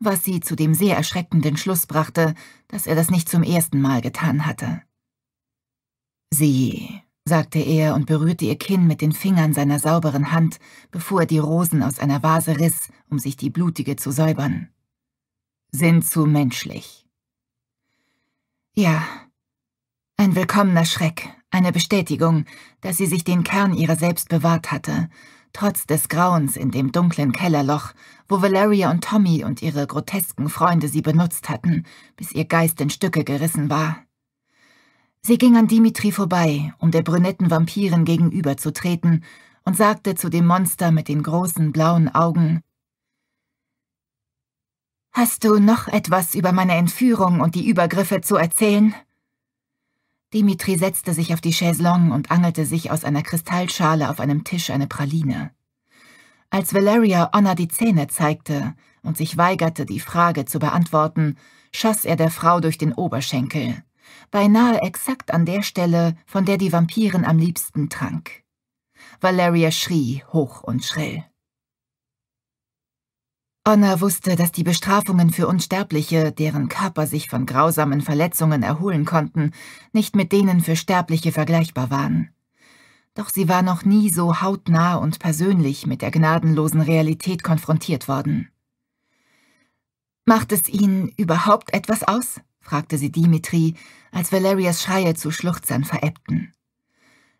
was sie zu dem sehr erschreckenden Schluss brachte, dass er das nicht zum ersten Mal getan hatte. Sie, sagte er und berührte ihr Kinn mit den Fingern seiner sauberen Hand, bevor er die Rosen aus einer Vase riss, um sich die blutige zu säubern, sind zu menschlich. Ja, ein willkommener Schreck, eine Bestätigung, dass sie sich den Kern ihrer selbst bewahrt hatte, Trotz des Grauens in dem dunklen Kellerloch, wo Valeria und Tommy und ihre grotesken Freunde sie benutzt hatten, bis ihr Geist in Stücke gerissen war. Sie ging an Dimitri vorbei, um der brünetten Vampirin gegenüberzutreten, und sagte zu dem Monster mit den großen blauen Augen, »Hast du noch etwas über meine Entführung und die Übergriffe zu erzählen?« Dimitri setzte sich auf die Chaiselongue und angelte sich aus einer Kristallschale auf einem Tisch eine Praline. Als Valeria Anna die Zähne zeigte und sich weigerte, die Frage zu beantworten, schoss er der Frau durch den Oberschenkel, beinahe exakt an der Stelle, von der die Vampirin am liebsten trank. Valeria schrie hoch und schrill. Anna wusste, dass die Bestrafungen für Unsterbliche, deren Körper sich von grausamen Verletzungen erholen konnten, nicht mit denen für Sterbliche vergleichbar waren. Doch sie war noch nie so hautnah und persönlich mit der gnadenlosen Realität konfrontiert worden. »Macht es Ihnen überhaupt etwas aus?« fragte sie Dimitri, als Valerias Schreie zu Schluchzern verebbten.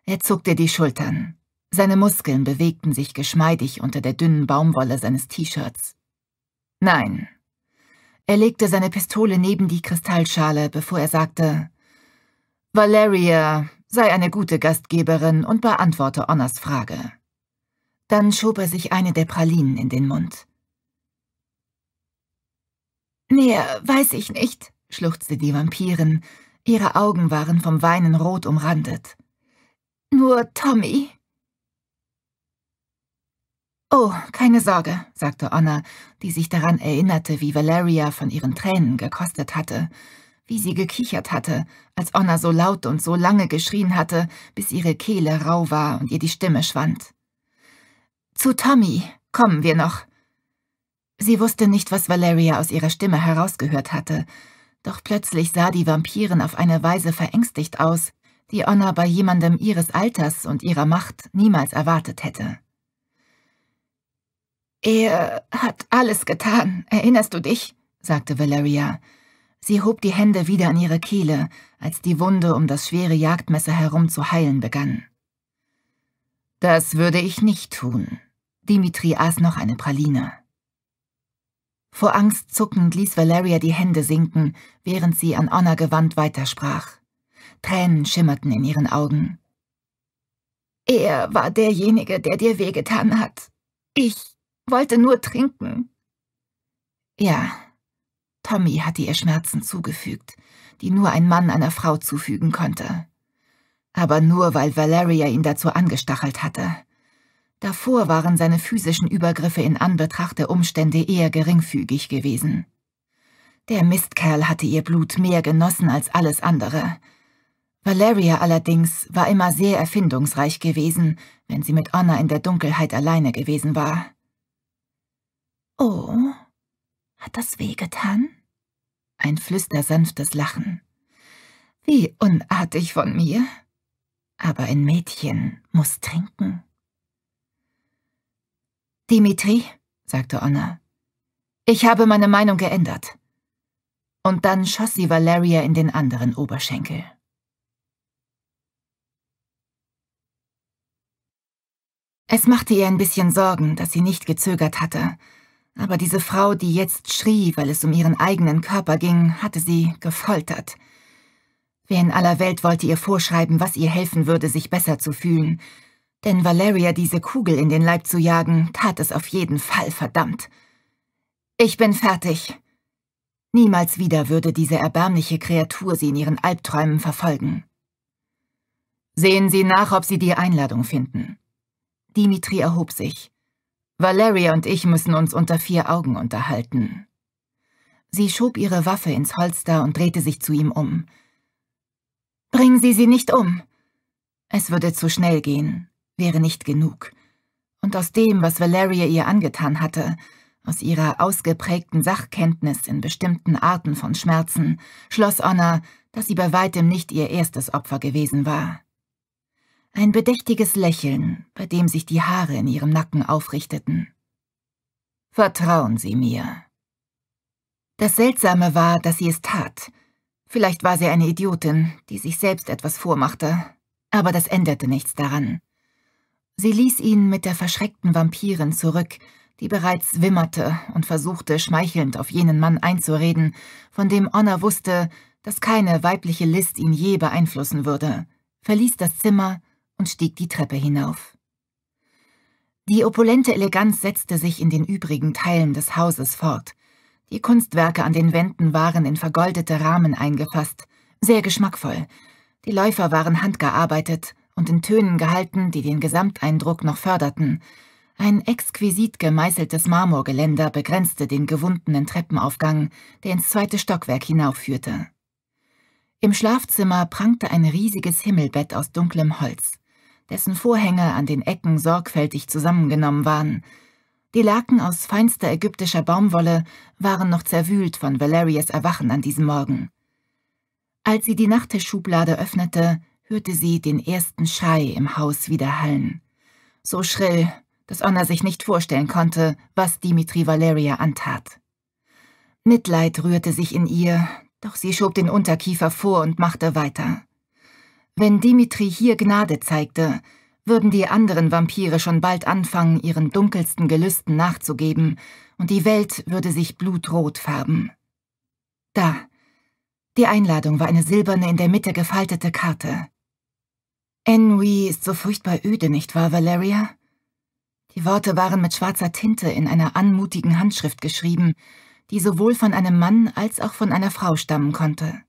Er zuckte die Schultern. Seine Muskeln bewegten sich geschmeidig unter der dünnen Baumwolle seines T-Shirts. Nein. Er legte seine Pistole neben die Kristallschale, bevor er sagte, Valeria sei eine gute Gastgeberin und beantworte Onnas Frage. Dann schob er sich eine der Pralinen in den Mund. Mehr weiß ich nicht, schluchzte die Vampirin. Ihre Augen waren vom Weinen rot umrandet. Nur Tommy. Oh, keine Sorge, sagte Anna, die sich daran erinnerte, wie Valeria von ihren Tränen gekostet hatte, wie sie gekichert hatte, als Anna so laut und so lange geschrien hatte, bis ihre Kehle rau war und ihr die Stimme schwand. Zu Tommy, kommen wir noch. Sie wusste nicht, was Valeria aus ihrer Stimme herausgehört hatte, doch plötzlich sah die Vampirin auf eine Weise verängstigt aus, die Anna bei jemandem ihres Alters und ihrer Macht niemals erwartet hätte. Er hat alles getan, erinnerst du dich? sagte Valeria. Sie hob die Hände wieder an ihre Kehle, als die Wunde um das schwere Jagdmesser herum zu heilen begann. Das würde ich nicht tun. Dimitri aß noch eine Praline. Vor Angst zuckend ließ Valeria die Hände sinken, während sie an Anna gewandt weitersprach. Tränen schimmerten in ihren Augen. Er war derjenige, der dir wehgetan hat. Ich wollte nur trinken. Ja, Tommy hatte ihr Schmerzen zugefügt, die nur ein Mann einer Frau zufügen konnte. Aber nur, weil Valeria ihn dazu angestachelt hatte. Davor waren seine physischen Übergriffe in Anbetracht der Umstände eher geringfügig gewesen. Der Mistkerl hatte ihr Blut mehr genossen als alles andere. Valeria allerdings war immer sehr erfindungsreich gewesen, wenn sie mit Anna in der Dunkelheit alleine gewesen war. Oh, hat das wehgetan? Ein flüstersanftes Lachen. Wie unartig von mir. Aber ein Mädchen muss trinken. Dimitri, sagte Onna, ich habe meine Meinung geändert. Und dann schoss sie Valeria in den anderen Oberschenkel. Es machte ihr ein bisschen Sorgen, dass sie nicht gezögert hatte, aber diese Frau, die jetzt schrie, weil es um ihren eigenen Körper ging, hatte sie gefoltert. Wer in aller Welt wollte ihr vorschreiben, was ihr helfen würde, sich besser zu fühlen? Denn Valeria diese Kugel in den Leib zu jagen, tat es auf jeden Fall verdammt. Ich bin fertig. Niemals wieder würde diese erbärmliche Kreatur sie in ihren Albträumen verfolgen. Sehen Sie nach, ob Sie die Einladung finden. Dimitri erhob sich. Valeria und ich müssen uns unter vier Augen unterhalten. Sie schob ihre Waffe ins Holster und drehte sich zu ihm um. Bringen Sie sie nicht um. Es würde zu schnell gehen, wäre nicht genug. Und aus dem, was Valeria ihr angetan hatte, aus ihrer ausgeprägten Sachkenntnis in bestimmten Arten von Schmerzen, schloss Anna, dass sie bei weitem nicht ihr erstes Opfer gewesen war. Ein bedächtiges Lächeln, bei dem sich die Haare in ihrem Nacken aufrichteten. Vertrauen Sie mir. Das Seltsame war, dass sie es tat. Vielleicht war sie eine Idiotin, die sich selbst etwas vormachte, aber das änderte nichts daran. Sie ließ ihn mit der verschreckten Vampirin zurück, die bereits wimmerte und versuchte, schmeichelnd auf jenen Mann einzureden, von dem Honor wusste, dass keine weibliche List ihn je beeinflussen würde, verließ das Zimmer und stieg die Treppe hinauf. Die opulente Eleganz setzte sich in den übrigen Teilen des Hauses fort. Die Kunstwerke an den Wänden waren in vergoldete Rahmen eingefasst, sehr geschmackvoll. Die Läufer waren handgearbeitet und in Tönen gehalten, die den Gesamteindruck noch förderten. Ein exquisit gemeißeltes Marmorgeländer begrenzte den gewundenen Treppenaufgang, der ins zweite Stockwerk hinaufführte. Im Schlafzimmer prangte ein riesiges Himmelbett aus dunklem Holz dessen Vorhänge an den Ecken sorgfältig zusammengenommen waren. Die Laken aus feinster ägyptischer Baumwolle waren noch zerwühlt von Valerias Erwachen an diesem Morgen. Als sie die Nachttischschublade öffnete, hörte sie den ersten Schrei im Haus widerhallen. So schrill, dass Anna sich nicht vorstellen konnte, was Dimitri Valeria antat. Mitleid rührte sich in ihr, doch sie schob den Unterkiefer vor und machte weiter. Wenn Dimitri hier Gnade zeigte, würden die anderen Vampire schon bald anfangen, ihren dunkelsten Gelüsten nachzugeben, und die Welt würde sich blutrot färben. Da. Die Einladung war eine silberne, in der Mitte gefaltete Karte. Ennui ist so furchtbar öde, nicht wahr, Valeria? Die Worte waren mit schwarzer Tinte in einer anmutigen Handschrift geschrieben, die sowohl von einem Mann als auch von einer Frau stammen konnte.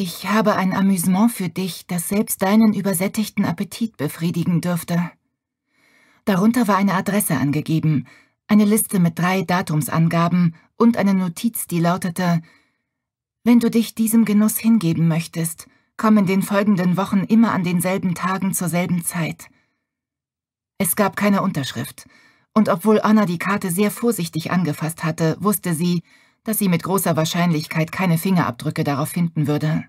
Ich habe ein Amüsement für dich, das selbst deinen übersättigten Appetit befriedigen dürfte. Darunter war eine Adresse angegeben, eine Liste mit drei Datumsangaben und eine Notiz, die lautete Wenn du dich diesem Genuss hingeben möchtest, komm in den folgenden Wochen immer an denselben Tagen zur selben Zeit. Es gab keine Unterschrift, und obwohl Anna die Karte sehr vorsichtig angefasst hatte, wusste sie, dass sie mit großer Wahrscheinlichkeit keine Fingerabdrücke darauf finden würde.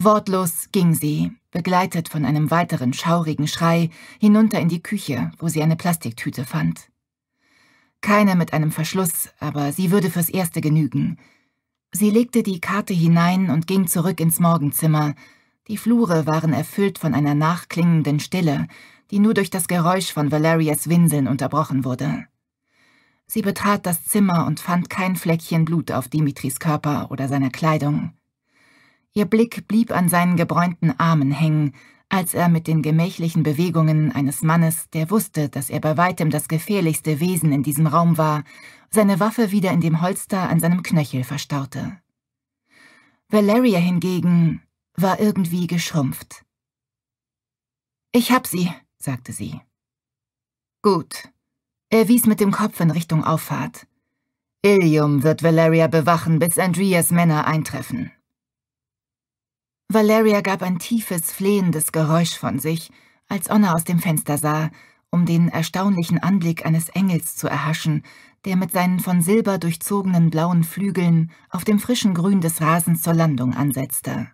Wortlos ging sie, begleitet von einem weiteren schaurigen Schrei, hinunter in die Küche, wo sie eine Plastiktüte fand. Keine mit einem Verschluss, aber sie würde fürs Erste genügen. Sie legte die Karte hinein und ging zurück ins Morgenzimmer. Die Flure waren erfüllt von einer nachklingenden Stille, die nur durch das Geräusch von Valerias Winseln unterbrochen wurde. Sie betrat das Zimmer und fand kein Fleckchen Blut auf Dimitris Körper oder seiner Kleidung. Ihr Blick blieb an seinen gebräunten Armen hängen, als er mit den gemächlichen Bewegungen eines Mannes, der wusste, dass er bei weitem das gefährlichste Wesen in diesem Raum war, seine Waffe wieder in dem Holster an seinem Knöchel verstaute. Valeria hingegen war irgendwie geschrumpft. Ich hab sie, sagte sie. Gut, er wies mit dem Kopf in Richtung Auffahrt. Ilium wird Valeria bewachen, bis Andreas Männer eintreffen. Valeria gab ein tiefes, flehendes Geräusch von sich, als Onna aus dem Fenster sah, um den erstaunlichen Anblick eines Engels zu erhaschen, der mit seinen von Silber durchzogenen blauen Flügeln auf dem frischen Grün des Rasens zur Landung ansetzte.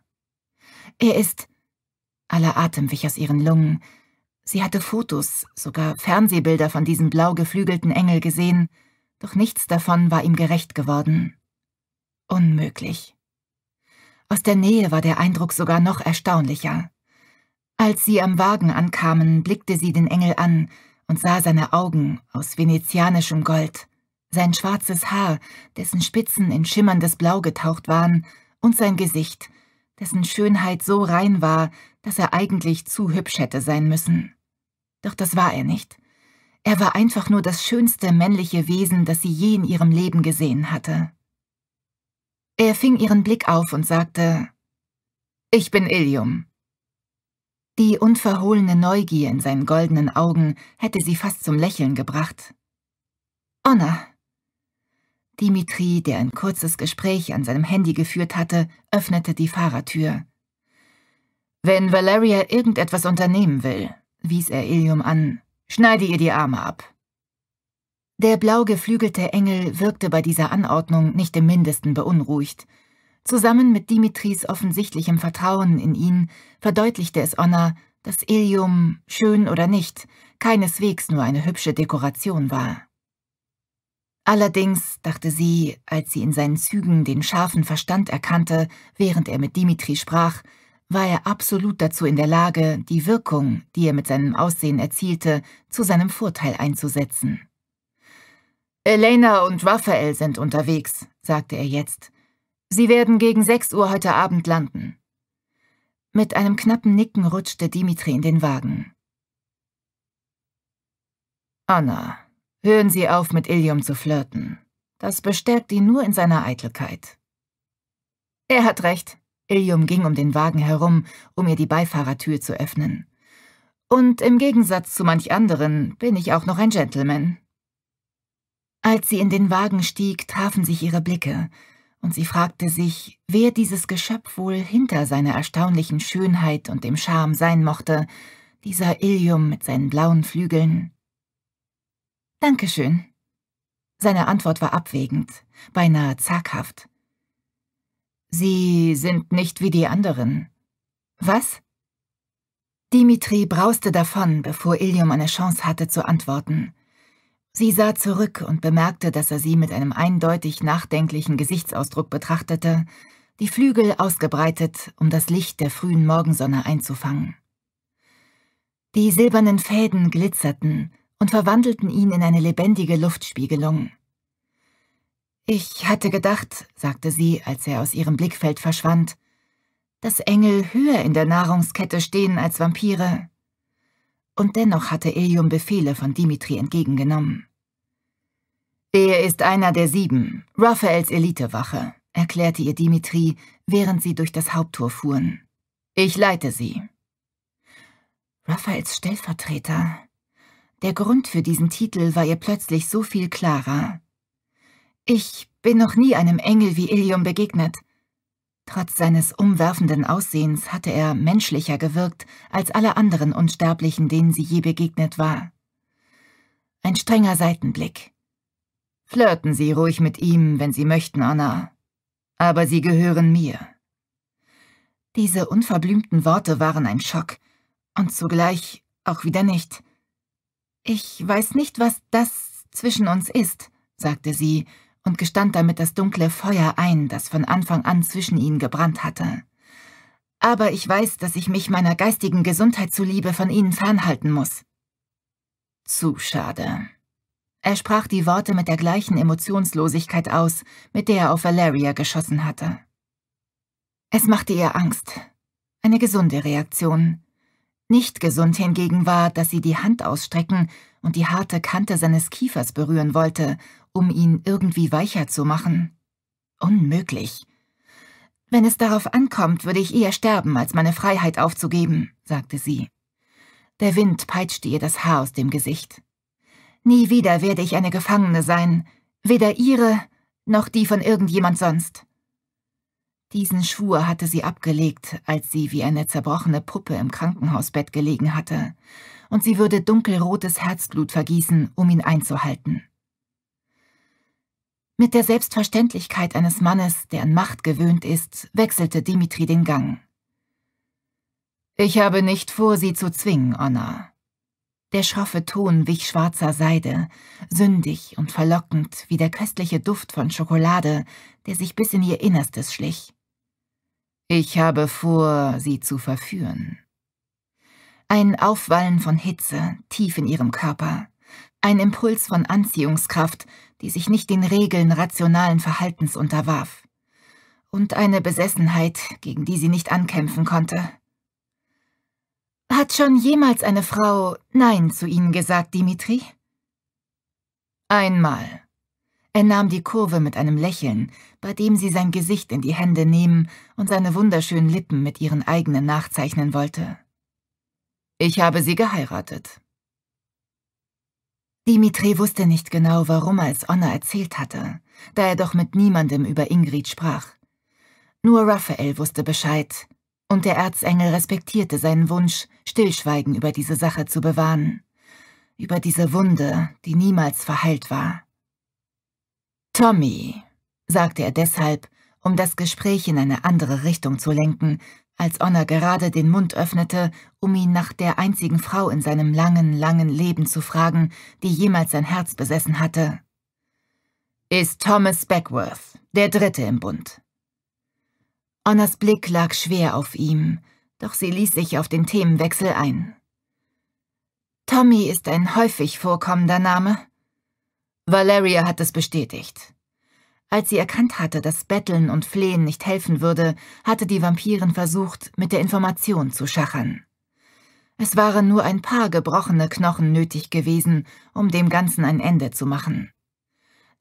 Er ist... Aller Atem wich aus ihren Lungen, Sie hatte Fotos, sogar Fernsehbilder von diesem blau geflügelten Engel gesehen, doch nichts davon war ihm gerecht geworden. Unmöglich. Aus der Nähe war der Eindruck sogar noch erstaunlicher. Als sie am Wagen ankamen, blickte sie den Engel an und sah seine Augen aus venezianischem Gold, sein schwarzes Haar, dessen Spitzen in schimmerndes Blau getaucht waren, und sein Gesicht, dessen Schönheit so rein war, dass er eigentlich zu hübsch hätte sein müssen. Doch das war er nicht. Er war einfach nur das schönste männliche Wesen, das sie je in ihrem Leben gesehen hatte. Er fing ihren Blick auf und sagte, »Ich bin Ilium.« Die unverhohlene Neugier in seinen goldenen Augen hätte sie fast zum Lächeln gebracht. »Onna!« Dimitri, der ein kurzes Gespräch an seinem Handy geführt hatte, öffnete die Fahrertür. »Wenn Valeria irgendetwas unternehmen will, wies er Ilium an, schneide ihr die Arme ab. Der blau geflügelte Engel wirkte bei dieser Anordnung nicht im mindesten beunruhigt. Zusammen mit Dimitris offensichtlichem Vertrauen in ihn verdeutlichte es Onna, dass Ilium, schön oder nicht, keineswegs nur eine hübsche Dekoration war. Allerdings, dachte sie, als sie in seinen Zügen den scharfen Verstand erkannte, während er mit Dimitri sprach, war er absolut dazu in der Lage, die Wirkung, die er mit seinem Aussehen erzielte, zu seinem Vorteil einzusetzen. Elena und Raphael sind unterwegs, sagte er jetzt. Sie werden gegen sechs Uhr heute Abend landen. Mit einem knappen Nicken rutschte Dimitri in den Wagen. Anna, hören Sie auf, mit Ilium zu flirten. Das bestärkt ihn nur in seiner Eitelkeit. Er hat recht, Ilium ging um den Wagen herum, um ihr die Beifahrertür zu öffnen. Und im Gegensatz zu manch anderen bin ich auch noch ein Gentleman. Als sie in den Wagen stieg, trafen sich ihre Blicke, und sie fragte sich, wer dieses Geschöpf wohl hinter seiner erstaunlichen Schönheit und dem Charme sein mochte, dieser Ilium mit seinen blauen Flügeln. Dankeschön. Seine Antwort war abwägend, beinahe zaghaft. Sie sind nicht wie die anderen. Was? Dimitri brauste davon, bevor Ilium eine Chance hatte zu antworten. Sie sah zurück und bemerkte, dass er sie mit einem eindeutig nachdenklichen Gesichtsausdruck betrachtete, die Flügel ausgebreitet, um das Licht der frühen Morgensonne einzufangen. Die silbernen Fäden glitzerten und verwandelten ihn in eine lebendige Luftspiegelung. Ich hatte gedacht, sagte sie, als er aus ihrem Blickfeld verschwand, dass Engel höher in der Nahrungskette stehen als Vampire. Und dennoch hatte Ilium Befehle von Dimitri entgegengenommen. Er ist einer der sieben, Raphaels Elitewache, erklärte ihr Dimitri, während sie durch das Haupttor fuhren. Ich leite sie. Raphaels Stellvertreter. Der Grund für diesen Titel war ihr plötzlich so viel klarer. Ich bin noch nie einem Engel wie Ilium begegnet. Trotz seines umwerfenden Aussehens hatte er menschlicher gewirkt als alle anderen Unsterblichen, denen sie je begegnet war. Ein strenger Seitenblick. Flirten Sie ruhig mit ihm, wenn Sie möchten, Anna. Aber Sie gehören mir. Diese unverblümten Worte waren ein Schock und zugleich auch wieder nicht. Ich weiß nicht, was das zwischen uns ist, sagte sie und gestand damit das dunkle Feuer ein, das von Anfang an zwischen ihnen gebrannt hatte. Aber ich weiß, dass ich mich meiner geistigen Gesundheit zuliebe von ihnen fernhalten muss. Zu schade. Er sprach die Worte mit der gleichen Emotionslosigkeit aus, mit der er auf Valeria geschossen hatte. Es machte ihr Angst. Eine gesunde Reaktion. Nicht gesund hingegen war, dass sie die Hand ausstrecken und die harte Kante seines Kiefers berühren wollte um ihn irgendwie weicher zu machen. Unmöglich. Wenn es darauf ankommt, würde ich eher sterben, als meine Freiheit aufzugeben, sagte sie. Der Wind peitschte ihr das Haar aus dem Gesicht. Nie wieder werde ich eine Gefangene sein, weder ihre noch die von irgendjemand sonst. Diesen Schwur hatte sie abgelegt, als sie wie eine zerbrochene Puppe im Krankenhausbett gelegen hatte, und sie würde dunkelrotes Herzblut vergießen, um ihn einzuhalten. Mit der Selbstverständlichkeit eines Mannes, der an Macht gewöhnt ist, wechselte Dimitri den Gang. Ich habe nicht vor, Sie zu zwingen, Anna. Der schroffe Ton wich schwarzer Seide, sündig und verlockend wie der köstliche Duft von Schokolade, der sich bis in ihr Innerstes schlich. Ich habe vor, Sie zu verführen. Ein Aufwallen von Hitze, tief in ihrem Körper, ein Impuls von Anziehungskraft, die sich nicht den Regeln rationalen Verhaltens unterwarf. Und eine Besessenheit, gegen die sie nicht ankämpfen konnte. Hat schon jemals eine Frau Nein zu Ihnen gesagt, Dimitri? Einmal. Er nahm die Kurve mit einem Lächeln, bei dem sie sein Gesicht in die Hände nehmen und seine wunderschönen Lippen mit ihren eigenen nachzeichnen wollte. Ich habe sie geheiratet. Dimitri wusste nicht genau, warum er es Anna erzählt hatte, da er doch mit niemandem über Ingrid sprach. Nur Raphael wusste Bescheid, und der Erzengel respektierte seinen Wunsch, Stillschweigen über diese Sache zu bewahren, über diese Wunde, die niemals verheilt war. Tommy, sagte er deshalb, um das Gespräch in eine andere Richtung zu lenken, als Onna gerade den Mund öffnete, um ihn nach der einzigen Frau in seinem langen, langen Leben zu fragen, die jemals sein Herz besessen hatte. Ist Thomas Beckworth, der Dritte im Bund. Onnas Blick lag schwer auf ihm, doch sie ließ sich auf den Themenwechsel ein. Tommy ist ein häufig vorkommender Name. Valeria hat es bestätigt. Als sie erkannt hatte, dass Betteln und Flehen nicht helfen würde, hatte die Vampirin versucht, mit der Information zu schachern. Es waren nur ein paar gebrochene Knochen nötig gewesen, um dem Ganzen ein Ende zu machen.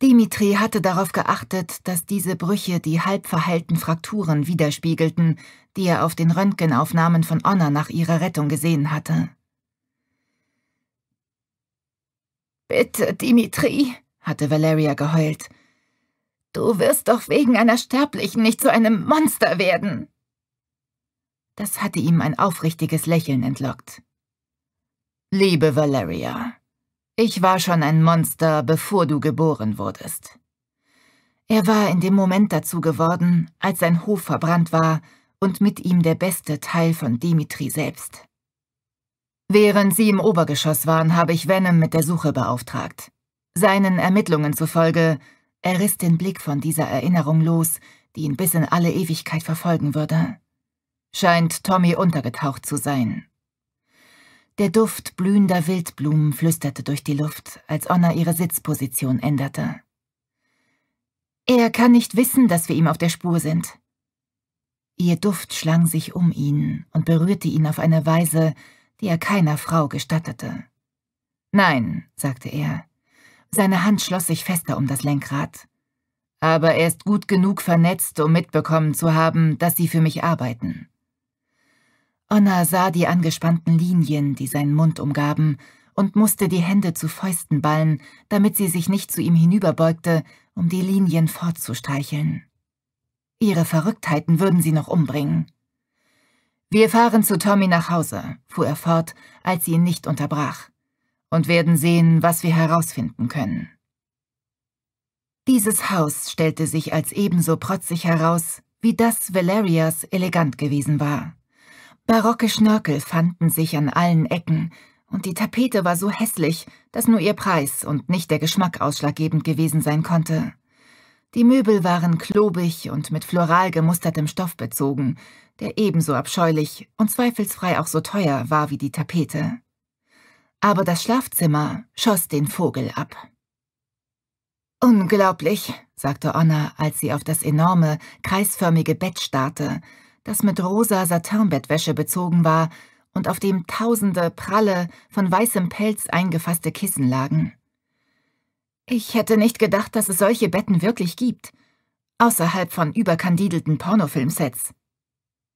Dimitri hatte darauf geachtet, dass diese Brüche die halb verheilten Frakturen widerspiegelten, die er auf den Röntgenaufnahmen von Onna nach ihrer Rettung gesehen hatte. Bitte, Dimitri, hatte Valeria geheult, Du wirst doch wegen einer Sterblichen nicht zu einem Monster werden. Das hatte ihm ein aufrichtiges Lächeln entlockt. Liebe Valeria, ich war schon ein Monster, bevor du geboren wurdest. Er war in dem Moment dazu geworden, als sein Hof verbrannt war und mit ihm der beste Teil von Dimitri selbst. Während sie im Obergeschoss waren, habe ich Venom mit der Suche beauftragt. Seinen Ermittlungen zufolge er riss den Blick von dieser Erinnerung los, die ihn bis in alle Ewigkeit verfolgen würde. Scheint Tommy untergetaucht zu sein. Der Duft blühender Wildblumen flüsterte durch die Luft, als Onna ihre Sitzposition änderte. Er kann nicht wissen, dass wir ihm auf der Spur sind. Ihr Duft schlang sich um ihn und berührte ihn auf eine Weise, die er keiner Frau gestattete. Nein, sagte er, seine Hand schloss sich fester um das Lenkrad. Aber er ist gut genug vernetzt, um mitbekommen zu haben, dass sie für mich arbeiten. Onna sah die angespannten Linien, die seinen Mund umgaben, und musste die Hände zu Fäusten ballen, damit sie sich nicht zu ihm hinüberbeugte, um die Linien fortzustreicheln. Ihre Verrücktheiten würden sie noch umbringen. Wir fahren zu Tommy nach Hause, fuhr er fort, als sie ihn nicht unterbrach und werden sehen, was wir herausfinden können. Dieses Haus stellte sich als ebenso protzig heraus, wie das Valerias elegant gewesen war. Barocke Schnörkel fanden sich an allen Ecken, und die Tapete war so hässlich, dass nur ihr Preis und nicht der Geschmack ausschlaggebend gewesen sein konnte. Die Möbel waren klobig und mit floral gemustertem Stoff bezogen, der ebenso abscheulich und zweifelsfrei auch so teuer war wie die Tapete aber das Schlafzimmer schoss den Vogel ab. Unglaublich, sagte Onna, als sie auf das enorme, kreisförmige Bett starrte, das mit rosa Satinbettwäsche bezogen war und auf dem tausende pralle, von weißem Pelz eingefasste Kissen lagen. Ich hätte nicht gedacht, dass es solche Betten wirklich gibt, außerhalb von überkandidelten Pornofilmsets.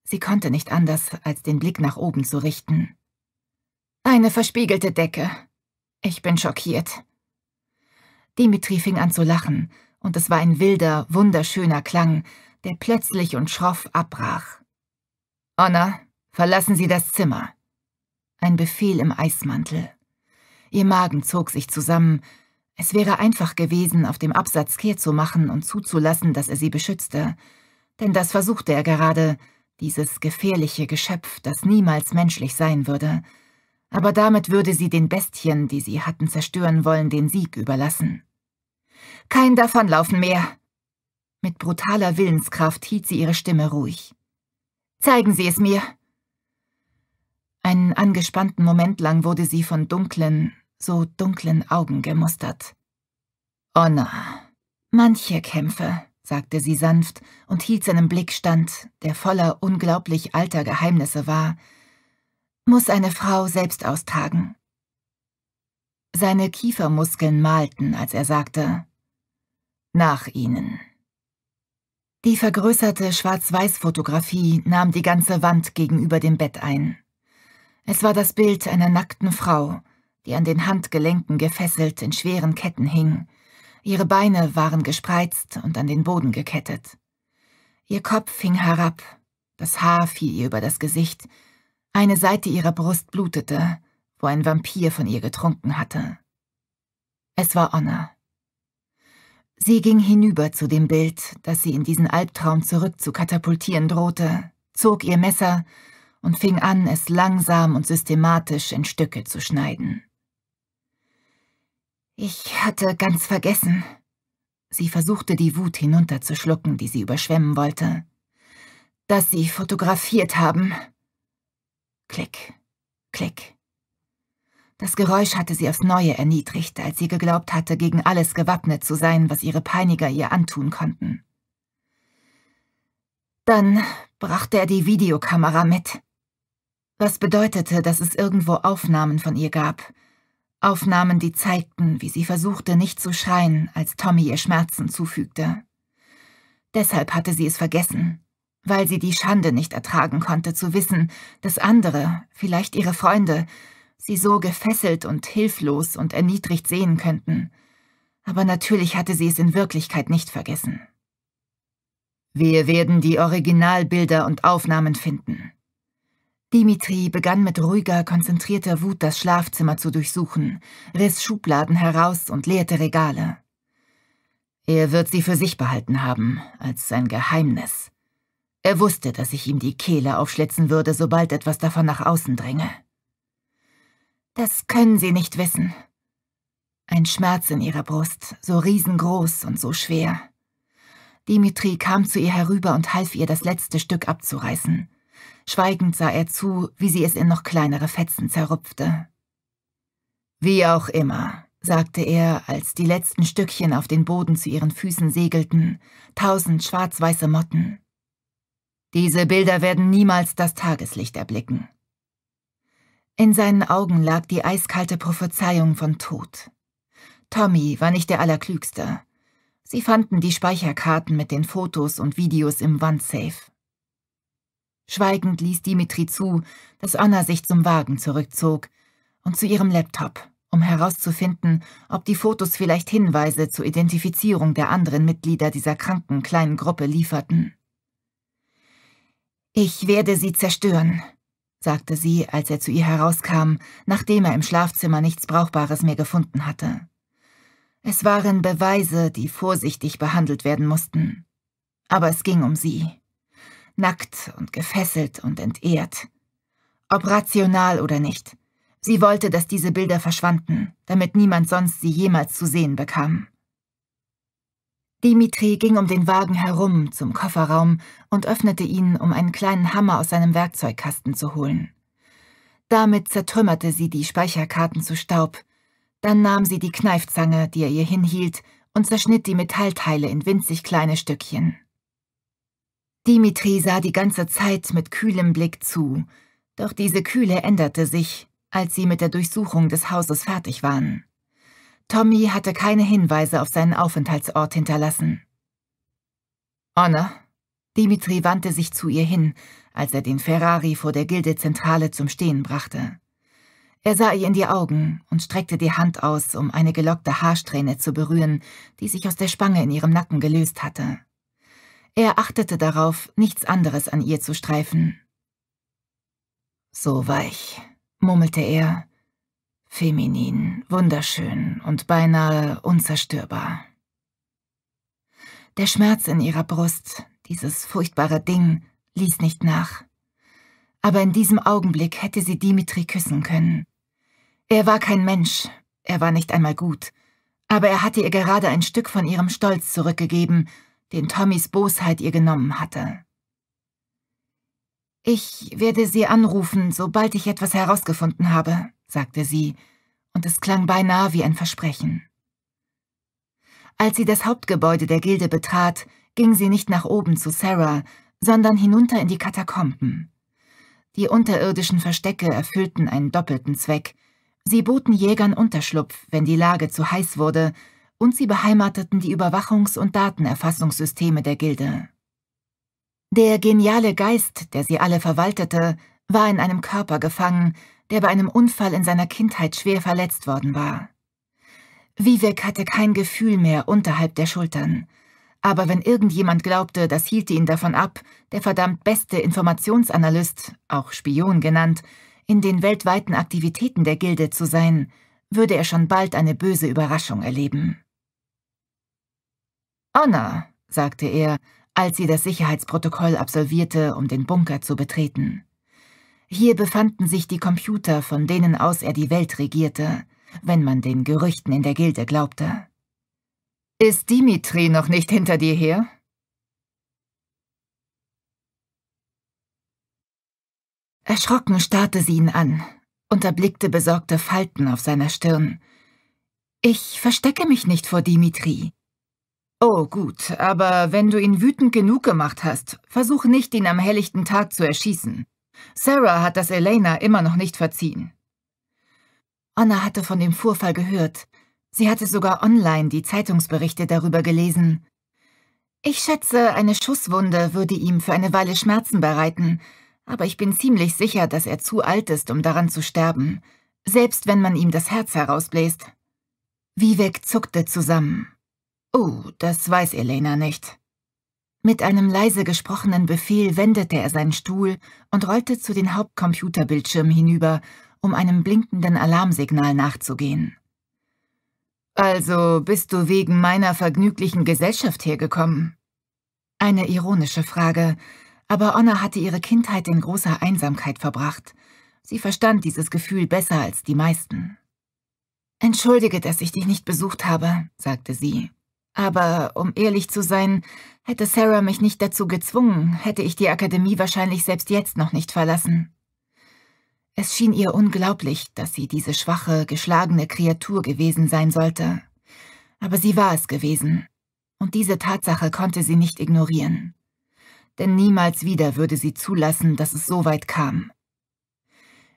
Sie konnte nicht anders, als den Blick nach oben zu richten. Eine verspiegelte Decke. Ich bin schockiert. Dimitri fing an zu lachen, und es war ein wilder, wunderschöner Klang, der plötzlich und schroff abbrach. Anna, verlassen Sie das Zimmer. Ein Befehl im Eismantel. Ihr Magen zog sich zusammen. Es wäre einfach gewesen, auf dem Absatz kehrt zu machen und zuzulassen, dass er sie beschützte. Denn das versuchte er gerade, dieses gefährliche Geschöpf, das niemals menschlich sein würde – aber damit würde sie den Bestien, die sie hatten zerstören wollen, den Sieg überlassen. Kein Davonlaufen mehr! Mit brutaler Willenskraft hielt sie ihre Stimme ruhig. Zeigen Sie es mir! Einen angespannten Moment lang wurde sie von dunklen, so dunklen Augen gemustert. Honor. Oh manche Kämpfe, sagte sie sanft und hielt seinem Blick stand, der voller unglaublich alter Geheimnisse war, muss eine Frau selbst austragen. Seine Kiefermuskeln malten, als er sagte, nach ihnen. Die vergrößerte Schwarz-Weiß-Fotografie nahm die ganze Wand gegenüber dem Bett ein. Es war das Bild einer nackten Frau, die an den Handgelenken gefesselt in schweren Ketten hing. Ihre Beine waren gespreizt und an den Boden gekettet. Ihr Kopf hing herab, das Haar fiel ihr über das Gesicht, eine Seite ihrer Brust blutete, wo ein Vampir von ihr getrunken hatte. Es war Anna. Sie ging hinüber zu dem Bild, das sie in diesen Albtraum zurückzukatapultieren drohte, zog ihr Messer und fing an, es langsam und systematisch in Stücke zu schneiden. Ich hatte ganz vergessen. Sie versuchte die Wut hinunterzuschlucken, die sie überschwemmen wollte. Dass sie fotografiert haben. Klick, klick. Das Geräusch hatte sie aufs Neue erniedrigt, als sie geglaubt hatte, gegen alles gewappnet zu sein, was ihre Peiniger ihr antun konnten. Dann brachte er die Videokamera mit, was bedeutete, dass es irgendwo Aufnahmen von ihr gab. Aufnahmen, die zeigten, wie sie versuchte, nicht zu schreien, als Tommy ihr Schmerzen zufügte. Deshalb hatte sie es vergessen, weil sie die Schande nicht ertragen konnte zu wissen, dass andere, vielleicht ihre Freunde, sie so gefesselt und hilflos und erniedrigt sehen könnten. Aber natürlich hatte sie es in Wirklichkeit nicht vergessen. Wir werden die Originalbilder und Aufnahmen finden. Dimitri begann mit ruhiger, konzentrierter Wut das Schlafzimmer zu durchsuchen, riss Schubladen heraus und leerte Regale. Er wird sie für sich behalten haben, als sein Geheimnis. Er wusste, dass ich ihm die Kehle aufschlitzen würde, sobald etwas davon nach außen dränge. Das können Sie nicht wissen. Ein Schmerz in ihrer Brust, so riesengroß und so schwer. Dimitri kam zu ihr herüber und half ihr, das letzte Stück abzureißen. Schweigend sah er zu, wie sie es in noch kleinere Fetzen zerrupfte. Wie auch immer, sagte er, als die letzten Stückchen auf den Boden zu ihren Füßen segelten, tausend schwarz-weiße Motten. Diese Bilder werden niemals das Tageslicht erblicken. In seinen Augen lag die eiskalte Prophezeiung von Tod. Tommy war nicht der Allerklügste. Sie fanden die Speicherkarten mit den Fotos und Videos im Wandsafe. Schweigend ließ Dimitri zu, dass Anna sich zum Wagen zurückzog und zu ihrem Laptop, um herauszufinden, ob die Fotos vielleicht Hinweise zur Identifizierung der anderen Mitglieder dieser kranken kleinen Gruppe lieferten. Ich werde sie zerstören, sagte sie, als er zu ihr herauskam, nachdem er im Schlafzimmer nichts Brauchbares mehr gefunden hatte. Es waren Beweise, die vorsichtig behandelt werden mussten. Aber es ging um sie. Nackt und gefesselt und entehrt. Ob rational oder nicht. Sie wollte, dass diese Bilder verschwanden, damit niemand sonst sie jemals zu sehen bekam. Dimitri ging um den Wagen herum zum Kofferraum und öffnete ihn, um einen kleinen Hammer aus seinem Werkzeugkasten zu holen. Damit zertrümmerte sie die Speicherkarten zu Staub. Dann nahm sie die Kneifzange, die er ihr hinhielt, und zerschnitt die Metallteile in winzig kleine Stückchen. Dimitri sah die ganze Zeit mit kühlem Blick zu, doch diese Kühle änderte sich, als sie mit der Durchsuchung des Hauses fertig waren. Tommy hatte keine Hinweise auf seinen Aufenthaltsort hinterlassen. Anna? Dimitri wandte sich zu ihr hin, als er den Ferrari vor der Gildezentrale zum Stehen brachte. Er sah ihr in die Augen und streckte die Hand aus, um eine gelockte Haarsträhne zu berühren, die sich aus der Spange in ihrem Nacken gelöst hatte. Er achtete darauf, nichts anderes an ihr zu streifen. So weich, murmelte er, Feminin, wunderschön und beinahe unzerstörbar. Der Schmerz in ihrer Brust, dieses furchtbare Ding, ließ nicht nach. Aber in diesem Augenblick hätte sie Dimitri küssen können. Er war kein Mensch, er war nicht einmal gut, aber er hatte ihr gerade ein Stück von ihrem Stolz zurückgegeben, den Tommys Bosheit ihr genommen hatte. Ich werde Sie anrufen, sobald ich etwas herausgefunden habe, sagte sie, und es klang beinahe wie ein Versprechen. Als sie das Hauptgebäude der Gilde betrat, ging sie nicht nach oben zu Sarah, sondern hinunter in die Katakomben. Die unterirdischen Verstecke erfüllten einen doppelten Zweck. Sie boten Jägern Unterschlupf, wenn die Lage zu heiß wurde, und sie beheimateten die Überwachungs- und Datenerfassungssysteme der Gilde. Der geniale Geist, der sie alle verwaltete, war in einem Körper gefangen, der bei einem Unfall in seiner Kindheit schwer verletzt worden war. Vivek hatte kein Gefühl mehr unterhalb der Schultern, aber wenn irgendjemand glaubte, das hielte ihn davon ab, der verdammt beste Informationsanalyst, auch Spion genannt, in den weltweiten Aktivitäten der Gilde zu sein, würde er schon bald eine böse Überraschung erleben. Anna, sagte er, als sie das Sicherheitsprotokoll absolvierte, um den Bunker zu betreten. Hier befanden sich die Computer, von denen aus er die Welt regierte, wenn man den Gerüchten in der Gilde glaubte. Ist Dimitri noch nicht hinter dir her? Erschrocken starrte sie ihn an und erblickte besorgte Falten auf seiner Stirn. Ich verstecke mich nicht vor Dimitri. Oh gut, aber wenn du ihn wütend genug gemacht hast, versuche nicht, ihn am helllichten Tag zu erschießen. Sarah hat das Elena immer noch nicht verziehen. Anna hatte von dem Vorfall gehört. Sie hatte sogar online die Zeitungsberichte darüber gelesen. Ich schätze, eine Schusswunde würde ihm für eine Weile Schmerzen bereiten, aber ich bin ziemlich sicher, dass er zu alt ist, um daran zu sterben, selbst wenn man ihm das Herz herausbläst. Vivek zuckte zusammen. Oh, das weiß Elena nicht. Mit einem leise gesprochenen Befehl wendete er seinen Stuhl und rollte zu den Hauptcomputerbildschirmen hinüber, um einem blinkenden Alarmsignal nachzugehen. Also bist du wegen meiner vergnüglichen Gesellschaft hergekommen? Eine ironische Frage, aber Onna hatte ihre Kindheit in großer Einsamkeit verbracht. Sie verstand dieses Gefühl besser als die meisten. Entschuldige, dass ich dich nicht besucht habe, sagte sie. Aber um ehrlich zu sein, Hätte Sarah mich nicht dazu gezwungen, hätte ich die Akademie wahrscheinlich selbst jetzt noch nicht verlassen. Es schien ihr unglaublich, dass sie diese schwache, geschlagene Kreatur gewesen sein sollte. Aber sie war es gewesen. Und diese Tatsache konnte sie nicht ignorieren. Denn niemals wieder würde sie zulassen, dass es so weit kam.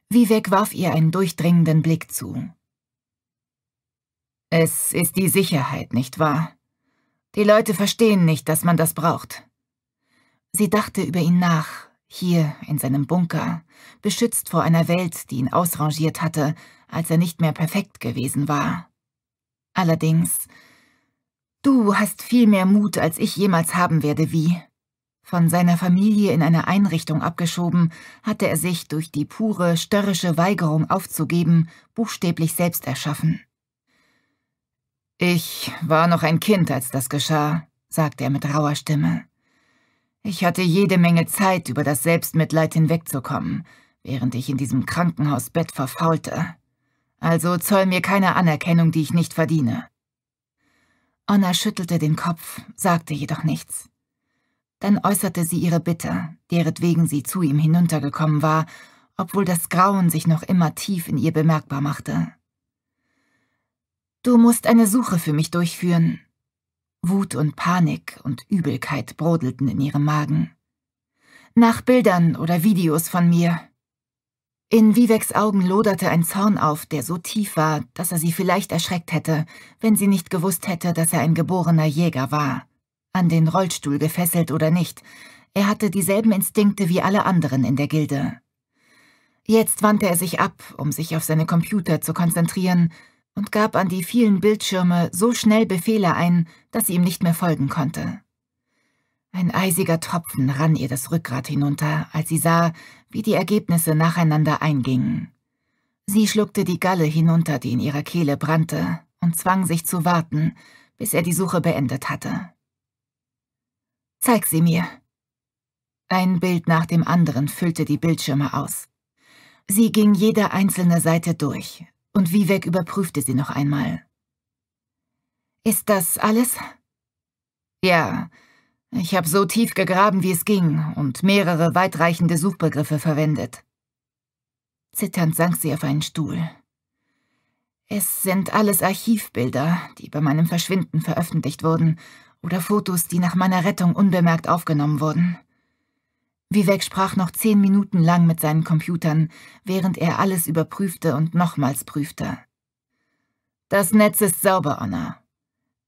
Vivek warf ihr einen durchdringenden Blick zu. Es ist die Sicherheit, nicht wahr? Die Leute verstehen nicht, dass man das braucht. Sie dachte über ihn nach, hier in seinem Bunker, beschützt vor einer Welt, die ihn ausrangiert hatte, als er nicht mehr perfekt gewesen war. Allerdings, du hast viel mehr Mut, als ich jemals haben werde, wie. Von seiner Familie in eine Einrichtung abgeschoben, hatte er sich durch die pure, störrische Weigerung aufzugeben, buchstäblich selbst erschaffen. Ich war noch ein Kind, als das geschah, sagte er mit rauer Stimme. Ich hatte jede Menge Zeit, über das Selbstmitleid hinwegzukommen, während ich in diesem Krankenhausbett verfaulte. Also zoll mir keine Anerkennung, die ich nicht verdiene. Anna schüttelte den Kopf, sagte jedoch nichts. Dann äußerte sie ihre Bitte, deretwegen sie zu ihm hinuntergekommen war, obwohl das Grauen sich noch immer tief in ihr bemerkbar machte. Du musst eine Suche für mich durchführen. Wut und Panik und Übelkeit brodelten in ihrem Magen. Nach Bildern oder Videos von mir. In Viveks Augen loderte ein Zorn auf, der so tief war, dass er sie vielleicht erschreckt hätte, wenn sie nicht gewusst hätte, dass er ein geborener Jäger war. An den Rollstuhl gefesselt oder nicht, er hatte dieselben Instinkte wie alle anderen in der Gilde. Jetzt wandte er sich ab, um sich auf seine Computer zu konzentrieren und gab an die vielen Bildschirme so schnell Befehle ein, dass sie ihm nicht mehr folgen konnte. Ein eisiger Tropfen rann ihr das Rückgrat hinunter, als sie sah, wie die Ergebnisse nacheinander eingingen. Sie schluckte die Galle hinunter, die in ihrer Kehle brannte, und zwang sich zu warten, bis er die Suche beendet hatte. Zeig sie mir. Ein Bild nach dem anderen füllte die Bildschirme aus. Sie ging jede einzelne Seite durch, und Vivek überprüfte sie noch einmal. Ist das alles? Ja, ich habe so tief gegraben, wie es ging, und mehrere weitreichende Suchbegriffe verwendet. Zitternd sank sie auf einen Stuhl. Es sind alles Archivbilder, die bei meinem Verschwinden veröffentlicht wurden, oder Fotos, die nach meiner Rettung unbemerkt aufgenommen wurden. Vivek sprach noch zehn Minuten lang mit seinen Computern, während er alles überprüfte und nochmals prüfte. Das Netz ist sauber, Anna.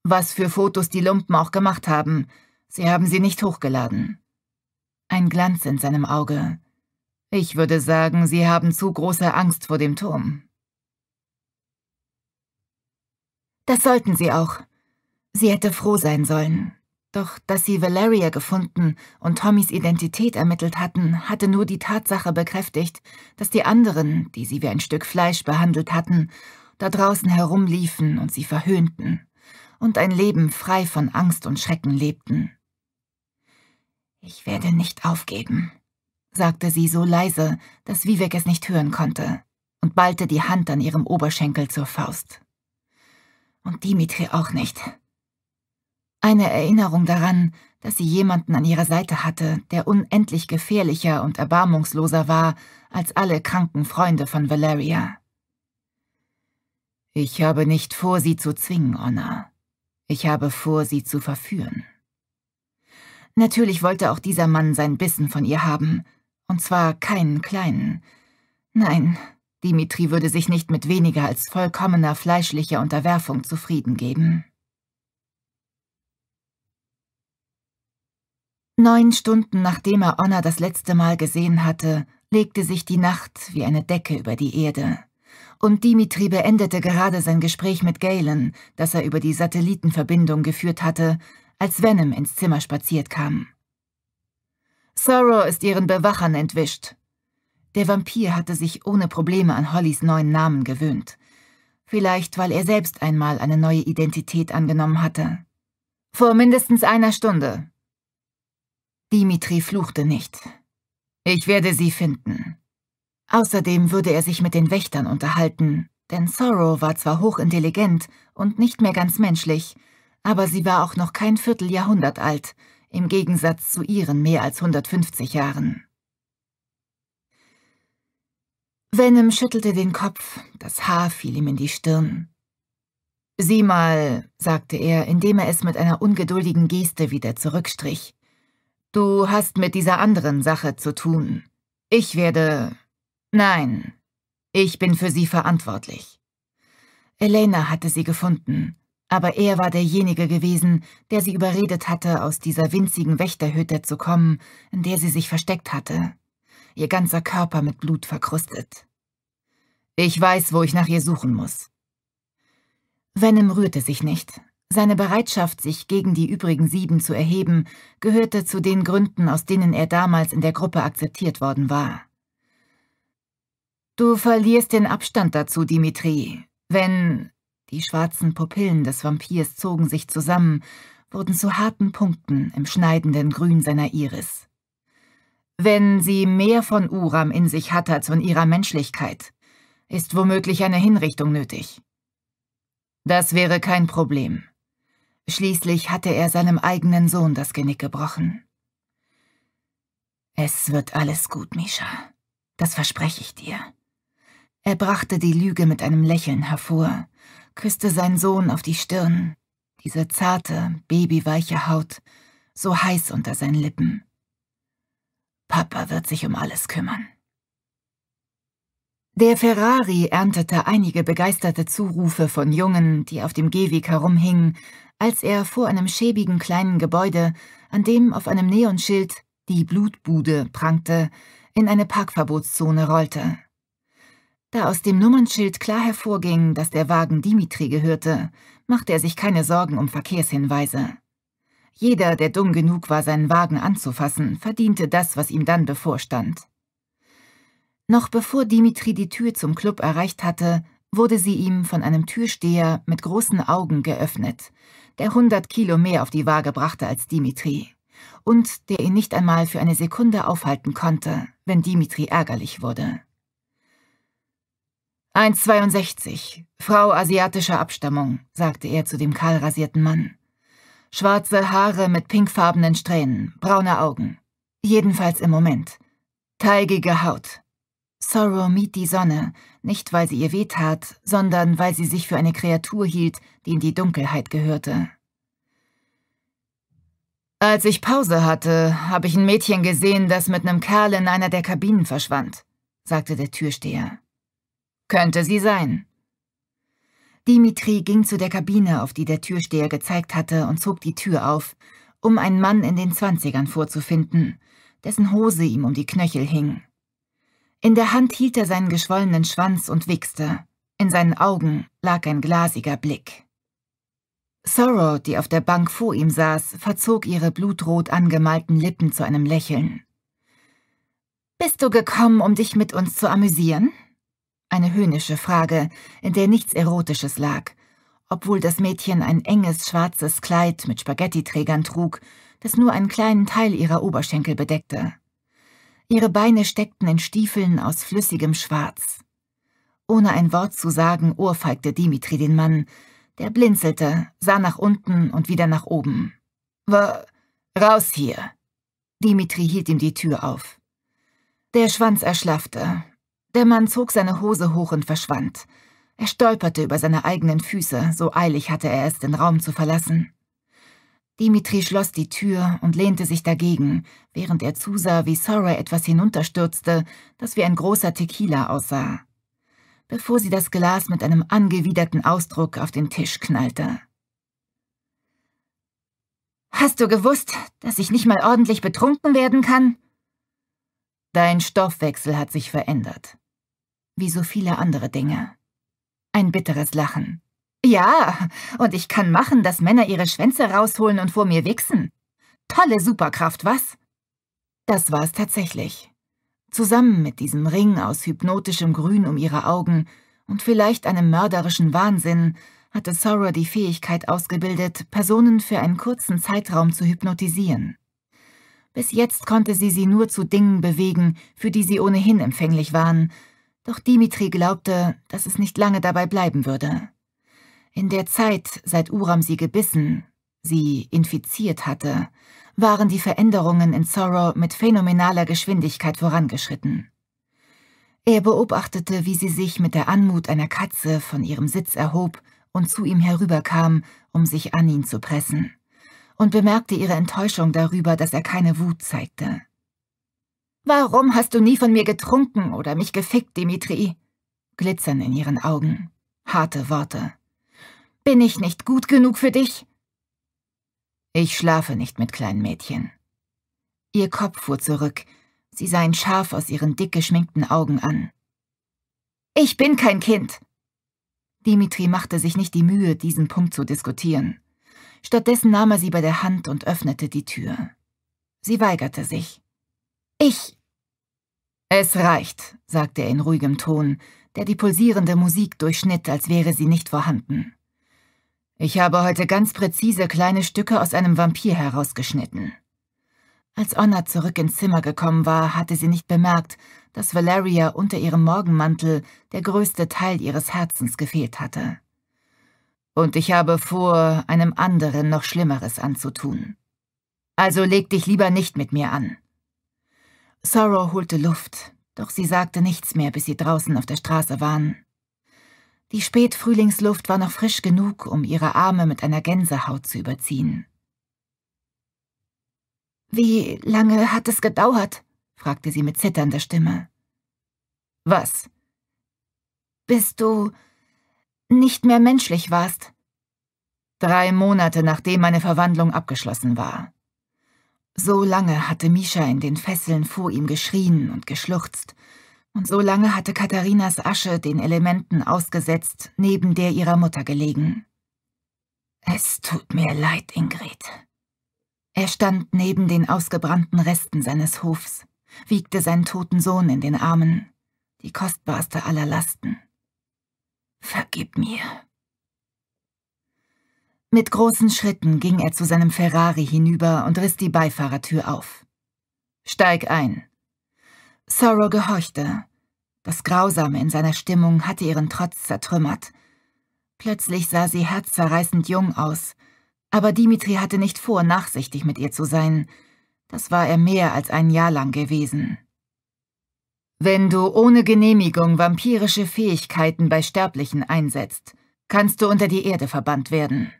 Was für Fotos die Lumpen auch gemacht haben, sie haben sie nicht hochgeladen. Ein Glanz in seinem Auge. Ich würde sagen, sie haben zu große Angst vor dem Turm. Das sollten sie auch. Sie hätte froh sein sollen. Doch dass sie Valeria gefunden und Tommys Identität ermittelt hatten, hatte nur die Tatsache bekräftigt, dass die anderen, die sie wie ein Stück Fleisch behandelt hatten, da draußen herumliefen und sie verhöhnten und ein Leben frei von Angst und Schrecken lebten. »Ich werde nicht aufgeben«, sagte sie so leise, dass Vivek es nicht hören konnte und ballte die Hand an ihrem Oberschenkel zur Faust. »Und Dimitri auch nicht«, eine Erinnerung daran, dass sie jemanden an ihrer Seite hatte, der unendlich gefährlicher und erbarmungsloser war als alle kranken Freunde von Valeria. Ich habe nicht vor, sie zu zwingen, Honor. Ich habe vor, sie zu verführen. Natürlich wollte auch dieser Mann sein Bissen von ihr haben, und zwar keinen kleinen. Nein, Dimitri würde sich nicht mit weniger als vollkommener fleischlicher Unterwerfung zufrieden geben. Neun Stunden nachdem er Onna das letzte Mal gesehen hatte, legte sich die Nacht wie eine Decke über die Erde. Und Dimitri beendete gerade sein Gespräch mit Galen, das er über die Satellitenverbindung geführt hatte, als Venom ins Zimmer spaziert kam. Sorrow ist ihren Bewachern entwischt. Der Vampir hatte sich ohne Probleme an Hollys neuen Namen gewöhnt. Vielleicht, weil er selbst einmal eine neue Identität angenommen hatte. Vor mindestens einer Stunde, Dimitri fluchte nicht. Ich werde sie finden. Außerdem würde er sich mit den Wächtern unterhalten, denn Sorrow war zwar hochintelligent und nicht mehr ganz menschlich, aber sie war auch noch kein Vierteljahrhundert alt, im Gegensatz zu ihren mehr als 150 Jahren. Venom schüttelte den Kopf, das Haar fiel ihm in die Stirn. Sieh mal, sagte er, indem er es mit einer ungeduldigen Geste wieder zurückstrich. Du hast mit dieser anderen Sache zu tun. Ich werde... Nein, ich bin für sie verantwortlich. Elena hatte sie gefunden, aber er war derjenige gewesen, der sie überredet hatte, aus dieser winzigen Wächterhütte zu kommen, in der sie sich versteckt hatte, ihr ganzer Körper mit Blut verkrustet. Ich weiß, wo ich nach ihr suchen muss. Venom rührte sich nicht, seine Bereitschaft, sich gegen die übrigen sieben zu erheben, gehörte zu den Gründen, aus denen er damals in der Gruppe akzeptiert worden war. Du verlierst den Abstand dazu, Dimitri, wenn... Die schwarzen Pupillen des Vampirs zogen sich zusammen, wurden zu harten Punkten im schneidenden Grün seiner Iris. Wenn sie mehr von Uram in sich hat als von ihrer Menschlichkeit, ist womöglich eine Hinrichtung nötig. Das wäre kein Problem. Schließlich hatte er seinem eigenen Sohn das Genick gebrochen. Es wird alles gut, Misha. Das verspreche ich dir. Er brachte die Lüge mit einem Lächeln hervor, küsste seinen Sohn auf die Stirn, diese zarte, babyweiche Haut, so heiß unter seinen Lippen. Papa wird sich um alles kümmern. Der Ferrari erntete einige begeisterte Zurufe von Jungen, die auf dem Gehweg herumhingen, als er vor einem schäbigen kleinen Gebäude, an dem auf einem Neonschild die Blutbude prangte, in eine Parkverbotszone rollte. Da aus dem Nummernschild klar hervorging, dass der Wagen Dimitri gehörte, machte er sich keine Sorgen um Verkehrshinweise. Jeder, der dumm genug war, seinen Wagen anzufassen, verdiente das, was ihm dann bevorstand. Noch bevor Dimitri die Tür zum Club erreicht hatte, wurde sie ihm von einem Türsteher mit großen Augen geöffnet, der 100 Kilo mehr auf die Waage brachte als Dimitri und der ihn nicht einmal für eine Sekunde aufhalten konnte, wenn Dimitri ärgerlich wurde. 1,62, Frau asiatischer Abstammung, sagte er zu dem kahlrasierten Mann. Schwarze Haare mit pinkfarbenen Strähnen, braune Augen. Jedenfalls im Moment. Teigige Haut. Sorrow mied die Sonne, nicht weil sie ihr wehtat, sondern weil sie sich für eine Kreatur hielt, die in die Dunkelheit gehörte. Als ich Pause hatte, habe ich ein Mädchen gesehen, das mit einem Kerl in einer der Kabinen verschwand, sagte der Türsteher. Könnte sie sein. Dimitri ging zu der Kabine, auf die der Türsteher gezeigt hatte, und zog die Tür auf, um einen Mann in den Zwanzigern vorzufinden, dessen Hose ihm um die Knöchel hing. In der Hand hielt er seinen geschwollenen Schwanz und wichste. In seinen Augen lag ein glasiger Blick. Sorrow, die auf der Bank vor ihm saß, verzog ihre blutrot angemalten Lippen zu einem Lächeln. Bist du gekommen, um dich mit uns zu amüsieren? Eine höhnische Frage, in der nichts Erotisches lag, obwohl das Mädchen ein enges schwarzes Kleid mit Spaghettiträgern trug, das nur einen kleinen Teil ihrer Oberschenkel bedeckte. Ihre Beine steckten in Stiefeln aus flüssigem Schwarz. Ohne ein Wort zu sagen, ohrfeigte Dimitri den Mann. Der blinzelte, sah nach unten und wieder nach oben. Wa raus hier! Dimitri hielt ihm die Tür auf. Der Schwanz erschlaffte. Der Mann zog seine Hose hoch und verschwand. Er stolperte über seine eigenen Füße, so eilig hatte er es, den Raum zu verlassen. Dimitri schloss die Tür und lehnte sich dagegen, während er zusah, wie Sora etwas hinunterstürzte, das wie ein großer Tequila aussah. Bevor sie das Glas mit einem angewiderten Ausdruck auf den Tisch knallte. Hast du gewusst, dass ich nicht mal ordentlich betrunken werden kann? Dein Stoffwechsel hat sich verändert. Wie so viele andere Dinge. Ein bitteres Lachen. Ja, und ich kann machen, dass Männer ihre Schwänze rausholen und vor mir wichsen. Tolle Superkraft, was? Das war es tatsächlich. Zusammen mit diesem Ring aus hypnotischem Grün um ihre Augen und vielleicht einem mörderischen Wahnsinn hatte Sora die Fähigkeit ausgebildet, Personen für einen kurzen Zeitraum zu hypnotisieren. Bis jetzt konnte sie sie nur zu Dingen bewegen, für die sie ohnehin empfänglich waren, doch Dimitri glaubte, dass es nicht lange dabei bleiben würde. In der Zeit, seit Uram sie gebissen, sie infiziert hatte, waren die Veränderungen in Sorrow mit phänomenaler Geschwindigkeit vorangeschritten. Er beobachtete, wie sie sich mit der Anmut einer Katze von ihrem Sitz erhob und zu ihm herüberkam, um sich an ihn zu pressen, und bemerkte ihre Enttäuschung darüber, dass er keine Wut zeigte. »Warum hast du nie von mir getrunken oder mich gefickt, Dimitri?« Glitzern in ihren Augen, harte Worte. Bin ich nicht gut genug für dich? Ich schlafe nicht mit kleinen Mädchen. Ihr Kopf fuhr zurück. Sie sah ihn scharf aus ihren dick geschminkten Augen an. Ich bin kein Kind! Dimitri machte sich nicht die Mühe, diesen Punkt zu diskutieren. Stattdessen nahm er sie bei der Hand und öffnete die Tür. Sie weigerte sich. Ich. Es reicht, sagte er in ruhigem Ton, der die pulsierende Musik durchschnitt, als wäre sie nicht vorhanden. Ich habe heute ganz präzise kleine Stücke aus einem Vampir herausgeschnitten. Als Onna zurück ins Zimmer gekommen war, hatte sie nicht bemerkt, dass Valeria unter ihrem Morgenmantel der größte Teil ihres Herzens gefehlt hatte. Und ich habe vor, einem anderen noch Schlimmeres anzutun. Also leg dich lieber nicht mit mir an. Sorrow holte Luft, doch sie sagte nichts mehr, bis sie draußen auf der Straße waren. Die Spätfrühlingsluft war noch frisch genug, um ihre Arme mit einer Gänsehaut zu überziehen. Wie lange hat es gedauert? fragte sie mit zitternder Stimme. Was? Bis du nicht mehr menschlich warst. Drei Monate, nachdem meine Verwandlung abgeschlossen war. So lange hatte Misha in den Fesseln vor ihm geschrien und geschluchzt, und so lange hatte Katharinas Asche den Elementen ausgesetzt, neben der ihrer Mutter gelegen. Es tut mir leid, Ingrid. Er stand neben den ausgebrannten Resten seines Hofs, wiegte seinen toten Sohn in den Armen, die kostbarste aller Lasten. Vergib mir. Mit großen Schritten ging er zu seinem Ferrari hinüber und riss die Beifahrertür auf. Steig ein. Sorrow gehorchte, das Grausame in seiner Stimmung hatte ihren Trotz zertrümmert. Plötzlich sah sie herzzerreißend jung aus, aber Dimitri hatte nicht vor, nachsichtig mit ihr zu sein. Das war er mehr als ein Jahr lang gewesen. Wenn du ohne Genehmigung vampirische Fähigkeiten bei Sterblichen einsetzt, kannst du unter die Erde verbannt werden.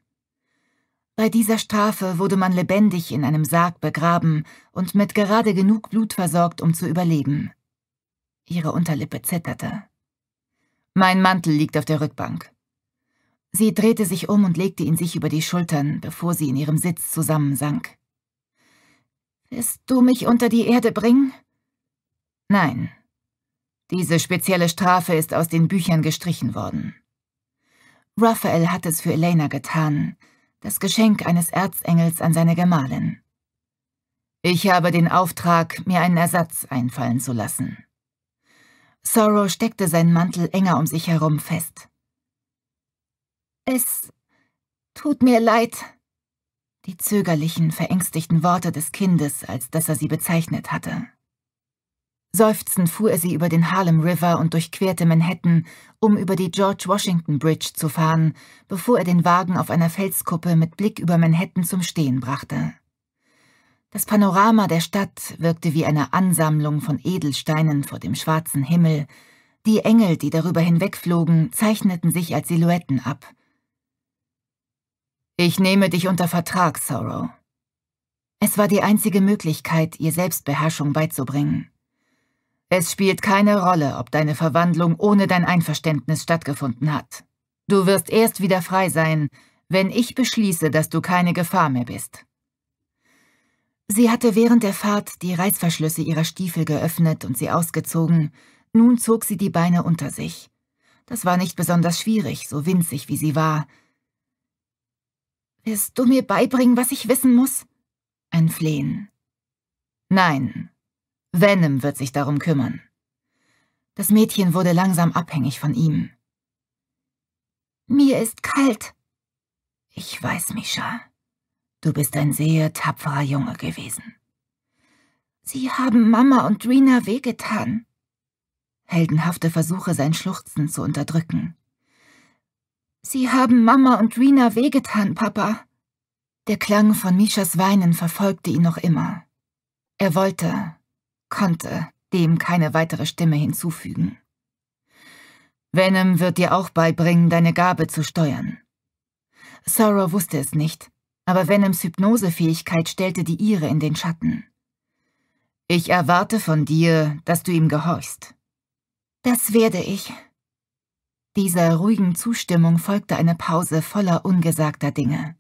Bei dieser Strafe wurde man lebendig in einem Sarg begraben und mit gerade genug Blut versorgt, um zu überleben. Ihre Unterlippe zitterte. Mein Mantel liegt auf der Rückbank. Sie drehte sich um und legte ihn sich über die Schultern, bevor sie in ihrem Sitz zusammensank. Willst du mich unter die Erde bringen? Nein. Diese spezielle Strafe ist aus den Büchern gestrichen worden. Raphael hat es für Elena getan, das Geschenk eines Erzengels an seine Gemahlin. Ich habe den Auftrag, mir einen Ersatz einfallen zu lassen. Sorrow steckte seinen Mantel enger um sich herum fest. Es tut mir leid. Die zögerlichen, verängstigten Worte des Kindes, als dass er sie bezeichnet hatte. Seufzend fuhr er sie über den Harlem River und durchquerte Manhattan, um über die George Washington Bridge zu fahren, bevor er den Wagen auf einer Felskuppe mit Blick über Manhattan zum Stehen brachte. Das Panorama der Stadt wirkte wie eine Ansammlung von Edelsteinen vor dem schwarzen Himmel. Die Engel, die darüber hinwegflogen, zeichneten sich als Silhouetten ab. Ich nehme dich unter Vertrag, Sorrow. Es war die einzige Möglichkeit, ihr Selbstbeherrschung beizubringen. Es spielt keine Rolle, ob deine Verwandlung ohne dein Einverständnis stattgefunden hat. Du wirst erst wieder frei sein, wenn ich beschließe, dass du keine Gefahr mehr bist. Sie hatte während der Fahrt die Reißverschlüsse ihrer Stiefel geöffnet und sie ausgezogen. Nun zog sie die Beine unter sich. Das war nicht besonders schwierig, so winzig wie sie war. Wirst du mir beibringen, was ich wissen muss? Ein Flehen. Nein. Venom wird sich darum kümmern. Das Mädchen wurde langsam abhängig von ihm. Mir ist kalt. Ich weiß, Misha. Du bist ein sehr tapferer Junge gewesen. Sie haben Mama und Rina wehgetan. Heldenhafte Versuche, sein Schluchzen zu unterdrücken. Sie haben Mama und Rina wehgetan, Papa. Der Klang von Mishas Weinen verfolgte ihn noch immer. Er wollte, konnte dem keine weitere Stimme hinzufügen. Venom wird dir auch beibringen, deine Gabe zu steuern. Sorrow wusste es nicht, aber Venoms Hypnosefähigkeit stellte die ihre in den Schatten. Ich erwarte von dir, dass du ihm gehorchst. Das werde ich. Dieser ruhigen Zustimmung folgte eine Pause voller ungesagter Dinge.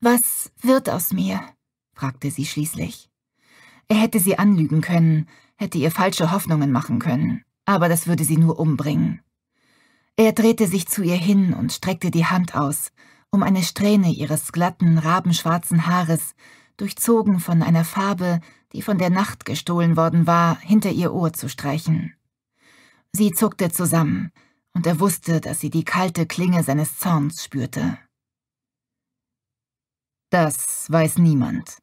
Was wird aus mir? fragte sie schließlich. Er hätte sie anlügen können, hätte ihr falsche Hoffnungen machen können, aber das würde sie nur umbringen. Er drehte sich zu ihr hin und streckte die Hand aus, um eine Strähne ihres glatten, rabenschwarzen Haares, durchzogen von einer Farbe, die von der Nacht gestohlen worden war, hinter ihr Ohr zu streichen. Sie zuckte zusammen, und er wusste, dass sie die kalte Klinge seines Zorns spürte. Das weiß niemand.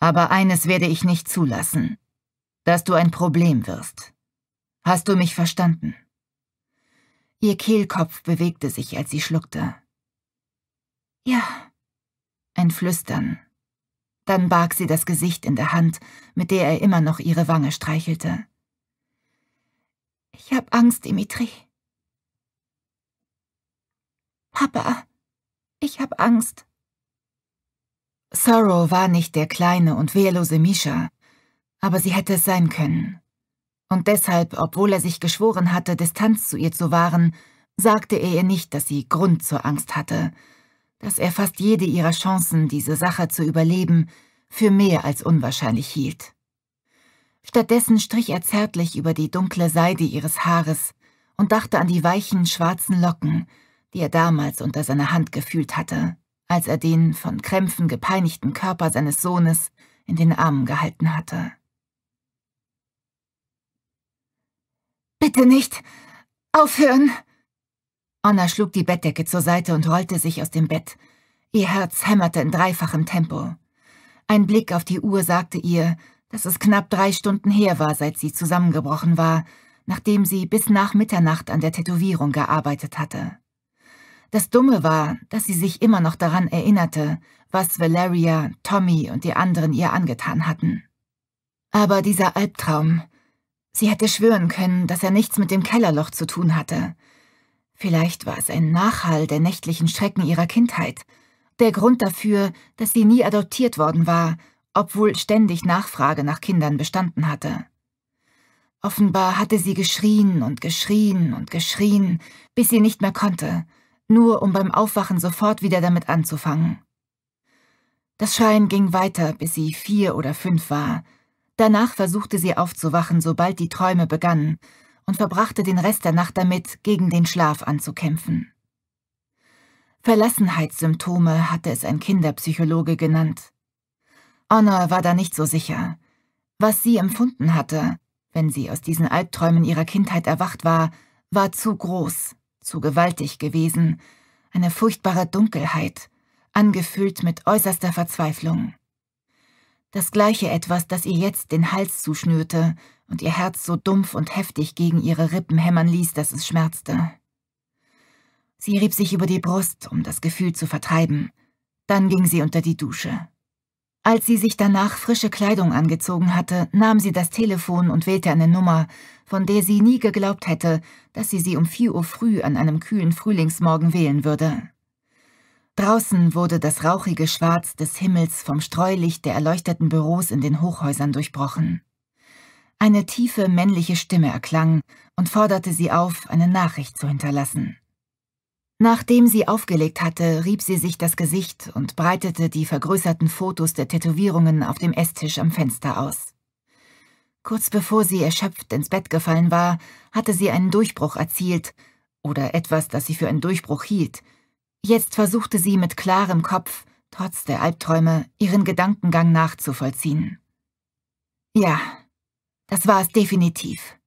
Aber eines werde ich nicht zulassen, dass du ein Problem wirst. Hast du mich verstanden? Ihr Kehlkopf bewegte sich, als sie schluckte. Ja. Ein Flüstern. Dann barg sie das Gesicht in der Hand, mit der er immer noch ihre Wange streichelte. Ich hab Angst, Dimitri. Papa, ich hab Angst. Sorrow war nicht der kleine und wehrlose Misha, aber sie hätte es sein können. Und deshalb, obwohl er sich geschworen hatte, Distanz zu ihr zu wahren, sagte er ihr nicht, dass sie Grund zur Angst hatte, dass er fast jede ihrer Chancen, diese Sache zu überleben, für mehr als unwahrscheinlich hielt. Stattdessen strich er zärtlich über die dunkle Seide ihres Haares und dachte an die weichen, schwarzen Locken, die er damals unter seiner Hand gefühlt hatte, als er den von Krämpfen gepeinigten Körper seines Sohnes in den Armen gehalten hatte. »Bitte nicht! Aufhören!« Anna schlug die Bettdecke zur Seite und rollte sich aus dem Bett. Ihr Herz hämmerte in dreifachem Tempo. Ein Blick auf die Uhr sagte ihr, dass es knapp drei Stunden her war, seit sie zusammengebrochen war, nachdem sie bis nach Mitternacht an der Tätowierung gearbeitet hatte. Das Dumme war, dass sie sich immer noch daran erinnerte, was Valeria, Tommy und die anderen ihr angetan hatten. Aber dieser Albtraum, sie hätte schwören können, dass er nichts mit dem Kellerloch zu tun hatte. Vielleicht war es ein Nachhall der nächtlichen Schrecken ihrer Kindheit, der Grund dafür, dass sie nie adoptiert worden war, obwohl ständig Nachfrage nach Kindern bestanden hatte. Offenbar hatte sie geschrien und geschrien und geschrien, bis sie nicht mehr konnte, nur um beim Aufwachen sofort wieder damit anzufangen. Das Schreien ging weiter, bis sie vier oder fünf war. Danach versuchte sie aufzuwachen, sobald die Träume begannen, und verbrachte den Rest der Nacht damit, gegen den Schlaf anzukämpfen. Verlassenheitssymptome hatte es ein Kinderpsychologe genannt. Honor war da nicht so sicher. Was sie empfunden hatte, wenn sie aus diesen Albträumen ihrer Kindheit erwacht war, war zu groß, zu gewaltig gewesen, eine furchtbare Dunkelheit, angefüllt mit äußerster Verzweiflung. Das gleiche etwas, das ihr jetzt den Hals zuschnürte, und ihr Herz so dumpf und heftig gegen ihre Rippen hämmern ließ, dass es schmerzte. Sie rieb sich über die Brust, um das Gefühl zu vertreiben. Dann ging sie unter die Dusche. Als sie sich danach frische Kleidung angezogen hatte, nahm sie das Telefon und wählte eine Nummer, von der sie nie geglaubt hätte, dass sie sie um vier Uhr früh an einem kühlen Frühlingsmorgen wählen würde. Draußen wurde das rauchige Schwarz des Himmels vom Streulicht der erleuchteten Büros in den Hochhäusern durchbrochen. Eine tiefe männliche Stimme erklang und forderte sie auf, eine Nachricht zu hinterlassen. Nachdem sie aufgelegt hatte, rieb sie sich das Gesicht und breitete die vergrößerten Fotos der Tätowierungen auf dem Esstisch am Fenster aus. Kurz bevor sie erschöpft ins Bett gefallen war, hatte sie einen Durchbruch erzielt, oder etwas, das sie für einen Durchbruch hielt. Jetzt versuchte sie mit klarem Kopf, trotz der Albträume, ihren Gedankengang nachzuvollziehen. Ja, das war es definitiv.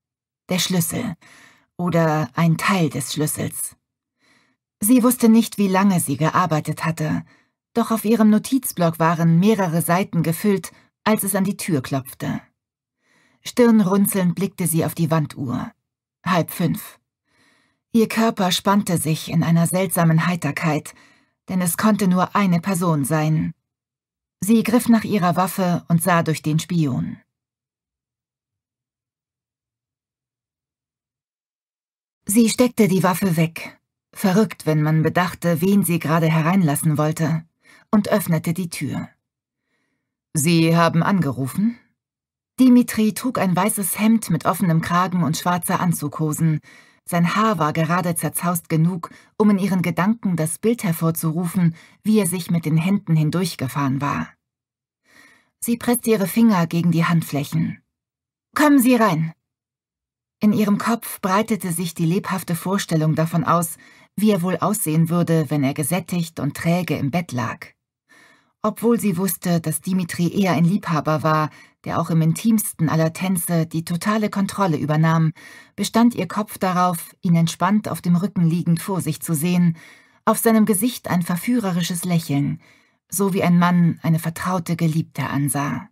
Der Schlüssel. Oder ein Teil des Schlüssels. Sie wusste nicht, wie lange sie gearbeitet hatte, doch auf ihrem Notizblock waren mehrere Seiten gefüllt, als es an die Tür klopfte. Stirnrunzelnd blickte sie auf die Wanduhr. Halb fünf. Ihr Körper spannte sich in einer seltsamen Heiterkeit, denn es konnte nur eine Person sein. Sie griff nach ihrer Waffe und sah durch den Spion. Sie steckte die Waffe weg, verrückt, wenn man bedachte, wen sie gerade hereinlassen wollte, und öffnete die Tür. Sie haben angerufen? Dimitri trug ein weißes Hemd mit offenem Kragen und schwarzer Anzughosen. Sein Haar war gerade zerzaust genug, um in ihren Gedanken das Bild hervorzurufen, wie er sich mit den Händen hindurchgefahren war. Sie presste ihre Finger gegen die Handflächen. Kommen Sie rein! In ihrem Kopf breitete sich die lebhafte Vorstellung davon aus, wie er wohl aussehen würde, wenn er gesättigt und träge im Bett lag. Obwohl sie wusste, dass Dimitri eher ein Liebhaber war, der auch im intimsten aller Tänze die totale Kontrolle übernahm, bestand ihr Kopf darauf, ihn entspannt auf dem Rücken liegend vor sich zu sehen, auf seinem Gesicht ein verführerisches Lächeln, so wie ein Mann eine vertraute Geliebte ansah.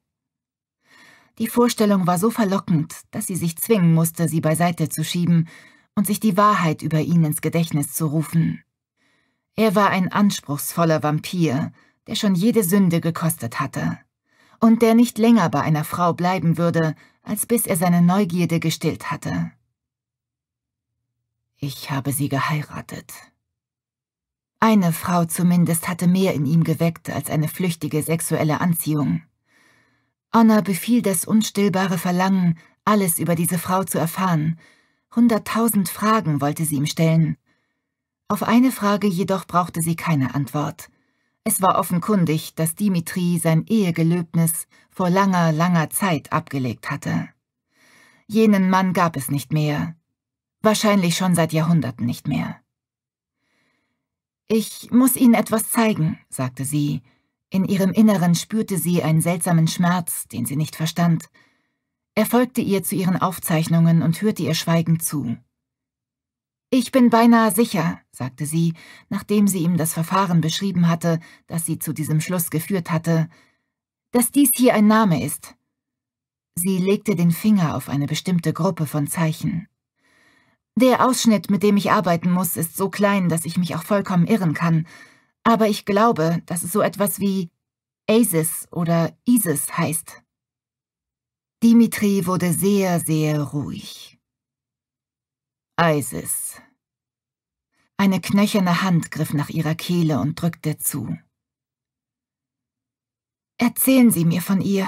Die Vorstellung war so verlockend, dass sie sich zwingen musste, sie beiseite zu schieben und sich die Wahrheit über ihn ins Gedächtnis zu rufen. Er war ein anspruchsvoller Vampir, der schon jede Sünde gekostet hatte und der nicht länger bei einer Frau bleiben würde, als bis er seine Neugierde gestillt hatte. Ich habe sie geheiratet. Eine Frau zumindest hatte mehr in ihm geweckt als eine flüchtige sexuelle Anziehung. Anna befiel das unstillbare Verlangen, alles über diese Frau zu erfahren. Hunderttausend Fragen wollte sie ihm stellen. Auf eine Frage jedoch brauchte sie keine Antwort. Es war offenkundig, dass Dimitri sein Ehegelöbnis vor langer, langer Zeit abgelegt hatte. Jenen Mann gab es nicht mehr. Wahrscheinlich schon seit Jahrhunderten nicht mehr. Ich muss Ihnen etwas zeigen, sagte sie, in ihrem Inneren spürte sie einen seltsamen Schmerz, den sie nicht verstand. Er folgte ihr zu ihren Aufzeichnungen und hörte ihr schweigend zu. Ich bin beinahe sicher, sagte sie, nachdem sie ihm das Verfahren beschrieben hatte, das sie zu diesem Schluss geführt hatte, dass dies hier ein Name ist. Sie legte den Finger auf eine bestimmte Gruppe von Zeichen. Der Ausschnitt, mit dem ich arbeiten muss, ist so klein, dass ich mich auch vollkommen irren kann. Aber ich glaube, dass es so etwas wie Asis oder Isis heißt. Dimitri wurde sehr, sehr ruhig. Isis. Eine knöcherne Hand griff nach ihrer Kehle und drückte zu. Erzählen Sie mir von ihr.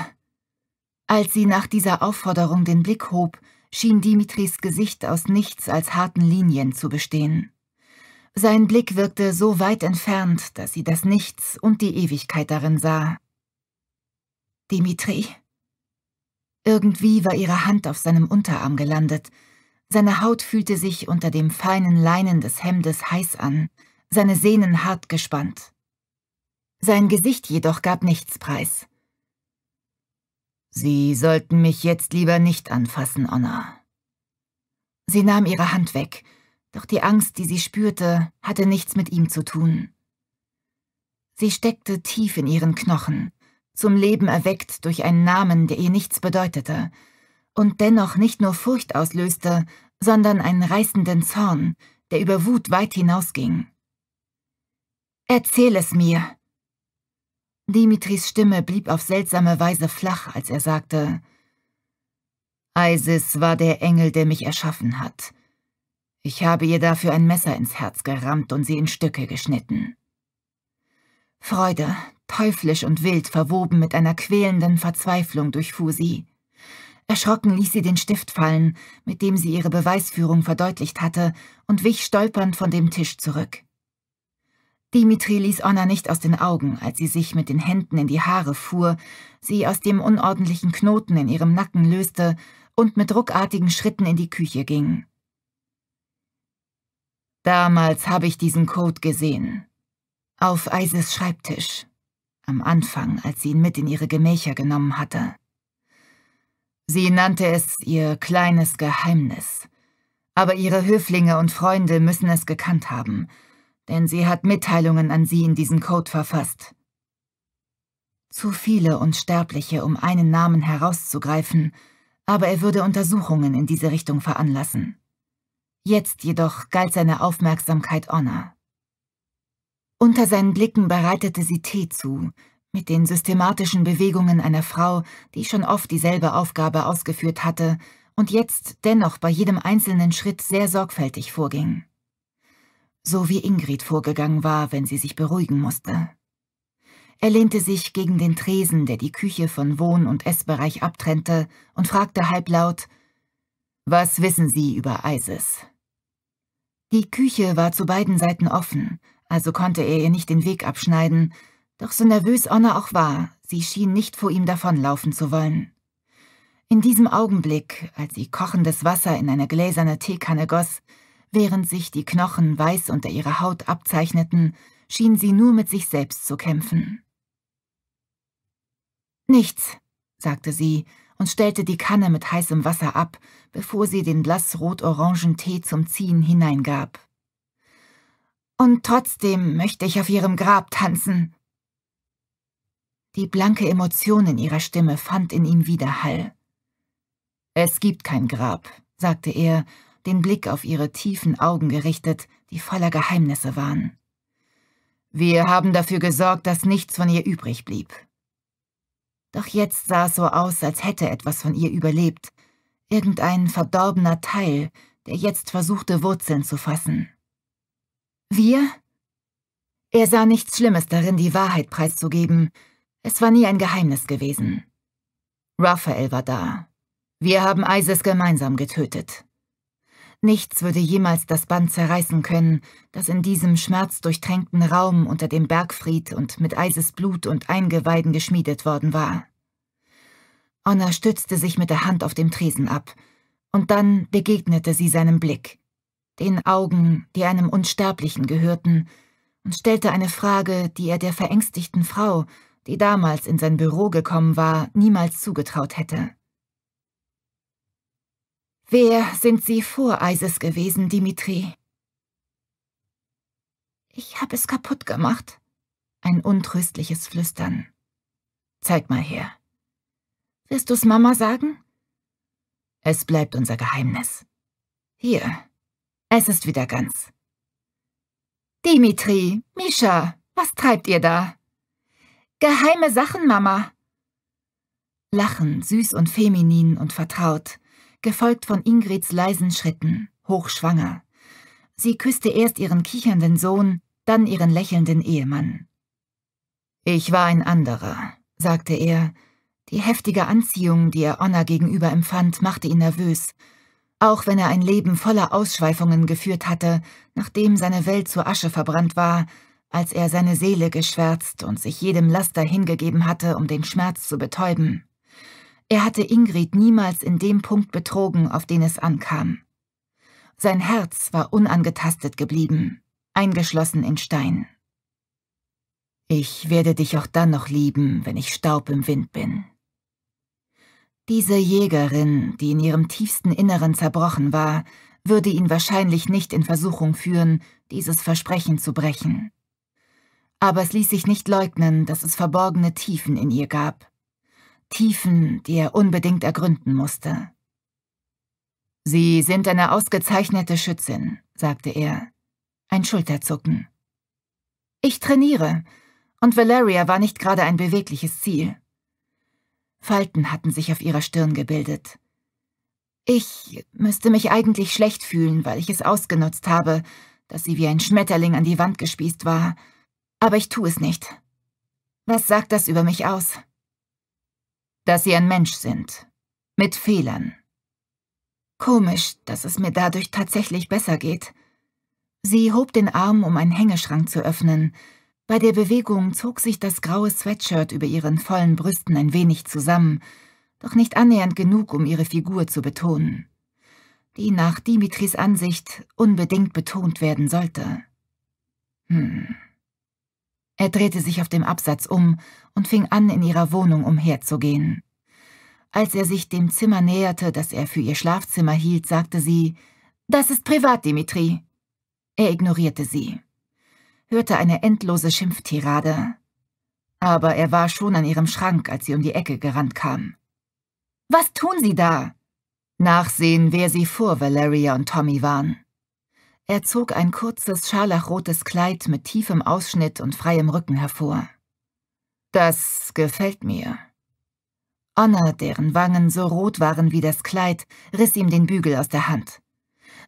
Als sie nach dieser Aufforderung den Blick hob, schien Dimitris Gesicht aus nichts als harten Linien zu bestehen. Sein Blick wirkte so weit entfernt, dass sie das Nichts und die Ewigkeit darin sah. Dimitri. Irgendwie war ihre Hand auf seinem Unterarm gelandet. Seine Haut fühlte sich unter dem feinen Leinen des Hemdes heiß an, seine Sehnen hart gespannt. Sein Gesicht jedoch gab nichts preis. Sie sollten mich jetzt lieber nicht anfassen, Anna. Sie nahm ihre Hand weg, doch die Angst, die sie spürte, hatte nichts mit ihm zu tun. Sie steckte tief in ihren Knochen, zum Leben erweckt durch einen Namen, der ihr nichts bedeutete, und dennoch nicht nur Furcht auslöste, sondern einen reißenden Zorn, der über Wut weit hinausging. Erzähl es mir! Dimitris Stimme blieb auf seltsame Weise flach, als er sagte, Isis war der Engel, der mich erschaffen hat. Ich habe ihr dafür ein Messer ins Herz gerammt und sie in Stücke geschnitten. Freude, teuflisch und wild verwoben mit einer quälenden Verzweiflung durchfuhr sie. Erschrocken ließ sie den Stift fallen, mit dem sie ihre Beweisführung verdeutlicht hatte, und wich stolpernd von dem Tisch zurück. Dimitri ließ Onna nicht aus den Augen, als sie sich mit den Händen in die Haare fuhr, sie aus dem unordentlichen Knoten in ihrem Nacken löste und mit ruckartigen Schritten in die Küche ging. Damals habe ich diesen Code gesehen. Auf Isis Schreibtisch. Am Anfang, als sie ihn mit in ihre Gemächer genommen hatte. Sie nannte es ihr kleines Geheimnis. Aber ihre Höflinge und Freunde müssen es gekannt haben, denn sie hat Mitteilungen an sie in diesen Code verfasst. Zu viele Unsterbliche, um einen Namen herauszugreifen, aber er würde Untersuchungen in diese Richtung veranlassen. Jetzt jedoch galt seine Aufmerksamkeit Honor. Unter seinen Blicken bereitete sie Tee zu, mit den systematischen Bewegungen einer Frau, die schon oft dieselbe Aufgabe ausgeführt hatte und jetzt dennoch bei jedem einzelnen Schritt sehr sorgfältig vorging. So wie Ingrid vorgegangen war, wenn sie sich beruhigen musste. Er lehnte sich gegen den Tresen, der die Küche von Wohn- und Essbereich abtrennte, und fragte halblaut, »Was wissen Sie über Isis?« die Küche war zu beiden Seiten offen, also konnte er ihr nicht den Weg abschneiden, doch so nervös Onna auch war, sie schien nicht vor ihm davonlaufen zu wollen. In diesem Augenblick, als sie kochendes Wasser in eine gläserne Teekanne goss, während sich die Knochen weiß unter ihrer Haut abzeichneten, schien sie nur mit sich selbst zu kämpfen. Nichts, sagte sie und stellte die Kanne mit heißem Wasser ab, bevor sie den blassrot-orangen Tee zum Ziehen hineingab. Und trotzdem möchte ich auf ihrem Grab tanzen. Die blanke Emotion in ihrer Stimme fand in ihm Widerhall. Es gibt kein Grab, sagte er, den Blick auf ihre tiefen Augen gerichtet, die voller Geheimnisse waren. Wir haben dafür gesorgt, dass nichts von ihr übrig blieb. Doch jetzt sah es so aus, als hätte etwas von ihr überlebt. Irgendein verdorbener Teil, der jetzt versuchte, Wurzeln zu fassen. Wir? Er sah nichts Schlimmes darin, die Wahrheit preiszugeben. Es war nie ein Geheimnis gewesen. Raphael war da. Wir haben Isis gemeinsam getötet. Nichts würde jemals das Band zerreißen können, das in diesem schmerzdurchtränkten Raum unter dem Bergfried und mit eises Blut und Eingeweiden geschmiedet worden war. Onna stützte sich mit der Hand auf dem Tresen ab, und dann begegnete sie seinem Blick, den Augen, die einem Unsterblichen gehörten, und stellte eine Frage, die er der verängstigten Frau, die damals in sein Büro gekommen war, niemals zugetraut hätte. Wer sind Sie vor Eises gewesen, Dimitri? Ich habe es kaputt gemacht. Ein untröstliches Flüstern. Zeig mal her. Wirst du's Mama sagen? Es bleibt unser Geheimnis. Hier, es ist wieder ganz. Dimitri, Misha, was treibt ihr da? Geheime Sachen, Mama. Lachen, süß und feminin und vertraut, gefolgt von Ingrids leisen Schritten, hochschwanger. Sie küsste erst ihren kichernden Sohn, dann ihren lächelnden Ehemann. Ich war ein anderer, sagte er. Die heftige Anziehung, die er Onna gegenüber empfand, machte ihn nervös. Auch wenn er ein Leben voller Ausschweifungen geführt hatte, nachdem seine Welt zur Asche verbrannt war, als er seine Seele geschwärzt und sich jedem Laster hingegeben hatte, um den Schmerz zu betäuben. Er hatte Ingrid niemals in dem Punkt betrogen, auf den es ankam. Sein Herz war unangetastet geblieben, eingeschlossen in Stein. Ich werde dich auch dann noch lieben, wenn ich Staub im Wind bin. Diese Jägerin, die in ihrem tiefsten Inneren zerbrochen war, würde ihn wahrscheinlich nicht in Versuchung führen, dieses Versprechen zu brechen. Aber es ließ sich nicht leugnen, dass es verborgene Tiefen in ihr gab, Tiefen, die er unbedingt ergründen musste. Sie sind eine ausgezeichnete Schützin, sagte er. Ein Schulterzucken. Ich trainiere, und Valeria war nicht gerade ein bewegliches Ziel. Falten hatten sich auf ihrer Stirn gebildet. Ich müsste mich eigentlich schlecht fühlen, weil ich es ausgenutzt habe, dass sie wie ein Schmetterling an die Wand gespießt war. Aber ich tue es nicht. Was sagt das über mich aus? dass sie ein Mensch sind. Mit Fehlern. Komisch, dass es mir dadurch tatsächlich besser geht. Sie hob den Arm, um einen Hängeschrank zu öffnen. Bei der Bewegung zog sich das graue Sweatshirt über ihren vollen Brüsten ein wenig zusammen, doch nicht annähernd genug, um ihre Figur zu betonen. Die nach Dimitris Ansicht unbedingt betont werden sollte. Hm. Er drehte sich auf dem Absatz um und fing an, in ihrer Wohnung umherzugehen. Als er sich dem Zimmer näherte, das er für ihr Schlafzimmer hielt, sagte sie, »Das ist privat, Dimitri.« Er ignorierte sie, hörte eine endlose Schimpftirade. Aber er war schon an ihrem Schrank, als sie um die Ecke gerannt kam. »Was tun Sie da?« Nachsehen, wer sie vor Valeria und Tommy waren. Er zog ein kurzes, scharlachrotes Kleid mit tiefem Ausschnitt und freiem Rücken hervor. Das gefällt mir. Anna, deren Wangen so rot waren wie das Kleid, riss ihm den Bügel aus der Hand.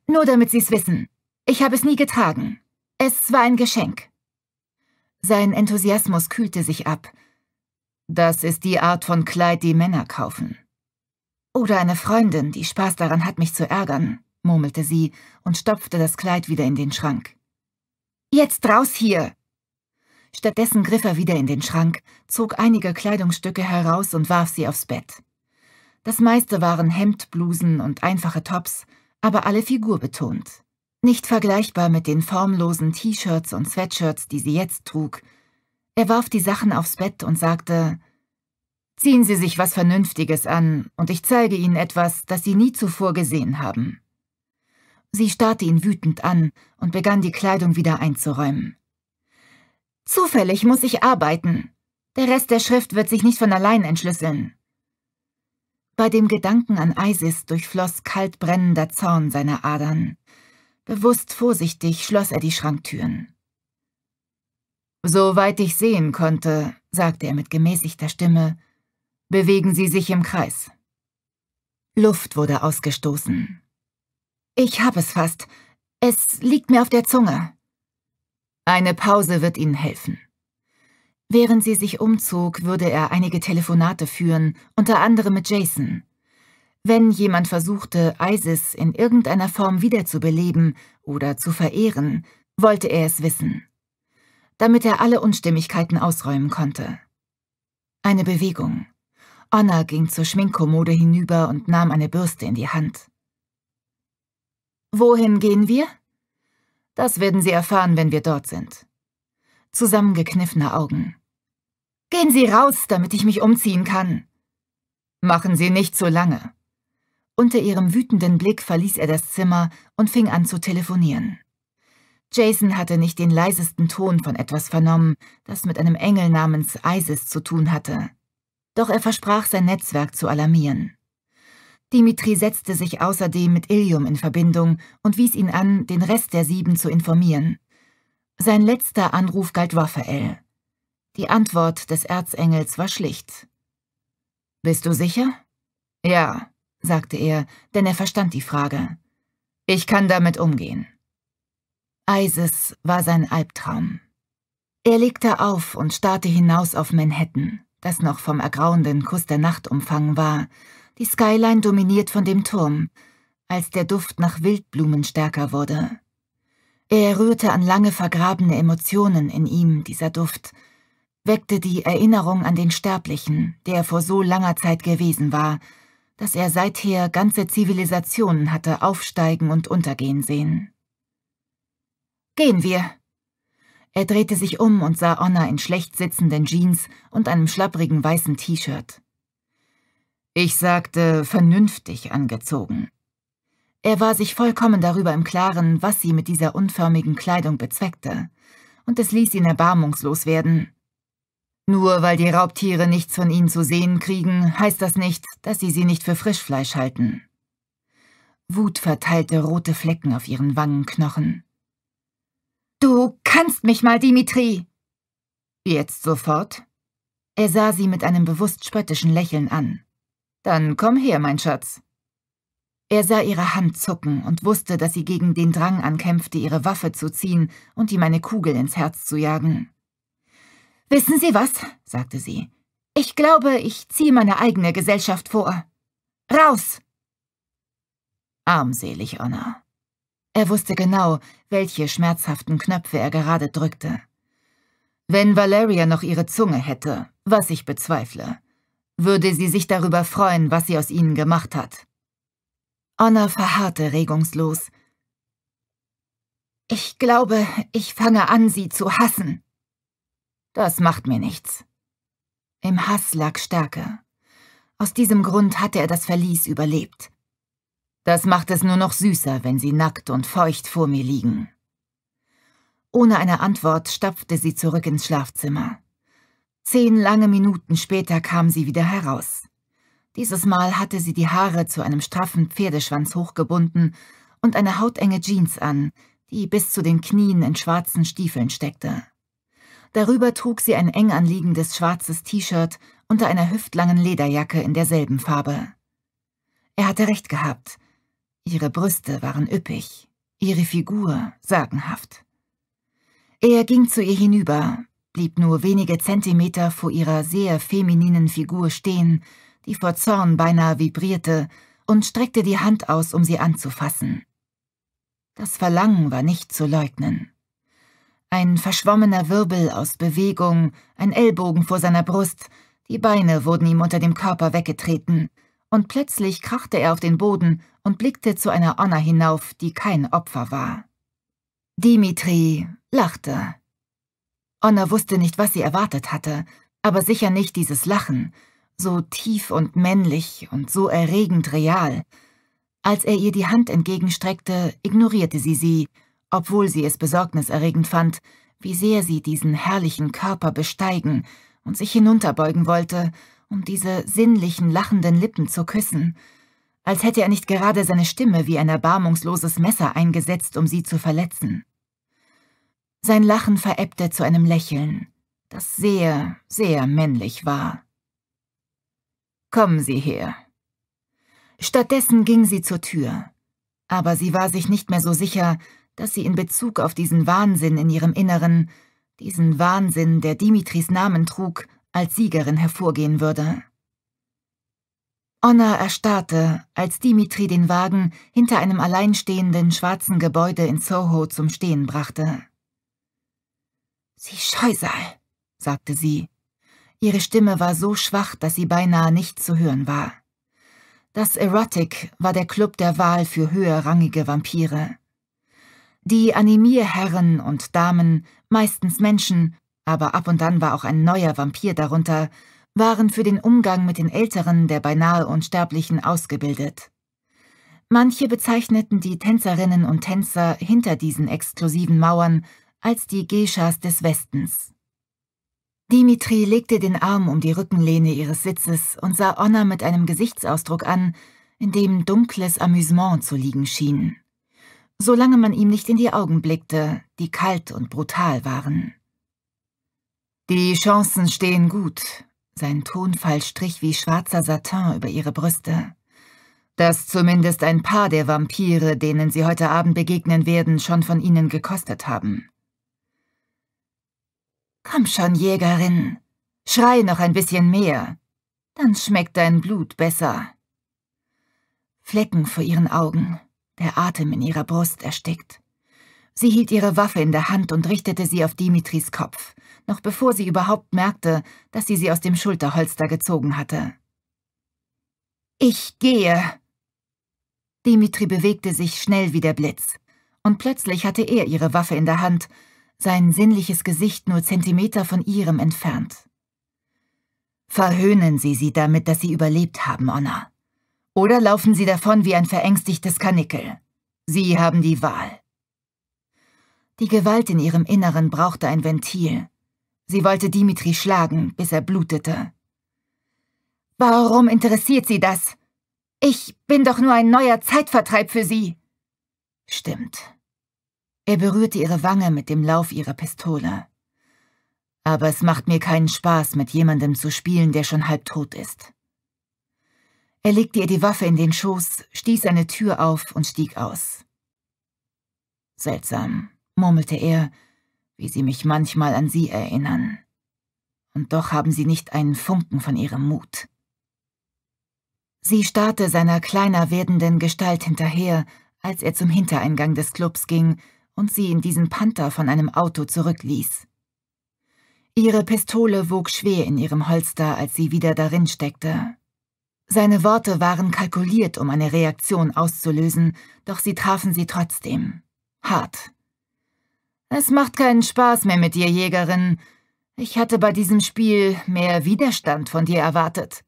Nur damit Sie es wissen. Ich habe es nie getragen. Es war ein Geschenk. Sein Enthusiasmus kühlte sich ab. Das ist die Art von Kleid, die Männer kaufen. Oder eine Freundin, die Spaß daran hat, mich zu ärgern, murmelte sie und stopfte das Kleid wieder in den Schrank. Jetzt raus hier! Stattdessen griff er wieder in den Schrank, zog einige Kleidungsstücke heraus und warf sie aufs Bett. Das meiste waren Hemdblusen und einfache Tops, aber alle figurbetont. Nicht vergleichbar mit den formlosen T-Shirts und Sweatshirts, die sie jetzt trug. Er warf die Sachen aufs Bett und sagte, Ziehen Sie sich was Vernünftiges an, und ich zeige Ihnen etwas, das Sie nie zuvor gesehen haben. Sie starrte ihn wütend an und begann die Kleidung wieder einzuräumen. Zufällig muss ich arbeiten. Der Rest der Schrift wird sich nicht von allein entschlüsseln. Bei dem Gedanken an Isis durchfloss kalt brennender Zorn seine Adern. Bewusst vorsichtig schloss er die Schranktüren. Soweit ich sehen konnte, sagte er mit gemäßigter Stimme, bewegen Sie sich im Kreis. Luft wurde ausgestoßen. Ich habe es fast. Es liegt mir auf der Zunge. Eine Pause wird Ihnen helfen. Während sie sich umzog, würde er einige Telefonate führen, unter anderem mit Jason. Wenn jemand versuchte, Isis in irgendeiner Form wiederzubeleben oder zu verehren, wollte er es wissen, damit er alle Unstimmigkeiten ausräumen konnte. Eine Bewegung. Anna ging zur Schminkkommode hinüber und nahm eine Bürste in die Hand. Wohin gehen wir? Das werden Sie erfahren, wenn wir dort sind. Zusammengekniffene Augen. Gehen Sie raus, damit ich mich umziehen kann. Machen Sie nicht so lange. Unter ihrem wütenden Blick verließ er das Zimmer und fing an zu telefonieren. Jason hatte nicht den leisesten Ton von etwas vernommen, das mit einem Engel namens Isis zu tun hatte. Doch er versprach, sein Netzwerk zu alarmieren. Dimitri setzte sich außerdem mit Ilium in Verbindung und wies ihn an, den Rest der Sieben zu informieren. Sein letzter Anruf galt Raphael. Die Antwort des Erzengels war schlicht. Bist du sicher? Ja, sagte er, denn er verstand die Frage. Ich kann damit umgehen. Isis war sein Albtraum. Er legte auf und starrte hinaus auf Manhattan, das noch vom ergrauenden Kuss der Nacht umfangen war, die Skyline dominiert von dem Turm, als der Duft nach Wildblumen stärker wurde. Er rührte an lange vergrabene Emotionen in ihm, dieser Duft, weckte die Erinnerung an den Sterblichen, der vor so langer Zeit gewesen war, dass er seither ganze Zivilisationen hatte aufsteigen und untergehen sehen. Gehen wir. Er drehte sich um und sah Onna in schlecht sitzenden Jeans und einem schlapprigen weißen T-Shirt. Ich sagte vernünftig angezogen. Er war sich vollkommen darüber im Klaren, was sie mit dieser unförmigen Kleidung bezweckte, und es ließ ihn erbarmungslos werden. Nur weil die Raubtiere nichts von ihnen zu sehen kriegen, heißt das nicht, dass sie sie nicht für Frischfleisch halten. Wut verteilte rote Flecken auf ihren Wangenknochen. Du kannst mich mal, Dimitri! Jetzt sofort? Er sah sie mit einem bewusst spöttischen Lächeln an. Dann komm her, mein Schatz. Er sah ihre Hand zucken und wusste, dass sie gegen den Drang ankämpfte, ihre Waffe zu ziehen und ihm eine Kugel ins Herz zu jagen. Wissen Sie was? sagte sie. Ich glaube, ich ziehe meine eigene Gesellschaft vor. Raus! Armselig, Anna. Er wusste genau, welche schmerzhaften Knöpfe er gerade drückte. Wenn Valeria noch ihre Zunge hätte, was ich bezweifle, würde sie sich darüber freuen, was sie aus ihnen gemacht hat. Anna verharrte regungslos. Ich glaube, ich fange an, sie zu hassen. Das macht mir nichts. Im Hass lag Stärke. Aus diesem Grund hatte er das Verlies überlebt. Das macht es nur noch süßer, wenn sie nackt und feucht vor mir liegen. Ohne eine Antwort stapfte sie zurück ins Schlafzimmer. Zehn lange Minuten später kam sie wieder heraus. Dieses Mal hatte sie die Haare zu einem straffen Pferdeschwanz hochgebunden und eine hautenge Jeans an, die bis zu den Knien in schwarzen Stiefeln steckte. Darüber trug sie ein eng anliegendes schwarzes T-Shirt unter einer hüftlangen Lederjacke in derselben Farbe. Er hatte recht gehabt. Ihre Brüste waren üppig, ihre Figur sagenhaft. Er ging zu ihr hinüber, blieb nur wenige Zentimeter vor ihrer sehr femininen Figur stehen, die vor Zorn beinahe vibrierte, und streckte die Hand aus, um sie anzufassen. Das Verlangen war nicht zu leugnen. Ein verschwommener Wirbel aus Bewegung, ein Ellbogen vor seiner Brust, die Beine wurden ihm unter dem Körper weggetreten, und plötzlich krachte er auf den Boden und blickte zu einer Onna hinauf, die kein Opfer war. Dimitri lachte. Onna wusste nicht, was sie erwartet hatte, aber sicher nicht dieses Lachen, so tief und männlich und so erregend real. Als er ihr die Hand entgegenstreckte, ignorierte sie sie, obwohl sie es besorgniserregend fand, wie sehr sie diesen herrlichen Körper besteigen und sich hinunterbeugen wollte, um diese sinnlichen, lachenden Lippen zu küssen, als hätte er nicht gerade seine Stimme wie ein erbarmungsloses Messer eingesetzt, um sie zu verletzen. Sein Lachen verebbte zu einem Lächeln, das sehr, sehr männlich war. Kommen Sie her. Stattdessen ging sie zur Tür, aber sie war sich nicht mehr so sicher, dass sie in Bezug auf diesen Wahnsinn in ihrem Inneren, diesen Wahnsinn, der Dimitris Namen trug, als Siegerin hervorgehen würde. Onna erstarrte, als Dimitri den Wagen hinter einem alleinstehenden schwarzen Gebäude in Soho zum Stehen brachte. Sie Scheusal, sagte sie. Ihre Stimme war so schwach, dass sie beinahe nicht zu hören war. Das Erotic war der Club der Wahl für höherrangige Vampire. Die Animierherren und Damen, meistens Menschen, aber ab und an war auch ein neuer Vampir darunter, waren für den Umgang mit den Älteren der beinahe Unsterblichen ausgebildet. Manche bezeichneten die Tänzerinnen und Tänzer hinter diesen exklusiven Mauern als die Geschas des Westens. Dimitri legte den Arm um die Rückenlehne ihres Sitzes und sah Onna mit einem Gesichtsausdruck an, in dem dunkles Amüsement zu liegen schien. Solange man ihm nicht in die Augen blickte, die kalt und brutal waren. Die Chancen stehen gut. Sein Tonfall strich wie schwarzer Satin über ihre Brüste. Dass zumindest ein paar der Vampire, denen sie heute Abend begegnen werden, schon von ihnen gekostet haben. Komm schon, Jägerin, schrei noch ein bisschen mehr, dann schmeckt dein Blut besser. Flecken vor ihren Augen, der Atem in ihrer Brust erstickt. Sie hielt ihre Waffe in der Hand und richtete sie auf Dimitris Kopf, noch bevor sie überhaupt merkte, dass sie sie aus dem Schulterholster gezogen hatte. »Ich gehe!« Dimitri bewegte sich schnell wie der Blitz, und plötzlich hatte er ihre Waffe in der Hand sein sinnliches Gesicht nur Zentimeter von ihrem entfernt. Verhöhnen Sie sie damit, dass Sie überlebt haben, Honor. Oder laufen Sie davon wie ein verängstigtes Kanickel. Sie haben die Wahl. Die Gewalt in ihrem Inneren brauchte ein Ventil. Sie wollte Dimitri schlagen, bis er blutete. Warum interessiert Sie das? Ich bin doch nur ein neuer Zeitvertreib für Sie. Stimmt. Er berührte ihre Wange mit dem Lauf ihrer Pistole. Aber es macht mir keinen Spaß, mit jemandem zu spielen, der schon halb tot ist. Er legte ihr die Waffe in den Schoß, stieß eine Tür auf und stieg aus. Seltsam, murmelte er, wie sie mich manchmal an sie erinnern. Und doch haben sie nicht einen Funken von ihrem Mut. Sie starrte seiner kleiner werdenden Gestalt hinterher, als er zum Hintereingang des Clubs ging, und sie in diesen Panther von einem Auto zurückließ. Ihre Pistole wog schwer in ihrem Holster, als sie wieder darin steckte. Seine Worte waren kalkuliert, um eine Reaktion auszulösen, doch sie trafen sie trotzdem. Hart. Es macht keinen Spaß mehr mit dir, Jägerin. Ich hatte bei diesem Spiel mehr Widerstand von dir erwartet.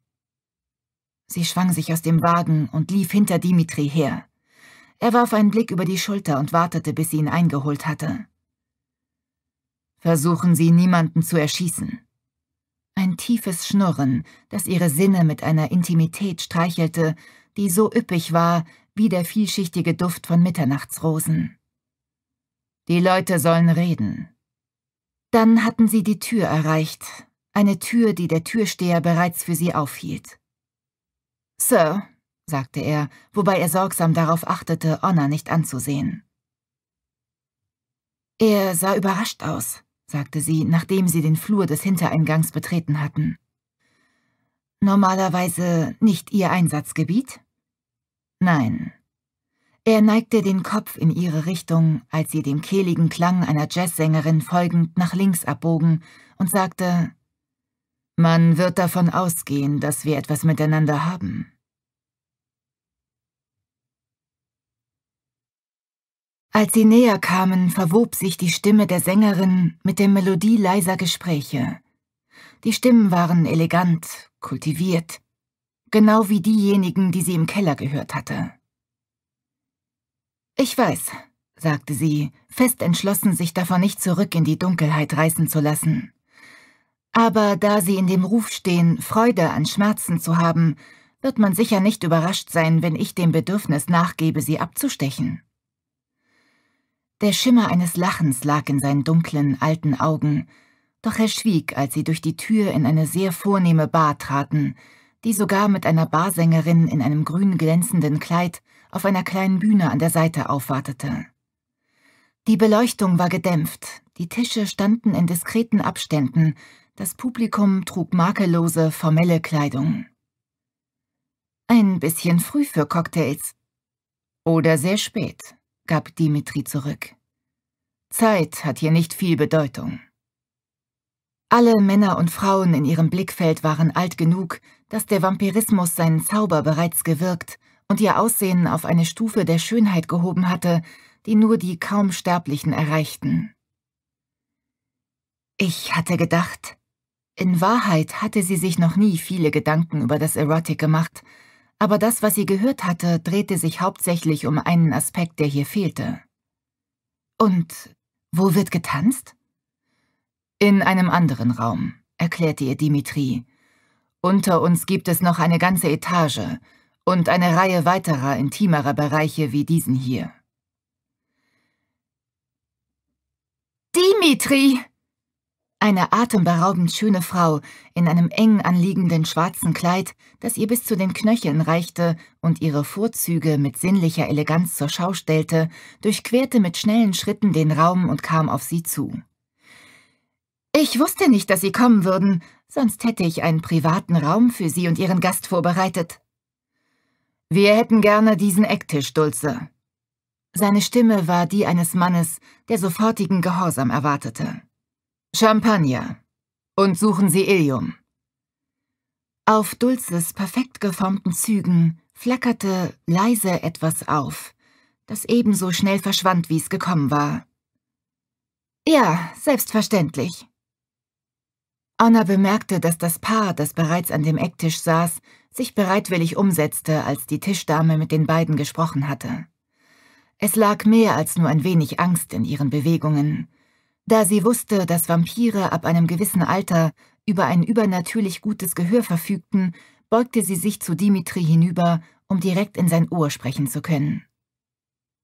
Sie schwang sich aus dem Wagen und lief hinter Dimitri her. Er warf einen Blick über die Schulter und wartete, bis sie ihn eingeholt hatte. Versuchen Sie, niemanden zu erschießen. Ein tiefes Schnurren, das ihre Sinne mit einer Intimität streichelte, die so üppig war wie der vielschichtige Duft von Mitternachtsrosen. Die Leute sollen reden. Dann hatten sie die Tür erreicht, eine Tür, die der Türsteher bereits für sie aufhielt. Sir, sagte er, wobei er sorgsam darauf achtete, Onna nicht anzusehen. Er sah überrascht aus, sagte sie, nachdem sie den Flur des Hintereingangs betreten hatten. Normalerweise nicht Ihr Einsatzgebiet? Nein. Er neigte den Kopf in ihre Richtung, als sie dem kehligen Klang einer Jazzsängerin folgend nach links abbogen und sagte, »Man wird davon ausgehen, dass wir etwas miteinander haben. Als sie näher kamen, verwob sich die Stimme der Sängerin mit der Melodie leiser Gespräche. Die Stimmen waren elegant, kultiviert, genau wie diejenigen, die sie im Keller gehört hatte. Ich weiß, sagte sie, fest entschlossen, sich davon nicht zurück in die Dunkelheit reißen zu lassen. Aber da sie in dem Ruf stehen, Freude an Schmerzen zu haben, wird man sicher nicht überrascht sein, wenn ich dem Bedürfnis nachgebe, sie abzustechen. Der Schimmer eines Lachens lag in seinen dunklen, alten Augen, doch er schwieg, als sie durch die Tür in eine sehr vornehme Bar traten, die sogar mit einer Barsängerin in einem grün glänzenden Kleid auf einer kleinen Bühne an der Seite aufwartete. Die Beleuchtung war gedämpft, die Tische standen in diskreten Abständen, das Publikum trug makellose, formelle Kleidung. Ein bisschen früh für Cocktails. Oder sehr spät, gab Dimitri zurück. Zeit hat hier nicht viel Bedeutung. Alle Männer und Frauen in ihrem Blickfeld waren alt genug, dass der Vampirismus seinen Zauber bereits gewirkt und ihr Aussehen auf eine Stufe der Schönheit gehoben hatte, die nur die kaum Sterblichen erreichten. Ich hatte gedacht, in Wahrheit hatte sie sich noch nie viele Gedanken über das Erotik gemacht, aber das, was sie gehört hatte, drehte sich hauptsächlich um einen Aspekt, der hier fehlte. Und wo wird getanzt? In einem anderen Raum, erklärte ihr Dimitri. Unter uns gibt es noch eine ganze Etage und eine Reihe weiterer intimerer Bereiche wie diesen hier. Dimitri! Eine atemberaubend schöne Frau in einem eng anliegenden schwarzen Kleid, das ihr bis zu den Knöcheln reichte und ihre Vorzüge mit sinnlicher Eleganz zur Schau stellte, durchquerte mit schnellen Schritten den Raum und kam auf sie zu. Ich wusste nicht, dass Sie kommen würden, sonst hätte ich einen privaten Raum für Sie und Ihren Gast vorbereitet. Wir hätten gerne diesen Ecktisch, Dulce. Seine Stimme war die eines Mannes, der sofortigen Gehorsam erwartete. Champagner. Und suchen Sie Ilium. Auf Dulces perfekt geformten Zügen flackerte leise etwas auf, das ebenso schnell verschwand, wie es gekommen war. Ja, selbstverständlich. Anna bemerkte, dass das Paar, das bereits an dem Ecktisch saß, sich bereitwillig umsetzte, als die Tischdame mit den beiden gesprochen hatte. Es lag mehr als nur ein wenig Angst in ihren Bewegungen. Da sie wusste, dass Vampire ab einem gewissen Alter über ein übernatürlich gutes Gehör verfügten, beugte sie sich zu Dimitri hinüber, um direkt in sein Ohr sprechen zu können.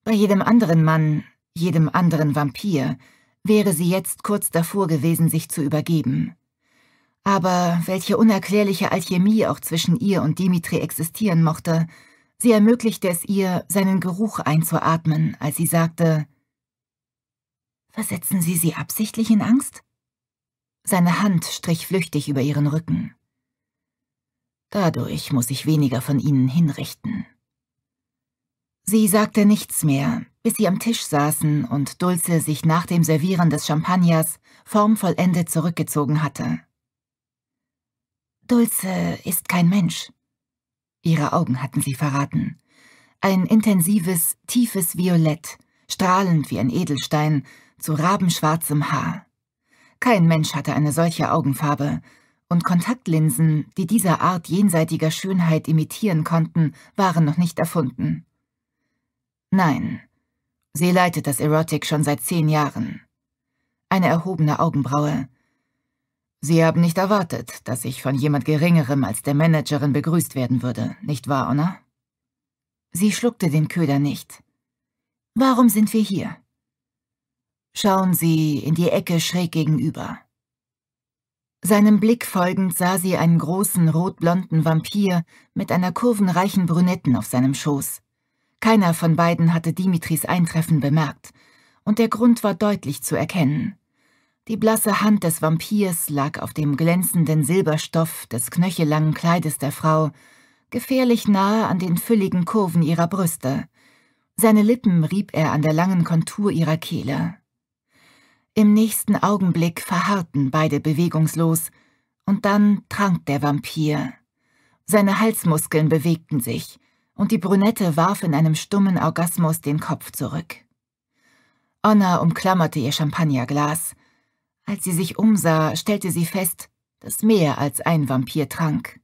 Bei jedem anderen Mann, jedem anderen Vampir, wäre sie jetzt kurz davor gewesen, sich zu übergeben. Aber welche unerklärliche Alchemie auch zwischen ihr und Dimitri existieren mochte, sie ermöglichte es ihr, seinen Geruch einzuatmen, als sie sagte, Versetzen Sie sie absichtlich in Angst? Seine Hand strich flüchtig über ihren Rücken. Dadurch muss ich weniger von Ihnen hinrichten. Sie sagte nichts mehr, bis sie am Tisch saßen und Dulce sich nach dem Servieren des Champagners formvollendet zurückgezogen hatte. Dulce ist kein Mensch. Ihre Augen hatten sie verraten. Ein intensives, tiefes Violett, strahlend wie ein Edelstein, zu rabenschwarzem Haar. Kein Mensch hatte eine solche Augenfarbe, und Kontaktlinsen, die dieser Art jenseitiger Schönheit imitieren konnten, waren noch nicht erfunden. Nein, sie leitet das Erotic schon seit zehn Jahren. Eine erhobene Augenbraue. Sie haben nicht erwartet, dass ich von jemand Geringerem als der Managerin begrüßt werden würde, nicht wahr, Anna? Sie schluckte den Köder nicht. Warum sind wir hier? Schauen Sie in die Ecke schräg gegenüber. Seinem Blick folgend sah sie einen großen, rotblonden Vampir mit einer kurvenreichen Brünetten auf seinem Schoß. Keiner von beiden hatte Dimitris Eintreffen bemerkt, und der Grund war deutlich zu erkennen. Die blasse Hand des Vampirs lag auf dem glänzenden Silberstoff des knöchelangen Kleides der Frau, gefährlich nahe an den fülligen Kurven ihrer Brüste. Seine Lippen rieb er an der langen Kontur ihrer Kehle. Im nächsten Augenblick verharrten beide bewegungslos, und dann trank der Vampir. Seine Halsmuskeln bewegten sich, und die Brünette warf in einem stummen Orgasmus den Kopf zurück. Anna umklammerte ihr Champagnerglas. Als sie sich umsah, stellte sie fest, dass mehr als ein Vampir trank.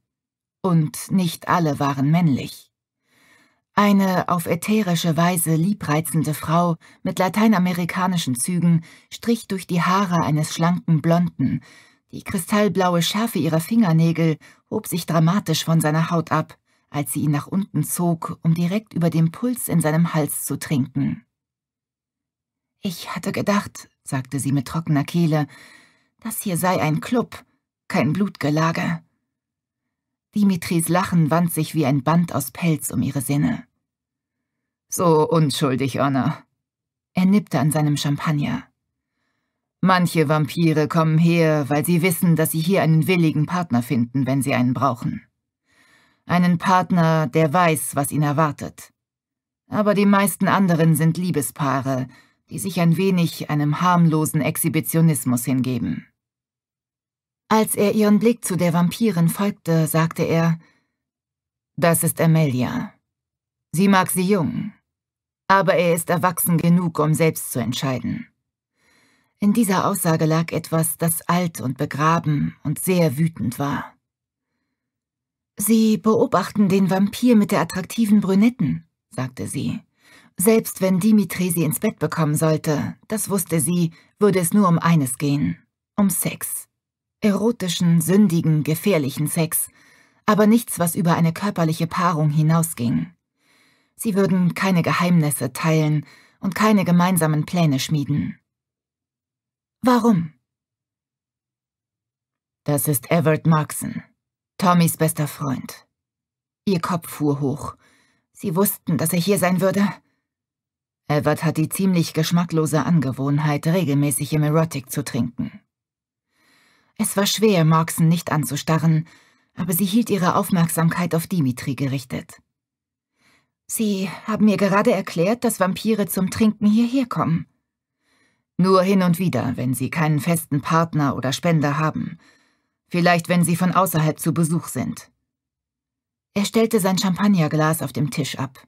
Und nicht alle waren männlich. Eine auf ätherische Weise liebreizende Frau mit lateinamerikanischen Zügen strich durch die Haare eines schlanken Blonden, die kristallblaue Schärfe ihrer Fingernägel hob sich dramatisch von seiner Haut ab, als sie ihn nach unten zog, um direkt über dem Puls in seinem Hals zu trinken. »Ich hatte gedacht«, sagte sie mit trockener Kehle, »das hier sei ein Club, kein Blutgelage.« Dimitris Lachen wand sich wie ein Band aus Pelz um ihre Sinne. So unschuldig, Anna. Er nippte an seinem Champagner. Manche Vampire kommen her, weil sie wissen, dass sie hier einen willigen Partner finden, wenn sie einen brauchen. Einen Partner, der weiß, was ihn erwartet. Aber die meisten anderen sind Liebespaare, die sich ein wenig einem harmlosen Exhibitionismus hingeben. Als er ihren Blick zu der Vampirin folgte, sagte er, Das ist Amelia. Sie mag sie jung, aber er ist erwachsen genug, um selbst zu entscheiden. In dieser Aussage lag etwas, das alt und begraben und sehr wütend war. Sie beobachten den Vampir mit der attraktiven Brünetten, sagte sie. Selbst wenn Dimitri sie ins Bett bekommen sollte, das wusste sie, würde es nur um eines gehen, um Sex erotischen, sündigen, gefährlichen Sex, aber nichts, was über eine körperliche Paarung hinausging. Sie würden keine Geheimnisse teilen und keine gemeinsamen Pläne schmieden. Warum? Das ist Everett Markson, Tommys bester Freund. Ihr Kopf fuhr hoch. Sie wussten, dass er hier sein würde. Everett hat die ziemlich geschmacklose Angewohnheit, regelmäßig im Erotik zu trinken. Es war schwer, Markson nicht anzustarren, aber sie hielt ihre Aufmerksamkeit auf Dimitri gerichtet. Sie haben mir gerade erklärt, dass Vampire zum Trinken hierher kommen. Nur hin und wieder, wenn sie keinen festen Partner oder Spender haben. Vielleicht, wenn sie von außerhalb zu Besuch sind. Er stellte sein Champagnerglas auf dem Tisch ab.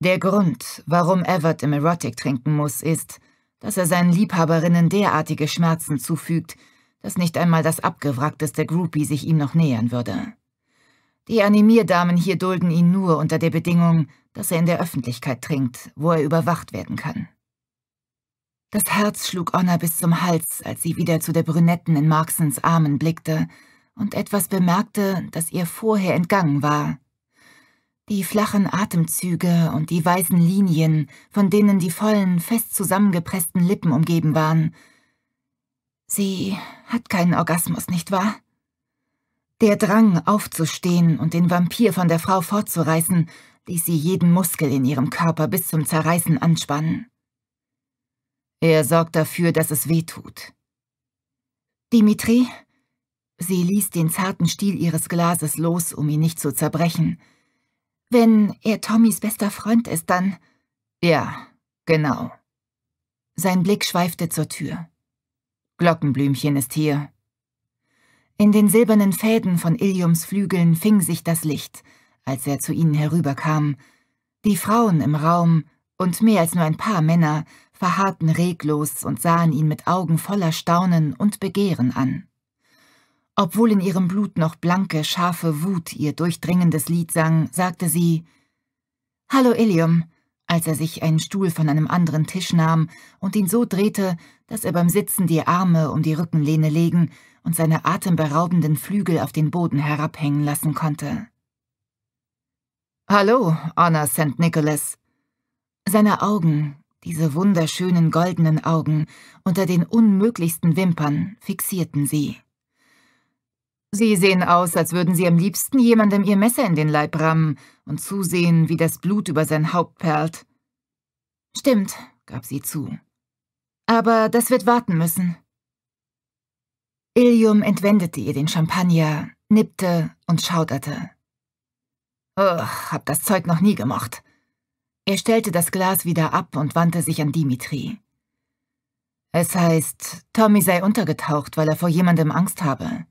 Der Grund, warum Everett im Erotic trinken muss, ist, dass er seinen Liebhaberinnen derartige Schmerzen zufügt, dass nicht einmal das abgewrackteste Groupie sich ihm noch nähern würde. Die Animierdamen hier dulden ihn nur unter der Bedingung, dass er in der Öffentlichkeit trinkt, wo er überwacht werden kann. Das Herz schlug Onna bis zum Hals, als sie wieder zu der Brünetten in Marksons Armen blickte und etwas bemerkte, das ihr vorher entgangen war. Die flachen Atemzüge und die weißen Linien, von denen die vollen, fest zusammengepressten Lippen umgeben waren, Sie hat keinen Orgasmus, nicht wahr? Der Drang, aufzustehen und den Vampir von der Frau fortzureißen, ließ sie jeden Muskel in ihrem Körper bis zum Zerreißen anspannen. Er sorgt dafür, dass es weh tut. Dimitri? Sie ließ den zarten Stiel ihres Glases los, um ihn nicht zu zerbrechen. Wenn er Tommys bester Freund ist, dann... Ja, genau. Sein Blick schweifte zur Tür. Glockenblümchen ist hier. In den silbernen Fäden von Iliums Flügeln fing sich das Licht, als er zu ihnen herüberkam. Die Frauen im Raum und mehr als nur ein paar Männer verharrten reglos und sahen ihn mit Augen voller Staunen und Begehren an. Obwohl in ihrem Blut noch blanke, scharfe Wut ihr durchdringendes Lied sang, sagte sie Hallo Ilium, als er sich einen Stuhl von einem anderen Tisch nahm und ihn so drehte, dass er beim Sitzen die Arme um die Rückenlehne legen und seine atemberaubenden Flügel auf den Boden herabhängen lassen konnte. Hallo, Anna St. Nicholas. Seine Augen, diese wunderschönen goldenen Augen unter den unmöglichsten Wimpern, fixierten sie. Sie sehen aus, als würden Sie am liebsten jemandem Ihr Messer in den Leib rammen und zusehen, wie das Blut über sein Haupt perlt. Stimmt, gab sie zu. Aber das wird warten müssen. Ilium entwendete ihr den Champagner, nippte und schauderte. Ugh, hab das Zeug noch nie gemocht. Er stellte das Glas wieder ab und wandte sich an Dimitri. Es heißt, Tommy sei untergetaucht, weil er vor jemandem Angst habe.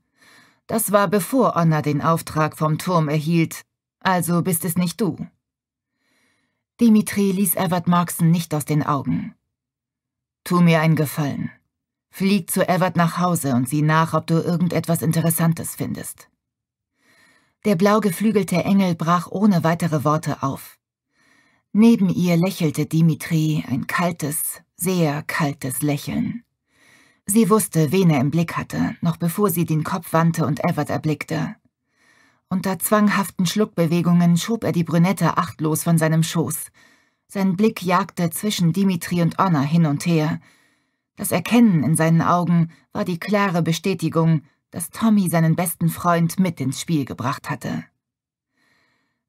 Das war bevor Anna den Auftrag vom Turm erhielt, also bist es nicht du. Dimitri ließ Everett Markson nicht aus den Augen. Tu mir einen Gefallen. Flieg zu Everett nach Hause und sieh nach, ob du irgendetwas Interessantes findest. Der blau geflügelte Engel brach ohne weitere Worte auf. Neben ihr lächelte Dimitri ein kaltes, sehr kaltes Lächeln. Sie wusste, wen er im Blick hatte, noch bevor sie den Kopf wandte und Everett erblickte. Unter zwanghaften Schluckbewegungen schob er die Brünette achtlos von seinem Schoß sein Blick jagte zwischen Dimitri und Anna hin und her. Das Erkennen in seinen Augen war die klare Bestätigung, dass Tommy seinen besten Freund mit ins Spiel gebracht hatte.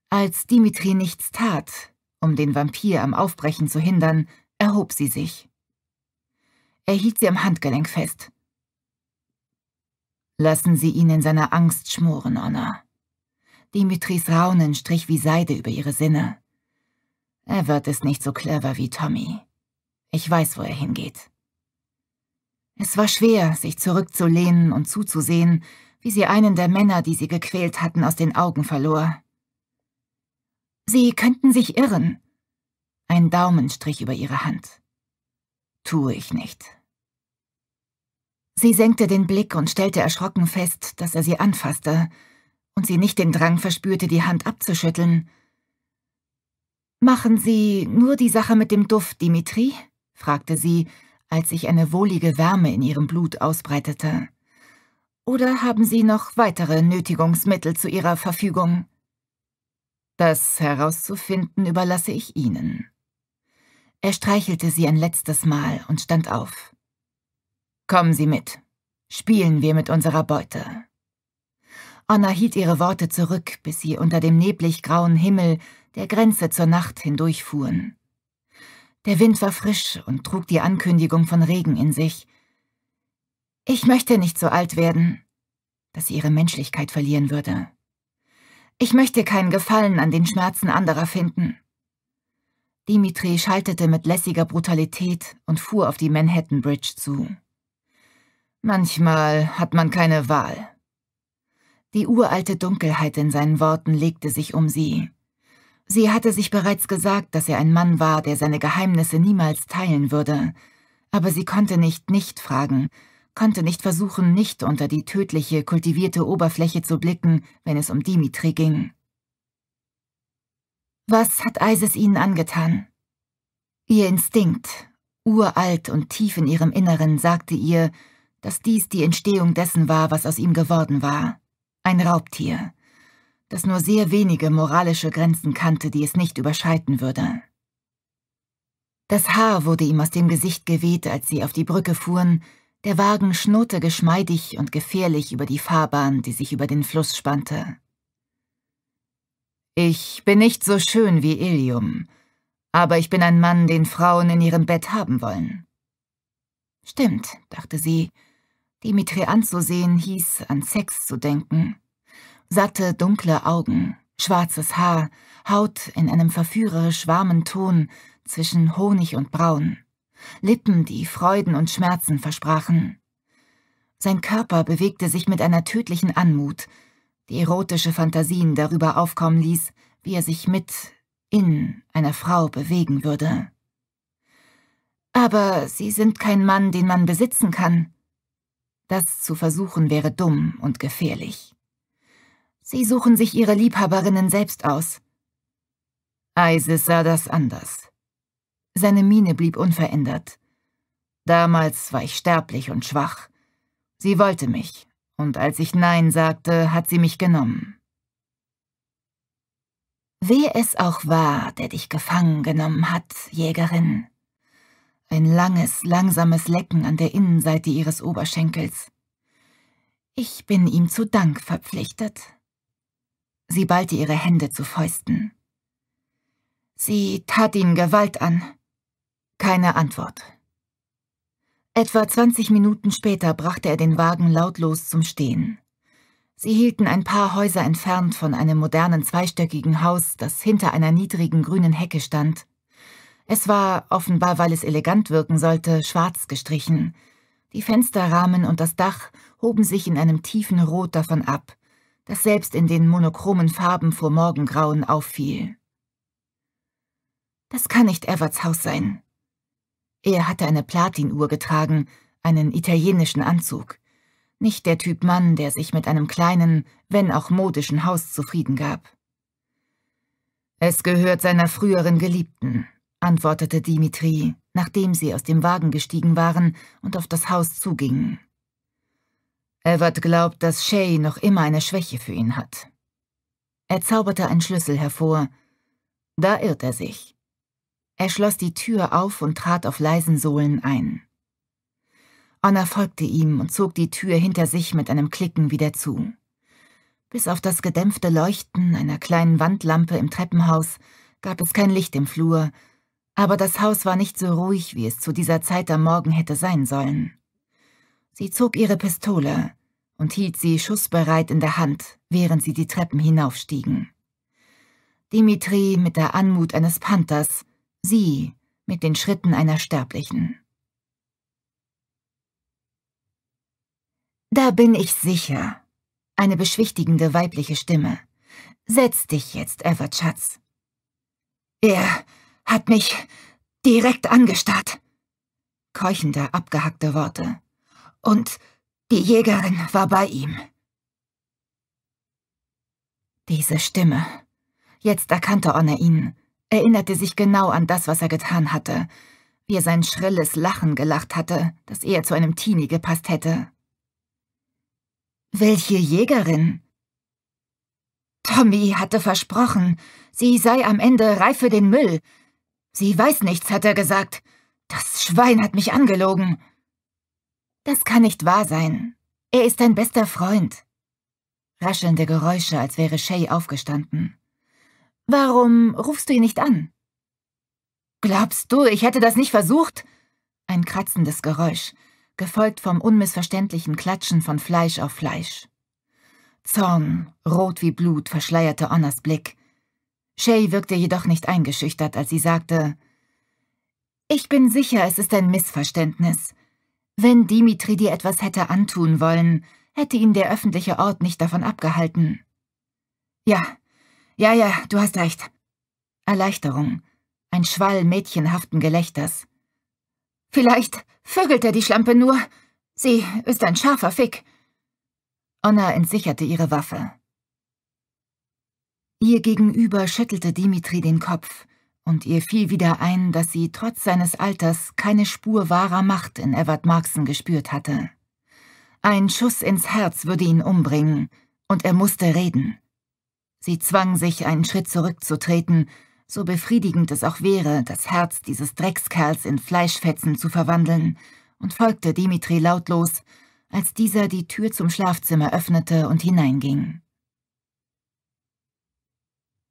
Als Dimitri nichts tat, um den Vampir am Aufbrechen zu hindern, erhob sie sich. Er hielt sie am Handgelenk fest. Lassen Sie ihn in seiner Angst schmoren, Anna. Dimitris Raunen strich wie Seide über ihre Sinne. Er wird es nicht so clever wie Tommy. Ich weiß, wo er hingeht. Es war schwer, sich zurückzulehnen und zuzusehen, wie sie einen der Männer, die sie gequält hatten, aus den Augen verlor. Sie könnten sich irren. Ein Daumenstrich über ihre Hand. Tue ich nicht. Sie senkte den Blick und stellte erschrocken fest, dass er sie anfasste und sie nicht den Drang verspürte, die Hand abzuschütteln, Machen Sie nur die Sache mit dem Duft, Dimitri? fragte sie, als sich eine wohlige Wärme in ihrem Blut ausbreitete. Oder haben Sie noch weitere Nötigungsmittel zu Ihrer Verfügung? Das herauszufinden überlasse ich Ihnen. Er streichelte sie ein letztes Mal und stand auf. Kommen Sie mit. Spielen wir mit unserer Beute. Anna hielt ihre Worte zurück, bis sie unter dem neblig grauen Himmel der Grenze zur Nacht hindurchfuhren. Der Wind war frisch und trug die Ankündigung von Regen in sich. Ich möchte nicht so alt werden, dass sie ihre Menschlichkeit verlieren würde. Ich möchte keinen Gefallen an den Schmerzen anderer finden. Dimitri schaltete mit lässiger Brutalität und fuhr auf die Manhattan Bridge zu. Manchmal hat man keine Wahl. Die uralte Dunkelheit in seinen Worten legte sich um sie. Sie hatte sich bereits gesagt, dass er ein Mann war, der seine Geheimnisse niemals teilen würde. Aber sie konnte nicht nicht fragen, konnte nicht versuchen, nicht unter die tödliche, kultivierte Oberfläche zu blicken, wenn es um Dimitri ging. Was hat Isis ihnen angetan? Ihr Instinkt, uralt und tief in ihrem Inneren, sagte ihr, dass dies die Entstehung dessen war, was aus ihm geworden war. Ein Raubtier das nur sehr wenige moralische Grenzen kannte, die es nicht überschreiten würde. Das Haar wurde ihm aus dem Gesicht geweht, als sie auf die Brücke fuhren, der Wagen schnurrte geschmeidig und gefährlich über die Fahrbahn, die sich über den Fluss spannte. Ich bin nicht so schön wie Ilium, aber ich bin ein Mann, den Frauen in ihrem Bett haben wollen. Stimmt, dachte sie, Dimitri anzusehen hieß, an Sex zu denken. Satte, dunkle Augen, schwarzes Haar, Haut in einem verführerisch warmen Ton zwischen Honig und Braun, Lippen, die Freuden und Schmerzen versprachen. Sein Körper bewegte sich mit einer tödlichen Anmut, die erotische Fantasien darüber aufkommen ließ, wie er sich mit in einer Frau bewegen würde. Aber Sie sind kein Mann, den man besitzen kann. Das zu versuchen wäre dumm und gefährlich. Sie suchen sich ihre Liebhaberinnen selbst aus. Isis sah das anders. Seine Miene blieb unverändert. Damals war ich sterblich und schwach. Sie wollte mich, und als ich Nein sagte, hat sie mich genommen. Wer es auch war, der dich gefangen genommen hat, Jägerin. Ein langes, langsames Lecken an der Innenseite ihres Oberschenkels. Ich bin ihm zu Dank verpflichtet. Sie ballte ihre Hände zu Fäusten. Sie tat ihnen Gewalt an. Keine Antwort. Etwa 20 Minuten später brachte er den Wagen lautlos zum Stehen. Sie hielten ein paar Häuser entfernt von einem modernen zweistöckigen Haus, das hinter einer niedrigen grünen Hecke stand. Es war, offenbar weil es elegant wirken sollte, schwarz gestrichen. Die Fensterrahmen und das Dach hoben sich in einem tiefen Rot davon ab, das selbst in den monochromen Farben vor Morgengrauen auffiel. Das kann nicht Everts Haus sein. Er hatte eine Platinuhr getragen, einen italienischen Anzug. Nicht der Typ Mann, der sich mit einem kleinen, wenn auch modischen Haus zufrieden gab. Es gehört seiner früheren Geliebten, antwortete Dimitri, nachdem sie aus dem Wagen gestiegen waren und auf das Haus zugingen. Evert glaubt, dass Shay noch immer eine Schwäche für ihn hat. Er zauberte einen Schlüssel hervor. Da irrt er sich. Er schloss die Tür auf und trat auf leisen Sohlen ein. Anna folgte ihm und zog die Tür hinter sich mit einem Klicken wieder zu. Bis auf das gedämpfte Leuchten einer kleinen Wandlampe im Treppenhaus gab es kein Licht im Flur, aber das Haus war nicht so ruhig, wie es zu dieser Zeit am Morgen hätte sein sollen. Sie zog ihre Pistole, und hielt sie schussbereit in der Hand, während sie die Treppen hinaufstiegen. Dimitri mit der Anmut eines Panthers, sie mit den Schritten einer Sterblichen. Da bin ich sicher. Eine beschwichtigende weibliche Stimme. Setz dich jetzt, Evert Schatz. Er hat mich direkt angestarrt. Keuchende, abgehackte Worte. Und die Jägerin war bei ihm. Diese Stimme. Jetzt erkannte Onne ihn, erinnerte sich genau an das, was er getan hatte, wie er sein schrilles Lachen gelacht hatte, das eher zu einem Teenie gepasst hätte. Welche Jägerin? Tommy hatte versprochen, sie sei am Ende reif für den Müll. Sie weiß nichts, hat er gesagt. Das Schwein hat mich angelogen. Das kann nicht wahr sein. Er ist dein bester Freund. Raschelnde Geräusche, als wäre Shay aufgestanden. Warum rufst du ihn nicht an? Glaubst du, ich hätte das nicht versucht? Ein kratzendes Geräusch, gefolgt vom unmissverständlichen Klatschen von Fleisch auf Fleisch. Zorn, rot wie Blut, verschleierte Onnas Blick. Shay wirkte jedoch nicht eingeschüchtert, als sie sagte, »Ich bin sicher, es ist ein Missverständnis. Wenn Dimitri dir etwas hätte antun wollen, hätte ihn der öffentliche Ort nicht davon abgehalten. Ja, ja, ja, du hast recht. Erleichterung. Ein Schwall mädchenhaften Gelächters. Vielleicht vögelt er die Schlampe nur. Sie ist ein scharfer Fick. Onna entsicherte ihre Waffe. Ihr gegenüber schüttelte Dimitri den Kopf, und ihr fiel wieder ein, dass sie trotz seines Alters keine Spur wahrer Macht in Evert Marksen gespürt hatte. Ein Schuss ins Herz würde ihn umbringen, und er musste reden. Sie zwang sich, einen Schritt zurückzutreten, so befriedigend es auch wäre, das Herz dieses Dreckskerls in Fleischfetzen zu verwandeln, und folgte Dimitri lautlos, als dieser die Tür zum Schlafzimmer öffnete und hineinging.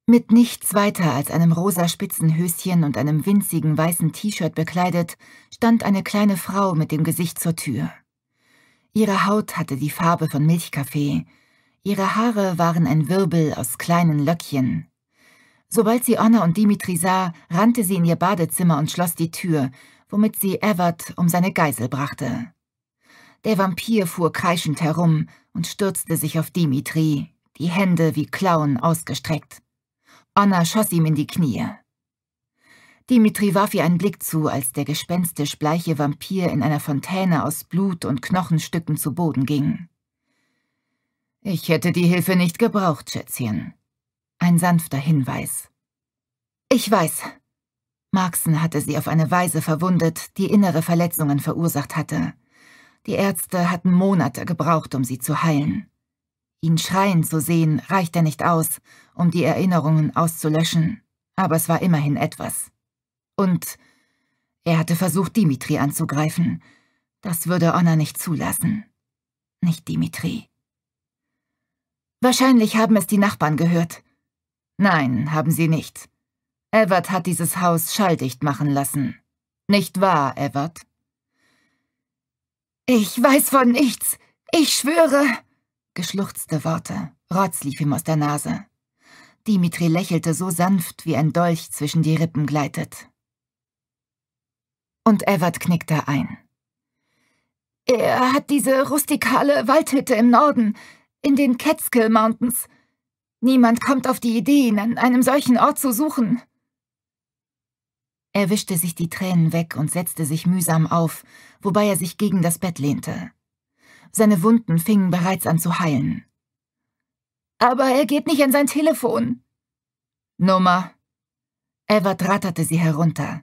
Mit nichts weiter als einem rosa Spitzenhöschen und einem winzigen weißen T-Shirt bekleidet, stand eine kleine Frau mit dem Gesicht zur Tür. Ihre Haut hatte die Farbe von Milchkaffee, ihre Haare waren ein Wirbel aus kleinen Löckchen. Sobald sie Anna und Dimitri sah, rannte sie in ihr Badezimmer und schloss die Tür, womit sie Evert um seine Geisel brachte. Der Vampir fuhr kreischend herum und stürzte sich auf Dimitri, die Hände wie Klauen ausgestreckt. Anna schoss ihm in die Knie. Dimitri warf ihr einen Blick zu, als der gespenstisch bleiche Vampir in einer Fontäne aus Blut und Knochenstücken zu Boden ging. Ich hätte die Hilfe nicht gebraucht, Schätzchen. Ein sanfter Hinweis. Ich weiß. Marxen hatte sie auf eine Weise verwundet, die innere Verletzungen verursacht hatte. Die Ärzte hatten Monate gebraucht, um sie zu heilen. Ihn schreien zu sehen, reichte nicht aus, um die Erinnerungen auszulöschen, aber es war immerhin etwas. Und er hatte versucht, Dimitri anzugreifen. Das würde Onna nicht zulassen. Nicht Dimitri. Wahrscheinlich haben es die Nachbarn gehört. Nein, haben sie nicht. Evert hat dieses Haus schalldicht machen lassen. Nicht wahr, Evert? Ich weiß von nichts. Ich schwöre. Geschluchzte Worte. Rotz lief ihm aus der Nase. Dimitri lächelte so sanft, wie ein Dolch zwischen die Rippen gleitet. Und Evert knickte ein. Er hat diese rustikale Waldhütte im Norden, in den Catskill Mountains. Niemand kommt auf die Idee, ihn an einem solchen Ort zu suchen. Er wischte sich die Tränen weg und setzte sich mühsam auf, wobei er sich gegen das Bett lehnte. Seine Wunden fingen bereits an zu heilen. Aber er geht nicht an sein Telefon. Nummer. Evert ratterte sie herunter,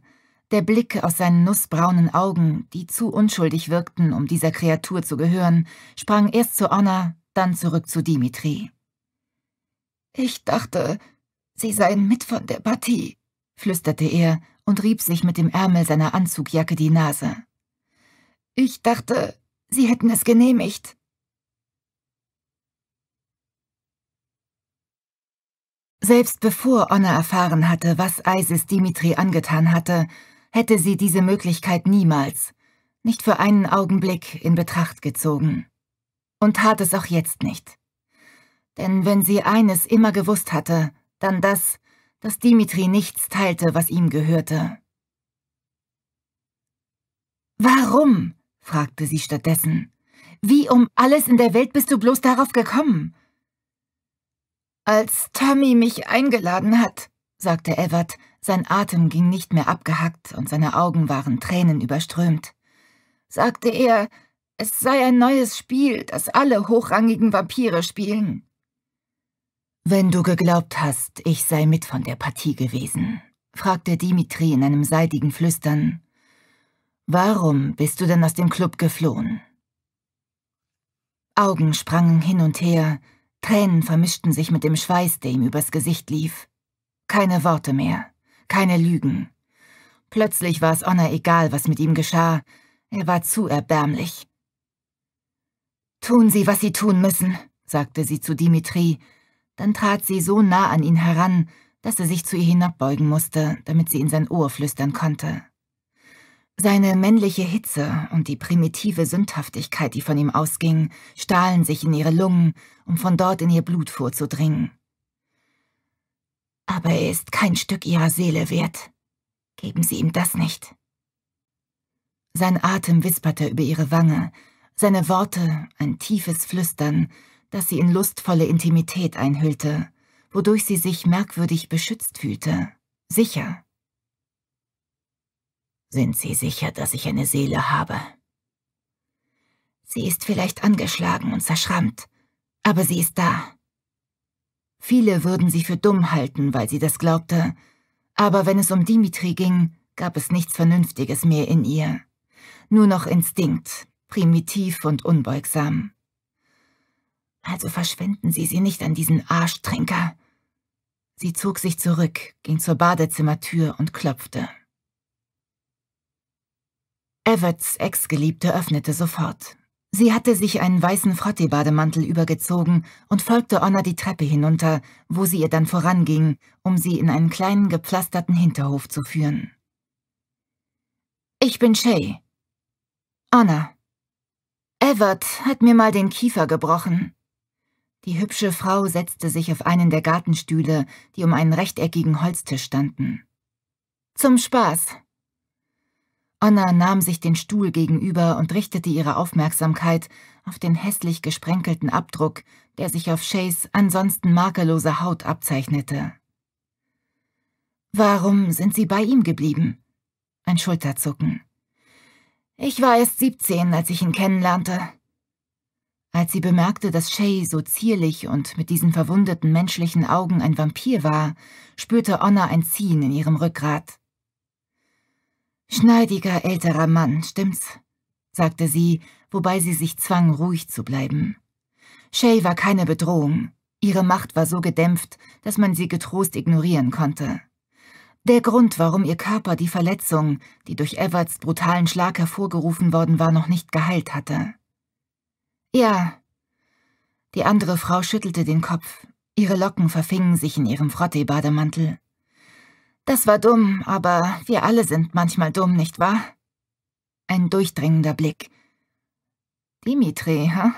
der Blick aus seinen nussbraunen Augen, die zu unschuldig wirkten, um dieser Kreatur zu gehören, sprang erst zu Anna, dann zurück zu Dimitri. Ich dachte, Sie seien mit von der Partie, flüsterte er und rieb sich mit dem Ärmel seiner Anzugjacke die Nase. Ich dachte, Sie hätten es genehmigt. Selbst bevor Onna erfahren hatte, was Isis Dimitri angetan hatte, hätte sie diese Möglichkeit niemals, nicht für einen Augenblick, in Betracht gezogen. Und tat es auch jetzt nicht. Denn wenn sie eines immer gewusst hatte, dann das, dass Dimitri nichts teilte, was ihm gehörte. Warum? fragte sie stattdessen. Wie um alles in der Welt bist du bloß darauf gekommen? Als Tommy mich eingeladen hat, sagte Evert, sein Atem ging nicht mehr abgehackt und seine Augen waren tränenüberströmt, sagte er, es sei ein neues Spiel, das alle hochrangigen Vampire spielen. Wenn du geglaubt hast, ich sei mit von der Partie gewesen, fragte Dimitri in einem seidigen Flüstern, Warum bist du denn aus dem Club geflohen? Augen sprangen hin und her, Tränen vermischten sich mit dem Schweiß, der ihm übers Gesicht lief. Keine Worte mehr, keine Lügen. Plötzlich war es Onna egal, was mit ihm geschah, er war zu erbärmlich. Tun Sie, was Sie tun müssen, sagte sie zu Dimitri, dann trat sie so nah an ihn heran, dass er sich zu ihr hinabbeugen musste, damit sie in sein Ohr flüstern konnte. Seine männliche Hitze und die primitive Sündhaftigkeit, die von ihm ausging, stahlen sich in ihre Lungen, um von dort in ihr Blut vorzudringen. Aber er ist kein Stück ihrer Seele wert. Geben Sie ihm das nicht. Sein Atem wisperte über ihre Wange, seine Worte ein tiefes Flüstern, das sie in lustvolle Intimität einhüllte, wodurch sie sich merkwürdig beschützt fühlte, sicher. Sind Sie sicher, dass ich eine Seele habe? Sie ist vielleicht angeschlagen und zerschrammt, aber sie ist da. Viele würden sie für dumm halten, weil sie das glaubte, aber wenn es um Dimitri ging, gab es nichts Vernünftiges mehr in ihr. Nur noch Instinkt, primitiv und unbeugsam. Also verschwenden Sie sie nicht an diesen Arschtrinker. Sie zog sich zurück, ging zur Badezimmertür und klopfte. Everts Ex-Geliebte öffnete sofort. Sie hatte sich einen weißen Frottee-Bademantel übergezogen und folgte Onna die Treppe hinunter, wo sie ihr dann voranging, um sie in einen kleinen gepflasterten Hinterhof zu führen. Ich bin Shay. Anna. Evert hat mir mal den Kiefer gebrochen. Die hübsche Frau setzte sich auf einen der Gartenstühle, die um einen rechteckigen Holztisch standen. Zum Spaß. Anna nahm sich den Stuhl gegenüber und richtete ihre Aufmerksamkeit auf den hässlich gesprenkelten Abdruck, der sich auf Shays ansonsten makelloser Haut abzeichnete. Warum sind Sie bei ihm geblieben? Ein Schulterzucken. Ich war erst 17, als ich ihn kennenlernte. Als sie bemerkte, dass Shay so zierlich und mit diesen verwundeten menschlichen Augen ein Vampir war, spürte Onna ein Ziehen in ihrem Rückgrat. Schneidiger älterer Mann, stimmt's? sagte sie, wobei sie sich zwang, ruhig zu bleiben. Shay war keine Bedrohung. Ihre Macht war so gedämpft, dass man sie getrost ignorieren konnte. Der Grund, warum ihr Körper die Verletzung, die durch Everts brutalen Schlag hervorgerufen worden war, noch nicht geheilt hatte. Ja. Die andere Frau schüttelte den Kopf. Ihre Locken verfingen sich in ihrem Frottee-Bademantel. Das war dumm, aber wir alle sind manchmal dumm, nicht wahr? Ein durchdringender Blick. Dimitri, ha?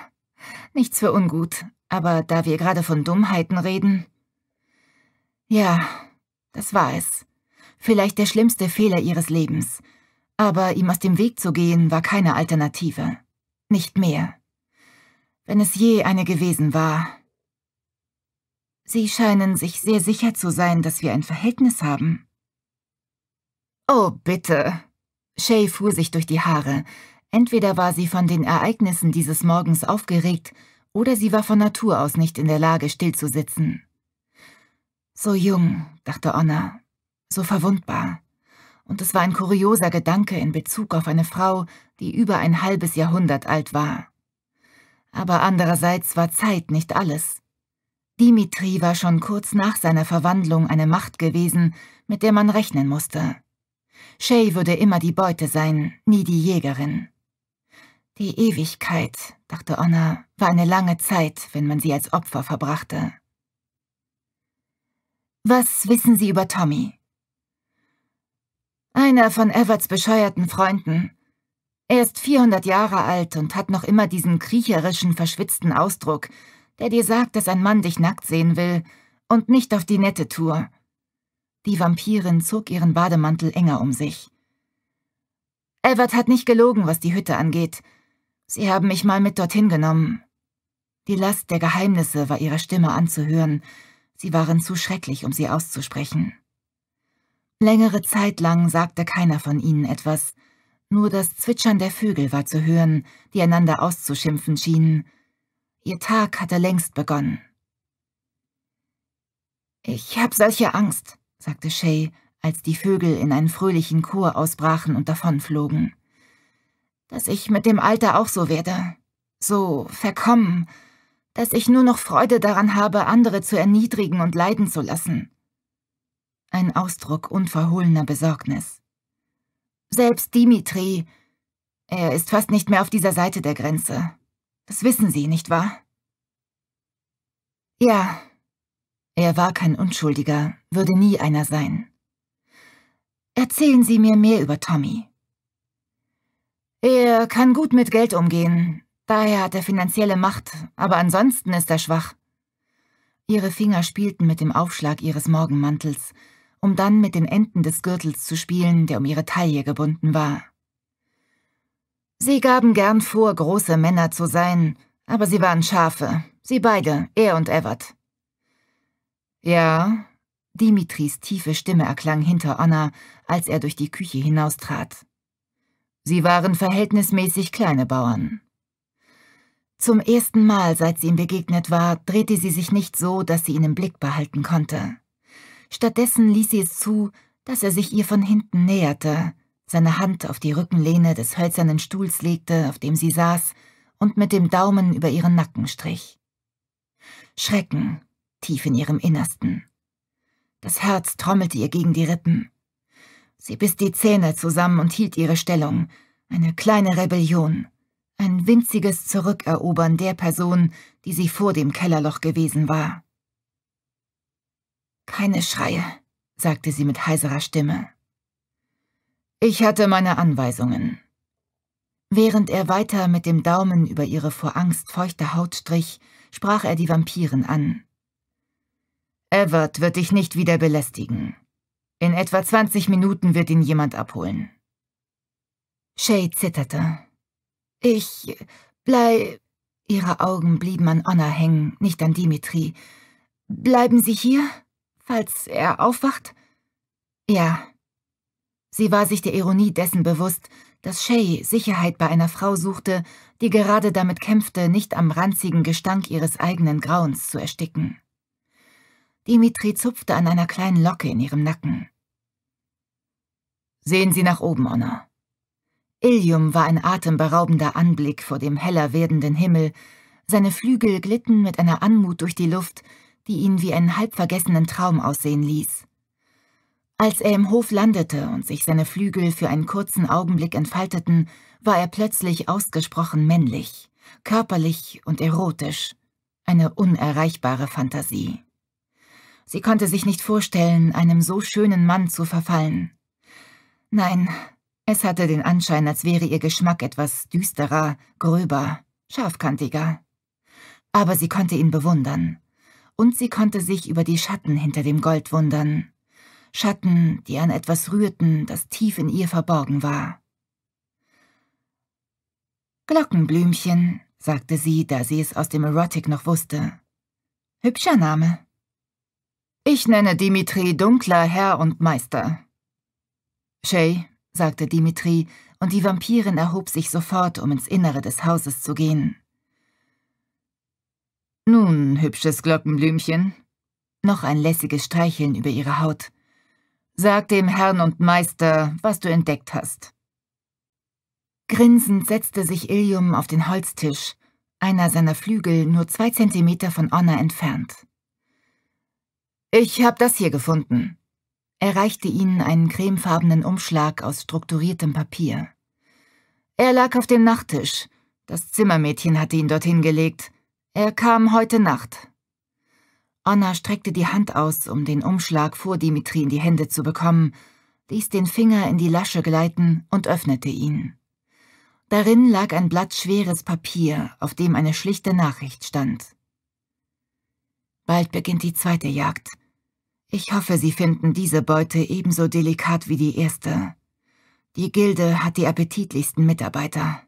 Nichts für ungut, aber da wir gerade von Dummheiten reden... Ja, das war es. Vielleicht der schlimmste Fehler ihres Lebens. Aber ihm aus dem Weg zu gehen, war keine Alternative. Nicht mehr. Wenn es je eine gewesen war, Sie scheinen sich sehr sicher zu sein, dass wir ein Verhältnis haben. Oh, bitte. Shay fuhr sich durch die Haare. Entweder war sie von den Ereignissen dieses Morgens aufgeregt, oder sie war von Natur aus nicht in der Lage, stillzusitzen. So jung, dachte Onna, so verwundbar. Und es war ein kurioser Gedanke in Bezug auf eine Frau, die über ein halbes Jahrhundert alt war. Aber andererseits war Zeit nicht alles. Dimitri war schon kurz nach seiner Verwandlung eine Macht gewesen, mit der man rechnen musste. Shay würde immer die Beute sein, nie die Jägerin. Die Ewigkeit, dachte Anna, war eine lange Zeit, wenn man sie als Opfer verbrachte. Was wissen Sie über Tommy? Einer von Everts bescheuerten Freunden. Er ist 400 Jahre alt und hat noch immer diesen kriecherischen, verschwitzten Ausdruck, der dir sagt, dass ein Mann dich nackt sehen will und nicht auf die nette Tour. Die Vampirin zog ihren Bademantel enger um sich. Elvert hat nicht gelogen, was die Hütte angeht. Sie haben mich mal mit dorthin genommen. Die Last der Geheimnisse war ihrer Stimme anzuhören. Sie waren zu schrecklich, um sie auszusprechen. Längere Zeit lang sagte keiner von ihnen etwas. Nur das Zwitschern der Vögel war zu hören, die einander auszuschimpfen schienen. Ihr Tag hatte längst begonnen. Ich habe solche Angst, sagte Shay, als die Vögel in einen fröhlichen Chor ausbrachen und davonflogen. Dass ich mit dem Alter auch so werde, so verkommen, dass ich nur noch Freude daran habe, andere zu erniedrigen und leiden zu lassen. Ein Ausdruck unverhohlener Besorgnis. Selbst Dimitri, er ist fast nicht mehr auf dieser Seite der Grenze. Das wissen Sie, nicht wahr? Ja. Er war kein Unschuldiger, würde nie einer sein. Erzählen Sie mir mehr über Tommy. Er kann gut mit Geld umgehen, daher hat er finanzielle Macht, aber ansonsten ist er schwach. Ihre Finger spielten mit dem Aufschlag ihres Morgenmantels, um dann mit den Enden des Gürtels zu spielen, der um ihre Taille gebunden war. Sie gaben gern vor, große Männer zu sein, aber sie waren Schafe, sie beide, er und Evert. Ja, Dimitris tiefe Stimme erklang hinter Anna, als er durch die Küche hinaustrat. Sie waren verhältnismäßig kleine Bauern. Zum ersten Mal, seit sie ihm begegnet war, drehte sie sich nicht so, dass sie ihn im Blick behalten konnte. Stattdessen ließ sie es zu, dass er sich ihr von hinten näherte, seine Hand auf die Rückenlehne des hölzernen Stuhls legte, auf dem sie saß, und mit dem Daumen über ihren Nacken strich. Schrecken, tief in ihrem Innersten. Das Herz trommelte ihr gegen die Rippen. Sie biss die Zähne zusammen und hielt ihre Stellung, eine kleine Rebellion, ein winziges Zurückerobern der Person, die sie vor dem Kellerloch gewesen war. Keine Schreie, sagte sie mit heiserer Stimme. Ich hatte meine Anweisungen. Während er weiter mit dem Daumen über ihre vor Angst feuchte Haut strich, sprach er die Vampiren an. Evert wird dich nicht wieder belästigen. In etwa 20 Minuten wird ihn jemand abholen. Shay zitterte. Ich bleib... Ihre Augen blieben an Anna hängen, nicht an Dimitri. Bleiben Sie hier, falls er aufwacht? Ja, Sie war sich der Ironie dessen bewusst, dass Shay Sicherheit bei einer Frau suchte, die gerade damit kämpfte, nicht am ranzigen Gestank ihres eigenen Grauens zu ersticken. Dimitri zupfte an einer kleinen Locke in ihrem Nacken. Sehen Sie nach oben, Honor. Ilium war ein atemberaubender Anblick vor dem heller werdenden Himmel, seine Flügel glitten mit einer Anmut durch die Luft, die ihn wie einen halbvergessenen Traum aussehen ließ. Als er im Hof landete und sich seine Flügel für einen kurzen Augenblick entfalteten, war er plötzlich ausgesprochen männlich, körperlich und erotisch, eine unerreichbare Fantasie. Sie konnte sich nicht vorstellen, einem so schönen Mann zu verfallen. Nein, es hatte den Anschein, als wäre ihr Geschmack etwas düsterer, gröber, scharfkantiger. Aber sie konnte ihn bewundern. Und sie konnte sich über die Schatten hinter dem Gold wundern. Schatten, die an etwas rührten, das tief in ihr verborgen war. Glockenblümchen, sagte sie, da sie es aus dem Erotic noch wusste. Hübscher Name. Ich nenne Dimitri dunkler Herr und Meister. Shay, sagte Dimitri, und die Vampirin erhob sich sofort, um ins Innere des Hauses zu gehen. Nun, hübsches Glockenblümchen. Noch ein lässiges Streicheln über ihre Haut. Sag dem Herrn und Meister, was du entdeckt hast. Grinsend setzte sich Ilium auf den Holztisch, einer seiner Flügel nur zwei Zentimeter von Onna entfernt. Ich hab das hier gefunden. Er reichte ihnen einen cremefarbenen Umschlag aus strukturiertem Papier. Er lag auf dem Nachttisch. Das Zimmermädchen hatte ihn dorthin gelegt. Er kam heute Nacht. Anna streckte die Hand aus, um den Umschlag vor Dimitri in die Hände zu bekommen, ließ den Finger in die Lasche gleiten und öffnete ihn. Darin lag ein Blatt schweres Papier, auf dem eine schlichte Nachricht stand. Bald beginnt die zweite Jagd. Ich hoffe, Sie finden diese Beute ebenso delikat wie die erste. Die Gilde hat die appetitlichsten Mitarbeiter.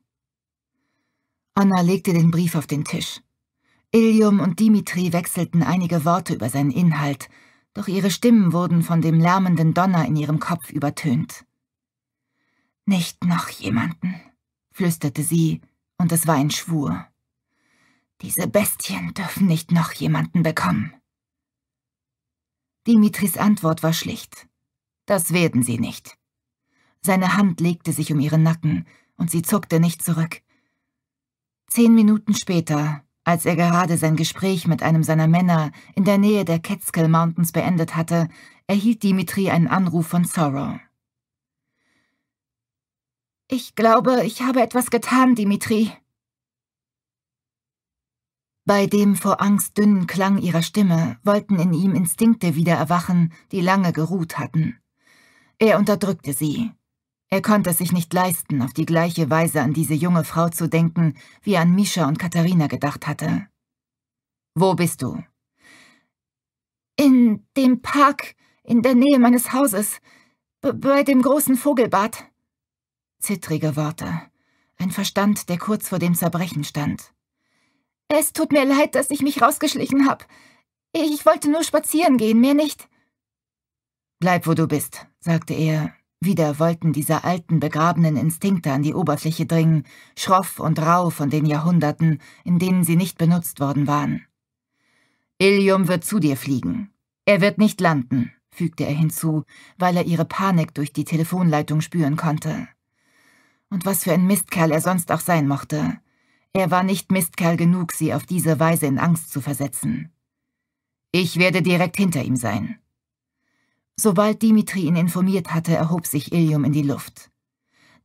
Anna legte den Brief auf den Tisch. Ilium und Dimitri wechselten einige Worte über seinen Inhalt, doch ihre Stimmen wurden von dem lärmenden Donner in ihrem Kopf übertönt. Nicht noch jemanden, flüsterte sie, und es war ein Schwur. Diese Bestien dürfen nicht noch jemanden bekommen. Dimitris Antwort war schlicht. Das werden sie nicht. Seine Hand legte sich um ihren Nacken, und sie zuckte nicht zurück. Zehn Minuten später als er gerade sein Gespräch mit einem seiner Männer in der Nähe der Catskill Mountains beendet hatte, erhielt Dimitri einen Anruf von Sorrow. Ich glaube, ich habe etwas getan, Dimitri. Bei dem vor Angst dünnen Klang ihrer Stimme wollten in ihm Instinkte wieder erwachen, die lange geruht hatten. Er unterdrückte sie, er konnte es sich nicht leisten, auf die gleiche Weise an diese junge Frau zu denken, wie er an Misha und Katharina gedacht hatte. Wo bist du? In dem Park, in der Nähe meines Hauses, bei dem großen Vogelbad. Zittrige Worte. Ein Verstand, der kurz vor dem Zerbrechen stand. Es tut mir leid, dass ich mich rausgeschlichen habe. Ich wollte nur spazieren gehen, mehr nicht. Bleib, wo du bist, sagte er, wieder wollten diese alten, begrabenen Instinkte an die Oberfläche dringen, schroff und rau von den Jahrhunderten, in denen sie nicht benutzt worden waren. Ilium wird zu dir fliegen. Er wird nicht landen, fügte er hinzu, weil er ihre Panik durch die Telefonleitung spüren konnte. Und was für ein Mistkerl er sonst auch sein mochte. Er war nicht Mistkerl genug, sie auf diese Weise in Angst zu versetzen. Ich werde direkt hinter ihm sein. Sobald Dimitri ihn informiert hatte, erhob sich Ilium in die Luft.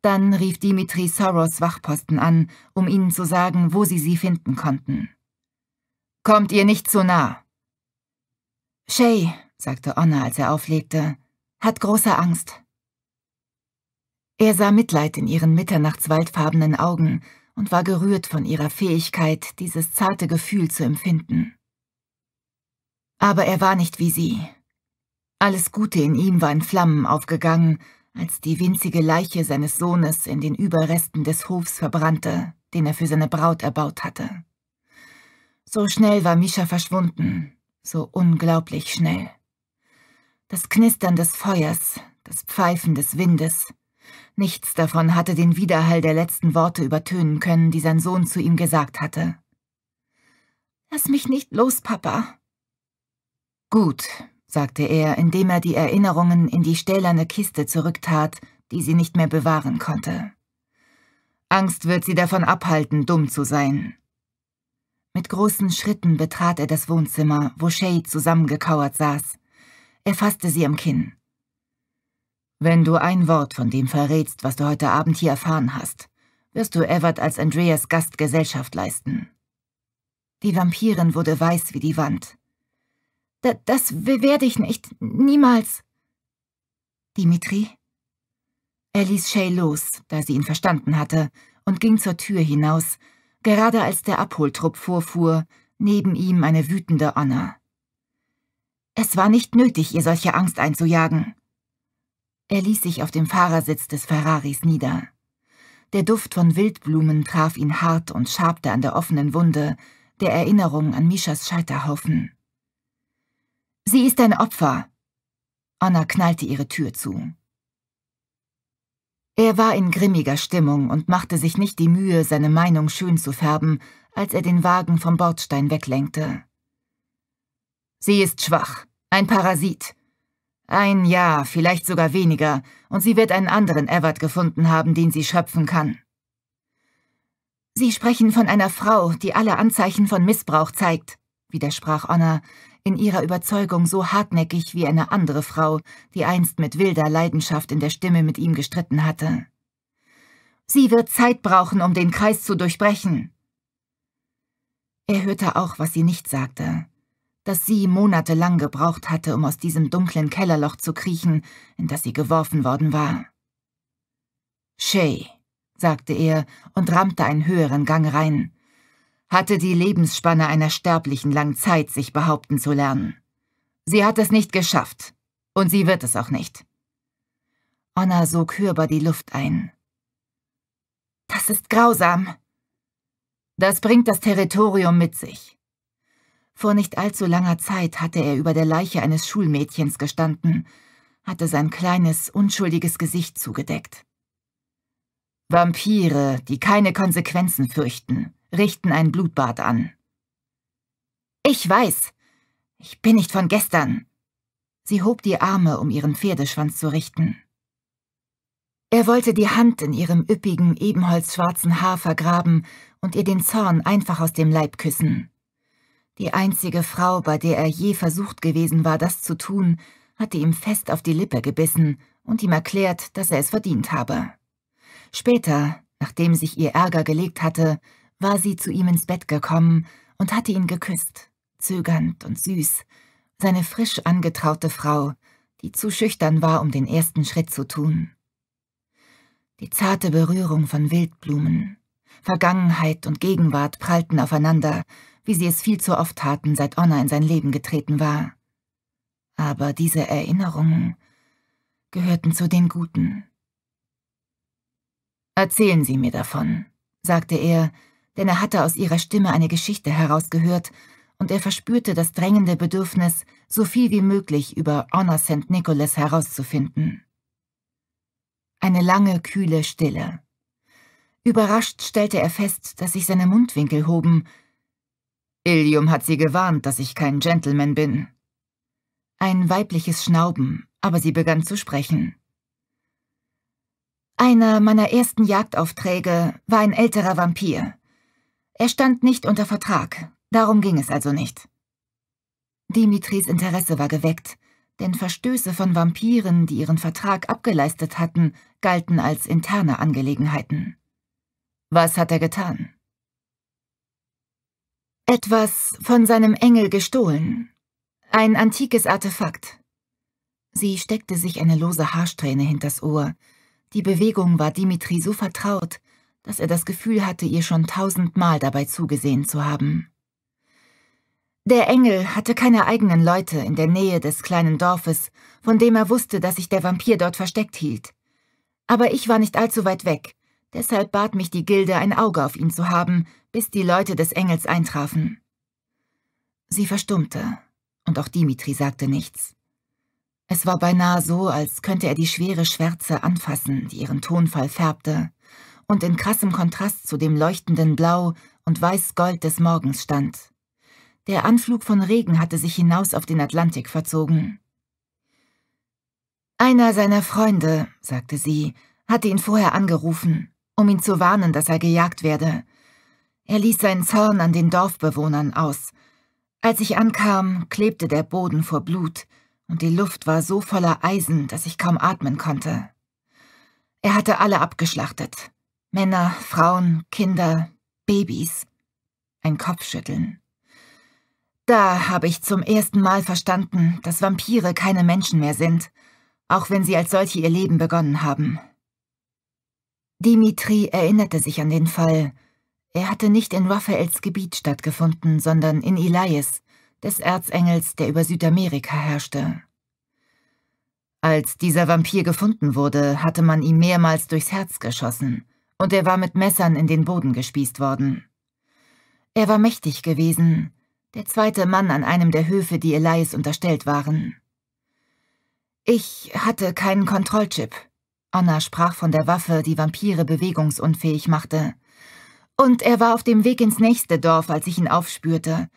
Dann rief Dimitri Soros Wachposten an, um ihnen zu sagen, wo sie sie finden konnten. Kommt ihr nicht zu nah! Shay, sagte Onna, als er auflegte, hat große Angst. Er sah Mitleid in ihren mitternachtswaldfarbenen Augen und war gerührt von ihrer Fähigkeit, dieses zarte Gefühl zu empfinden. Aber er war nicht wie sie, alles Gute in ihm war in Flammen aufgegangen, als die winzige Leiche seines Sohnes in den Überresten des Hofs verbrannte, den er für seine Braut erbaut hatte. So schnell war Mischa verschwunden, so unglaublich schnell. Das Knistern des Feuers, das Pfeifen des Windes, nichts davon hatte den Widerhall der letzten Worte übertönen können, die sein Sohn zu ihm gesagt hatte. Lass mich nicht los, Papa. Gut, sagte er, indem er die Erinnerungen in die stählerne Kiste zurücktat, die sie nicht mehr bewahren konnte. Angst wird sie davon abhalten, dumm zu sein. Mit großen Schritten betrat er das Wohnzimmer, wo Shay zusammengekauert saß. Er fasste sie am Kinn. Wenn du ein Wort von dem verrätst, was du heute Abend hier erfahren hast, wirst du Evert als Andreas Gast Gesellschaft leisten. Die Vampirin wurde weiß wie die Wand. D das werde ich nicht. Niemals. Dimitri? Er ließ Shay los, da sie ihn verstanden hatte, und ging zur Tür hinaus, gerade als der Abholtrupp vorfuhr, neben ihm eine wütende Anna. Es war nicht nötig, ihr solche Angst einzujagen. Er ließ sich auf dem Fahrersitz des Ferraris nieder. Der Duft von Wildblumen traf ihn hart und schabte an der offenen Wunde, der Erinnerung an Mischas Scheiterhaufen. Sie ist ein Opfer. Anna knallte ihre Tür zu. Er war in grimmiger Stimmung und machte sich nicht die Mühe, seine Meinung schön zu färben, als er den Wagen vom Bordstein weglenkte. Sie ist schwach, ein Parasit. Ein Jahr, vielleicht sogar weniger, und sie wird einen anderen Evert gefunden haben, den sie schöpfen kann. Sie sprechen von einer Frau, die alle Anzeichen von Missbrauch zeigt, widersprach Anna, in ihrer Überzeugung so hartnäckig wie eine andere Frau, die einst mit wilder Leidenschaft in der Stimme mit ihm gestritten hatte. Sie wird Zeit brauchen, um den Kreis zu durchbrechen. Er hörte auch, was sie nicht sagte, dass sie monatelang gebraucht hatte, um aus diesem dunklen Kellerloch zu kriechen, in das sie geworfen worden war. Shay, sagte er und rammte einen höheren Gang rein hatte die Lebensspanne einer Sterblichen lang Zeit, sich behaupten zu lernen. Sie hat es nicht geschafft. Und sie wird es auch nicht. Anna sog hörbar die Luft ein. Das ist grausam. Das bringt das Territorium mit sich. Vor nicht allzu langer Zeit hatte er über der Leiche eines Schulmädchens gestanden, hatte sein kleines, unschuldiges Gesicht zugedeckt. Vampire, die keine Konsequenzen fürchten, richten ein Blutbad an. Ich weiß. Ich bin nicht von gestern. Sie hob die Arme, um ihren Pferdeschwanz zu richten. Er wollte die Hand in ihrem üppigen, ebenholzschwarzen Haar vergraben und ihr den Zorn einfach aus dem Leib küssen. Die einzige Frau, bei der er je versucht gewesen war, das zu tun, hatte ihm fest auf die Lippe gebissen und ihm erklärt, dass er es verdient habe. Später, nachdem sich ihr Ärger gelegt hatte, war sie zu ihm ins Bett gekommen und hatte ihn geküsst, zögernd und süß, seine frisch angetraute Frau, die zu schüchtern war, um den ersten Schritt zu tun. Die zarte Berührung von Wildblumen, Vergangenheit und Gegenwart prallten aufeinander, wie sie es viel zu oft taten, seit Onna in sein Leben getreten war. Aber diese Erinnerungen gehörten zu den Guten. »Erzählen Sie mir davon«, sagte er, denn er hatte aus ihrer Stimme eine Geschichte herausgehört und er verspürte das drängende Bedürfnis, so viel wie möglich über Honor St. Nicholas herauszufinden. Eine lange, kühle Stille. Überrascht stellte er fest, dass sich seine Mundwinkel hoben. Ilium hat sie gewarnt, dass ich kein Gentleman bin. Ein weibliches Schnauben, aber sie begann zu sprechen. Einer meiner ersten Jagdaufträge war ein älterer Vampir. Er stand nicht unter Vertrag, darum ging es also nicht. Dimitris Interesse war geweckt, denn Verstöße von Vampiren, die ihren Vertrag abgeleistet hatten, galten als interne Angelegenheiten. Was hat er getan? Etwas von seinem Engel gestohlen. Ein antikes Artefakt. Sie steckte sich eine lose Haarsträhne hinters Ohr. Die Bewegung war Dimitri so vertraut, dass er das Gefühl hatte, ihr schon tausendmal dabei zugesehen zu haben. Der Engel hatte keine eigenen Leute in der Nähe des kleinen Dorfes, von dem er wusste, dass sich der Vampir dort versteckt hielt. Aber ich war nicht allzu weit weg, deshalb bat mich die Gilde, ein Auge auf ihn zu haben, bis die Leute des Engels eintrafen. Sie verstummte, und auch Dimitri sagte nichts. Es war beinahe so, als könnte er die schwere Schwärze anfassen, die ihren Tonfall färbte und in krassem Kontrast zu dem leuchtenden Blau und Weißgold des Morgens stand. Der Anflug von Regen hatte sich hinaus auf den Atlantik verzogen. Einer seiner Freunde, sagte sie, hatte ihn vorher angerufen, um ihn zu warnen, dass er gejagt werde. Er ließ seinen Zorn an den Dorfbewohnern aus. Als ich ankam, klebte der Boden vor Blut, und die Luft war so voller Eisen, dass ich kaum atmen konnte. Er hatte alle abgeschlachtet, Männer, Frauen, Kinder, Babys. Ein Kopfschütteln. Da habe ich zum ersten Mal verstanden, dass Vampire keine Menschen mehr sind, auch wenn sie als solche ihr Leben begonnen haben. Dimitri erinnerte sich an den Fall. Er hatte nicht in Raphaels Gebiet stattgefunden, sondern in Elias, des Erzengels, der über Südamerika herrschte. Als dieser Vampir gefunden wurde, hatte man ihm mehrmals durchs Herz geschossen – und er war mit Messern in den Boden gespießt worden. Er war mächtig gewesen, der zweite Mann an einem der Höfe, die Elias unterstellt waren. Ich hatte keinen Kontrollchip. Anna sprach von der Waffe, die Vampire bewegungsunfähig machte. Und er war auf dem Weg ins nächste Dorf, als ich ihn aufspürte.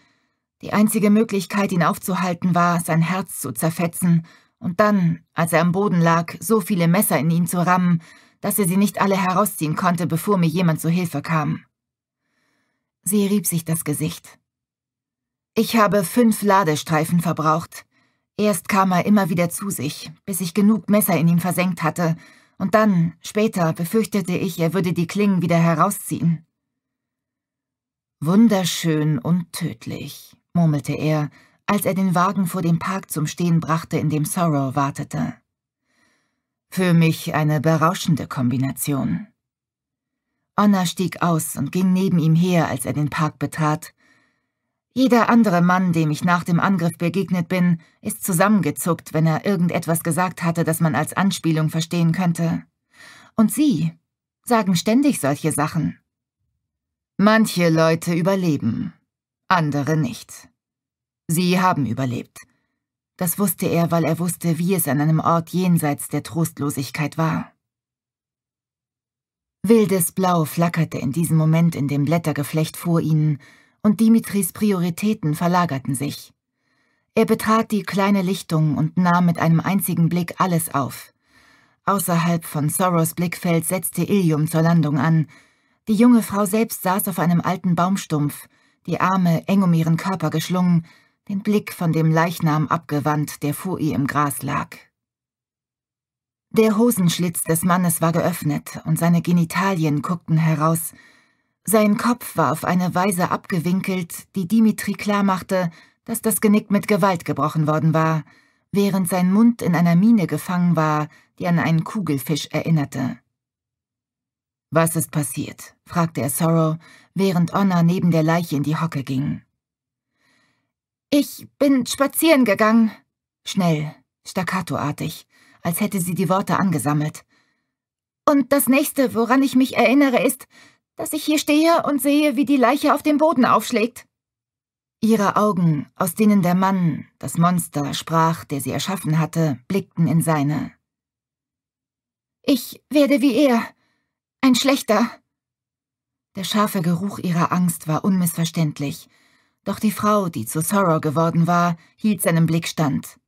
Die einzige Möglichkeit, ihn aufzuhalten, war, sein Herz zu zerfetzen und dann, als er am Boden lag, so viele Messer in ihn zu rammen, dass er sie nicht alle herausziehen konnte, bevor mir jemand zu Hilfe kam. Sie rieb sich das Gesicht. Ich habe fünf Ladestreifen verbraucht. Erst kam er immer wieder zu sich, bis ich genug Messer in ihm versenkt hatte, und dann, später, befürchtete ich, er würde die Klingen wieder herausziehen. Wunderschön und tödlich, murmelte er, als er den Wagen vor dem Park zum Stehen brachte, in dem Sorrow wartete. Für mich eine berauschende Kombination. Anna stieg aus und ging neben ihm her, als er den Park betrat. Jeder andere Mann, dem ich nach dem Angriff begegnet bin, ist zusammengezuckt, wenn er irgendetwas gesagt hatte, das man als Anspielung verstehen könnte. Und Sie sagen ständig solche Sachen. Manche Leute überleben, andere nicht. Sie haben überlebt. Das wusste er, weil er wusste, wie es an einem Ort jenseits der Trostlosigkeit war. Wildes Blau flackerte in diesem Moment in dem Blättergeflecht vor ihnen, und Dimitris Prioritäten verlagerten sich. Er betrat die kleine Lichtung und nahm mit einem einzigen Blick alles auf. Außerhalb von Soros Blickfeld setzte Ilium zur Landung an. Die junge Frau selbst saß auf einem alten Baumstumpf, die Arme eng um ihren Körper geschlungen, den Blick von dem Leichnam abgewandt, der vor ihr im Gras lag. Der Hosenschlitz des Mannes war geöffnet und seine Genitalien guckten heraus. Sein Kopf war auf eine Weise abgewinkelt, die Dimitri klarmachte, dass das Genick mit Gewalt gebrochen worden war, während sein Mund in einer Mine gefangen war, die an einen Kugelfisch erinnerte. Was ist passiert? fragte er Sorrow, während Honor neben der Leiche in die Hocke ging. Ich bin spazieren gegangen. Schnell, staccatoartig, als hätte sie die Worte angesammelt. Und das nächste, woran ich mich erinnere, ist, dass ich hier stehe und sehe, wie die Leiche auf dem Boden aufschlägt. Ihre Augen, aus denen der Mann, das Monster, sprach, der sie erschaffen hatte, blickten in seine. Ich werde wie er. Ein schlechter. Der scharfe Geruch ihrer Angst war unmissverständlich, doch die Frau, die zu Sorrow geworden war, hielt seinem Blick stand.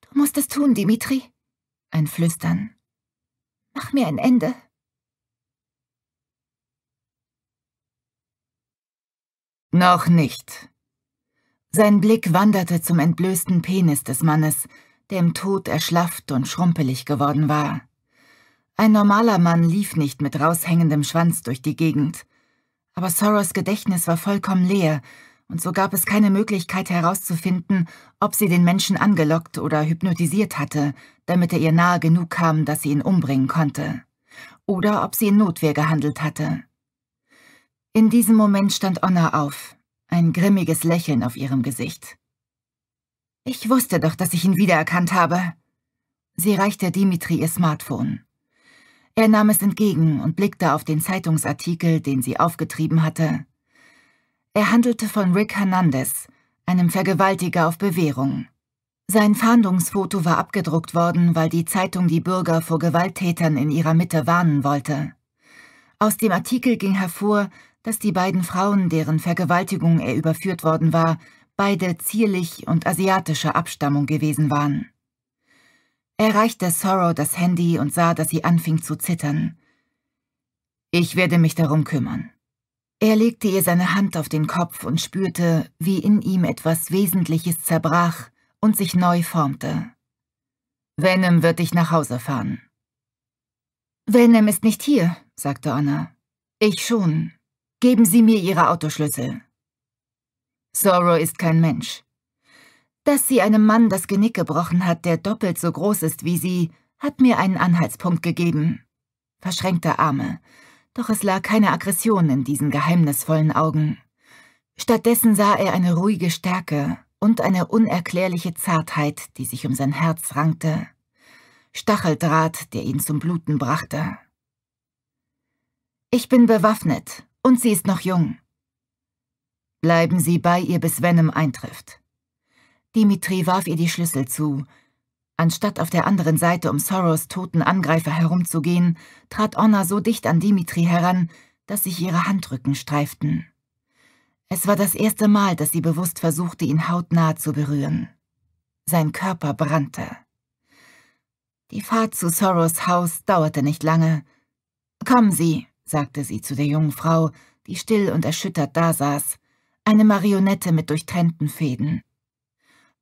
Du musst es tun, Dimitri. Ein Flüstern. Mach mir ein Ende. Noch nicht. Sein Blick wanderte zum entblößten Penis des Mannes, der im Tod erschlafft und schrumpelig geworden war. Ein normaler Mann lief nicht mit raushängendem Schwanz durch die Gegend aber Soros Gedächtnis war vollkommen leer, und so gab es keine Möglichkeit herauszufinden, ob sie den Menschen angelockt oder hypnotisiert hatte, damit er ihr nahe genug kam, dass sie ihn umbringen konnte, oder ob sie in Notwehr gehandelt hatte. In diesem Moment stand Onna auf, ein grimmiges Lächeln auf ihrem Gesicht. Ich wusste doch, dass ich ihn wiedererkannt habe. Sie reichte Dimitri ihr Smartphone. Er nahm es entgegen und blickte auf den Zeitungsartikel, den sie aufgetrieben hatte. Er handelte von Rick Hernandez, einem Vergewaltiger auf Bewährung. Sein Fahndungsfoto war abgedruckt worden, weil die Zeitung die Bürger vor Gewalttätern in ihrer Mitte warnen wollte. Aus dem Artikel ging hervor, dass die beiden Frauen, deren Vergewaltigung er überführt worden war, beide zierlich und asiatischer Abstammung gewesen waren erreichte Sorrow das Handy und sah, dass sie anfing zu zittern. Ich werde mich darum kümmern. Er legte ihr seine Hand auf den Kopf und spürte, wie in ihm etwas Wesentliches zerbrach und sich neu formte. Venom wird dich nach Hause fahren. Venom ist nicht hier, sagte Anna. Ich schon. Geben Sie mir Ihre Autoschlüssel. Sorrow ist kein Mensch. Dass sie einem Mann das Genick gebrochen hat, der doppelt so groß ist wie sie, hat mir einen Anhaltspunkt gegeben. Verschränkte Arme. Doch es lag keine Aggression in diesen geheimnisvollen Augen. Stattdessen sah er eine ruhige Stärke und eine unerklärliche Zartheit, die sich um sein Herz rankte. Stacheldraht, der ihn zum Bluten brachte. Ich bin bewaffnet und sie ist noch jung. Bleiben Sie bei ihr, bis Venom eintrifft. Dimitri warf ihr die Schlüssel zu. Anstatt auf der anderen Seite um Soros toten Angreifer herumzugehen, trat Anna so dicht an Dimitri heran, dass sich ihre Handrücken streiften. Es war das erste Mal, dass sie bewusst versuchte, ihn hautnah zu berühren. Sein Körper brannte. Die Fahrt zu Soros Haus dauerte nicht lange. »Kommen Sie«, sagte sie zu der jungen Frau, die still und erschüttert dasaß, eine Marionette mit durchtrennten Fäden.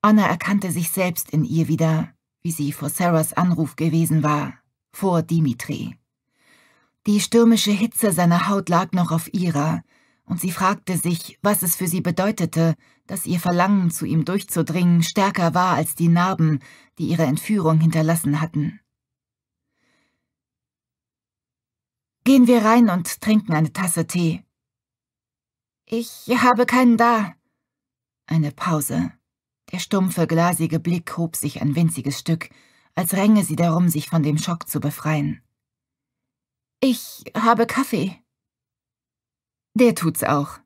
Anna erkannte sich selbst in ihr wieder, wie sie vor Sarahs Anruf gewesen war, vor Dimitri. Die stürmische Hitze seiner Haut lag noch auf ihrer, und sie fragte sich, was es für sie bedeutete, dass ihr Verlangen, zu ihm durchzudringen, stärker war als die Narben, die ihre Entführung hinterlassen hatten. Gehen wir rein und trinken eine Tasse Tee. Ich habe keinen da. Eine Pause. Der stumpfe, glasige Blick hob sich ein winziges Stück, als ränge sie darum, sich von dem Schock zu befreien. Ich habe Kaffee. Der tut's auch.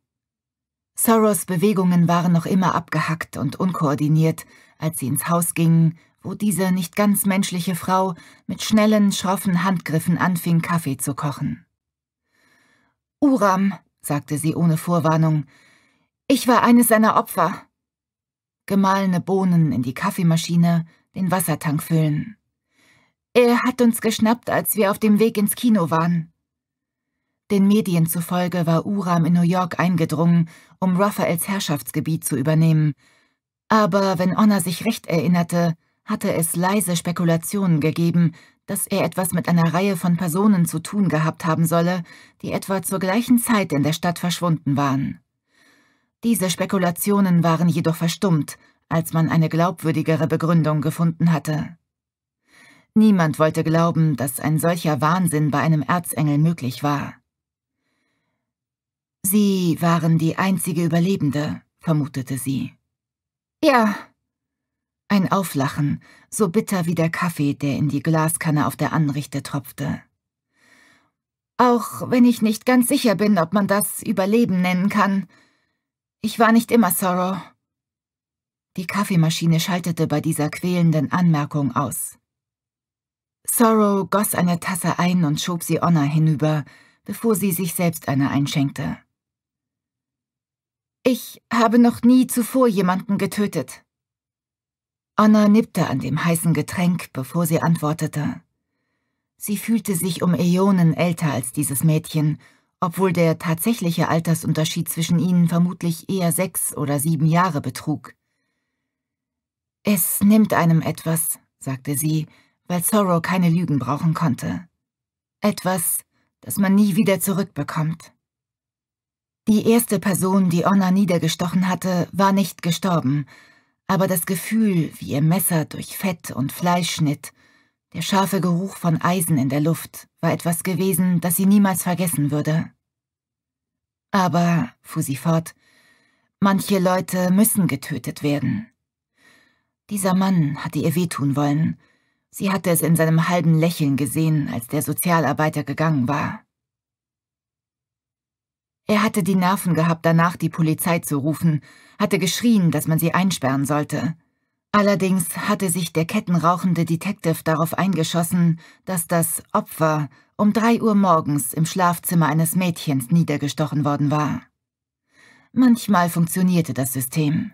Soros Bewegungen waren noch immer abgehackt und unkoordiniert, als sie ins Haus gingen, wo diese nicht ganz menschliche Frau mit schnellen, schroffen Handgriffen anfing, Kaffee zu kochen. Uram, sagte sie ohne Vorwarnung, ich war eines seiner Opfer gemahlene Bohnen in die Kaffeemaschine, den Wassertank füllen. Er hat uns geschnappt, als wir auf dem Weg ins Kino waren. Den Medien zufolge war Uram in New York eingedrungen, um Raphaels Herrschaftsgebiet zu übernehmen. Aber wenn Honor sich recht erinnerte, hatte es leise Spekulationen gegeben, dass er etwas mit einer Reihe von Personen zu tun gehabt haben solle, die etwa zur gleichen Zeit in der Stadt verschwunden waren. Diese Spekulationen waren jedoch verstummt, als man eine glaubwürdigere Begründung gefunden hatte. Niemand wollte glauben, dass ein solcher Wahnsinn bei einem Erzengel möglich war. Sie waren die einzige Überlebende, vermutete sie. Ja. Ein Auflachen, so bitter wie der Kaffee, der in die Glaskanne auf der Anrichte tropfte. Auch wenn ich nicht ganz sicher bin, ob man das Überleben nennen kann, ich war nicht immer Sorrow. Die Kaffeemaschine schaltete bei dieser quälenden Anmerkung aus. Sorrow goss eine Tasse ein und schob sie Honor hinüber, bevor sie sich selbst eine einschenkte. Ich habe noch nie zuvor jemanden getötet. Anna nippte an dem heißen Getränk, bevor sie antwortete. Sie fühlte sich um Äonen älter als dieses Mädchen obwohl der tatsächliche Altersunterschied zwischen ihnen vermutlich eher sechs oder sieben Jahre betrug. Es nimmt einem etwas, sagte sie, weil Sorrow keine Lügen brauchen konnte. Etwas, das man nie wieder zurückbekommt. Die erste Person, die Onna niedergestochen hatte, war nicht gestorben, aber das Gefühl, wie ihr Messer durch Fett und Fleisch schnitt der scharfe Geruch von Eisen in der Luft war etwas gewesen, das sie niemals vergessen würde. Aber, fuhr sie fort, manche Leute müssen getötet werden. Dieser Mann hatte ihr wehtun wollen. Sie hatte es in seinem halben Lächeln gesehen, als der Sozialarbeiter gegangen war. Er hatte die Nerven gehabt, danach die Polizei zu rufen, hatte geschrien, dass man sie einsperren sollte. Allerdings hatte sich der kettenrauchende Detective darauf eingeschossen, dass das Opfer um drei Uhr morgens im Schlafzimmer eines Mädchens niedergestochen worden war. Manchmal funktionierte das System.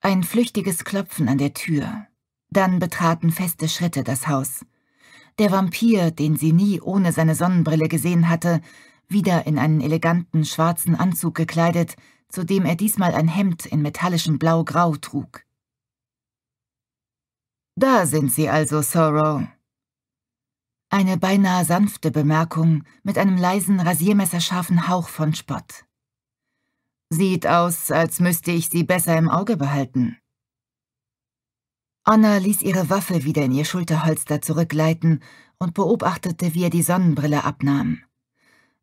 Ein flüchtiges Klopfen an der Tür. Dann betraten feste Schritte das Haus. Der Vampir, den sie nie ohne seine Sonnenbrille gesehen hatte, wieder in einen eleganten schwarzen Anzug gekleidet, zu dem er diesmal ein Hemd in metallischem Blau-Grau trug. Da sind Sie also, Sorrow. Eine beinahe sanfte Bemerkung mit einem leisen, rasiermesserscharfen Hauch von Spott. Sieht aus, als müsste ich Sie besser im Auge behalten. Anna ließ ihre Waffe wieder in ihr Schulterholster zurückgleiten und beobachtete, wie er die Sonnenbrille abnahm.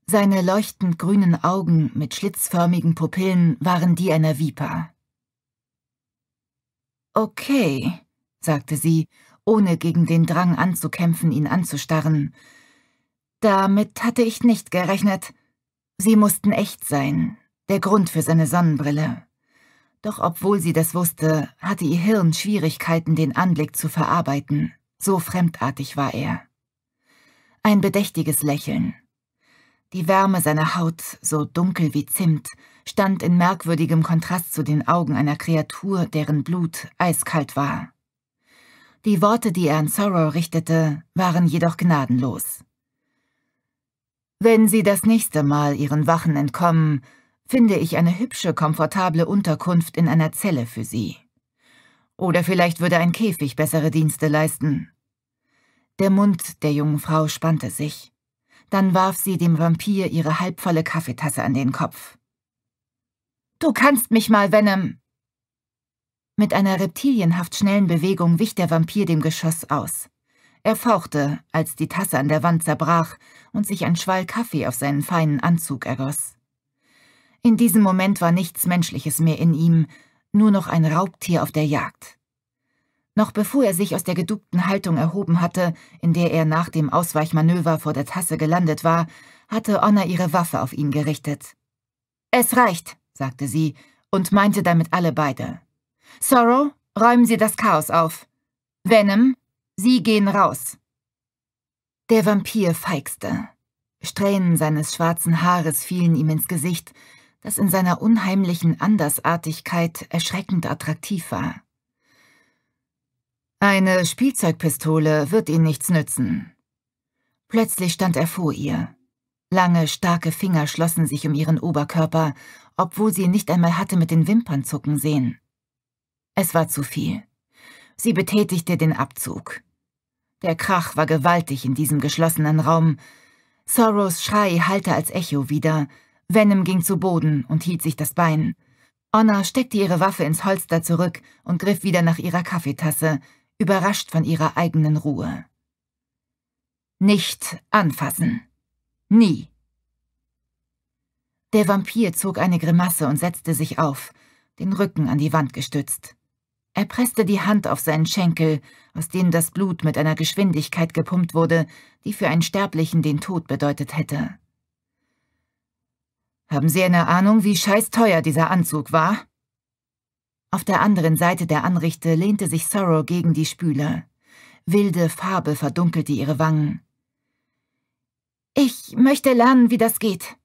Seine leuchtend grünen Augen mit schlitzförmigen Pupillen waren die einer Viper. Okay, sagte sie, ohne gegen den Drang anzukämpfen, ihn anzustarren. Damit hatte ich nicht gerechnet. Sie mussten echt sein, der Grund für seine Sonnenbrille. Doch obwohl sie das wusste, hatte ihr Hirn Schwierigkeiten, den Anblick zu verarbeiten. So fremdartig war er. Ein bedächtiges Lächeln. Die Wärme seiner Haut, so dunkel wie Zimt, stand in merkwürdigem Kontrast zu den Augen einer Kreatur, deren Blut eiskalt war. Die Worte, die er an Sorrow richtete, waren jedoch gnadenlos. Wenn Sie das nächste Mal Ihren Wachen entkommen, finde ich eine hübsche, komfortable Unterkunft in einer Zelle für Sie. Oder vielleicht würde ein Käfig bessere Dienste leisten. Der Mund der jungen Frau spannte sich. Dann warf sie dem Vampir ihre halbvolle Kaffeetasse an den Kopf. Du kannst mich mal, Venom! Mit einer reptilienhaft schnellen Bewegung wich der Vampir dem Geschoss aus. Er fauchte, als die Tasse an der Wand zerbrach und sich ein Schwall Kaffee auf seinen feinen Anzug ergoss. In diesem Moment war nichts Menschliches mehr in ihm, nur noch ein Raubtier auf der Jagd. Noch bevor er sich aus der gedubten Haltung erhoben hatte, in der er nach dem Ausweichmanöver vor der Tasse gelandet war, hatte Honor ihre Waffe auf ihn gerichtet. Es reicht, sagte sie und meinte damit alle beide. Sorrow, räumen Sie das Chaos auf. Venom, Sie gehen raus. Der Vampir feixte. Strähnen seines schwarzen Haares fielen ihm ins Gesicht, das in seiner unheimlichen Andersartigkeit erschreckend attraktiv war. Eine Spielzeugpistole wird Ihnen nichts nützen. Plötzlich stand er vor ihr. Lange, starke Finger schlossen sich um ihren Oberkörper, obwohl sie ihn nicht einmal hatte mit den Wimpern zucken sehen. Es war zu viel. Sie betätigte den Abzug. Der Krach war gewaltig in diesem geschlossenen Raum. Sorrows Schrei hallte als Echo wieder. Venom ging zu Boden und hielt sich das Bein. Honor steckte ihre Waffe ins Holster zurück und griff wieder nach ihrer Kaffeetasse, überrascht von ihrer eigenen Ruhe. Nicht anfassen. Nie. Der Vampir zog eine Grimasse und setzte sich auf, den Rücken an die Wand gestützt. Er presste die Hand auf seinen Schenkel, aus dem das Blut mit einer Geschwindigkeit gepumpt wurde, die für einen Sterblichen den Tod bedeutet hätte. Haben Sie eine Ahnung, wie scheiß teuer dieser Anzug war? Auf der anderen Seite der Anrichte lehnte sich Sorrow gegen die Spüle. Wilde Farbe verdunkelte ihre Wangen. Ich möchte lernen, wie das geht.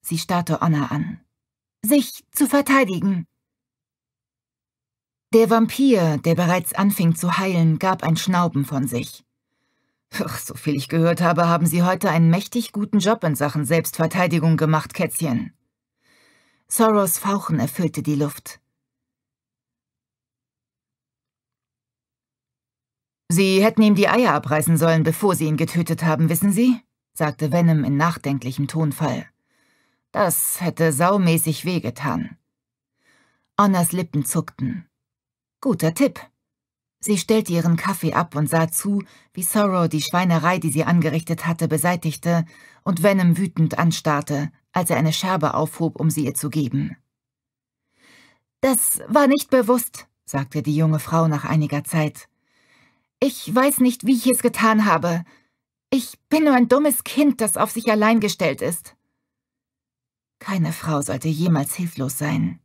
Sie starrte Honor an. Sich zu verteidigen. Der Vampir, der bereits anfing zu heilen, gab ein Schnauben von sich. Ach, so viel ich gehört habe, haben Sie heute einen mächtig guten Job in Sachen Selbstverteidigung gemacht, Kätzchen. Soros Fauchen erfüllte die Luft. Sie hätten ihm die Eier abreißen sollen, bevor Sie ihn getötet haben, wissen Sie? sagte Venom in nachdenklichem Tonfall. Das hätte saumäßig wehgetan. Onnas Lippen zuckten. Guter Tipp. Sie stellte ihren Kaffee ab und sah zu, wie Sorrow die Schweinerei, die sie angerichtet hatte, beseitigte und Venom wütend anstarrte, als er eine Scherbe aufhob, um sie ihr zu geben. Das war nicht bewusst, sagte die junge Frau nach einiger Zeit. Ich weiß nicht, wie ich es getan habe. Ich bin nur ein dummes Kind, das auf sich allein gestellt ist. Keine Frau sollte jemals hilflos sein.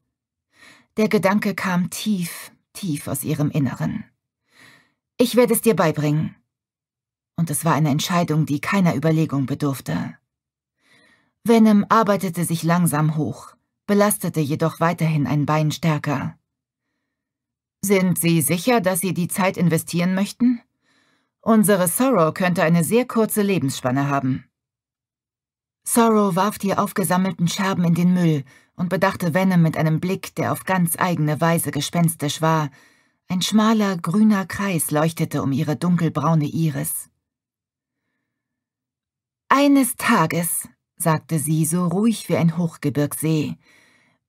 Der Gedanke kam tief, tief aus ihrem Inneren. Ich werde es dir beibringen. Und es war eine Entscheidung, die keiner Überlegung bedurfte. Venom arbeitete sich langsam hoch, belastete jedoch weiterhin ein Bein stärker. Sind Sie sicher, dass Sie die Zeit investieren möchten? Unsere Sorrow könnte eine sehr kurze Lebensspanne haben. Sorrow warf die aufgesammelten Scherben in den Müll und bedachte Venom mit einem Blick, der auf ganz eigene Weise gespenstisch war. Ein schmaler, grüner Kreis leuchtete um ihre dunkelbraune Iris. Eines Tages, sagte sie so ruhig wie ein Hochgebirgsee,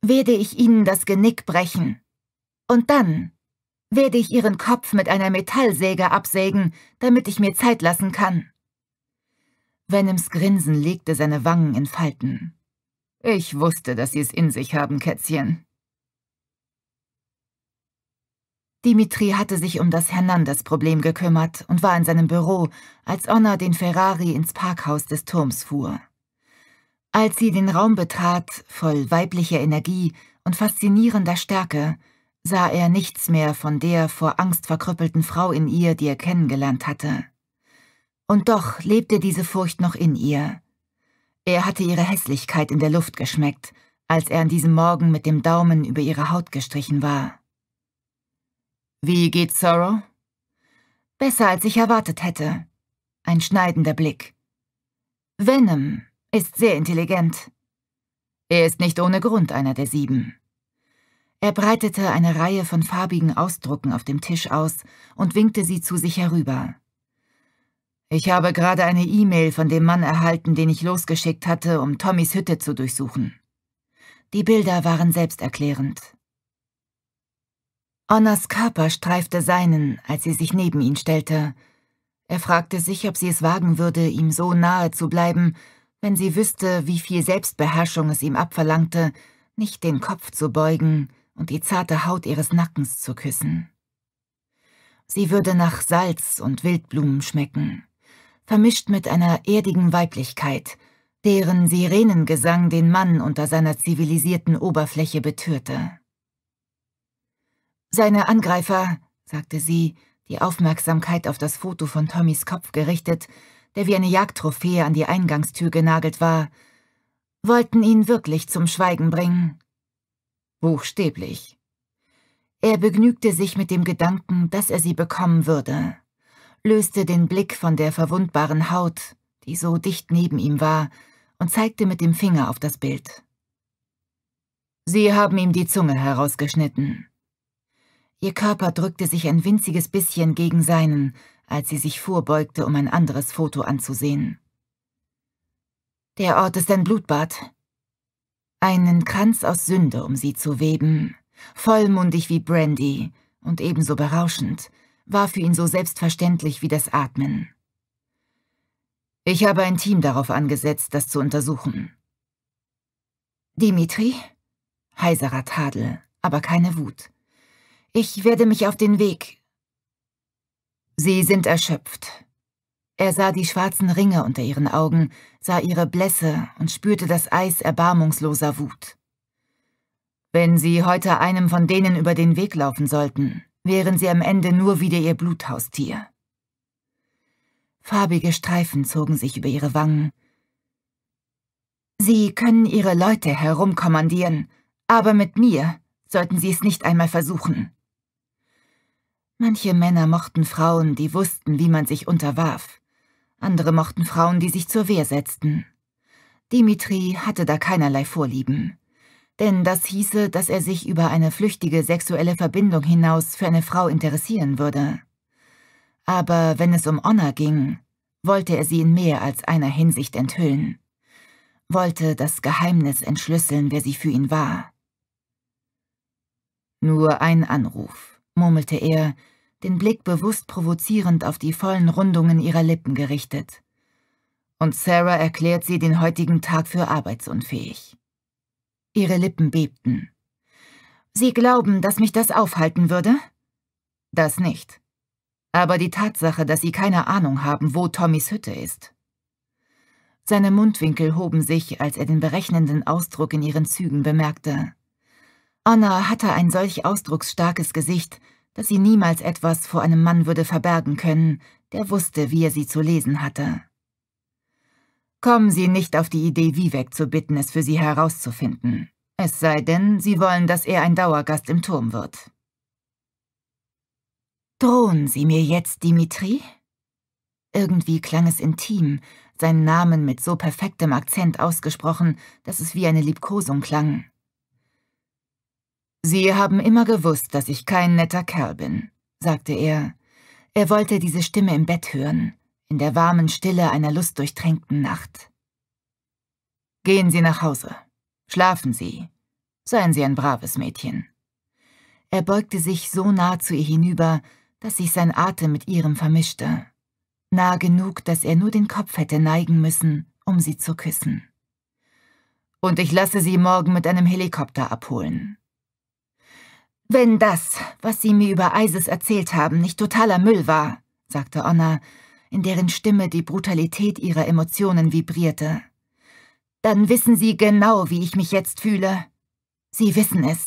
werde ich Ihnen das Genick brechen. Und dann werde ich Ihren Kopf mit einer Metallsäge absägen, damit ich mir Zeit lassen kann. Venoms Grinsen legte seine Wangen in Falten. Ich wusste, dass Sie es in sich haben, Kätzchen. Dimitri hatte sich um das Hernandez-Problem gekümmert und war in seinem Büro, als Onna den Ferrari ins Parkhaus des Turms fuhr. Als sie den Raum betrat, voll weiblicher Energie und faszinierender Stärke, sah er nichts mehr von der vor Angst verkrüppelten Frau in ihr, die er kennengelernt hatte. Und doch lebte diese Furcht noch in ihr, er hatte ihre Hässlichkeit in der Luft geschmeckt, als er an diesem Morgen mit dem Daumen über ihre Haut gestrichen war. Wie geht's, Sorrow? Besser, als ich erwartet hätte. Ein schneidender Blick. Venom ist sehr intelligent. Er ist nicht ohne Grund einer der sieben. Er breitete eine Reihe von farbigen Ausdrucken auf dem Tisch aus und winkte sie zu sich herüber. Ich habe gerade eine E-Mail von dem Mann erhalten, den ich losgeschickt hatte, um Tommys Hütte zu durchsuchen. Die Bilder waren selbsterklärend. Onnas Körper streifte seinen, als sie sich neben ihn stellte. Er fragte sich, ob sie es wagen würde, ihm so nahe zu bleiben, wenn sie wüsste, wie viel Selbstbeherrschung es ihm abverlangte, nicht den Kopf zu beugen und die zarte Haut ihres Nackens zu küssen. Sie würde nach Salz und Wildblumen schmecken vermischt mit einer erdigen Weiblichkeit, deren Sirenengesang den Mann unter seiner zivilisierten Oberfläche betörte. Seine Angreifer, sagte sie, die Aufmerksamkeit auf das Foto von Tommys Kopf gerichtet, der wie eine Jagdtrophäe an die Eingangstür genagelt war, wollten ihn wirklich zum Schweigen bringen. Buchstäblich. Er begnügte sich mit dem Gedanken, dass er sie bekommen würde löste den Blick von der verwundbaren Haut, die so dicht neben ihm war, und zeigte mit dem Finger auf das Bild. Sie haben ihm die Zunge herausgeschnitten. Ihr Körper drückte sich ein winziges bisschen gegen seinen, als sie sich vorbeugte, um ein anderes Foto anzusehen. Der Ort ist ein Blutbad. Einen Kranz aus Sünde, um sie zu weben, vollmundig wie Brandy und ebenso berauschend, war für ihn so selbstverständlich wie das Atmen. Ich habe ein Team darauf angesetzt, das zu untersuchen. Dimitri? Heiserer Tadel, aber keine Wut. Ich werde mich auf den Weg. Sie sind erschöpft. Er sah die schwarzen Ringe unter ihren Augen, sah ihre Blässe und spürte das Eis erbarmungsloser Wut. Wenn Sie heute einem von denen über den Weg laufen sollten, wären sie am Ende nur wieder ihr Bluthaustier. Farbige Streifen zogen sich über ihre Wangen. Sie können ihre Leute herumkommandieren, aber mit mir sollten sie es nicht einmal versuchen. Manche Männer mochten Frauen, die wussten, wie man sich unterwarf. Andere mochten Frauen, die sich zur Wehr setzten. Dimitri hatte da keinerlei Vorlieben. Denn das hieße, dass er sich über eine flüchtige sexuelle Verbindung hinaus für eine Frau interessieren würde. Aber wenn es um Honor ging, wollte er sie in mehr als einer Hinsicht enthüllen, wollte das Geheimnis entschlüsseln, wer sie für ihn war. Nur ein Anruf, murmelte er, den Blick bewusst provozierend auf die vollen Rundungen ihrer Lippen gerichtet. Und Sarah erklärt sie den heutigen Tag für arbeitsunfähig. Ihre Lippen bebten. Sie glauben, dass mich das aufhalten würde? Das nicht. Aber die Tatsache, dass Sie keine Ahnung haben, wo Tommys Hütte ist. Seine Mundwinkel hoben sich, als er den berechnenden Ausdruck in ihren Zügen bemerkte. Anna hatte ein solch ausdrucksstarkes Gesicht, dass sie niemals etwas vor einem Mann würde verbergen können, der wusste, wie er sie zu lesen hatte. Kommen Sie nicht auf die Idee, Vivek zu bitten, es für Sie herauszufinden. Es sei denn, Sie wollen, dass er ein Dauergast im Turm wird. Drohen Sie mir jetzt, Dimitri? Irgendwie klang es intim, seinen Namen mit so perfektem Akzent ausgesprochen, dass es wie eine Liebkosung klang. Sie haben immer gewusst, dass ich kein netter Kerl bin, sagte er. Er wollte diese Stimme im Bett hören in der warmen Stille einer lustdurchtränkten Nacht. Gehen Sie nach Hause. Schlafen Sie. Seien Sie ein braves Mädchen. Er beugte sich so nah zu ihr hinüber, dass sich sein Atem mit ihrem vermischte. Nah genug, dass er nur den Kopf hätte neigen müssen, um sie zu küssen. Und ich lasse Sie morgen mit einem Helikopter abholen. Wenn das, was Sie mir über Isis erzählt haben, nicht totaler Müll war, sagte Onna, in deren Stimme die Brutalität ihrer Emotionen vibrierte. Dann wissen Sie genau, wie ich mich jetzt fühle. Sie wissen es.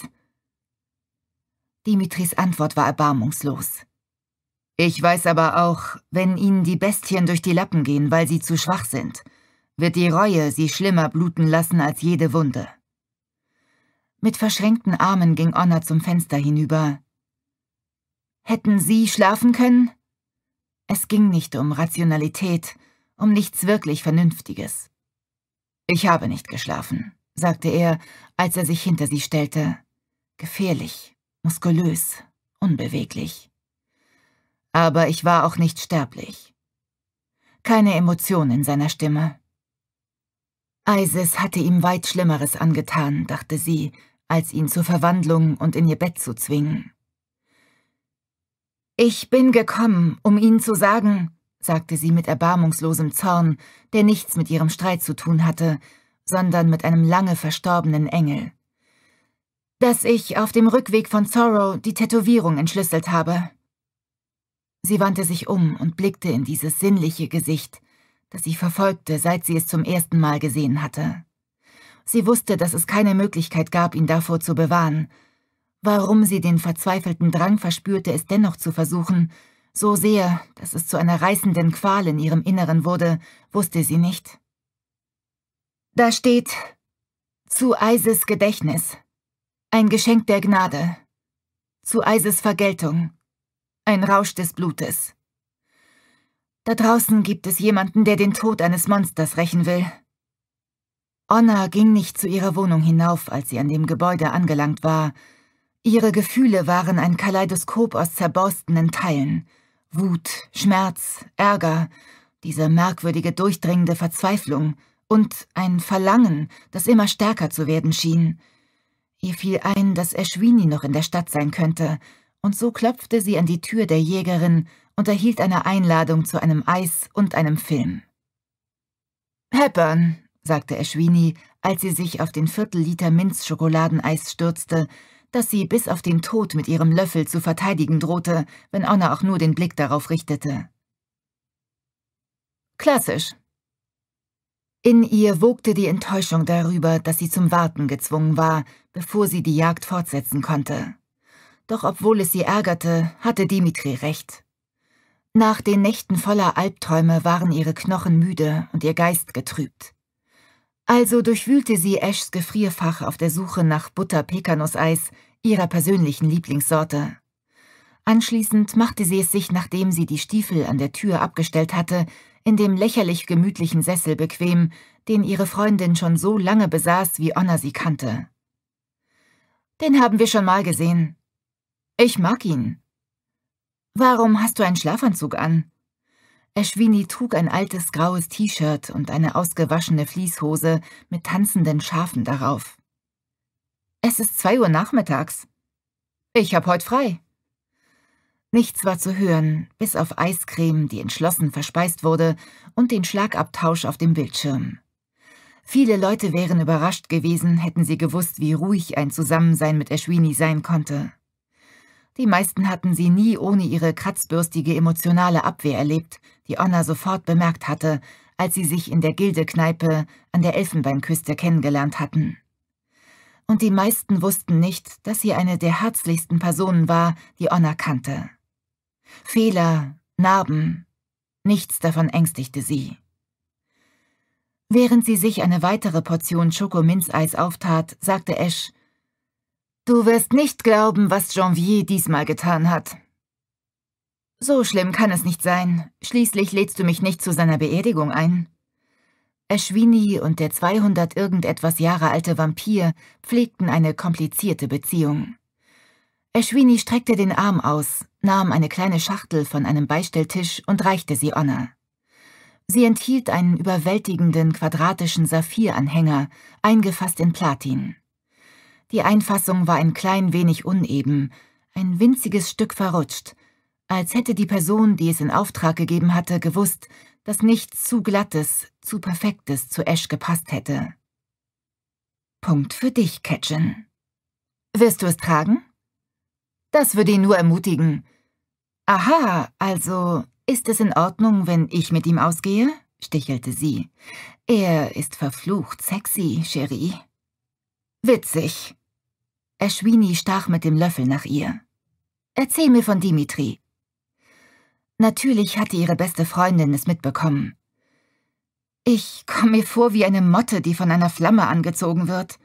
Dimitris Antwort war erbarmungslos. Ich weiß aber auch, wenn Ihnen die Bestien durch die Lappen gehen, weil Sie zu schwach sind, wird die Reue Sie schlimmer bluten lassen als jede Wunde. Mit verschränkten Armen ging Honor zum Fenster hinüber. Hätten Sie schlafen können? Es ging nicht um Rationalität, um nichts wirklich Vernünftiges. Ich habe nicht geschlafen, sagte er, als er sich hinter sie stellte. Gefährlich, muskulös, unbeweglich. Aber ich war auch nicht sterblich. Keine Emotion in seiner Stimme. Isis hatte ihm weit Schlimmeres angetan, dachte sie, als ihn zur Verwandlung und in ihr Bett zu zwingen. Ich bin gekommen, um Ihnen zu sagen, sagte sie mit erbarmungslosem Zorn, der nichts mit ihrem Streit zu tun hatte, sondern mit einem lange verstorbenen Engel, dass ich auf dem Rückweg von Sorrow die Tätowierung entschlüsselt habe. Sie wandte sich um und blickte in dieses sinnliche Gesicht, das sie verfolgte, seit sie es zum ersten Mal gesehen hatte. Sie wusste, dass es keine Möglichkeit gab, ihn davor zu bewahren, warum sie den verzweifelten Drang verspürte, es dennoch zu versuchen, so sehr, dass es zu einer reißenden Qual in ihrem Inneren wurde, wusste sie nicht. Da steht zu Eises Gedächtnis, ein Geschenk der Gnade, zu Eises Vergeltung, ein Rausch des Blutes. Da draußen gibt es jemanden, der den Tod eines Monsters rächen will. Onna ging nicht zu ihrer Wohnung hinauf, als sie an dem Gebäude angelangt war, Ihre Gefühle waren ein Kaleidoskop aus zerborstenen Teilen. Wut, Schmerz, Ärger, diese merkwürdige durchdringende Verzweiflung und ein Verlangen, das immer stärker zu werden schien. Ihr fiel ein, dass Eschwini noch in der Stadt sein könnte, und so klopfte sie an die Tür der Jägerin und erhielt eine Einladung zu einem Eis und einem Film. Hepburn, sagte Eschwini, als sie sich auf den Viertelliter Minzschokoladeneis stürzte dass sie bis auf den Tod mit ihrem Löffel zu verteidigen drohte, wenn Anna auch nur den Blick darauf richtete. Klassisch. In ihr wogte die Enttäuschung darüber, dass sie zum Warten gezwungen war, bevor sie die Jagd fortsetzen konnte. Doch obwohl es sie ärgerte, hatte Dimitri recht. Nach den Nächten voller Albträume waren ihre Knochen müde und ihr Geist getrübt. Also durchwühlte sie Ashs Gefrierfach auf der Suche nach butter pekanus ihrer persönlichen Lieblingssorte. Anschließend machte sie es sich, nachdem sie die Stiefel an der Tür abgestellt hatte, in dem lächerlich gemütlichen Sessel bequem, den ihre Freundin schon so lange besaß, wie Onna sie kannte. Den haben wir schon mal gesehen. Ich mag ihn. Warum hast du einen Schlafanzug an? Eschwini trug ein altes graues T-Shirt und eine ausgewaschene Fließhose mit tanzenden Schafen darauf. Es ist zwei Uhr nachmittags. Ich hab heute frei. Nichts war zu hören, bis auf Eiscreme, die entschlossen verspeist wurde, und den Schlagabtausch auf dem Bildschirm. Viele Leute wären überrascht gewesen, hätten sie gewusst, wie ruhig ein Zusammensein mit Eschwini sein konnte. Die meisten hatten sie nie ohne ihre kratzbürstige emotionale Abwehr erlebt, die Anna sofort bemerkt hatte, als sie sich in der Gildekneipe an der Elfenbeinküste kennengelernt hatten. Und die meisten wussten nicht, dass sie eine der herzlichsten Personen war, die Anna kannte. Fehler, Narben, nichts davon ängstigte sie. Während sie sich eine weitere Portion Schokominzeis auftat, sagte Ash, Du wirst nicht glauben, was Janvier diesmal getan hat. So schlimm kann es nicht sein. Schließlich lädst du mich nicht zu seiner Beerdigung ein. Eschwini und der 200 irgendetwas Jahre alte Vampir pflegten eine komplizierte Beziehung. Eschwini streckte den Arm aus, nahm eine kleine Schachtel von einem Beistelltisch und reichte sie Onna. Sie enthielt einen überwältigenden quadratischen Saphiranhänger, eingefasst in Platin. Die Einfassung war ein klein wenig uneben, ein winziges Stück verrutscht, als hätte die Person, die es in Auftrag gegeben hatte, gewusst, dass nichts zu Glattes, zu Perfektes zu Ash gepasst hätte. Punkt für dich, Ketchin. Wirst du es tragen? Das würde ihn nur ermutigen. Aha, also ist es in Ordnung, wenn ich mit ihm ausgehe? stichelte sie. Er ist verflucht sexy, Cherie. Witzig. Ashwini stach mit dem Löffel nach ihr. Erzähl mir von Dimitri. Natürlich hatte ihre beste Freundin es mitbekommen. Ich komme mir vor wie eine Motte, die von einer Flamme angezogen wird.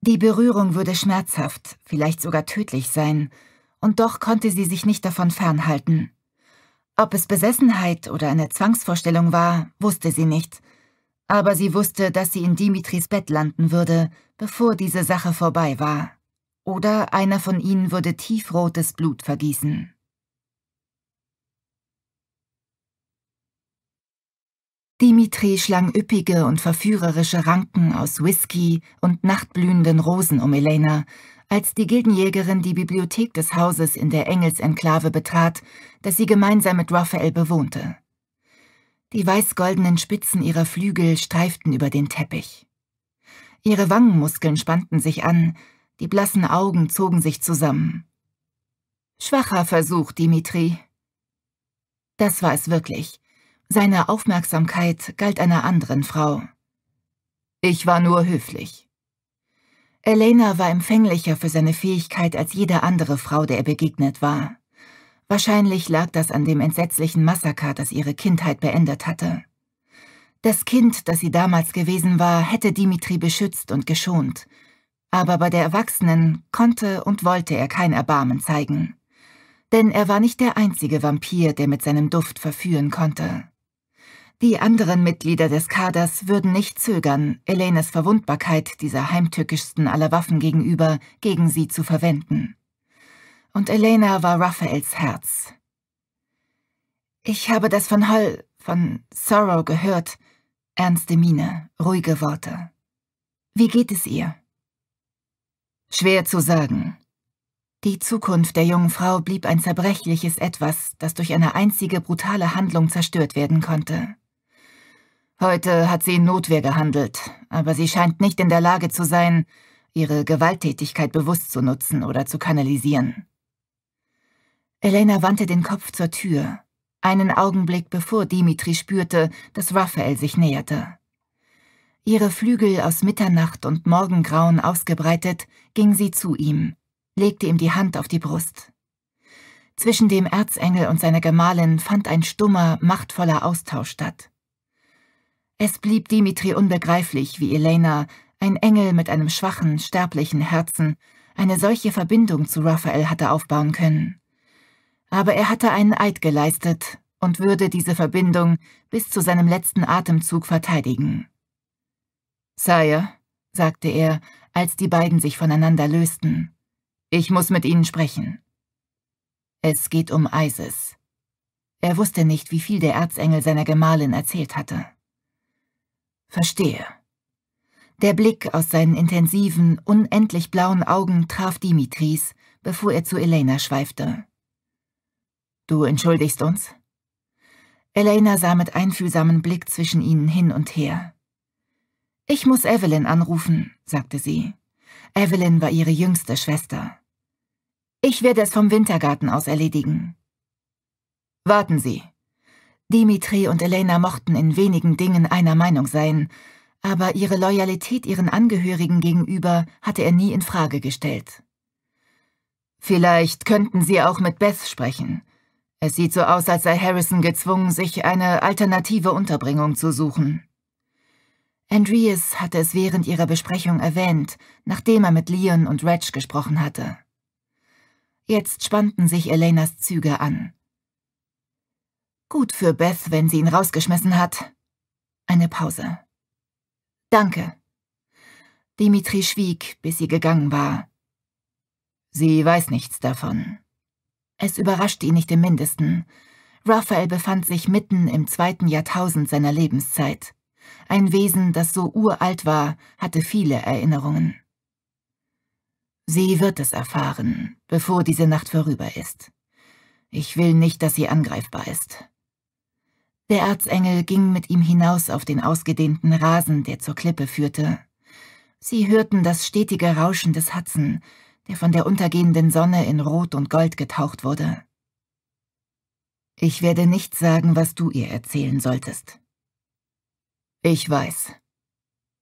Die Berührung würde schmerzhaft, vielleicht sogar tödlich sein, und doch konnte sie sich nicht davon fernhalten. Ob es Besessenheit oder eine Zwangsvorstellung war, wusste sie nicht, aber sie wusste, dass sie in Dimitris Bett landen würde, bevor diese Sache vorbei war, oder einer von ihnen würde tiefrotes Blut vergießen. Dimitri schlang üppige und verführerische Ranken aus Whisky und nachtblühenden Rosen um Elena, als die Gildenjägerin die Bibliothek des Hauses in der Engelsenklave betrat, das sie gemeinsam mit Raphael bewohnte. Die weiß-goldenen Spitzen ihrer Flügel streiften über den Teppich. Ihre Wangenmuskeln spannten sich an, die blassen Augen zogen sich zusammen. Schwacher Versuch, Dimitri. Das war es wirklich. Seine Aufmerksamkeit galt einer anderen Frau. Ich war nur höflich. Elena war empfänglicher für seine Fähigkeit als jede andere Frau, der er begegnet war. Wahrscheinlich lag das an dem entsetzlichen Massaker, das ihre Kindheit beendet hatte. Das Kind, das sie damals gewesen war, hätte Dimitri beschützt und geschont. Aber bei der Erwachsenen konnte und wollte er kein Erbarmen zeigen. Denn er war nicht der einzige Vampir, der mit seinem Duft verführen konnte. Die anderen Mitglieder des Kaders würden nicht zögern, Elenes Verwundbarkeit dieser heimtückischsten aller Waffen gegenüber gegen sie zu verwenden. Und Elena war Raphaels Herz. Ich habe das von Holl, von Sorrow gehört, Ernste Miene, ruhige Worte. Wie geht es ihr? Schwer zu sagen. Die Zukunft der jungen Frau blieb ein zerbrechliches Etwas, das durch eine einzige brutale Handlung zerstört werden konnte. Heute hat sie in Notwehr gehandelt, aber sie scheint nicht in der Lage zu sein, ihre Gewalttätigkeit bewusst zu nutzen oder zu kanalisieren. Elena wandte den Kopf zur Tür einen Augenblick bevor Dimitri spürte, dass Raphael sich näherte. Ihre Flügel aus Mitternacht und Morgengrauen ausgebreitet, ging sie zu ihm, legte ihm die Hand auf die Brust. Zwischen dem Erzengel und seiner Gemahlin fand ein stummer, machtvoller Austausch statt. Es blieb Dimitri unbegreiflich, wie Elena, ein Engel mit einem schwachen, sterblichen Herzen, eine solche Verbindung zu Raphael hatte aufbauen können aber er hatte einen Eid geleistet und würde diese Verbindung bis zu seinem letzten Atemzug verteidigen. Sire, sagte er, als die beiden sich voneinander lösten, ich muss mit Ihnen sprechen. Es geht um Isis. Er wusste nicht, wie viel der Erzengel seiner Gemahlin erzählt hatte. Verstehe. Der Blick aus seinen intensiven, unendlich blauen Augen traf Dimitris, bevor er zu Elena schweifte. Du entschuldigst uns? Elena sah mit einfühlsamen Blick zwischen ihnen hin und her. Ich muss Evelyn anrufen, sagte sie. Evelyn war ihre jüngste Schwester. Ich werde es vom Wintergarten aus erledigen. Warten Sie. Dimitri und Elena mochten in wenigen Dingen einer Meinung sein, aber ihre Loyalität ihren Angehörigen gegenüber hatte er nie in Frage gestellt. Vielleicht könnten Sie auch mit Beth sprechen. Es sieht so aus, als sei Harrison gezwungen, sich eine alternative Unterbringung zu suchen. Andreas hatte es während ihrer Besprechung erwähnt, nachdem er mit Leon und Reg gesprochen hatte. Jetzt spannten sich Elenas Züge an. Gut für Beth, wenn sie ihn rausgeschmissen hat. Eine Pause. Danke. Dimitri schwieg, bis sie gegangen war. Sie weiß nichts davon. Es überrascht ihn nicht im mindesten. Raphael befand sich mitten im zweiten Jahrtausend seiner Lebenszeit. Ein Wesen, das so uralt war, hatte viele Erinnerungen. Sie wird es erfahren, bevor diese Nacht vorüber ist. Ich will nicht, dass sie angreifbar ist. Der Erzengel ging mit ihm hinaus auf den ausgedehnten Rasen, der zur Klippe führte. Sie hörten das stetige Rauschen des Hudson, der von der untergehenden Sonne in Rot und Gold getaucht wurde. Ich werde nicht sagen, was du ihr erzählen solltest. Ich weiß.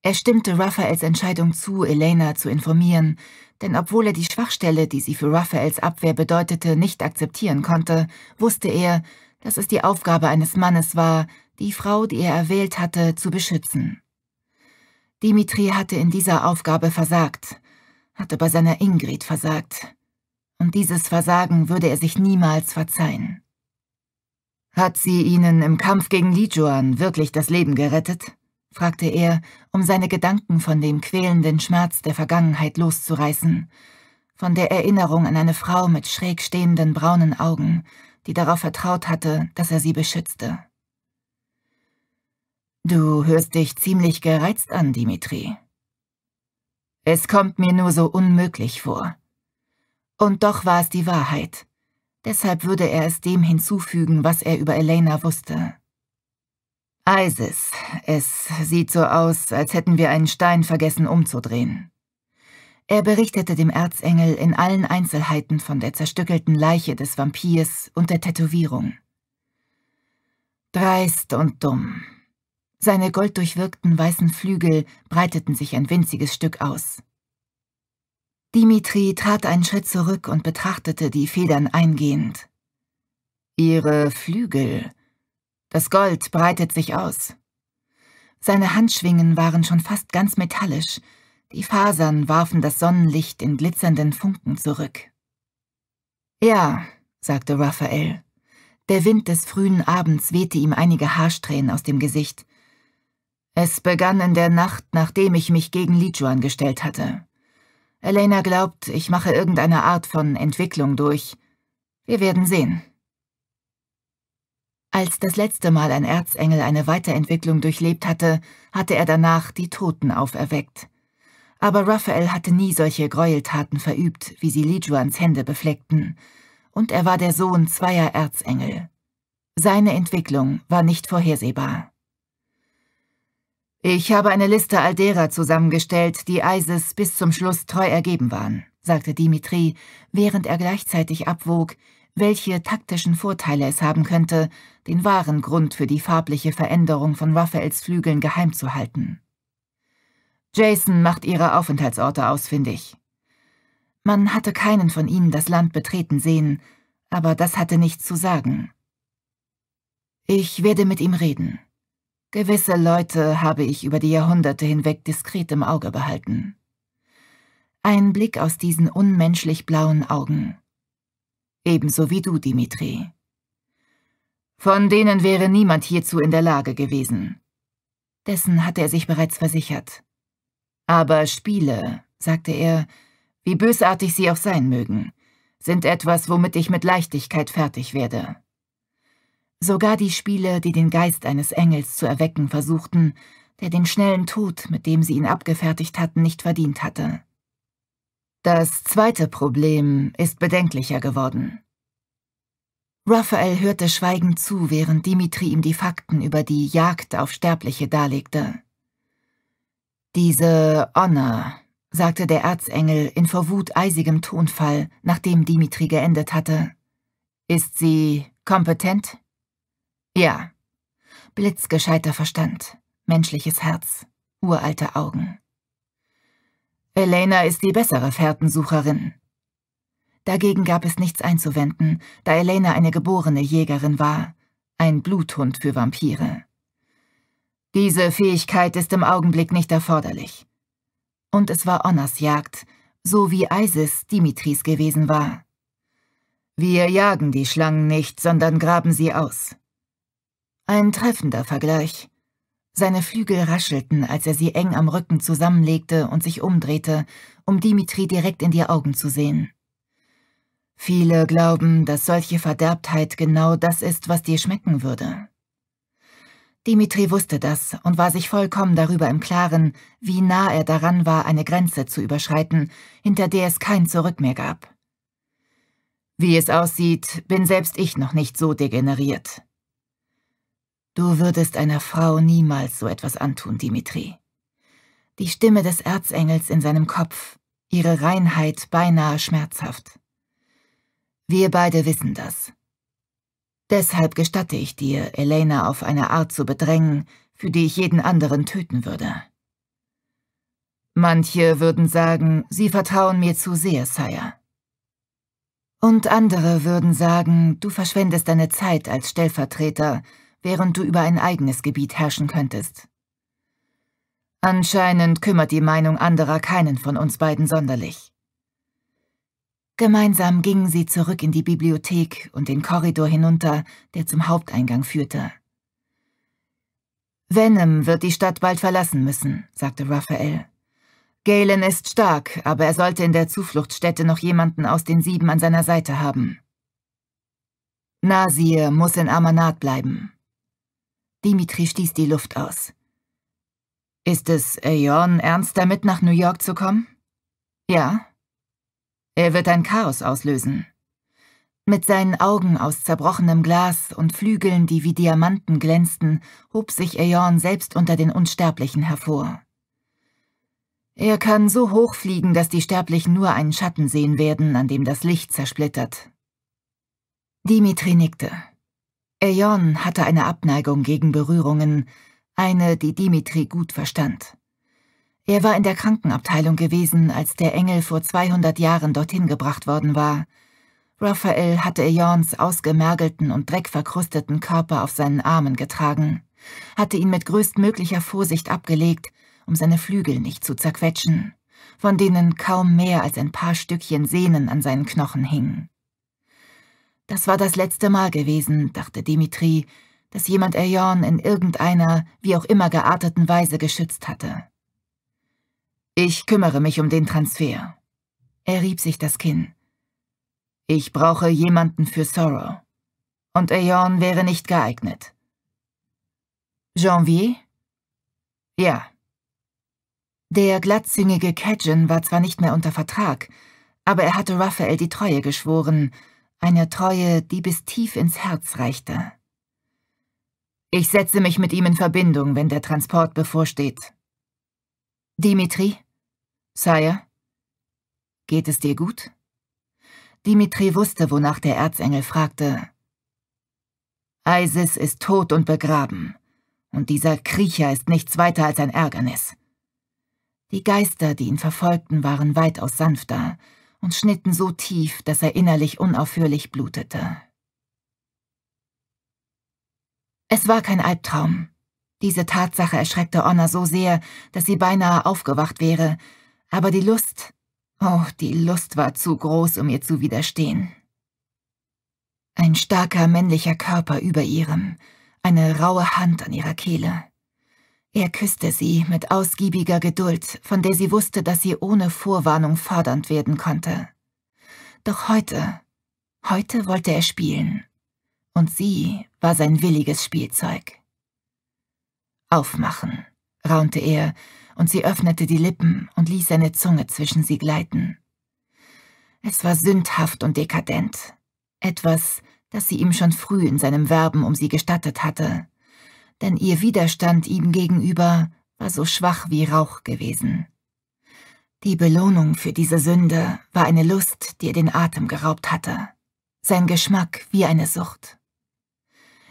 Er stimmte Raphaels Entscheidung zu, Elena zu informieren, denn obwohl er die Schwachstelle, die sie für Raphaels Abwehr bedeutete, nicht akzeptieren konnte, wusste er, dass es die Aufgabe eines Mannes war, die Frau, die er erwählt hatte, zu beschützen. Dimitri hatte in dieser Aufgabe versagt, hatte bei seiner Ingrid versagt. Und dieses Versagen würde er sich niemals verzeihen. Hat sie ihnen im Kampf gegen Lijuan wirklich das Leben gerettet? fragte er, um seine Gedanken von dem quälenden Schmerz der Vergangenheit loszureißen, von der Erinnerung an eine Frau mit schräg stehenden braunen Augen, die darauf vertraut hatte, dass er sie beschützte. Du hörst dich ziemlich gereizt an, Dimitri, es kommt mir nur so unmöglich vor. Und doch war es die Wahrheit. Deshalb würde er es dem hinzufügen, was er über Elena wusste. Isis, es sieht so aus, als hätten wir einen Stein vergessen umzudrehen. Er berichtete dem Erzengel in allen Einzelheiten von der zerstückelten Leiche des Vampirs und der Tätowierung. Dreist und dumm, seine golddurchwirkten weißen Flügel breiteten sich ein winziges Stück aus. Dimitri trat einen Schritt zurück und betrachtete die Federn eingehend. Ihre Flügel. Das Gold breitet sich aus. Seine Handschwingen waren schon fast ganz metallisch, die Fasern warfen das Sonnenlicht in glitzernden Funken zurück. Ja, sagte Raphael. Der Wind des frühen Abends wehte ihm einige Haarsträhnen aus dem Gesicht, es begann in der Nacht, nachdem ich mich gegen Lijuan gestellt hatte. Elena glaubt, ich mache irgendeine Art von Entwicklung durch. Wir werden sehen. Als das letzte Mal ein Erzengel eine Weiterentwicklung durchlebt hatte, hatte er danach die Toten auferweckt. Aber Raphael hatte nie solche Gräueltaten verübt, wie sie Lijuans Hände befleckten. Und er war der Sohn zweier Erzengel. Seine Entwicklung war nicht vorhersehbar. Ich habe eine Liste all derer zusammengestellt, die ISIS bis zum Schluss treu ergeben waren, sagte Dimitri, während er gleichzeitig abwog, welche taktischen Vorteile es haben könnte, den wahren Grund für die farbliche Veränderung von Raphaels Flügeln geheim zu halten. Jason macht ihre Aufenthaltsorte ausfindig. Man hatte keinen von ihnen das Land betreten sehen, aber das hatte nichts zu sagen. Ich werde mit ihm reden. Gewisse Leute habe ich über die Jahrhunderte hinweg diskret im Auge behalten. Ein Blick aus diesen unmenschlich blauen Augen. Ebenso wie du, Dimitri. Von denen wäre niemand hierzu in der Lage gewesen. Dessen hatte er sich bereits versichert. Aber Spiele, sagte er, wie bösartig sie auch sein mögen, sind etwas, womit ich mit Leichtigkeit fertig werde. Sogar die Spiele, die den Geist eines Engels zu erwecken versuchten, der den schnellen Tod, mit dem sie ihn abgefertigt hatten, nicht verdient hatte. Das zweite Problem ist bedenklicher geworden. Raphael hörte schweigend zu, während Dimitri ihm die Fakten über die Jagd auf Sterbliche darlegte. Diese Honor, sagte der Erzengel in vor Wut eisigem Tonfall, nachdem Dimitri geendet hatte. Ist sie kompetent? Ja. Blitzgescheiter Verstand, menschliches Herz, uralte Augen. Elena ist die bessere Fährtensucherin. Dagegen gab es nichts einzuwenden, da Elena eine geborene Jägerin war, ein Bluthund für Vampire. Diese Fähigkeit ist im Augenblick nicht erforderlich. Und es war Onnas Jagd, so wie Isis Dimitris gewesen war. Wir jagen die Schlangen nicht, sondern graben sie aus. Ein treffender Vergleich. Seine Flügel raschelten, als er sie eng am Rücken zusammenlegte und sich umdrehte, um Dimitri direkt in die Augen zu sehen. Viele glauben, dass solche Verderbtheit genau das ist, was dir schmecken würde. Dimitri wusste das und war sich vollkommen darüber im Klaren, wie nah er daran war, eine Grenze zu überschreiten, hinter der es kein Zurück mehr gab. Wie es aussieht, bin selbst ich noch nicht so degeneriert, Du würdest einer Frau niemals so etwas antun, Dimitri. Die Stimme des Erzengels in seinem Kopf, ihre Reinheit beinahe schmerzhaft. Wir beide wissen das. Deshalb gestatte ich dir, Elena auf eine Art zu bedrängen, für die ich jeden anderen töten würde. Manche würden sagen, sie vertrauen mir zu sehr, Sire. Und andere würden sagen, du verschwendest deine Zeit als Stellvertreter, während du über ein eigenes Gebiet herrschen könntest. Anscheinend kümmert die Meinung anderer keinen von uns beiden sonderlich. Gemeinsam gingen sie zurück in die Bibliothek und den Korridor hinunter, der zum Haupteingang führte. Venom wird die Stadt bald verlassen müssen, sagte Raphael. Galen ist stark, aber er sollte in der Zufluchtsstätte noch jemanden aus den Sieben an seiner Seite haben. Nasir muss in Amanat bleiben. Dimitri stieß die Luft aus. Ist es Aeon ernst damit, nach New York zu kommen? Ja. Er wird ein Chaos auslösen. Mit seinen Augen aus zerbrochenem Glas und Flügeln, die wie Diamanten glänzten, hob sich Aeon selbst unter den Unsterblichen hervor. Er kann so hoch fliegen, dass die Sterblichen nur einen Schatten sehen werden, an dem das Licht zersplittert. Dimitri nickte. Aeon hatte eine Abneigung gegen Berührungen, eine, die Dimitri gut verstand. Er war in der Krankenabteilung gewesen, als der Engel vor 200 Jahren dorthin gebracht worden war. Raphael hatte Aeons ausgemergelten und dreckverkrusteten Körper auf seinen Armen getragen, hatte ihn mit größtmöglicher Vorsicht abgelegt, um seine Flügel nicht zu zerquetschen, von denen kaum mehr als ein paar Stückchen Sehnen an seinen Knochen hingen. Das war das letzte Mal gewesen, dachte Dimitri, dass jemand Erion in irgendeiner, wie auch immer gearteten Weise geschützt hatte. Ich kümmere mich um den Transfer. Er rieb sich das Kinn. Ich brauche jemanden für Sorrow. Und Aeon wäre nicht geeignet. Janvier? Ja. Der glattzüngige Cajun war zwar nicht mehr unter Vertrag, aber er hatte Raphael die Treue geschworen, eine Treue, die bis tief ins Herz reichte. Ich setze mich mit ihm in Verbindung, wenn der Transport bevorsteht. Dimitri? Sire? Geht es dir gut? Dimitri wusste, wonach der Erzengel fragte. Isis ist tot und begraben, und dieser Kriecher ist nichts weiter als ein Ärgernis. Die Geister, die ihn verfolgten, waren weitaus sanfter, und schnitten so tief, dass er innerlich unaufhörlich blutete. Es war kein Albtraum. Diese Tatsache erschreckte Onna so sehr, dass sie beinahe aufgewacht wäre, aber die Lust, oh, die Lust war zu groß, um ihr zu widerstehen. Ein starker männlicher Körper über ihrem, eine raue Hand an ihrer Kehle. Er küsste sie mit ausgiebiger Geduld, von der sie wusste, dass sie ohne Vorwarnung fordernd werden konnte. Doch heute, heute wollte er spielen. Und sie war sein williges Spielzeug. Aufmachen, raunte er, und sie öffnete die Lippen und ließ seine Zunge zwischen sie gleiten. Es war sündhaft und dekadent. Etwas, das sie ihm schon früh in seinem Werben um sie gestattet hatte denn ihr Widerstand ihm gegenüber war so schwach wie Rauch gewesen. Die Belohnung für diese Sünde war eine Lust, die er den Atem geraubt hatte, sein Geschmack wie eine Sucht.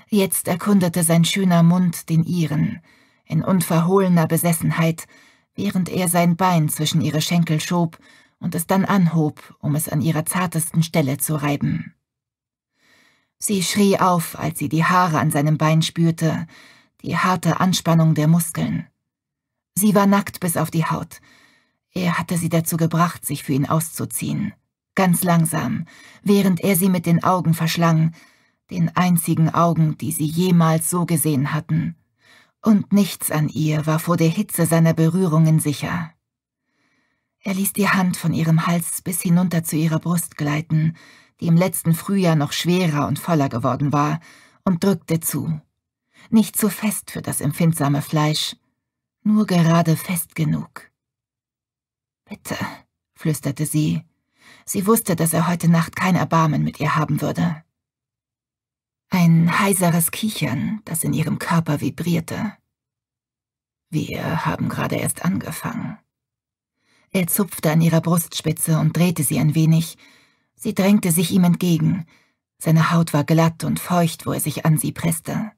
Jetzt erkundete sein schöner Mund den ihren, in unverhohlener Besessenheit, während er sein Bein zwischen ihre Schenkel schob und es dann anhob, um es an ihrer zartesten Stelle zu reiben. Sie schrie auf, als sie die Haare an seinem Bein spürte, die harte Anspannung der Muskeln. Sie war nackt bis auf die Haut. Er hatte sie dazu gebracht, sich für ihn auszuziehen. Ganz langsam, während er sie mit den Augen verschlang, den einzigen Augen, die sie jemals so gesehen hatten. Und nichts an ihr war vor der Hitze seiner Berührungen sicher. Er ließ die Hand von ihrem Hals bis hinunter zu ihrer Brust gleiten, die im letzten Frühjahr noch schwerer und voller geworden war, und drückte zu, nicht zu fest für das empfindsame Fleisch, nur gerade fest genug. Bitte, flüsterte sie. Sie wusste, dass er heute Nacht kein Erbarmen mit ihr haben würde. Ein heiseres Kichern, das in ihrem Körper vibrierte. Wir haben gerade erst angefangen. Er zupfte an ihrer Brustspitze und drehte sie ein wenig. Sie drängte sich ihm entgegen. Seine Haut war glatt und feucht, wo er sich an sie presste.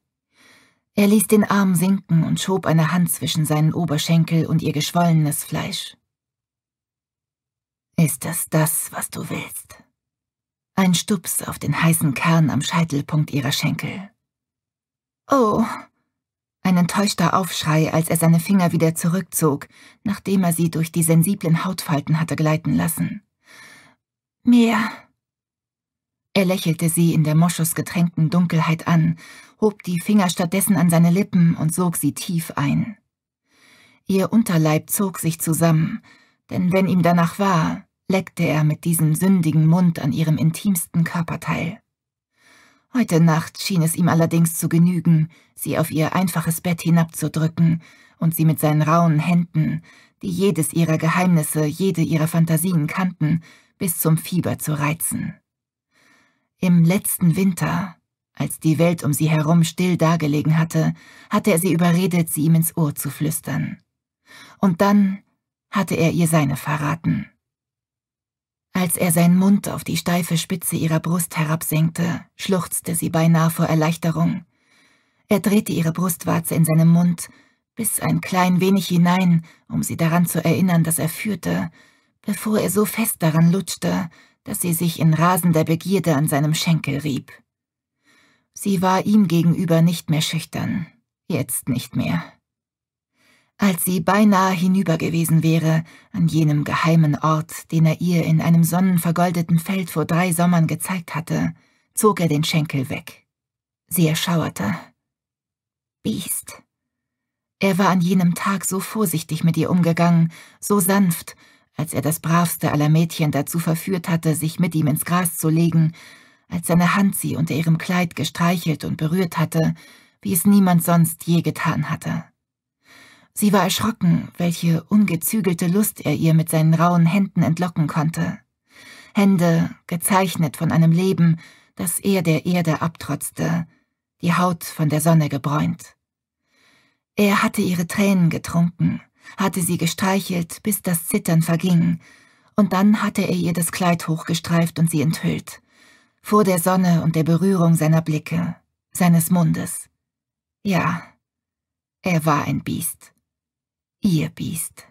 Er ließ den Arm sinken und schob eine Hand zwischen seinen Oberschenkel und ihr geschwollenes Fleisch. Ist das das, was du willst? Ein Stups auf den heißen Kern am Scheitelpunkt ihrer Schenkel. Oh! Ein enttäuschter Aufschrei, als er seine Finger wieder zurückzog, nachdem er sie durch die sensiblen Hautfalten hatte gleiten lassen. Mehr. Er lächelte sie in der moschusgetränkten Dunkelheit an, hob die Finger stattdessen an seine Lippen und sog sie tief ein. Ihr Unterleib zog sich zusammen, denn wenn ihm danach war, leckte er mit diesem sündigen Mund an ihrem intimsten Körperteil. Heute Nacht schien es ihm allerdings zu genügen, sie auf ihr einfaches Bett hinabzudrücken und sie mit seinen rauen Händen, die jedes ihrer Geheimnisse, jede ihrer Fantasien kannten, bis zum Fieber zu reizen. Im letzten Winter, als die Welt um sie herum still dagelegen hatte, hatte er sie überredet, sie ihm ins Ohr zu flüstern. Und dann hatte er ihr seine verraten. Als er seinen Mund auf die steife Spitze ihrer Brust herabsenkte, schluchzte sie beinahe vor Erleichterung. Er drehte ihre Brustwarze in seinem Mund, bis ein klein wenig hinein, um sie daran zu erinnern, dass er führte, bevor er so fest daran lutschte, dass sie sich in rasender Begierde an seinem Schenkel rieb. Sie war ihm gegenüber nicht mehr schüchtern, jetzt nicht mehr. Als sie beinahe hinüber gewesen wäre, an jenem geheimen Ort, den er ihr in einem sonnenvergoldeten Feld vor drei Sommern gezeigt hatte, zog er den Schenkel weg. Sie erschauerte. Biest. Er war an jenem Tag so vorsichtig mit ihr umgegangen, so sanft, als er das bravste aller Mädchen dazu verführt hatte, sich mit ihm ins Gras zu legen, als seine Hand sie unter ihrem Kleid gestreichelt und berührt hatte, wie es niemand sonst je getan hatte. Sie war erschrocken, welche ungezügelte Lust er ihr mit seinen rauen Händen entlocken konnte. Hände, gezeichnet von einem Leben, das er der Erde abtrotzte, die Haut von der Sonne gebräunt. Er hatte ihre Tränen getrunken, hatte sie gestreichelt, bis das Zittern verging, und dann hatte er ihr das Kleid hochgestreift und sie enthüllt, vor der Sonne und der Berührung seiner Blicke, seines Mundes. Ja, er war ein Biest. Ihr Biest.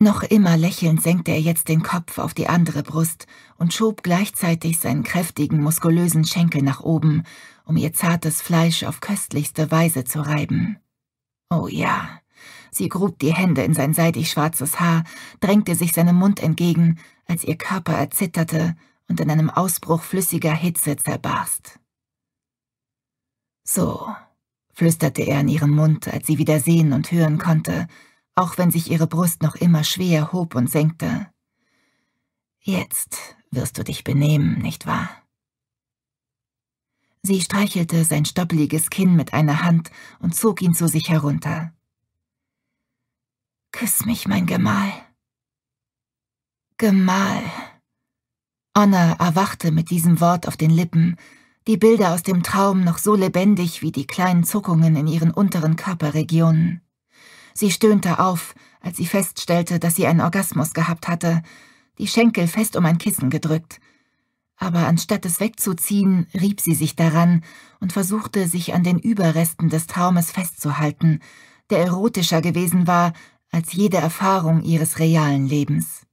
Noch immer lächelnd senkte er jetzt den Kopf auf die andere Brust und schob gleichzeitig seinen kräftigen, muskulösen Schenkel nach oben, um ihr zartes Fleisch auf köstlichste Weise zu reiben. Oh ja, Sie grub die Hände in sein seidig schwarzes Haar, drängte sich seinem Mund entgegen, als ihr Körper erzitterte und in einem Ausbruch flüssiger Hitze zerbarst. So, flüsterte er in ihren Mund, als sie wieder sehen und hören konnte, auch wenn sich ihre Brust noch immer schwer hob und senkte. Jetzt wirst du dich benehmen, nicht wahr? Sie streichelte sein stoppeliges Kinn mit einer Hand und zog ihn zu sich herunter. Küss mich, mein Gemahl. Gemahl. Anna erwachte mit diesem Wort auf den Lippen, die Bilder aus dem Traum noch so lebendig wie die kleinen Zuckungen in ihren unteren Körperregionen. Sie stöhnte auf, als sie feststellte, dass sie einen Orgasmus gehabt hatte, die Schenkel fest um ein Kissen gedrückt. Aber anstatt es wegzuziehen, rieb sie sich daran und versuchte, sich an den Überresten des Traumes festzuhalten, der erotischer gewesen war als jede Erfahrung ihres realen Lebens.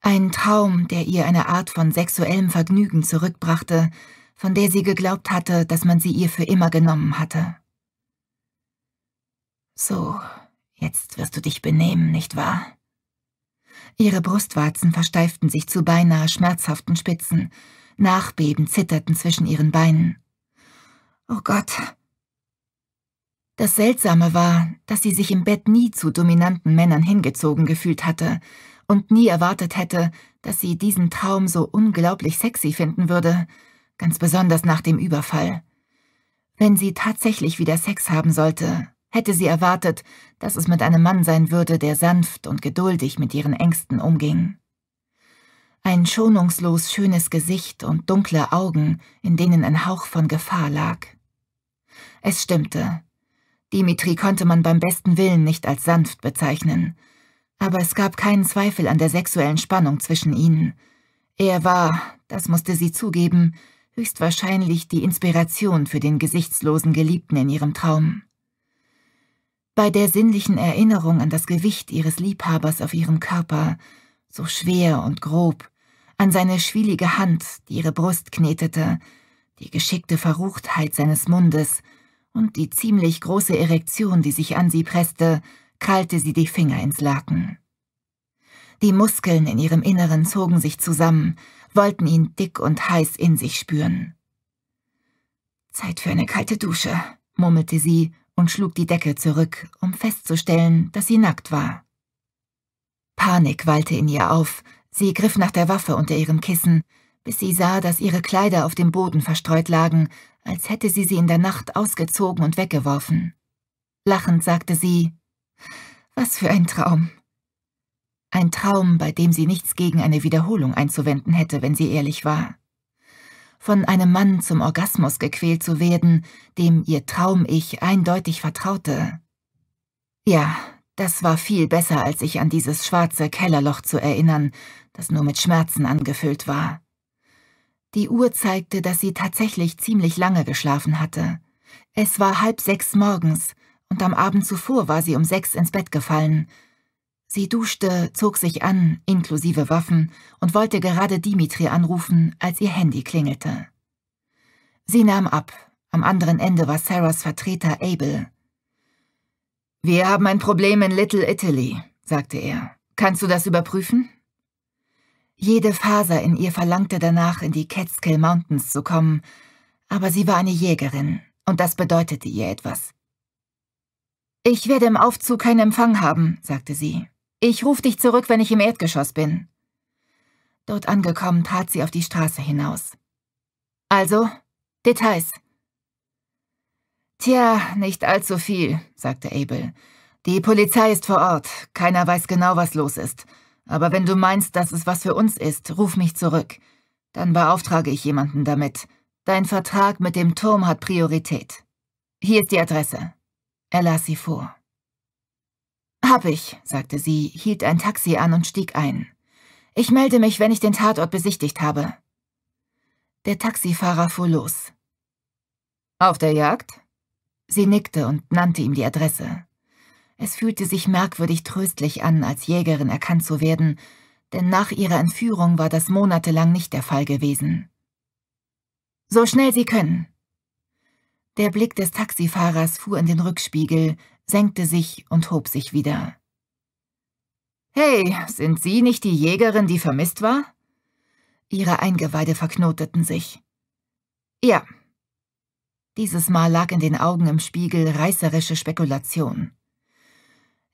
Ein Traum, der ihr eine Art von sexuellem Vergnügen zurückbrachte, von der sie geglaubt hatte, dass man sie ihr für immer genommen hatte. So, jetzt wirst du dich benehmen, nicht wahr? Ihre Brustwarzen versteiften sich zu beinahe schmerzhaften Spitzen, Nachbeben zitterten zwischen ihren Beinen. Oh Gott, das Seltsame war, dass sie sich im Bett nie zu dominanten Männern hingezogen gefühlt hatte und nie erwartet hätte, dass sie diesen Traum so unglaublich sexy finden würde, ganz besonders nach dem Überfall. Wenn sie tatsächlich wieder Sex haben sollte, hätte sie erwartet, dass es mit einem Mann sein würde, der sanft und geduldig mit ihren Ängsten umging. Ein schonungslos schönes Gesicht und dunkle Augen, in denen ein Hauch von Gefahr lag. Es stimmte, Dimitri konnte man beim besten Willen nicht als sanft bezeichnen. Aber es gab keinen Zweifel an der sexuellen Spannung zwischen ihnen. Er war, das musste sie zugeben, höchstwahrscheinlich die Inspiration für den gesichtslosen Geliebten in ihrem Traum. Bei der sinnlichen Erinnerung an das Gewicht ihres Liebhabers auf ihrem Körper, so schwer und grob, an seine schwielige Hand, die ihre Brust knetete, die geschickte Verruchtheit seines Mundes, und die ziemlich große Erektion, die sich an sie presste, krallte sie die Finger ins Laken. Die Muskeln in ihrem Inneren zogen sich zusammen, wollten ihn dick und heiß in sich spüren. Zeit für eine kalte Dusche, murmelte sie und schlug die Decke zurück, um festzustellen, dass sie nackt war. Panik wallte in ihr auf, sie griff nach der Waffe unter ihrem Kissen, bis sie sah, dass ihre Kleider auf dem Boden verstreut lagen als hätte sie sie in der Nacht ausgezogen und weggeworfen. Lachend sagte sie, »Was für ein Traum!« Ein Traum, bei dem sie nichts gegen eine Wiederholung einzuwenden hätte, wenn sie ehrlich war. Von einem Mann zum Orgasmus gequält zu werden, dem ihr Traum-Ich eindeutig vertraute. Ja, das war viel besser, als sich an dieses schwarze Kellerloch zu erinnern, das nur mit Schmerzen angefüllt war. Die Uhr zeigte, dass sie tatsächlich ziemlich lange geschlafen hatte. Es war halb sechs morgens, und am Abend zuvor war sie um sechs ins Bett gefallen. Sie duschte, zog sich an, inklusive Waffen, und wollte gerade Dimitri anrufen, als ihr Handy klingelte. Sie nahm ab. Am anderen Ende war Sarahs Vertreter Abel. Wir haben ein Problem in Little Italy, sagte er. Kannst du das überprüfen? Jede Faser in ihr verlangte danach, in die Catskill Mountains zu kommen, aber sie war eine Jägerin, und das bedeutete ihr etwas. Ich werde im Aufzug keinen Empfang haben, sagte sie. Ich rufe dich zurück, wenn ich im Erdgeschoss bin. Dort angekommen, trat sie auf die Straße hinaus. Also, Details. Tja, nicht allzu viel, sagte Abel. Die Polizei ist vor Ort. Keiner weiß genau, was los ist. Aber wenn du meinst, dass es was für uns ist, ruf mich zurück. Dann beauftrage ich jemanden damit. Dein Vertrag mit dem Turm hat Priorität. Hier ist die Adresse. Er las sie vor. Hab ich, sagte sie, hielt ein Taxi an und stieg ein. Ich melde mich, wenn ich den Tatort besichtigt habe. Der Taxifahrer fuhr los. Auf der Jagd? Sie nickte und nannte ihm die Adresse. Es fühlte sich merkwürdig tröstlich an, als Jägerin erkannt zu werden, denn nach ihrer Entführung war das monatelang nicht der Fall gewesen. So schnell Sie können! Der Blick des Taxifahrers fuhr in den Rückspiegel, senkte sich und hob sich wieder. Hey, sind Sie nicht die Jägerin, die vermisst war? Ihre Eingeweide verknoteten sich. Ja. Dieses Mal lag in den Augen im Spiegel reißerische Spekulation.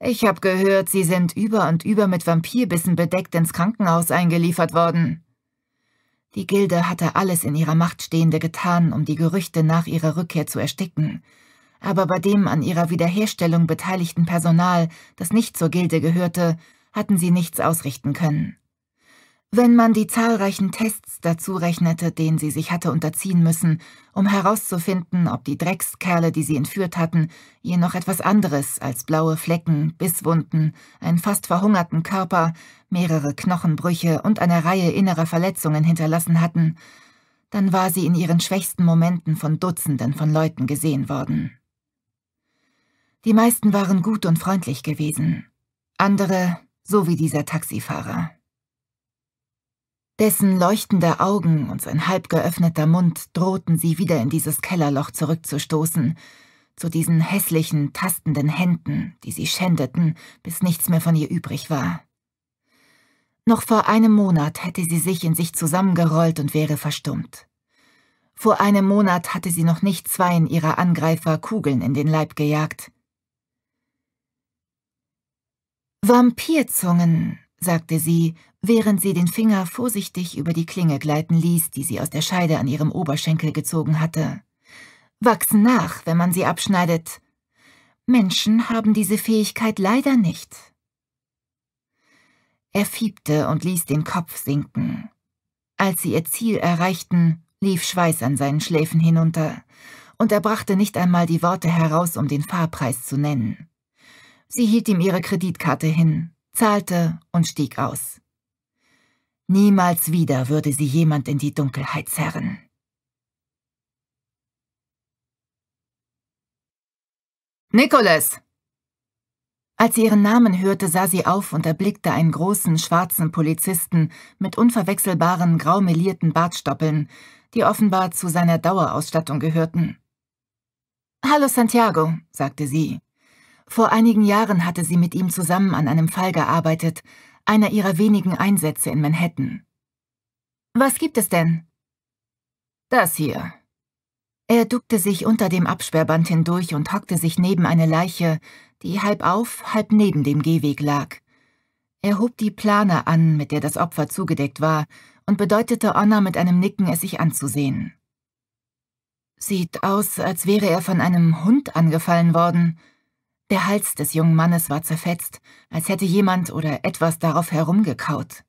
Ich habe gehört, Sie sind über und über mit Vampirbissen bedeckt ins Krankenhaus eingeliefert worden. Die Gilde hatte alles in ihrer Macht Stehende getan, um die Gerüchte nach ihrer Rückkehr zu ersticken. Aber bei dem an ihrer Wiederherstellung beteiligten Personal, das nicht zur Gilde gehörte, hatten sie nichts ausrichten können. Wenn man die zahlreichen Tests dazu rechnete, denen sie sich hatte unterziehen müssen, um herauszufinden, ob die Dreckskerle, die sie entführt hatten, ihr noch etwas anderes als blaue Flecken, Bisswunden, einen fast verhungerten Körper, mehrere Knochenbrüche und eine Reihe innerer Verletzungen hinterlassen hatten, dann war sie in ihren schwächsten Momenten von Dutzenden von Leuten gesehen worden. Die meisten waren gut und freundlich gewesen, andere so wie dieser Taxifahrer. Dessen leuchtende Augen und sein halb geöffneter Mund drohten sie wieder in dieses Kellerloch zurückzustoßen, zu diesen hässlichen, tastenden Händen, die sie schändeten, bis nichts mehr von ihr übrig war. Noch vor einem Monat hätte sie sich in sich zusammengerollt und wäre verstummt. Vor einem Monat hatte sie noch nicht zweien ihrer Angreifer Kugeln in den Leib gejagt. Vampirzungen, sagte sie, während sie den Finger vorsichtig über die Klinge gleiten ließ, die sie aus der Scheide an ihrem Oberschenkel gezogen hatte. Wachsen nach, wenn man sie abschneidet. Menschen haben diese Fähigkeit leider nicht. Er fiebte und ließ den Kopf sinken. Als sie ihr Ziel erreichten, lief Schweiß an seinen Schläfen hinunter, und er brachte nicht einmal die Worte heraus, um den Fahrpreis zu nennen. Sie hielt ihm ihre Kreditkarte hin, zahlte und stieg aus. Niemals wieder würde sie jemand in die Dunkelheit zerren. Nicholas! Als sie ihren Namen hörte, sah sie auf und erblickte einen großen, schwarzen Polizisten mit unverwechselbaren, graumelierten Bartstoppeln, die offenbar zu seiner Dauerausstattung gehörten. »Hallo Santiago«, sagte sie. Vor einigen Jahren hatte sie mit ihm zusammen an einem Fall gearbeitet, einer ihrer wenigen Einsätze in Manhattan. Was gibt es denn? Das hier. Er duckte sich unter dem Absperrband hindurch und hockte sich neben eine Leiche, die halb auf, halb neben dem Gehweg lag. Er hob die Plane an, mit der das Opfer zugedeckt war, und bedeutete Anna mit einem Nicken, es sich anzusehen. Sieht aus, als wäre er von einem Hund angefallen worden, der Hals des jungen Mannes war zerfetzt, als hätte jemand oder etwas darauf herumgekaut.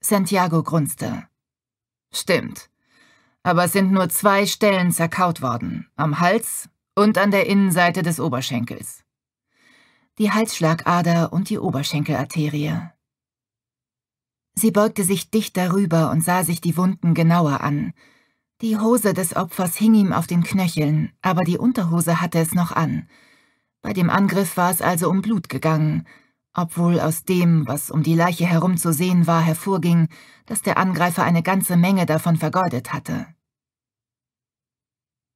Santiago grunzte. Stimmt. Aber es sind nur zwei Stellen zerkaut worden, am Hals und an der Innenseite des Oberschenkels. Die Halsschlagader und die Oberschenkelarterie. Sie beugte sich dicht darüber und sah sich die Wunden genauer an. Die Hose des Opfers hing ihm auf den Knöcheln, aber die Unterhose hatte es noch an – bei dem Angriff war es also um Blut gegangen, obwohl aus dem, was um die Leiche herum zu sehen war, hervorging, dass der Angreifer eine ganze Menge davon vergeudet hatte.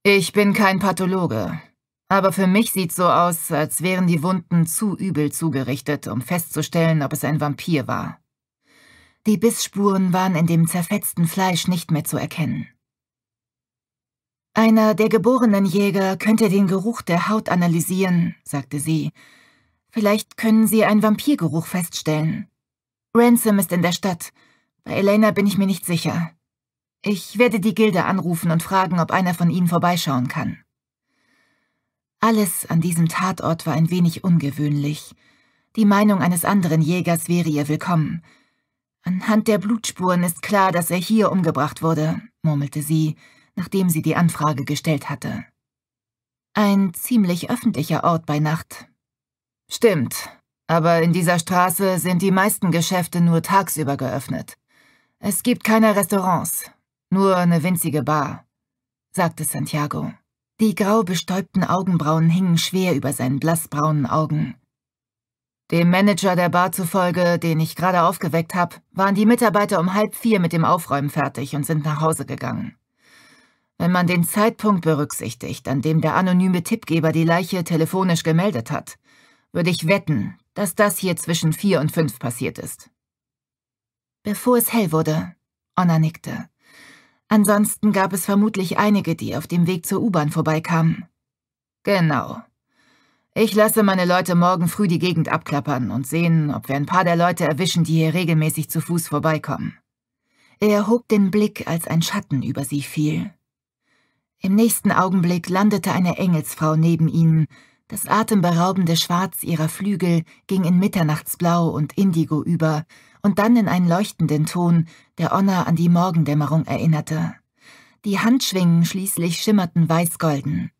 Ich bin kein Pathologe, aber für mich sieht so aus, als wären die Wunden zu übel zugerichtet, um festzustellen, ob es ein Vampir war. Die Bissspuren waren in dem zerfetzten Fleisch nicht mehr zu erkennen. Einer der geborenen Jäger könnte den Geruch der Haut analysieren, sagte sie. Vielleicht können sie einen Vampirgeruch feststellen. Ransom ist in der Stadt. Bei Elena bin ich mir nicht sicher. Ich werde die Gilde anrufen und fragen, ob einer von ihnen vorbeischauen kann. Alles an diesem Tatort war ein wenig ungewöhnlich. Die Meinung eines anderen Jägers wäre ihr willkommen. Anhand der Blutspuren ist klar, dass er hier umgebracht wurde, murmelte sie, nachdem sie die Anfrage gestellt hatte. Ein ziemlich öffentlicher Ort bei Nacht. Stimmt, aber in dieser Straße sind die meisten Geschäfte nur tagsüber geöffnet. Es gibt keine Restaurants, nur eine winzige Bar, sagte Santiago. Die grau bestäubten Augenbrauen hingen schwer über seinen blassbraunen Augen. Dem Manager der Bar zufolge, den ich gerade aufgeweckt habe, waren die Mitarbeiter um halb vier mit dem Aufräumen fertig und sind nach Hause gegangen. Wenn man den Zeitpunkt berücksichtigt, an dem der anonyme Tippgeber die Leiche telefonisch gemeldet hat, würde ich wetten, dass das hier zwischen vier und fünf passiert ist. Bevor es hell wurde, Anna nickte. Ansonsten gab es vermutlich einige, die auf dem Weg zur U-Bahn vorbeikamen. Genau. Ich lasse meine Leute morgen früh die Gegend abklappern und sehen, ob wir ein paar der Leute erwischen, die hier regelmäßig zu Fuß vorbeikommen. Er hob den Blick, als ein Schatten über sie fiel. Im nächsten Augenblick landete eine Engelsfrau neben ihnen. Das atemberaubende Schwarz ihrer Flügel ging in Mitternachtsblau und Indigo über und dann in einen leuchtenden Ton, der Onna an die Morgendämmerung erinnerte. Die Handschwingen schließlich schimmerten weißgolden.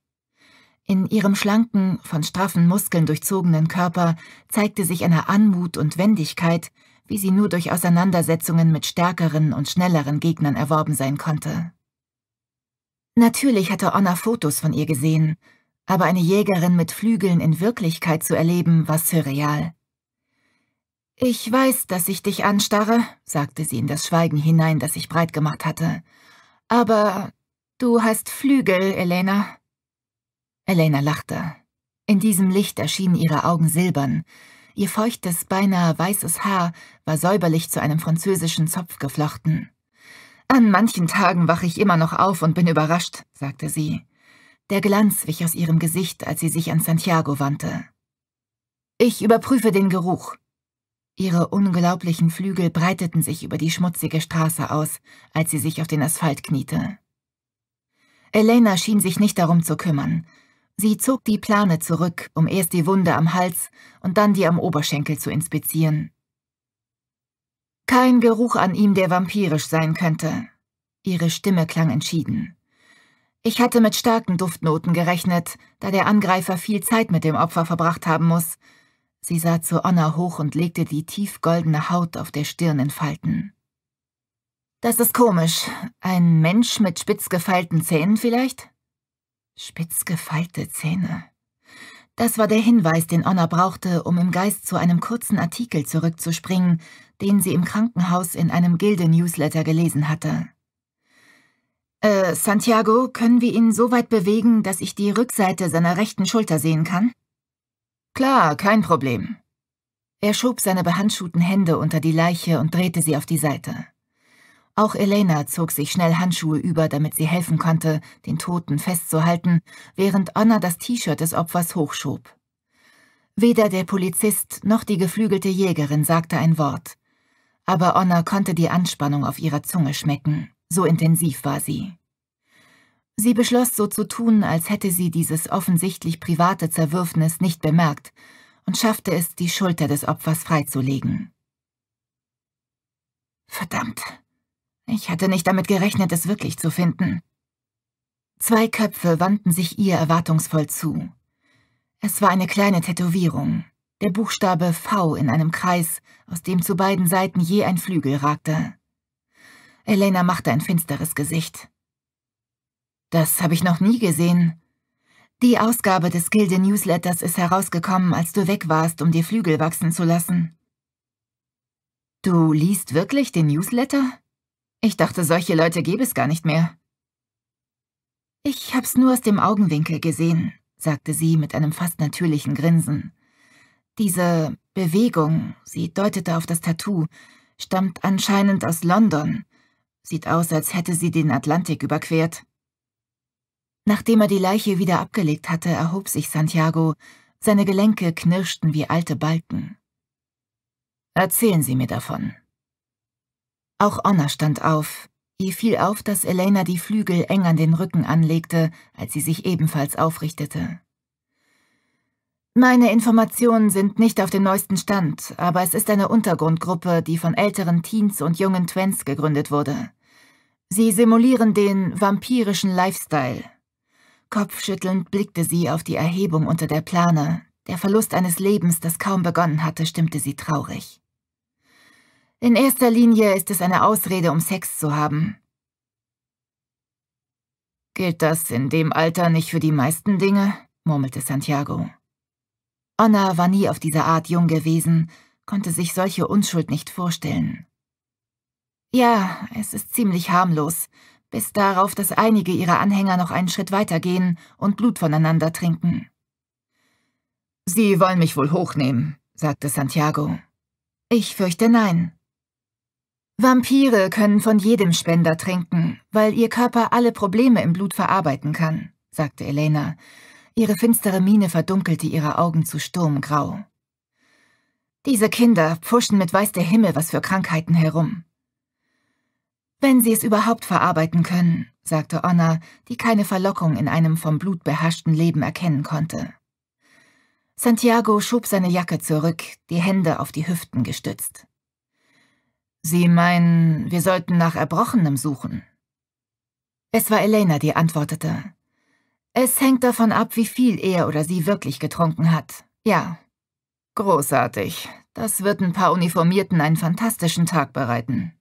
In ihrem schlanken, von straffen Muskeln durchzogenen Körper zeigte sich eine Anmut und Wendigkeit, wie sie nur durch Auseinandersetzungen mit stärkeren und schnelleren Gegnern erworben sein konnte. Natürlich hatte Onna Fotos von ihr gesehen, aber eine Jägerin mit Flügeln in Wirklichkeit zu erleben, war surreal. Ich weiß, dass ich dich anstarre, sagte sie in das Schweigen hinein, das ich breit gemacht hatte. Aber du hast Flügel, Elena. Elena lachte. In diesem Licht erschienen ihre Augen silbern. Ihr feuchtes, beinahe weißes Haar war säuberlich zu einem französischen Zopf geflochten. An manchen Tagen wache ich immer noch auf und bin überrascht, sagte sie. Der Glanz wich aus ihrem Gesicht, als sie sich an Santiago wandte. Ich überprüfe den Geruch. Ihre unglaublichen Flügel breiteten sich über die schmutzige Straße aus, als sie sich auf den Asphalt kniete. Elena schien sich nicht darum zu kümmern. Sie zog die Plane zurück, um erst die Wunde am Hals und dann die am Oberschenkel zu inspizieren. Kein Geruch an ihm, der vampirisch sein könnte. Ihre Stimme klang entschieden. Ich hatte mit starken Duftnoten gerechnet, da der Angreifer viel Zeit mit dem Opfer verbracht haben muss. Sie sah zu Onna hoch und legte die tiefgoldene Haut auf der Stirn in Falten. Das ist komisch. Ein Mensch mit spitz gefeilten Zähnen vielleicht? Spitz gefeilte Zähne. Das war der Hinweis, den Anna brauchte, um im Geist zu einem kurzen Artikel zurückzuspringen, den sie im Krankenhaus in einem Gilde-Newsletter gelesen hatte. Äh, Santiago, können wir ihn so weit bewegen, dass ich die Rückseite seiner rechten Schulter sehen kann? Klar, kein Problem. Er schob seine behandschuhten Hände unter die Leiche und drehte sie auf die Seite. Auch Elena zog sich schnell Handschuhe über, damit sie helfen konnte, den Toten festzuhalten, während Anna das T-Shirt des Opfers hochschob. Weder der Polizist noch die geflügelte Jägerin sagte ein Wort. Aber Anna konnte die Anspannung auf ihrer Zunge schmecken, so intensiv war sie. Sie beschloss so zu tun, als hätte sie dieses offensichtlich private Zerwürfnis nicht bemerkt und schaffte es, die Schulter des Opfers freizulegen. Verdammt, ich hatte nicht damit gerechnet, es wirklich zu finden. Zwei Köpfe wandten sich ihr erwartungsvoll zu. Es war eine kleine Tätowierung, der Buchstabe V in einem Kreis, aus dem zu beiden Seiten je ein Flügel ragte. Elena machte ein finsteres Gesicht. Das habe ich noch nie gesehen. Die Ausgabe des Gilde-Newsletters ist herausgekommen, als du weg warst, um dir Flügel wachsen zu lassen. Du liest wirklich den Newsletter? Ich dachte, solche Leute gäbe es gar nicht mehr. Ich hab's nur aus dem Augenwinkel gesehen, sagte sie mit einem fast natürlichen Grinsen. Diese Bewegung, sie deutete auf das Tattoo, stammt anscheinend aus London. Sieht aus, als hätte sie den Atlantik überquert. Nachdem er die Leiche wieder abgelegt hatte, erhob sich Santiago, seine Gelenke knirschten wie alte Balken. Erzählen Sie mir davon, auch Anna stand auf. Ihr fiel auf, dass Elena die Flügel eng an den Rücken anlegte, als sie sich ebenfalls aufrichtete. Meine Informationen sind nicht auf dem neuesten Stand, aber es ist eine Untergrundgruppe, die von älteren Teens und jungen Twins gegründet wurde. Sie simulieren den vampirischen Lifestyle. Kopfschüttelnd blickte sie auf die Erhebung unter der Plane. Der Verlust eines Lebens, das kaum begonnen hatte, stimmte sie traurig. In erster Linie ist es eine Ausrede, um Sex zu haben. Gilt das in dem Alter nicht für die meisten Dinge? murmelte Santiago. Anna war nie auf diese Art jung gewesen, konnte sich solche Unschuld nicht vorstellen. Ja, es ist ziemlich harmlos, bis darauf, dass einige ihrer Anhänger noch einen Schritt weiter gehen und Blut voneinander trinken. Sie wollen mich wohl hochnehmen, sagte Santiago. Ich fürchte nein. Vampire können von jedem Spender trinken, weil ihr Körper alle Probleme im Blut verarbeiten kann, sagte Elena. Ihre finstere Miene verdunkelte ihre Augen zu sturmgrau. Diese Kinder pfuschen mit weiß der Himmel was für Krankheiten herum. Wenn sie es überhaupt verarbeiten können, sagte Anna, die keine Verlockung in einem vom Blut beherrschten Leben erkennen konnte. Santiago schob seine Jacke zurück, die Hände auf die Hüften gestützt. Sie meinen, wir sollten nach Erbrochenem suchen? Es war Elena, die antwortete. Es hängt davon ab, wie viel er oder sie wirklich getrunken hat. Ja. Großartig. Das wird ein paar Uniformierten einen fantastischen Tag bereiten.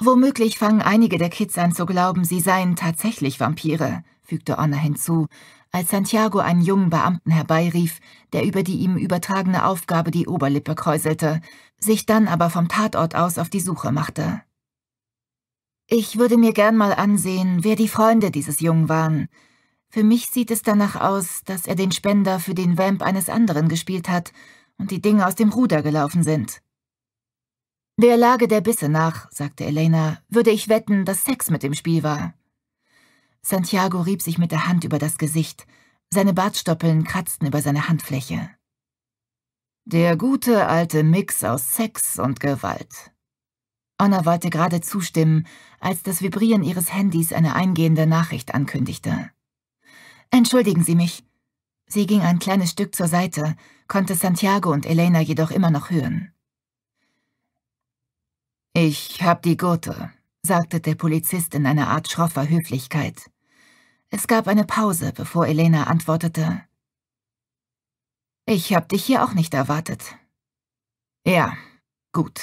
Womöglich fangen einige der Kids an zu glauben, sie seien tatsächlich Vampire, fügte Anna hinzu, als Santiago einen jungen Beamten herbeirief, der über die ihm übertragene Aufgabe die Oberlippe kräuselte, sich dann aber vom Tatort aus auf die Suche machte. Ich würde mir gern mal ansehen, wer die Freunde dieses Jungen waren. Für mich sieht es danach aus, dass er den Spender für den Vamp eines anderen gespielt hat und die Dinge aus dem Ruder gelaufen sind. Der Lage der Bisse nach, sagte Elena, würde ich wetten, dass Sex mit im Spiel war. Santiago rieb sich mit der Hand über das Gesicht. Seine Bartstoppeln kratzten über seine Handfläche. Der gute alte Mix aus Sex und Gewalt. Anna wollte gerade zustimmen, als das Vibrieren ihres Handys eine eingehende Nachricht ankündigte. Entschuldigen Sie mich. Sie ging ein kleines Stück zur Seite, konnte Santiago und Elena jedoch immer noch hören. Ich hab die Gurte, sagte der Polizist in einer Art schroffer Höflichkeit. Es gab eine Pause, bevor Elena antwortete. Ich hab dich hier auch nicht erwartet. Ja, gut.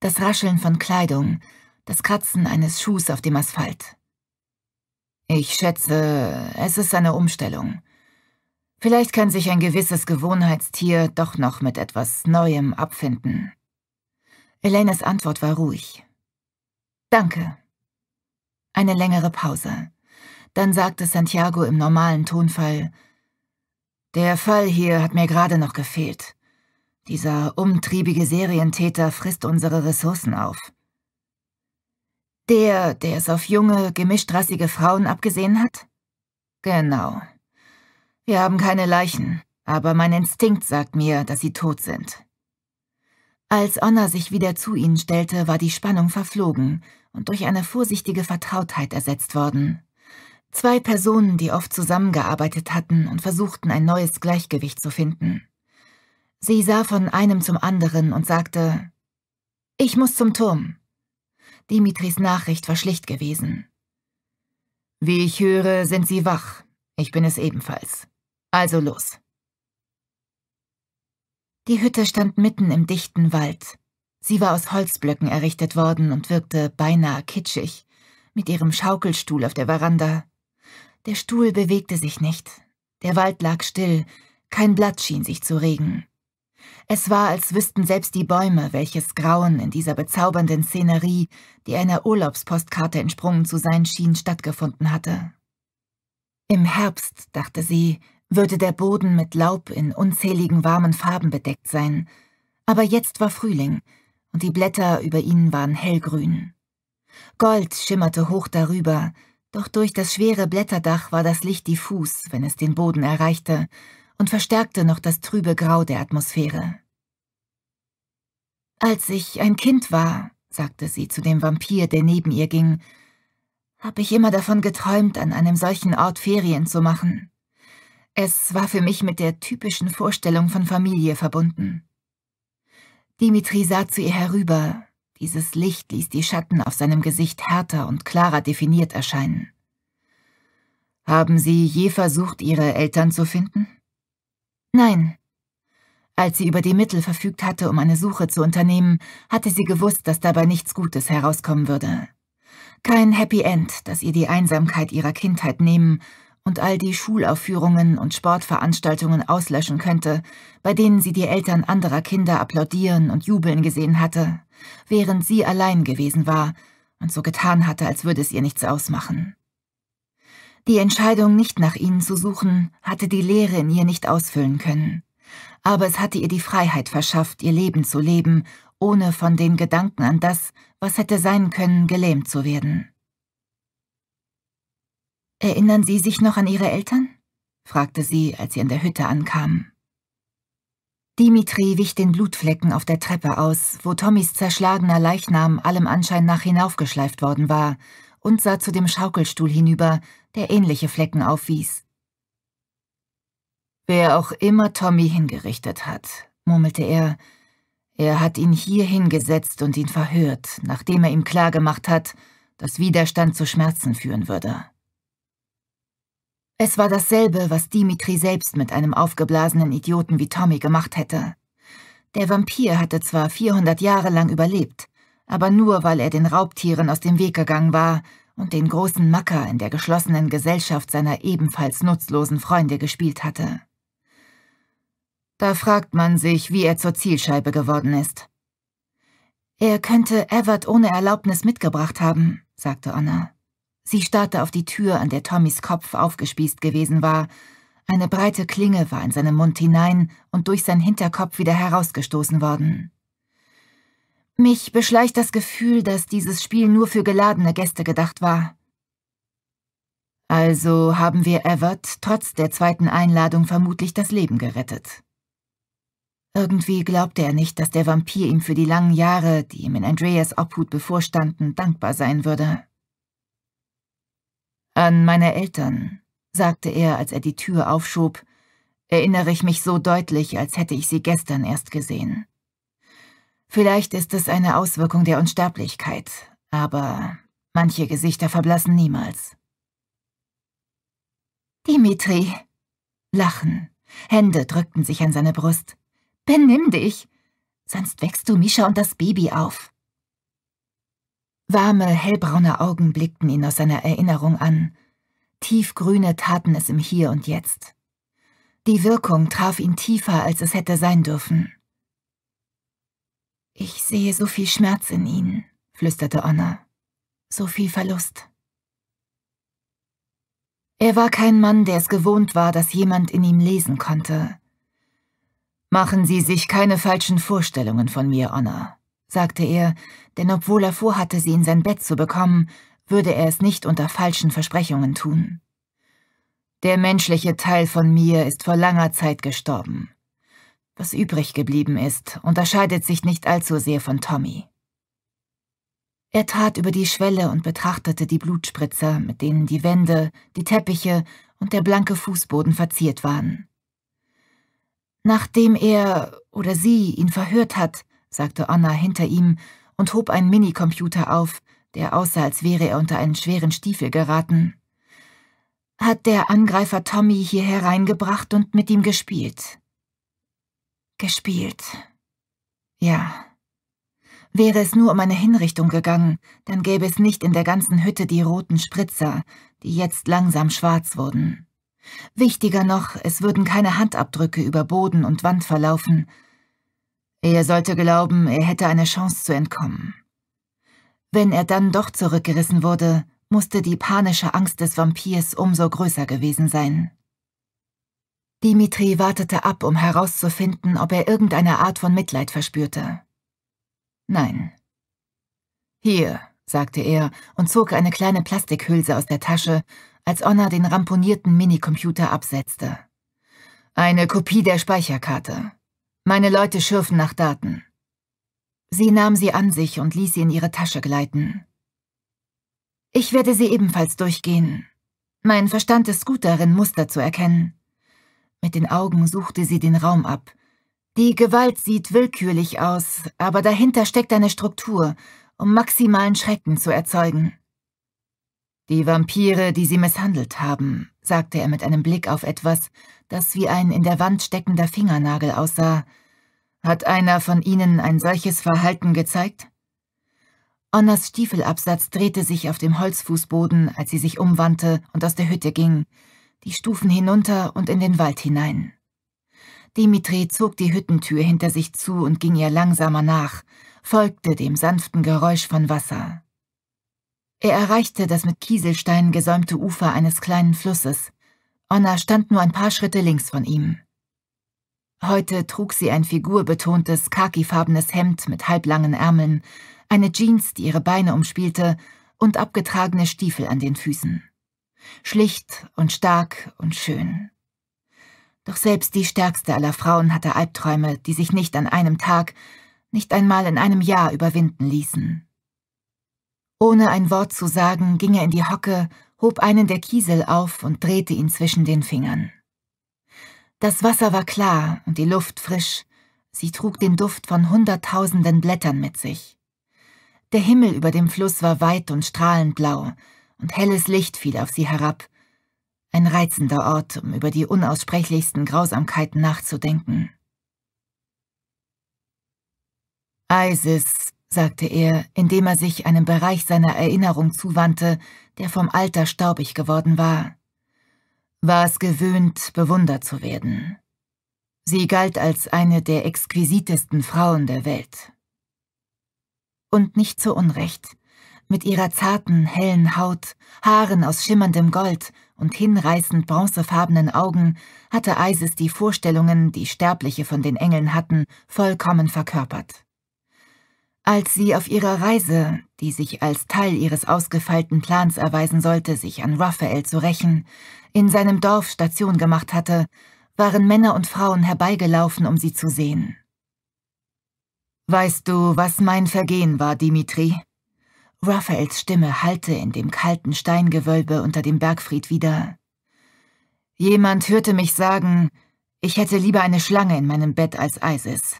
Das Rascheln von Kleidung, das Kratzen eines Schuhs auf dem Asphalt. Ich schätze, es ist eine Umstellung. Vielleicht kann sich ein gewisses Gewohnheitstier doch noch mit etwas Neuem abfinden. Elenas Antwort war ruhig. Danke. Eine längere Pause. Dann sagte Santiago im normalen Tonfall, der Fall hier hat mir gerade noch gefehlt. Dieser umtriebige Serientäter frisst unsere Ressourcen auf. Der, der es auf junge, gemischtrassige Frauen abgesehen hat? Genau. Wir haben keine Leichen, aber mein Instinkt sagt mir, dass sie tot sind. Als Onna sich wieder zu ihnen stellte, war die Spannung verflogen und durch eine vorsichtige Vertrautheit ersetzt worden, Zwei Personen, die oft zusammengearbeitet hatten und versuchten, ein neues Gleichgewicht zu finden. Sie sah von einem zum anderen und sagte, »Ich muss zum Turm.« Dimitris Nachricht war schlicht gewesen. »Wie ich höre, sind Sie wach. Ich bin es ebenfalls. Also los.« Die Hütte stand mitten im dichten Wald. Sie war aus Holzblöcken errichtet worden und wirkte beinahe kitschig, mit ihrem Schaukelstuhl auf der Veranda, der Stuhl bewegte sich nicht. Der Wald lag still. Kein Blatt schien sich zu regen. Es war, als wüssten selbst die Bäume, welches Grauen in dieser bezaubernden Szenerie, die einer Urlaubspostkarte entsprungen zu sein schien, stattgefunden hatte. Im Herbst, dachte sie, würde der Boden mit Laub in unzähligen warmen Farben bedeckt sein, aber jetzt war Frühling, und die Blätter über ihnen waren hellgrün. Gold schimmerte hoch darüber, doch durch das schwere Blätterdach war das Licht diffus, wenn es den Boden erreichte, und verstärkte noch das trübe Grau der Atmosphäre. Als ich ein Kind war, sagte sie zu dem Vampir, der neben ihr ging, habe ich immer davon geträumt, an einem solchen Ort Ferien zu machen. Es war für mich mit der typischen Vorstellung von Familie verbunden. Dimitri sah zu ihr herüber, dieses Licht ließ die Schatten auf seinem Gesicht härter und klarer definiert erscheinen. Haben Sie je versucht, Ihre Eltern zu finden? Nein. Als sie über die Mittel verfügt hatte, um eine Suche zu unternehmen, hatte sie gewusst, dass dabei nichts Gutes herauskommen würde. Kein Happy End, das ihr die Einsamkeit ihrer Kindheit nehmen und all die Schulaufführungen und Sportveranstaltungen auslöschen könnte, bei denen sie die Eltern anderer Kinder applaudieren und jubeln gesehen hatte, während sie allein gewesen war und so getan hatte, als würde es ihr nichts ausmachen. Die Entscheidung, nicht nach ihnen zu suchen, hatte die Leere in ihr nicht ausfüllen können, aber es hatte ihr die Freiheit verschafft, ihr Leben zu leben, ohne von den Gedanken an das, was hätte sein können, gelähmt zu werden. Erinnern Sie sich noch an Ihre Eltern? fragte sie, als sie in der Hütte ankamen. Dimitri wich den Blutflecken auf der Treppe aus, wo Tommys zerschlagener Leichnam allem Anschein nach hinaufgeschleift worden war, und sah zu dem Schaukelstuhl hinüber, der ähnliche Flecken aufwies. Wer auch immer Tommy hingerichtet hat, murmelte er, er hat ihn hier hingesetzt und ihn verhört, nachdem er ihm klargemacht hat, dass Widerstand zu Schmerzen führen würde. Es war dasselbe, was Dimitri selbst mit einem aufgeblasenen Idioten wie Tommy gemacht hätte. Der Vampir hatte zwar 400 Jahre lang überlebt, aber nur, weil er den Raubtieren aus dem Weg gegangen war und den großen Macker in der geschlossenen Gesellschaft seiner ebenfalls nutzlosen Freunde gespielt hatte. Da fragt man sich, wie er zur Zielscheibe geworden ist. Er könnte Evert ohne Erlaubnis mitgebracht haben, sagte Anna. Sie starrte auf die Tür, an der Tommys Kopf aufgespießt gewesen war. Eine breite Klinge war in seinen Mund hinein und durch seinen Hinterkopf wieder herausgestoßen worden. Mich beschleicht das Gefühl, dass dieses Spiel nur für geladene Gäste gedacht war. Also haben wir Everett trotz der zweiten Einladung vermutlich das Leben gerettet. Irgendwie glaubte er nicht, dass der Vampir ihm für die langen Jahre, die ihm in Andreas Obhut bevorstanden, dankbar sein würde. An meine Eltern, sagte er, als er die Tür aufschob, erinnere ich mich so deutlich, als hätte ich sie gestern erst gesehen. Vielleicht ist es eine Auswirkung der Unsterblichkeit, aber manche Gesichter verblassen niemals. Dimitri. Lachen. Hände drückten sich an seine Brust. Benimm dich, sonst wächst du Mischa und das Baby auf. Warme, hellbraune Augen blickten ihn aus seiner Erinnerung an. Tiefgrüne taten es im Hier und Jetzt. Die Wirkung traf ihn tiefer, als es hätte sein dürfen. Ich sehe so viel Schmerz in ihnen, flüsterte Anna. So viel Verlust. Er war kein Mann, der es gewohnt war, dass jemand in ihm lesen konnte. Machen Sie sich keine falschen Vorstellungen von mir, Anna sagte er, denn obwohl er vorhatte, sie in sein Bett zu bekommen, würde er es nicht unter falschen Versprechungen tun. Der menschliche Teil von mir ist vor langer Zeit gestorben. Was übrig geblieben ist, unterscheidet sich nicht allzu sehr von Tommy. Er trat über die Schwelle und betrachtete die Blutspritzer, mit denen die Wände, die Teppiche und der blanke Fußboden verziert waren. Nachdem er oder sie ihn verhört hat, sagte Anna hinter ihm und hob einen Minicomputer auf, der aussah, als wäre er unter einen schweren Stiefel geraten. Hat der Angreifer Tommy hier hereingebracht und mit ihm gespielt? Gespielt. Ja. Wäre es nur um eine Hinrichtung gegangen, dann gäbe es nicht in der ganzen Hütte die roten Spritzer, die jetzt langsam schwarz wurden. Wichtiger noch, es würden keine Handabdrücke über Boden und Wand verlaufen, er sollte glauben, er hätte eine Chance zu entkommen. Wenn er dann doch zurückgerissen wurde, musste die panische Angst des Vampirs umso größer gewesen sein. Dimitri wartete ab, um herauszufinden, ob er irgendeine Art von Mitleid verspürte. Nein. Hier, sagte er und zog eine kleine Plastikhülse aus der Tasche, als Onna den ramponierten Minicomputer absetzte. Eine Kopie der Speicherkarte. Meine Leute schürfen nach Daten. Sie nahm sie an sich und ließ sie in ihre Tasche gleiten. Ich werde sie ebenfalls durchgehen. Mein Verstand ist gut darin, Muster zu erkennen. Mit den Augen suchte sie den Raum ab. Die Gewalt sieht willkürlich aus, aber dahinter steckt eine Struktur, um maximalen Schrecken zu erzeugen. Die Vampire, die sie misshandelt haben, sagte er mit einem Blick auf etwas, das wie ein in der Wand steckender Fingernagel aussah. Hat einer von ihnen ein solches Verhalten gezeigt? Onnas Stiefelabsatz drehte sich auf dem Holzfußboden, als sie sich umwandte und aus der Hütte ging, die Stufen hinunter und in den Wald hinein. Dimitri zog die Hüttentür hinter sich zu und ging ihr langsamer nach, folgte dem sanften Geräusch von Wasser. Er erreichte das mit Kieselsteinen gesäumte Ufer eines kleinen Flusses. Onna stand nur ein paar Schritte links von ihm. Heute trug sie ein figurbetontes, khakifarbenes Hemd mit halblangen Ärmeln, eine Jeans, die ihre Beine umspielte, und abgetragene Stiefel an den Füßen. Schlicht und stark und schön. Doch selbst die stärkste aller Frauen hatte Albträume, die sich nicht an einem Tag, nicht einmal in einem Jahr überwinden ließen. Ohne ein Wort zu sagen, ging er in die Hocke, hob einen der Kiesel auf und drehte ihn zwischen den Fingern. Das Wasser war klar und die Luft frisch, sie trug den Duft von hunderttausenden Blättern mit sich. Der Himmel über dem Fluss war weit und strahlend blau, und helles Licht fiel auf sie herab. Ein reizender Ort, um über die unaussprechlichsten Grausamkeiten nachzudenken. Isis sagte er, indem er sich einem Bereich seiner Erinnerung zuwandte, der vom Alter staubig geworden war, war es gewöhnt, bewundert zu werden. Sie galt als eine der exquisitesten Frauen der Welt. Und nicht zu Unrecht. Mit ihrer zarten, hellen Haut, Haaren aus schimmerndem Gold und hinreißend bronzefarbenen Augen hatte Isis die Vorstellungen, die Sterbliche von den Engeln hatten, vollkommen verkörpert. Als sie auf ihrer Reise, die sich als Teil ihres ausgefeilten Plans erweisen sollte, sich an Raphael zu rächen, in seinem Dorf Station gemacht hatte, waren Männer und Frauen herbeigelaufen, um sie zu sehen. Weißt du, was mein Vergehen war, Dimitri? Raphaels Stimme hallte in dem kalten Steingewölbe unter dem Bergfried wieder. Jemand hörte mich sagen, ich hätte lieber eine Schlange in meinem Bett als Isis.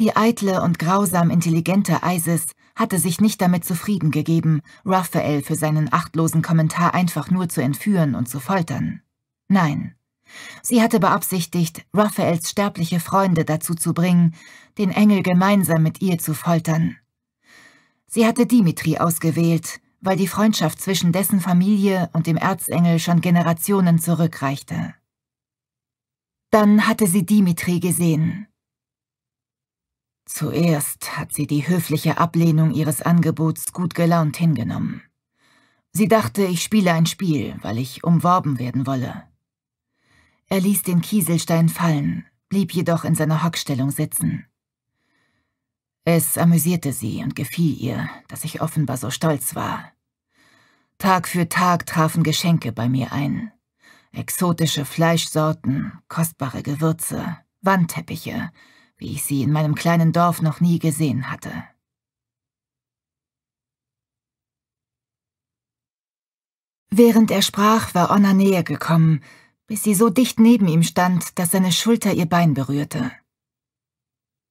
Die eitle und grausam intelligente Isis hatte sich nicht damit zufrieden gegeben, Raphael für seinen achtlosen Kommentar einfach nur zu entführen und zu foltern. Nein. Sie hatte beabsichtigt, Raphaels sterbliche Freunde dazu zu bringen, den Engel gemeinsam mit ihr zu foltern. Sie hatte Dimitri ausgewählt, weil die Freundschaft zwischen dessen Familie und dem Erzengel schon Generationen zurückreichte. Dann hatte sie Dimitri gesehen, Zuerst hat sie die höfliche Ablehnung ihres Angebots gut gelaunt hingenommen. Sie dachte, ich spiele ein Spiel, weil ich umworben werden wolle. Er ließ den Kieselstein fallen, blieb jedoch in seiner Hockstellung sitzen. Es amüsierte sie und gefiel ihr, dass ich offenbar so stolz war. Tag für Tag trafen Geschenke bei mir ein. Exotische Fleischsorten, kostbare Gewürze, Wandteppiche, wie ich sie in meinem kleinen Dorf noch nie gesehen hatte. Während er sprach, war Onna näher gekommen, bis sie so dicht neben ihm stand, dass seine Schulter ihr Bein berührte.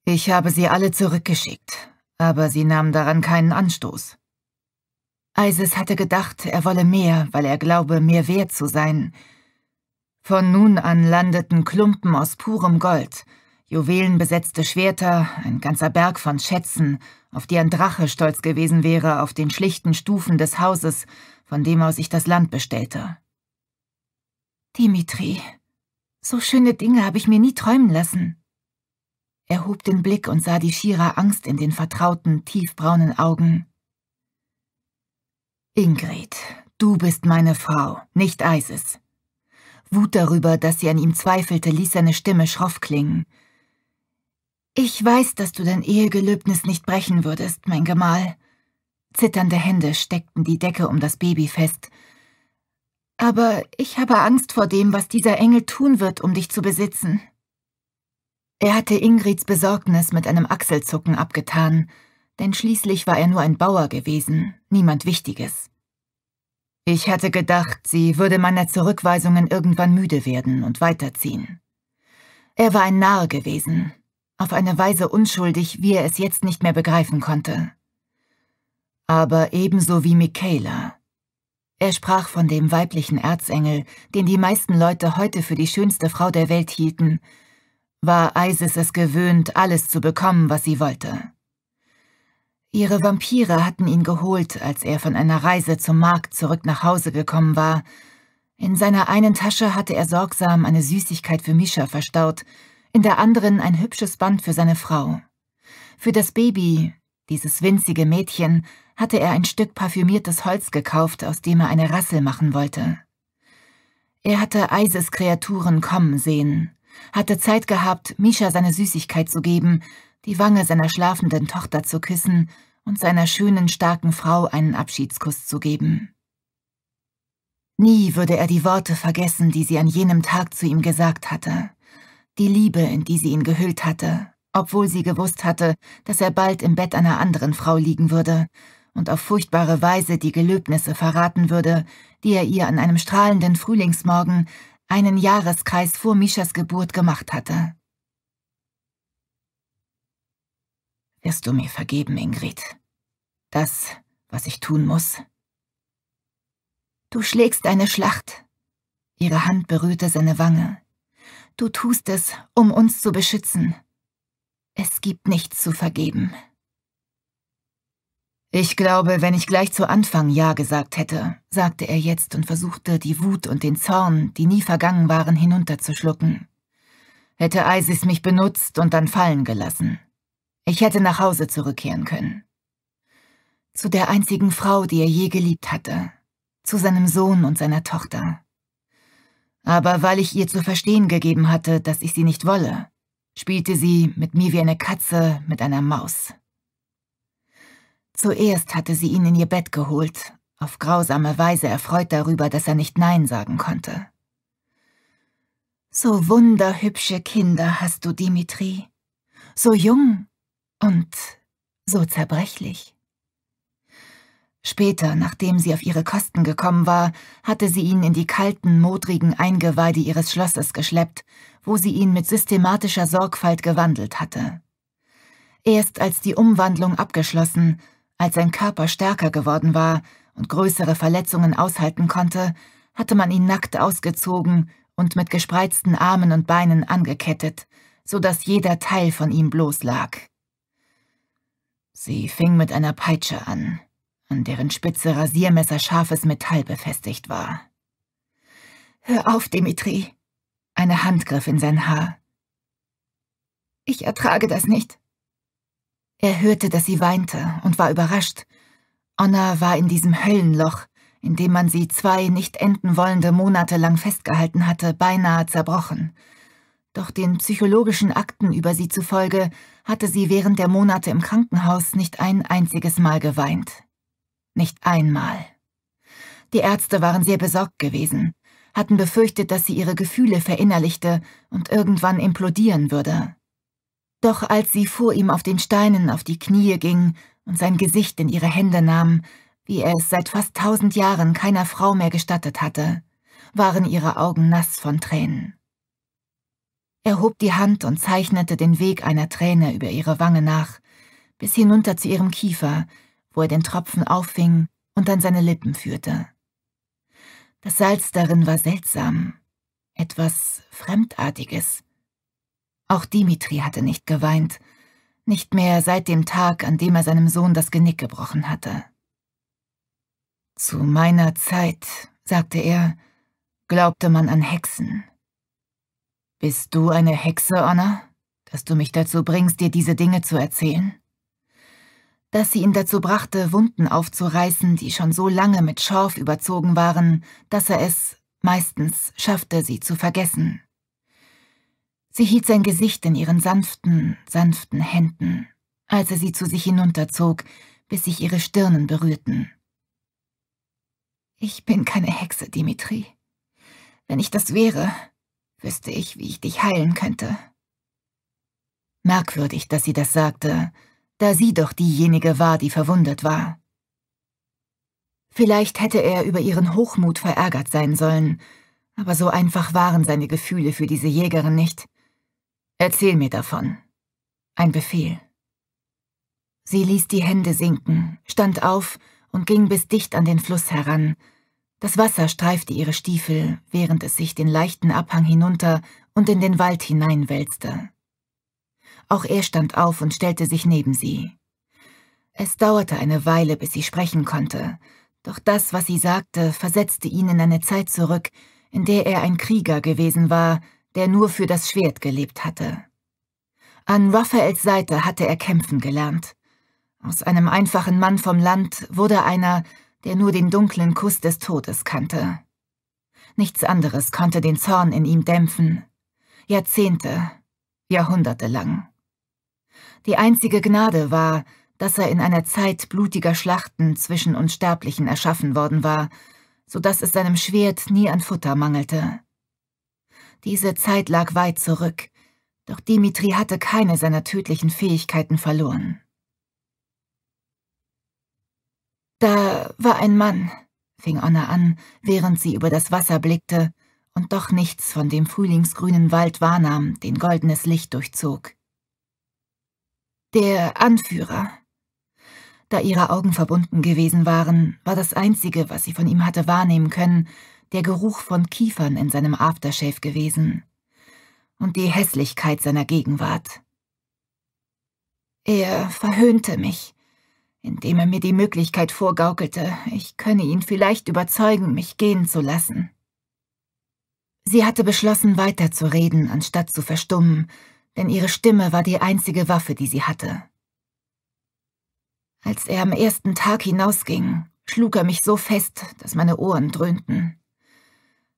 Ich habe sie alle zurückgeschickt, aber sie nahm daran keinen Anstoß. Isis hatte gedacht, er wolle mehr, weil er glaube, mehr wert zu sein. Von nun an landeten Klumpen aus purem Gold – juwelenbesetzte Schwerter, ein ganzer Berg von Schätzen, auf die ein Drache stolz gewesen wäre, auf den schlichten Stufen des Hauses, von dem aus ich das Land bestellte. Dimitri, so schöne Dinge habe ich mir nie träumen lassen. Er hob den Blick und sah die schiere Angst in den vertrauten, tiefbraunen Augen. Ingrid, du bist meine Frau, nicht Isis. Wut darüber, dass sie an ihm zweifelte, ließ seine Stimme schroff klingen. Ich weiß, dass du dein Ehegelöbnis nicht brechen würdest, mein Gemahl. Zitternde Hände steckten die Decke um das Baby fest. Aber ich habe Angst vor dem, was dieser Engel tun wird, um dich zu besitzen. Er hatte Ingrids Besorgnis mit einem Achselzucken abgetan, denn schließlich war er nur ein Bauer gewesen, niemand Wichtiges. Ich hatte gedacht, sie würde meiner Zurückweisungen irgendwann müde werden und weiterziehen. Er war ein Narr gewesen, auf eine Weise unschuldig, wie er es jetzt nicht mehr begreifen konnte. Aber ebenso wie Michaela. Er sprach von dem weiblichen Erzengel, den die meisten Leute heute für die schönste Frau der Welt hielten, war Isis es gewöhnt, alles zu bekommen, was sie wollte. Ihre Vampire hatten ihn geholt, als er von einer Reise zum Markt zurück nach Hause gekommen war. In seiner einen Tasche hatte er sorgsam eine Süßigkeit für Misha verstaut, in der anderen ein hübsches Band für seine Frau. Für das Baby, dieses winzige Mädchen, hatte er ein Stück parfümiertes Holz gekauft, aus dem er eine Rassel machen wollte. Er hatte Eiseskreaturen kommen sehen, hatte Zeit gehabt, Misha seine Süßigkeit zu geben, die Wange seiner schlafenden Tochter zu küssen und seiner schönen, starken Frau einen Abschiedskuss zu geben. Nie würde er die Worte vergessen, die sie an jenem Tag zu ihm gesagt hatte die Liebe, in die sie ihn gehüllt hatte, obwohl sie gewusst hatte, dass er bald im Bett einer anderen Frau liegen würde und auf furchtbare Weise die Gelöbnisse verraten würde, die er ihr an einem strahlenden Frühlingsmorgen, einen Jahreskreis vor Mischas Geburt, gemacht hatte. Wirst du mir vergeben, Ingrid? Das, was ich tun muss? Du schlägst eine Schlacht. Ihre Hand berührte seine Wange. Du tust es, um uns zu beschützen. Es gibt nichts zu vergeben. Ich glaube, wenn ich gleich zu Anfang Ja gesagt hätte, sagte er jetzt und versuchte, die Wut und den Zorn, die nie vergangen waren, hinunterzuschlucken. Hätte Isis mich benutzt und dann fallen gelassen. Ich hätte nach Hause zurückkehren können. Zu der einzigen Frau, die er je geliebt hatte. Zu seinem Sohn und seiner Tochter. Aber weil ich ihr zu verstehen gegeben hatte, dass ich sie nicht wolle, spielte sie mit mir wie eine Katze mit einer Maus. Zuerst hatte sie ihn in ihr Bett geholt, auf grausame Weise erfreut darüber, dass er nicht Nein sagen konnte. So wunderhübsche Kinder hast du, Dimitri, so jung und so zerbrechlich. Später, nachdem sie auf ihre Kosten gekommen war, hatte sie ihn in die kalten, modrigen Eingeweide ihres Schlosses geschleppt, wo sie ihn mit systematischer Sorgfalt gewandelt hatte. Erst als die Umwandlung abgeschlossen, als sein Körper stärker geworden war und größere Verletzungen aushalten konnte, hatte man ihn nackt ausgezogen und mit gespreizten Armen und Beinen angekettet, so dass jeder Teil von ihm bloß lag. Sie fing mit einer Peitsche an an deren Spitze Rasiermesser scharfes Metall befestigt war. Hör auf, Dimitri. Eine Hand griff in sein Haar. Ich ertrage das nicht. Er hörte, dass sie weinte und war überrascht. Anna war in diesem Höllenloch, in dem man sie zwei nicht enden wollende Monate lang festgehalten hatte, beinahe zerbrochen. Doch den psychologischen Akten über sie zufolge hatte sie während der Monate im Krankenhaus nicht ein einziges Mal geweint. Nicht einmal. Die Ärzte waren sehr besorgt gewesen, hatten befürchtet, dass sie ihre Gefühle verinnerlichte und irgendwann implodieren würde. Doch als sie vor ihm auf den Steinen auf die Knie ging und sein Gesicht in ihre Hände nahm, wie er es seit fast tausend Jahren keiner Frau mehr gestattet hatte, waren ihre Augen nass von Tränen. Er hob die Hand und zeichnete den Weg einer Träne über ihre Wange nach, bis hinunter zu ihrem Kiefer, wo er den Tropfen auffing und an seine Lippen führte. Das Salz darin war seltsam, etwas Fremdartiges. Auch Dimitri hatte nicht geweint, nicht mehr seit dem Tag, an dem er seinem Sohn das Genick gebrochen hatte. Zu meiner Zeit, sagte er, glaubte man an Hexen. Bist du eine Hexe, Anna, dass du mich dazu bringst, dir diese Dinge zu erzählen? das sie ihn dazu brachte, Wunden aufzureißen, die schon so lange mit Schorf überzogen waren, dass er es, meistens, schaffte, sie zu vergessen. Sie hielt sein Gesicht in ihren sanften, sanften Händen, als er sie zu sich hinunterzog, bis sich ihre Stirnen berührten. Ich bin keine Hexe, Dimitri. Wenn ich das wäre, wüsste ich, wie ich dich heilen könnte. Merkwürdig, dass sie das sagte, da sie doch diejenige war, die verwundet war. Vielleicht hätte er über ihren Hochmut verärgert sein sollen, aber so einfach waren seine Gefühle für diese Jägerin nicht. Erzähl mir davon. Ein Befehl. Sie ließ die Hände sinken, stand auf und ging bis dicht an den Fluss heran. Das Wasser streifte ihre Stiefel, während es sich den leichten Abhang hinunter und in den Wald hineinwälzte. Auch er stand auf und stellte sich neben sie. Es dauerte eine Weile, bis sie sprechen konnte, doch das, was sie sagte, versetzte ihn in eine Zeit zurück, in der er ein Krieger gewesen war, der nur für das Schwert gelebt hatte. An Raphaels Seite hatte er kämpfen gelernt. Aus einem einfachen Mann vom Land wurde einer, der nur den dunklen Kuss des Todes kannte. Nichts anderes konnte den Zorn in ihm dämpfen. Jahrzehnte, Jahrhunderte lang. Die einzige Gnade war, dass er in einer Zeit blutiger Schlachten zwischen Unsterblichen erschaffen worden war, so dass es seinem Schwert nie an Futter mangelte. Diese Zeit lag weit zurück, doch Dimitri hatte keine seiner tödlichen Fähigkeiten verloren. Da war ein Mann, fing Anna an, während sie über das Wasser blickte und doch nichts von dem frühlingsgrünen Wald wahrnahm, den goldenes Licht durchzog. Der Anführer. Da ihre Augen verbunden gewesen waren, war das Einzige, was sie von ihm hatte wahrnehmen können, der Geruch von Kiefern in seinem Aftershave gewesen und die Hässlichkeit seiner Gegenwart. Er verhöhnte mich, indem er mir die Möglichkeit vorgaukelte, ich könne ihn vielleicht überzeugen, mich gehen zu lassen. Sie hatte beschlossen, weiterzureden, anstatt zu verstummen, denn ihre Stimme war die einzige Waffe, die sie hatte. Als er am ersten Tag hinausging, schlug er mich so fest, dass meine Ohren dröhnten.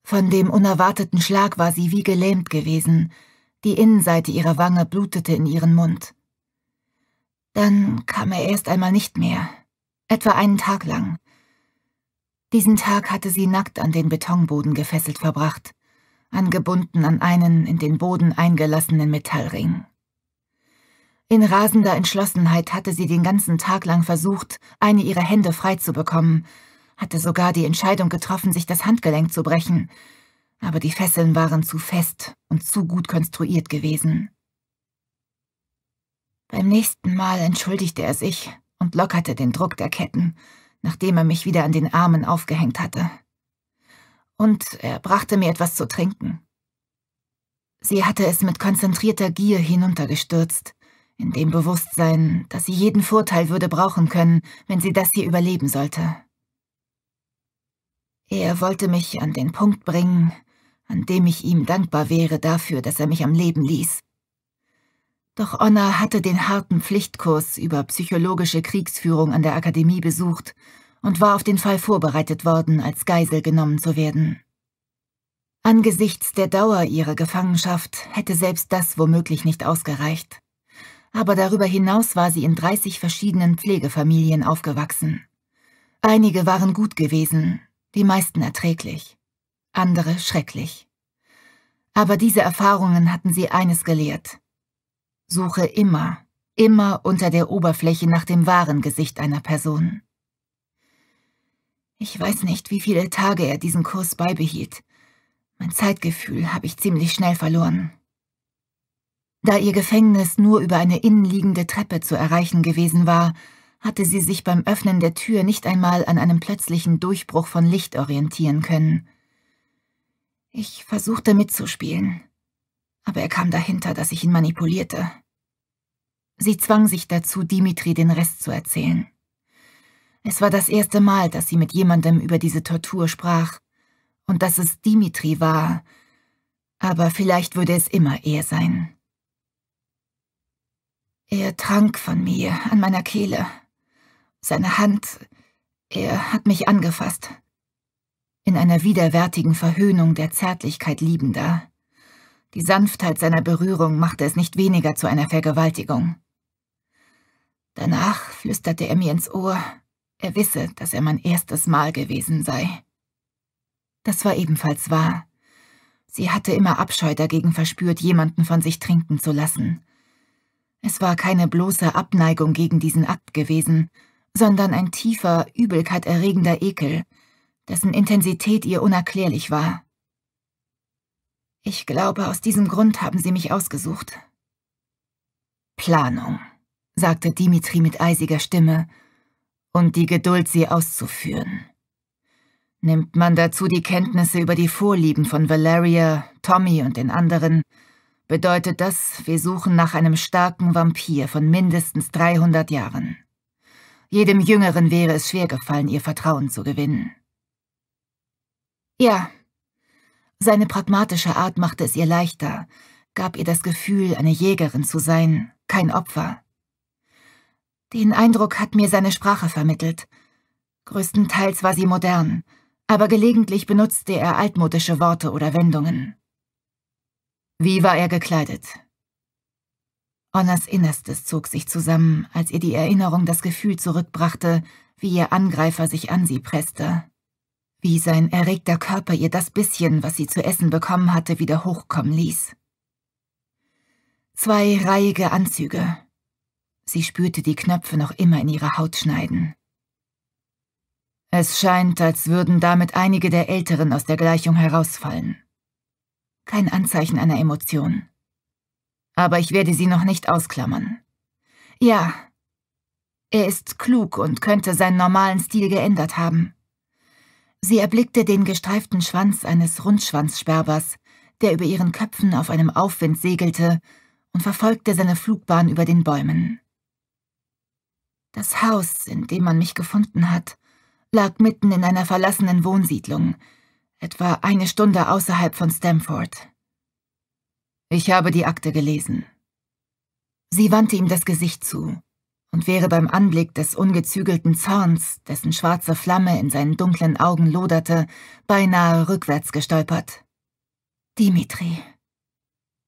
Von dem unerwarteten Schlag war sie wie gelähmt gewesen, die Innenseite ihrer Wange blutete in ihren Mund. Dann kam er erst einmal nicht mehr, etwa einen Tag lang. Diesen Tag hatte sie nackt an den Betonboden gefesselt verbracht angebunden an einen in den Boden eingelassenen Metallring. In rasender Entschlossenheit hatte sie den ganzen Tag lang versucht, eine ihrer Hände frei zu bekommen, hatte sogar die Entscheidung getroffen, sich das Handgelenk zu brechen, aber die Fesseln waren zu fest und zu gut konstruiert gewesen. Beim nächsten Mal entschuldigte er sich und lockerte den Druck der Ketten, nachdem er mich wieder an den Armen aufgehängt hatte und er brachte mir etwas zu trinken. Sie hatte es mit konzentrierter Gier hinuntergestürzt, in dem Bewusstsein, dass sie jeden Vorteil würde brauchen können, wenn sie das hier überleben sollte. Er wollte mich an den Punkt bringen, an dem ich ihm dankbar wäre dafür, dass er mich am Leben ließ. Doch Onna hatte den harten Pflichtkurs über psychologische Kriegsführung an der Akademie besucht und war auf den Fall vorbereitet worden, als Geisel genommen zu werden. Angesichts der Dauer ihrer Gefangenschaft hätte selbst das womöglich nicht ausgereicht. Aber darüber hinaus war sie in 30 verschiedenen Pflegefamilien aufgewachsen. Einige waren gut gewesen, die meisten erträglich, andere schrecklich. Aber diese Erfahrungen hatten sie eines gelehrt. Suche immer, immer unter der Oberfläche nach dem wahren Gesicht einer Person. Ich weiß nicht, wie viele Tage er diesen Kurs beibehielt. Mein Zeitgefühl habe ich ziemlich schnell verloren. Da ihr Gefängnis nur über eine innenliegende Treppe zu erreichen gewesen war, hatte sie sich beim Öffnen der Tür nicht einmal an einem plötzlichen Durchbruch von Licht orientieren können. Ich versuchte mitzuspielen, aber er kam dahinter, dass ich ihn manipulierte. Sie zwang sich dazu, Dimitri den Rest zu erzählen. Es war das erste Mal, dass sie mit jemandem über diese Tortur sprach. Und dass es Dimitri war. Aber vielleicht würde es immer er sein. Er trank von mir, an meiner Kehle. Seine Hand, er hat mich angefasst. In einer widerwärtigen Verhöhnung der Zärtlichkeit liebender. Die Sanftheit seiner Berührung machte es nicht weniger zu einer Vergewaltigung. Danach flüsterte er mir ins Ohr, er wisse, dass er mein erstes Mal gewesen sei. Das war ebenfalls wahr. Sie hatte immer Abscheu dagegen verspürt, jemanden von sich trinken zu lassen. Es war keine bloße Abneigung gegen diesen Akt gewesen, sondern ein tiefer, Übelkeit erregender Ekel, dessen Intensität ihr unerklärlich war. Ich glaube, aus diesem Grund haben sie mich ausgesucht. Planung, sagte Dimitri mit eisiger Stimme und die Geduld, sie auszuführen. Nimmt man dazu die Kenntnisse über die Vorlieben von Valeria, Tommy und den anderen, bedeutet das, wir suchen nach einem starken Vampir von mindestens 300 Jahren. Jedem Jüngeren wäre es schwer gefallen, ihr Vertrauen zu gewinnen. Ja, seine pragmatische Art machte es ihr leichter, gab ihr das Gefühl, eine Jägerin zu sein, kein Opfer. Den Eindruck hat mir seine Sprache vermittelt. Größtenteils war sie modern, aber gelegentlich benutzte er altmodische Worte oder Wendungen. Wie war er gekleidet? Onnas Innerstes zog sich zusammen, als ihr die Erinnerung das Gefühl zurückbrachte, wie ihr Angreifer sich an sie presste. Wie sein erregter Körper ihr das bisschen, was sie zu essen bekommen hatte, wieder hochkommen ließ. Zwei reihige Anzüge, Sie spürte die Knöpfe noch immer in ihrer Haut schneiden. Es scheint, als würden damit einige der Älteren aus der Gleichung herausfallen. Kein Anzeichen einer Emotion. Aber ich werde sie noch nicht ausklammern. Ja, er ist klug und könnte seinen normalen Stil geändert haben. Sie erblickte den gestreiften Schwanz eines Rundschwanzsperbers, der über ihren Köpfen auf einem Aufwind segelte, und verfolgte seine Flugbahn über den Bäumen. Das Haus, in dem man mich gefunden hat, lag mitten in einer verlassenen Wohnsiedlung, etwa eine Stunde außerhalb von Stamford. Ich habe die Akte gelesen. Sie wandte ihm das Gesicht zu und wäre beim Anblick des ungezügelten Zorns, dessen schwarze Flamme in seinen dunklen Augen loderte, beinahe rückwärts gestolpert. Dimitri.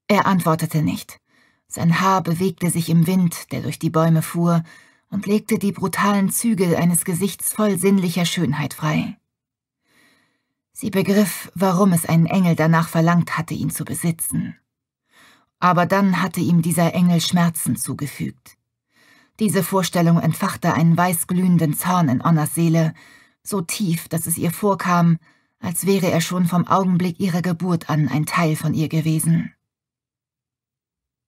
Er antwortete nicht. Sein Haar bewegte sich im Wind, der durch die Bäume fuhr, und legte die brutalen Züge eines Gesichts voll sinnlicher Schönheit frei. Sie begriff, warum es einen Engel danach verlangt hatte, ihn zu besitzen. Aber dann hatte ihm dieser Engel Schmerzen zugefügt. Diese Vorstellung entfachte einen weißglühenden Zorn in Onnas Seele, so tief, dass es ihr vorkam, als wäre er schon vom Augenblick ihrer Geburt an ein Teil von ihr gewesen.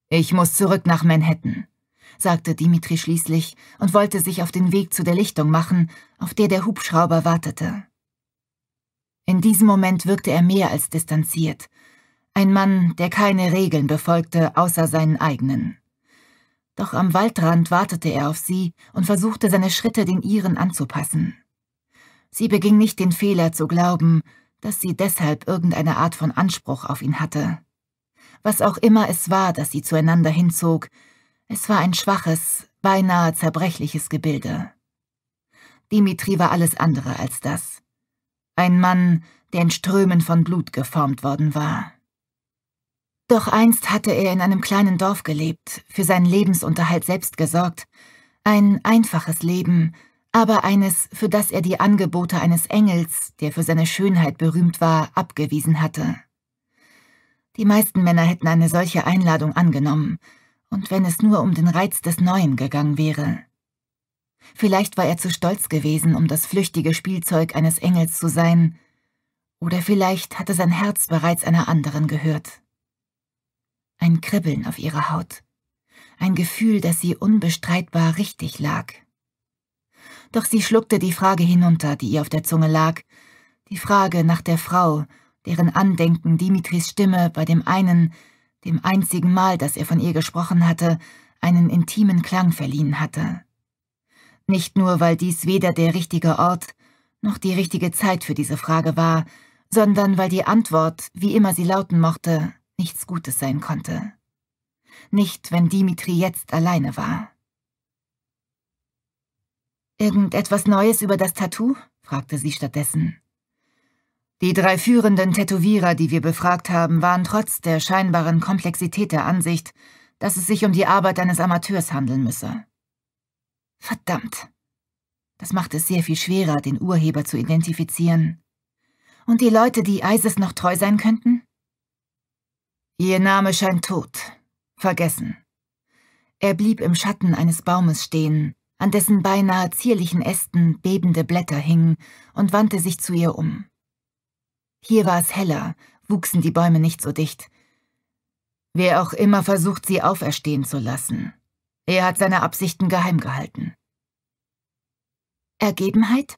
Ich muss zurück nach Manhattan, sagte Dimitri schließlich und wollte sich auf den Weg zu der Lichtung machen, auf der der Hubschrauber wartete. In diesem Moment wirkte er mehr als distanziert. Ein Mann, der keine Regeln befolgte, außer seinen eigenen. Doch am Waldrand wartete er auf sie und versuchte seine Schritte den ihren anzupassen. Sie beging nicht den Fehler zu glauben, dass sie deshalb irgendeine Art von Anspruch auf ihn hatte. Was auch immer es war, das sie zueinander hinzog, es war ein schwaches, beinahe zerbrechliches Gebilde. Dimitri war alles andere als das. Ein Mann, der in Strömen von Blut geformt worden war. Doch einst hatte er in einem kleinen Dorf gelebt, für seinen Lebensunterhalt selbst gesorgt, ein einfaches Leben, aber eines, für das er die Angebote eines Engels, der für seine Schönheit berühmt war, abgewiesen hatte. Die meisten Männer hätten eine solche Einladung angenommen, und wenn es nur um den Reiz des Neuen gegangen wäre. Vielleicht war er zu stolz gewesen, um das flüchtige Spielzeug eines Engels zu sein, oder vielleicht hatte sein Herz bereits einer anderen gehört. Ein Kribbeln auf ihrer Haut, ein Gefühl, dass sie unbestreitbar richtig lag. Doch sie schluckte die Frage hinunter, die ihr auf der Zunge lag, die Frage nach der Frau, deren Andenken Dimitris Stimme bei dem einen, dem einzigen Mal, dass er von ihr gesprochen hatte, einen intimen Klang verliehen hatte. Nicht nur, weil dies weder der richtige Ort noch die richtige Zeit für diese Frage war, sondern weil die Antwort, wie immer sie lauten mochte, nichts Gutes sein konnte. Nicht, wenn Dimitri jetzt alleine war. Irgendetwas Neues über das Tattoo? fragte sie stattdessen. Die drei führenden Tätowierer, die wir befragt haben, waren trotz der scheinbaren Komplexität der Ansicht, dass es sich um die Arbeit eines Amateurs handeln müsse. Verdammt. Das macht es sehr viel schwerer, den Urheber zu identifizieren. Und die Leute, die ISIS noch treu sein könnten? Ihr Name scheint tot. Vergessen. Er blieb im Schatten eines Baumes stehen, an dessen beinahe zierlichen Ästen bebende Blätter hingen, und wandte sich zu ihr um. Hier war es heller, wuchsen die Bäume nicht so dicht. Wer auch immer versucht, sie auferstehen zu lassen, er hat seine Absichten geheim gehalten. Ergebenheit?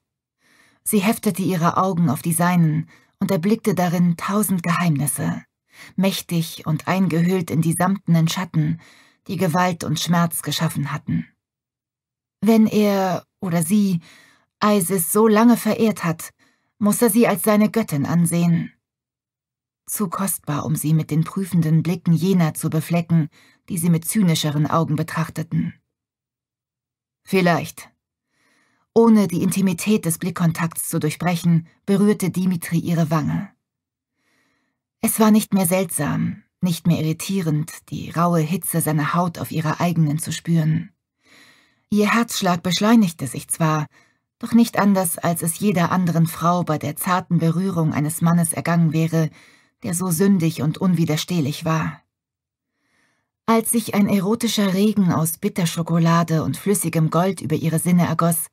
Sie heftete ihre Augen auf die seinen und erblickte darin tausend Geheimnisse, mächtig und eingehüllt in die samtenen Schatten, die Gewalt und Schmerz geschaffen hatten. Wenn er oder sie Isis so lange verehrt hat, muss er sie als seine Göttin ansehen. Zu kostbar, um sie mit den prüfenden Blicken jener zu beflecken, die sie mit zynischeren Augen betrachteten. Vielleicht. Ohne die Intimität des Blickkontakts zu durchbrechen, berührte Dimitri ihre Wange. Es war nicht mehr seltsam, nicht mehr irritierend, die raue Hitze seiner Haut auf ihrer eigenen zu spüren. Ihr Herzschlag beschleunigte sich zwar, doch nicht anders, als es jeder anderen Frau bei der zarten Berührung eines Mannes ergangen wäre, der so sündig und unwiderstehlich war. Als sich ein erotischer Regen aus Bitterschokolade und flüssigem Gold über ihre Sinne ergoss,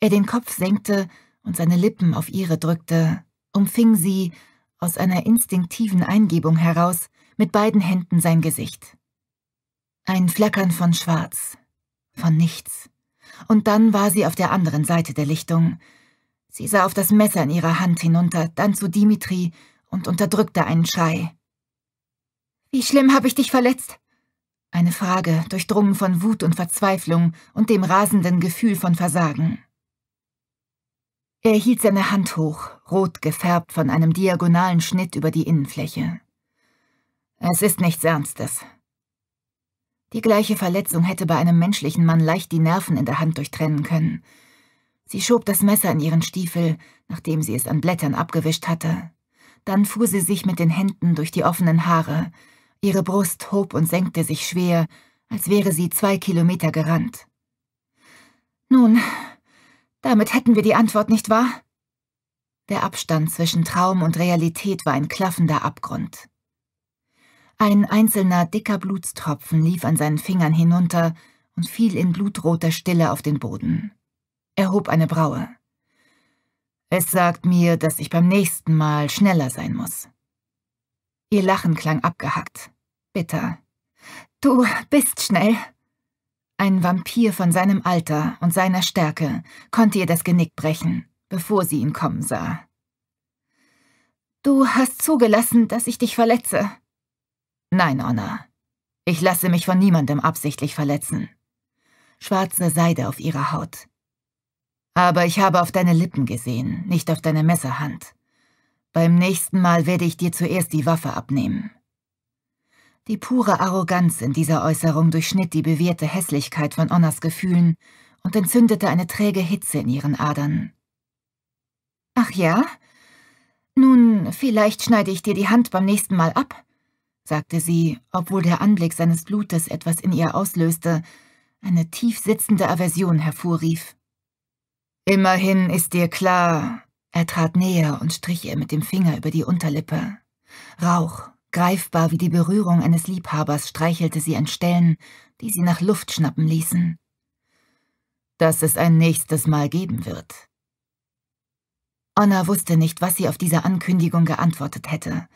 er den Kopf senkte und seine Lippen auf ihre drückte, umfing sie, aus einer instinktiven Eingebung heraus, mit beiden Händen sein Gesicht. Ein Flackern von Schwarz, von nichts und dann war sie auf der anderen Seite der Lichtung. Sie sah auf das Messer in ihrer Hand hinunter, dann zu Dimitri und unterdrückte einen Schrei. »Wie schlimm habe ich dich verletzt?« Eine Frage, durchdrungen von Wut und Verzweiflung und dem rasenden Gefühl von Versagen. Er hielt seine Hand hoch, rot gefärbt von einem diagonalen Schnitt über die Innenfläche. »Es ist nichts Ernstes. Die gleiche Verletzung hätte bei einem menschlichen Mann leicht die Nerven in der Hand durchtrennen können. Sie schob das Messer in ihren Stiefel, nachdem sie es an Blättern abgewischt hatte. Dann fuhr sie sich mit den Händen durch die offenen Haare. Ihre Brust hob und senkte sich schwer, als wäre sie zwei Kilometer gerannt. Nun, damit hätten wir die Antwort, nicht wahr? Der Abstand zwischen Traum und Realität war ein klaffender Abgrund. Ein einzelner dicker Blutstropfen lief an seinen Fingern hinunter und fiel in blutroter Stille auf den Boden. Er hob eine Braue. Es sagt mir, dass ich beim nächsten Mal schneller sein muss. Ihr Lachen klang abgehackt, bitter. Du bist schnell. Ein Vampir von seinem Alter und seiner Stärke konnte ihr das Genick brechen, bevor sie ihn kommen sah. Du hast zugelassen, dass ich dich verletze, Nein, Anna. Ich lasse mich von niemandem absichtlich verletzen. Schwarze Seide auf ihrer Haut. Aber ich habe auf deine Lippen gesehen, nicht auf deine Messerhand. Beim nächsten Mal werde ich dir zuerst die Waffe abnehmen. Die pure Arroganz in dieser Äußerung durchschnitt die bewährte Hässlichkeit von Onnas Gefühlen und entzündete eine träge Hitze in ihren Adern. »Ach ja? Nun, vielleicht schneide ich dir die Hand beim nächsten Mal ab?« sagte sie, obwohl der Anblick seines Blutes etwas in ihr auslöste, eine tief sitzende Aversion hervorrief. Immerhin ist dir klar, er trat näher und strich ihr mit dem Finger über die Unterlippe. Rauch, greifbar wie die Berührung eines Liebhabers, streichelte sie an Stellen, die sie nach Luft schnappen ließen. Dass es ein nächstes Mal geben wird. Anna wusste nicht, was sie auf diese Ankündigung geantwortet hätte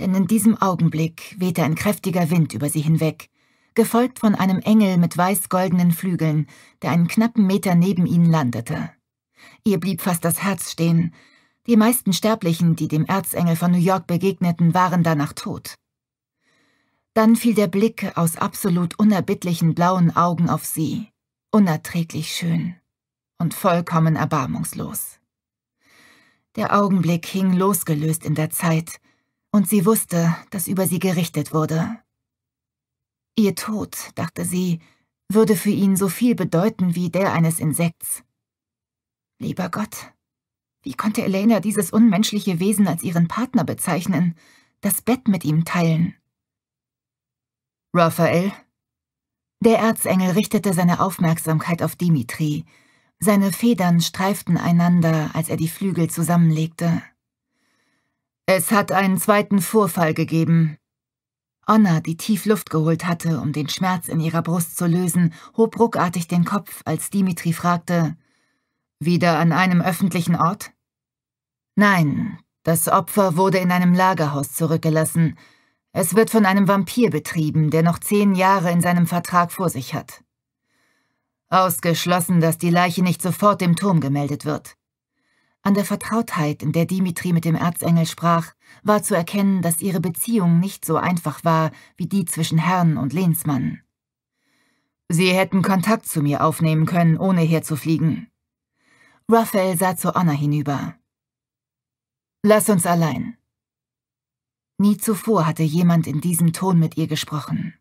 denn in diesem Augenblick wehte ein kräftiger Wind über sie hinweg, gefolgt von einem Engel mit weiß-goldenen Flügeln, der einen knappen Meter neben ihnen landete. Ihr blieb fast das Herz stehen. Die meisten Sterblichen, die dem Erzengel von New York begegneten, waren danach tot. Dann fiel der Blick aus absolut unerbittlichen blauen Augen auf sie, unerträglich schön und vollkommen erbarmungslos. Der Augenblick hing losgelöst in der Zeit, und sie wusste, dass über sie gerichtet wurde. Ihr Tod, dachte sie, würde für ihn so viel bedeuten wie der eines Insekts. Lieber Gott, wie konnte Elena dieses unmenschliche Wesen als ihren Partner bezeichnen, das Bett mit ihm teilen? Raphael? Der Erzengel richtete seine Aufmerksamkeit auf Dimitri. Seine Federn streiften einander, als er die Flügel zusammenlegte. Es hat einen zweiten Vorfall gegeben. Anna, die tief Luft geholt hatte, um den Schmerz in ihrer Brust zu lösen, hob ruckartig den Kopf, als Dimitri fragte, »Wieder an einem öffentlichen Ort?« »Nein, das Opfer wurde in einem Lagerhaus zurückgelassen. Es wird von einem Vampir betrieben, der noch zehn Jahre in seinem Vertrag vor sich hat.« Ausgeschlossen, dass die Leiche nicht sofort dem Turm gemeldet wird. An der Vertrautheit, in der Dimitri mit dem Erzengel sprach, war zu erkennen, dass ihre Beziehung nicht so einfach war wie die zwischen Herrn und Lehnsmann. Sie hätten Kontakt zu mir aufnehmen können, ohne herzufliegen. Raphael sah zu Anna hinüber. Lass uns allein. Nie zuvor hatte jemand in diesem Ton mit ihr gesprochen.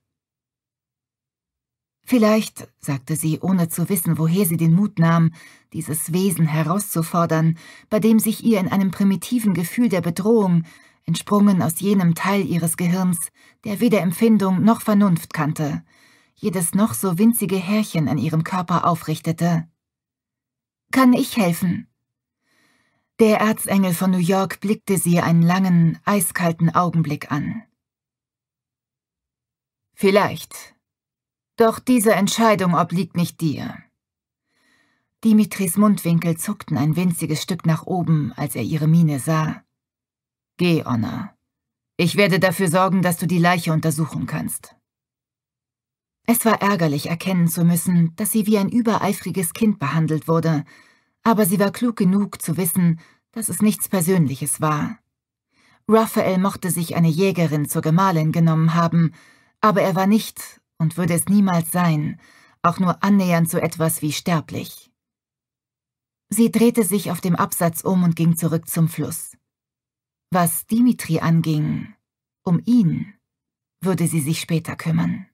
Vielleicht, sagte sie, ohne zu wissen, woher sie den Mut nahm, dieses Wesen herauszufordern, bei dem sich ihr in einem primitiven Gefühl der Bedrohung, entsprungen aus jenem Teil ihres Gehirns, der weder Empfindung noch Vernunft kannte, jedes noch so winzige Härchen an ihrem Körper aufrichtete. »Kann ich helfen?« Der Erzengel von New York blickte sie einen langen, eiskalten Augenblick an. »Vielleicht«, doch diese Entscheidung obliegt nicht dir. Dimitris Mundwinkel zuckten ein winziges Stück nach oben, als er ihre Miene sah. Geh, Onna. Ich werde dafür sorgen, dass du die Leiche untersuchen kannst. Es war ärgerlich erkennen zu müssen, dass sie wie ein übereifriges Kind behandelt wurde, aber sie war klug genug zu wissen, dass es nichts Persönliches war. Raphael mochte sich eine Jägerin zur Gemahlin genommen haben, aber er war nicht, und würde es niemals sein, auch nur annähernd so etwas wie sterblich. Sie drehte sich auf dem Absatz um und ging zurück zum Fluss. Was Dimitri anging, um ihn würde sie sich später kümmern.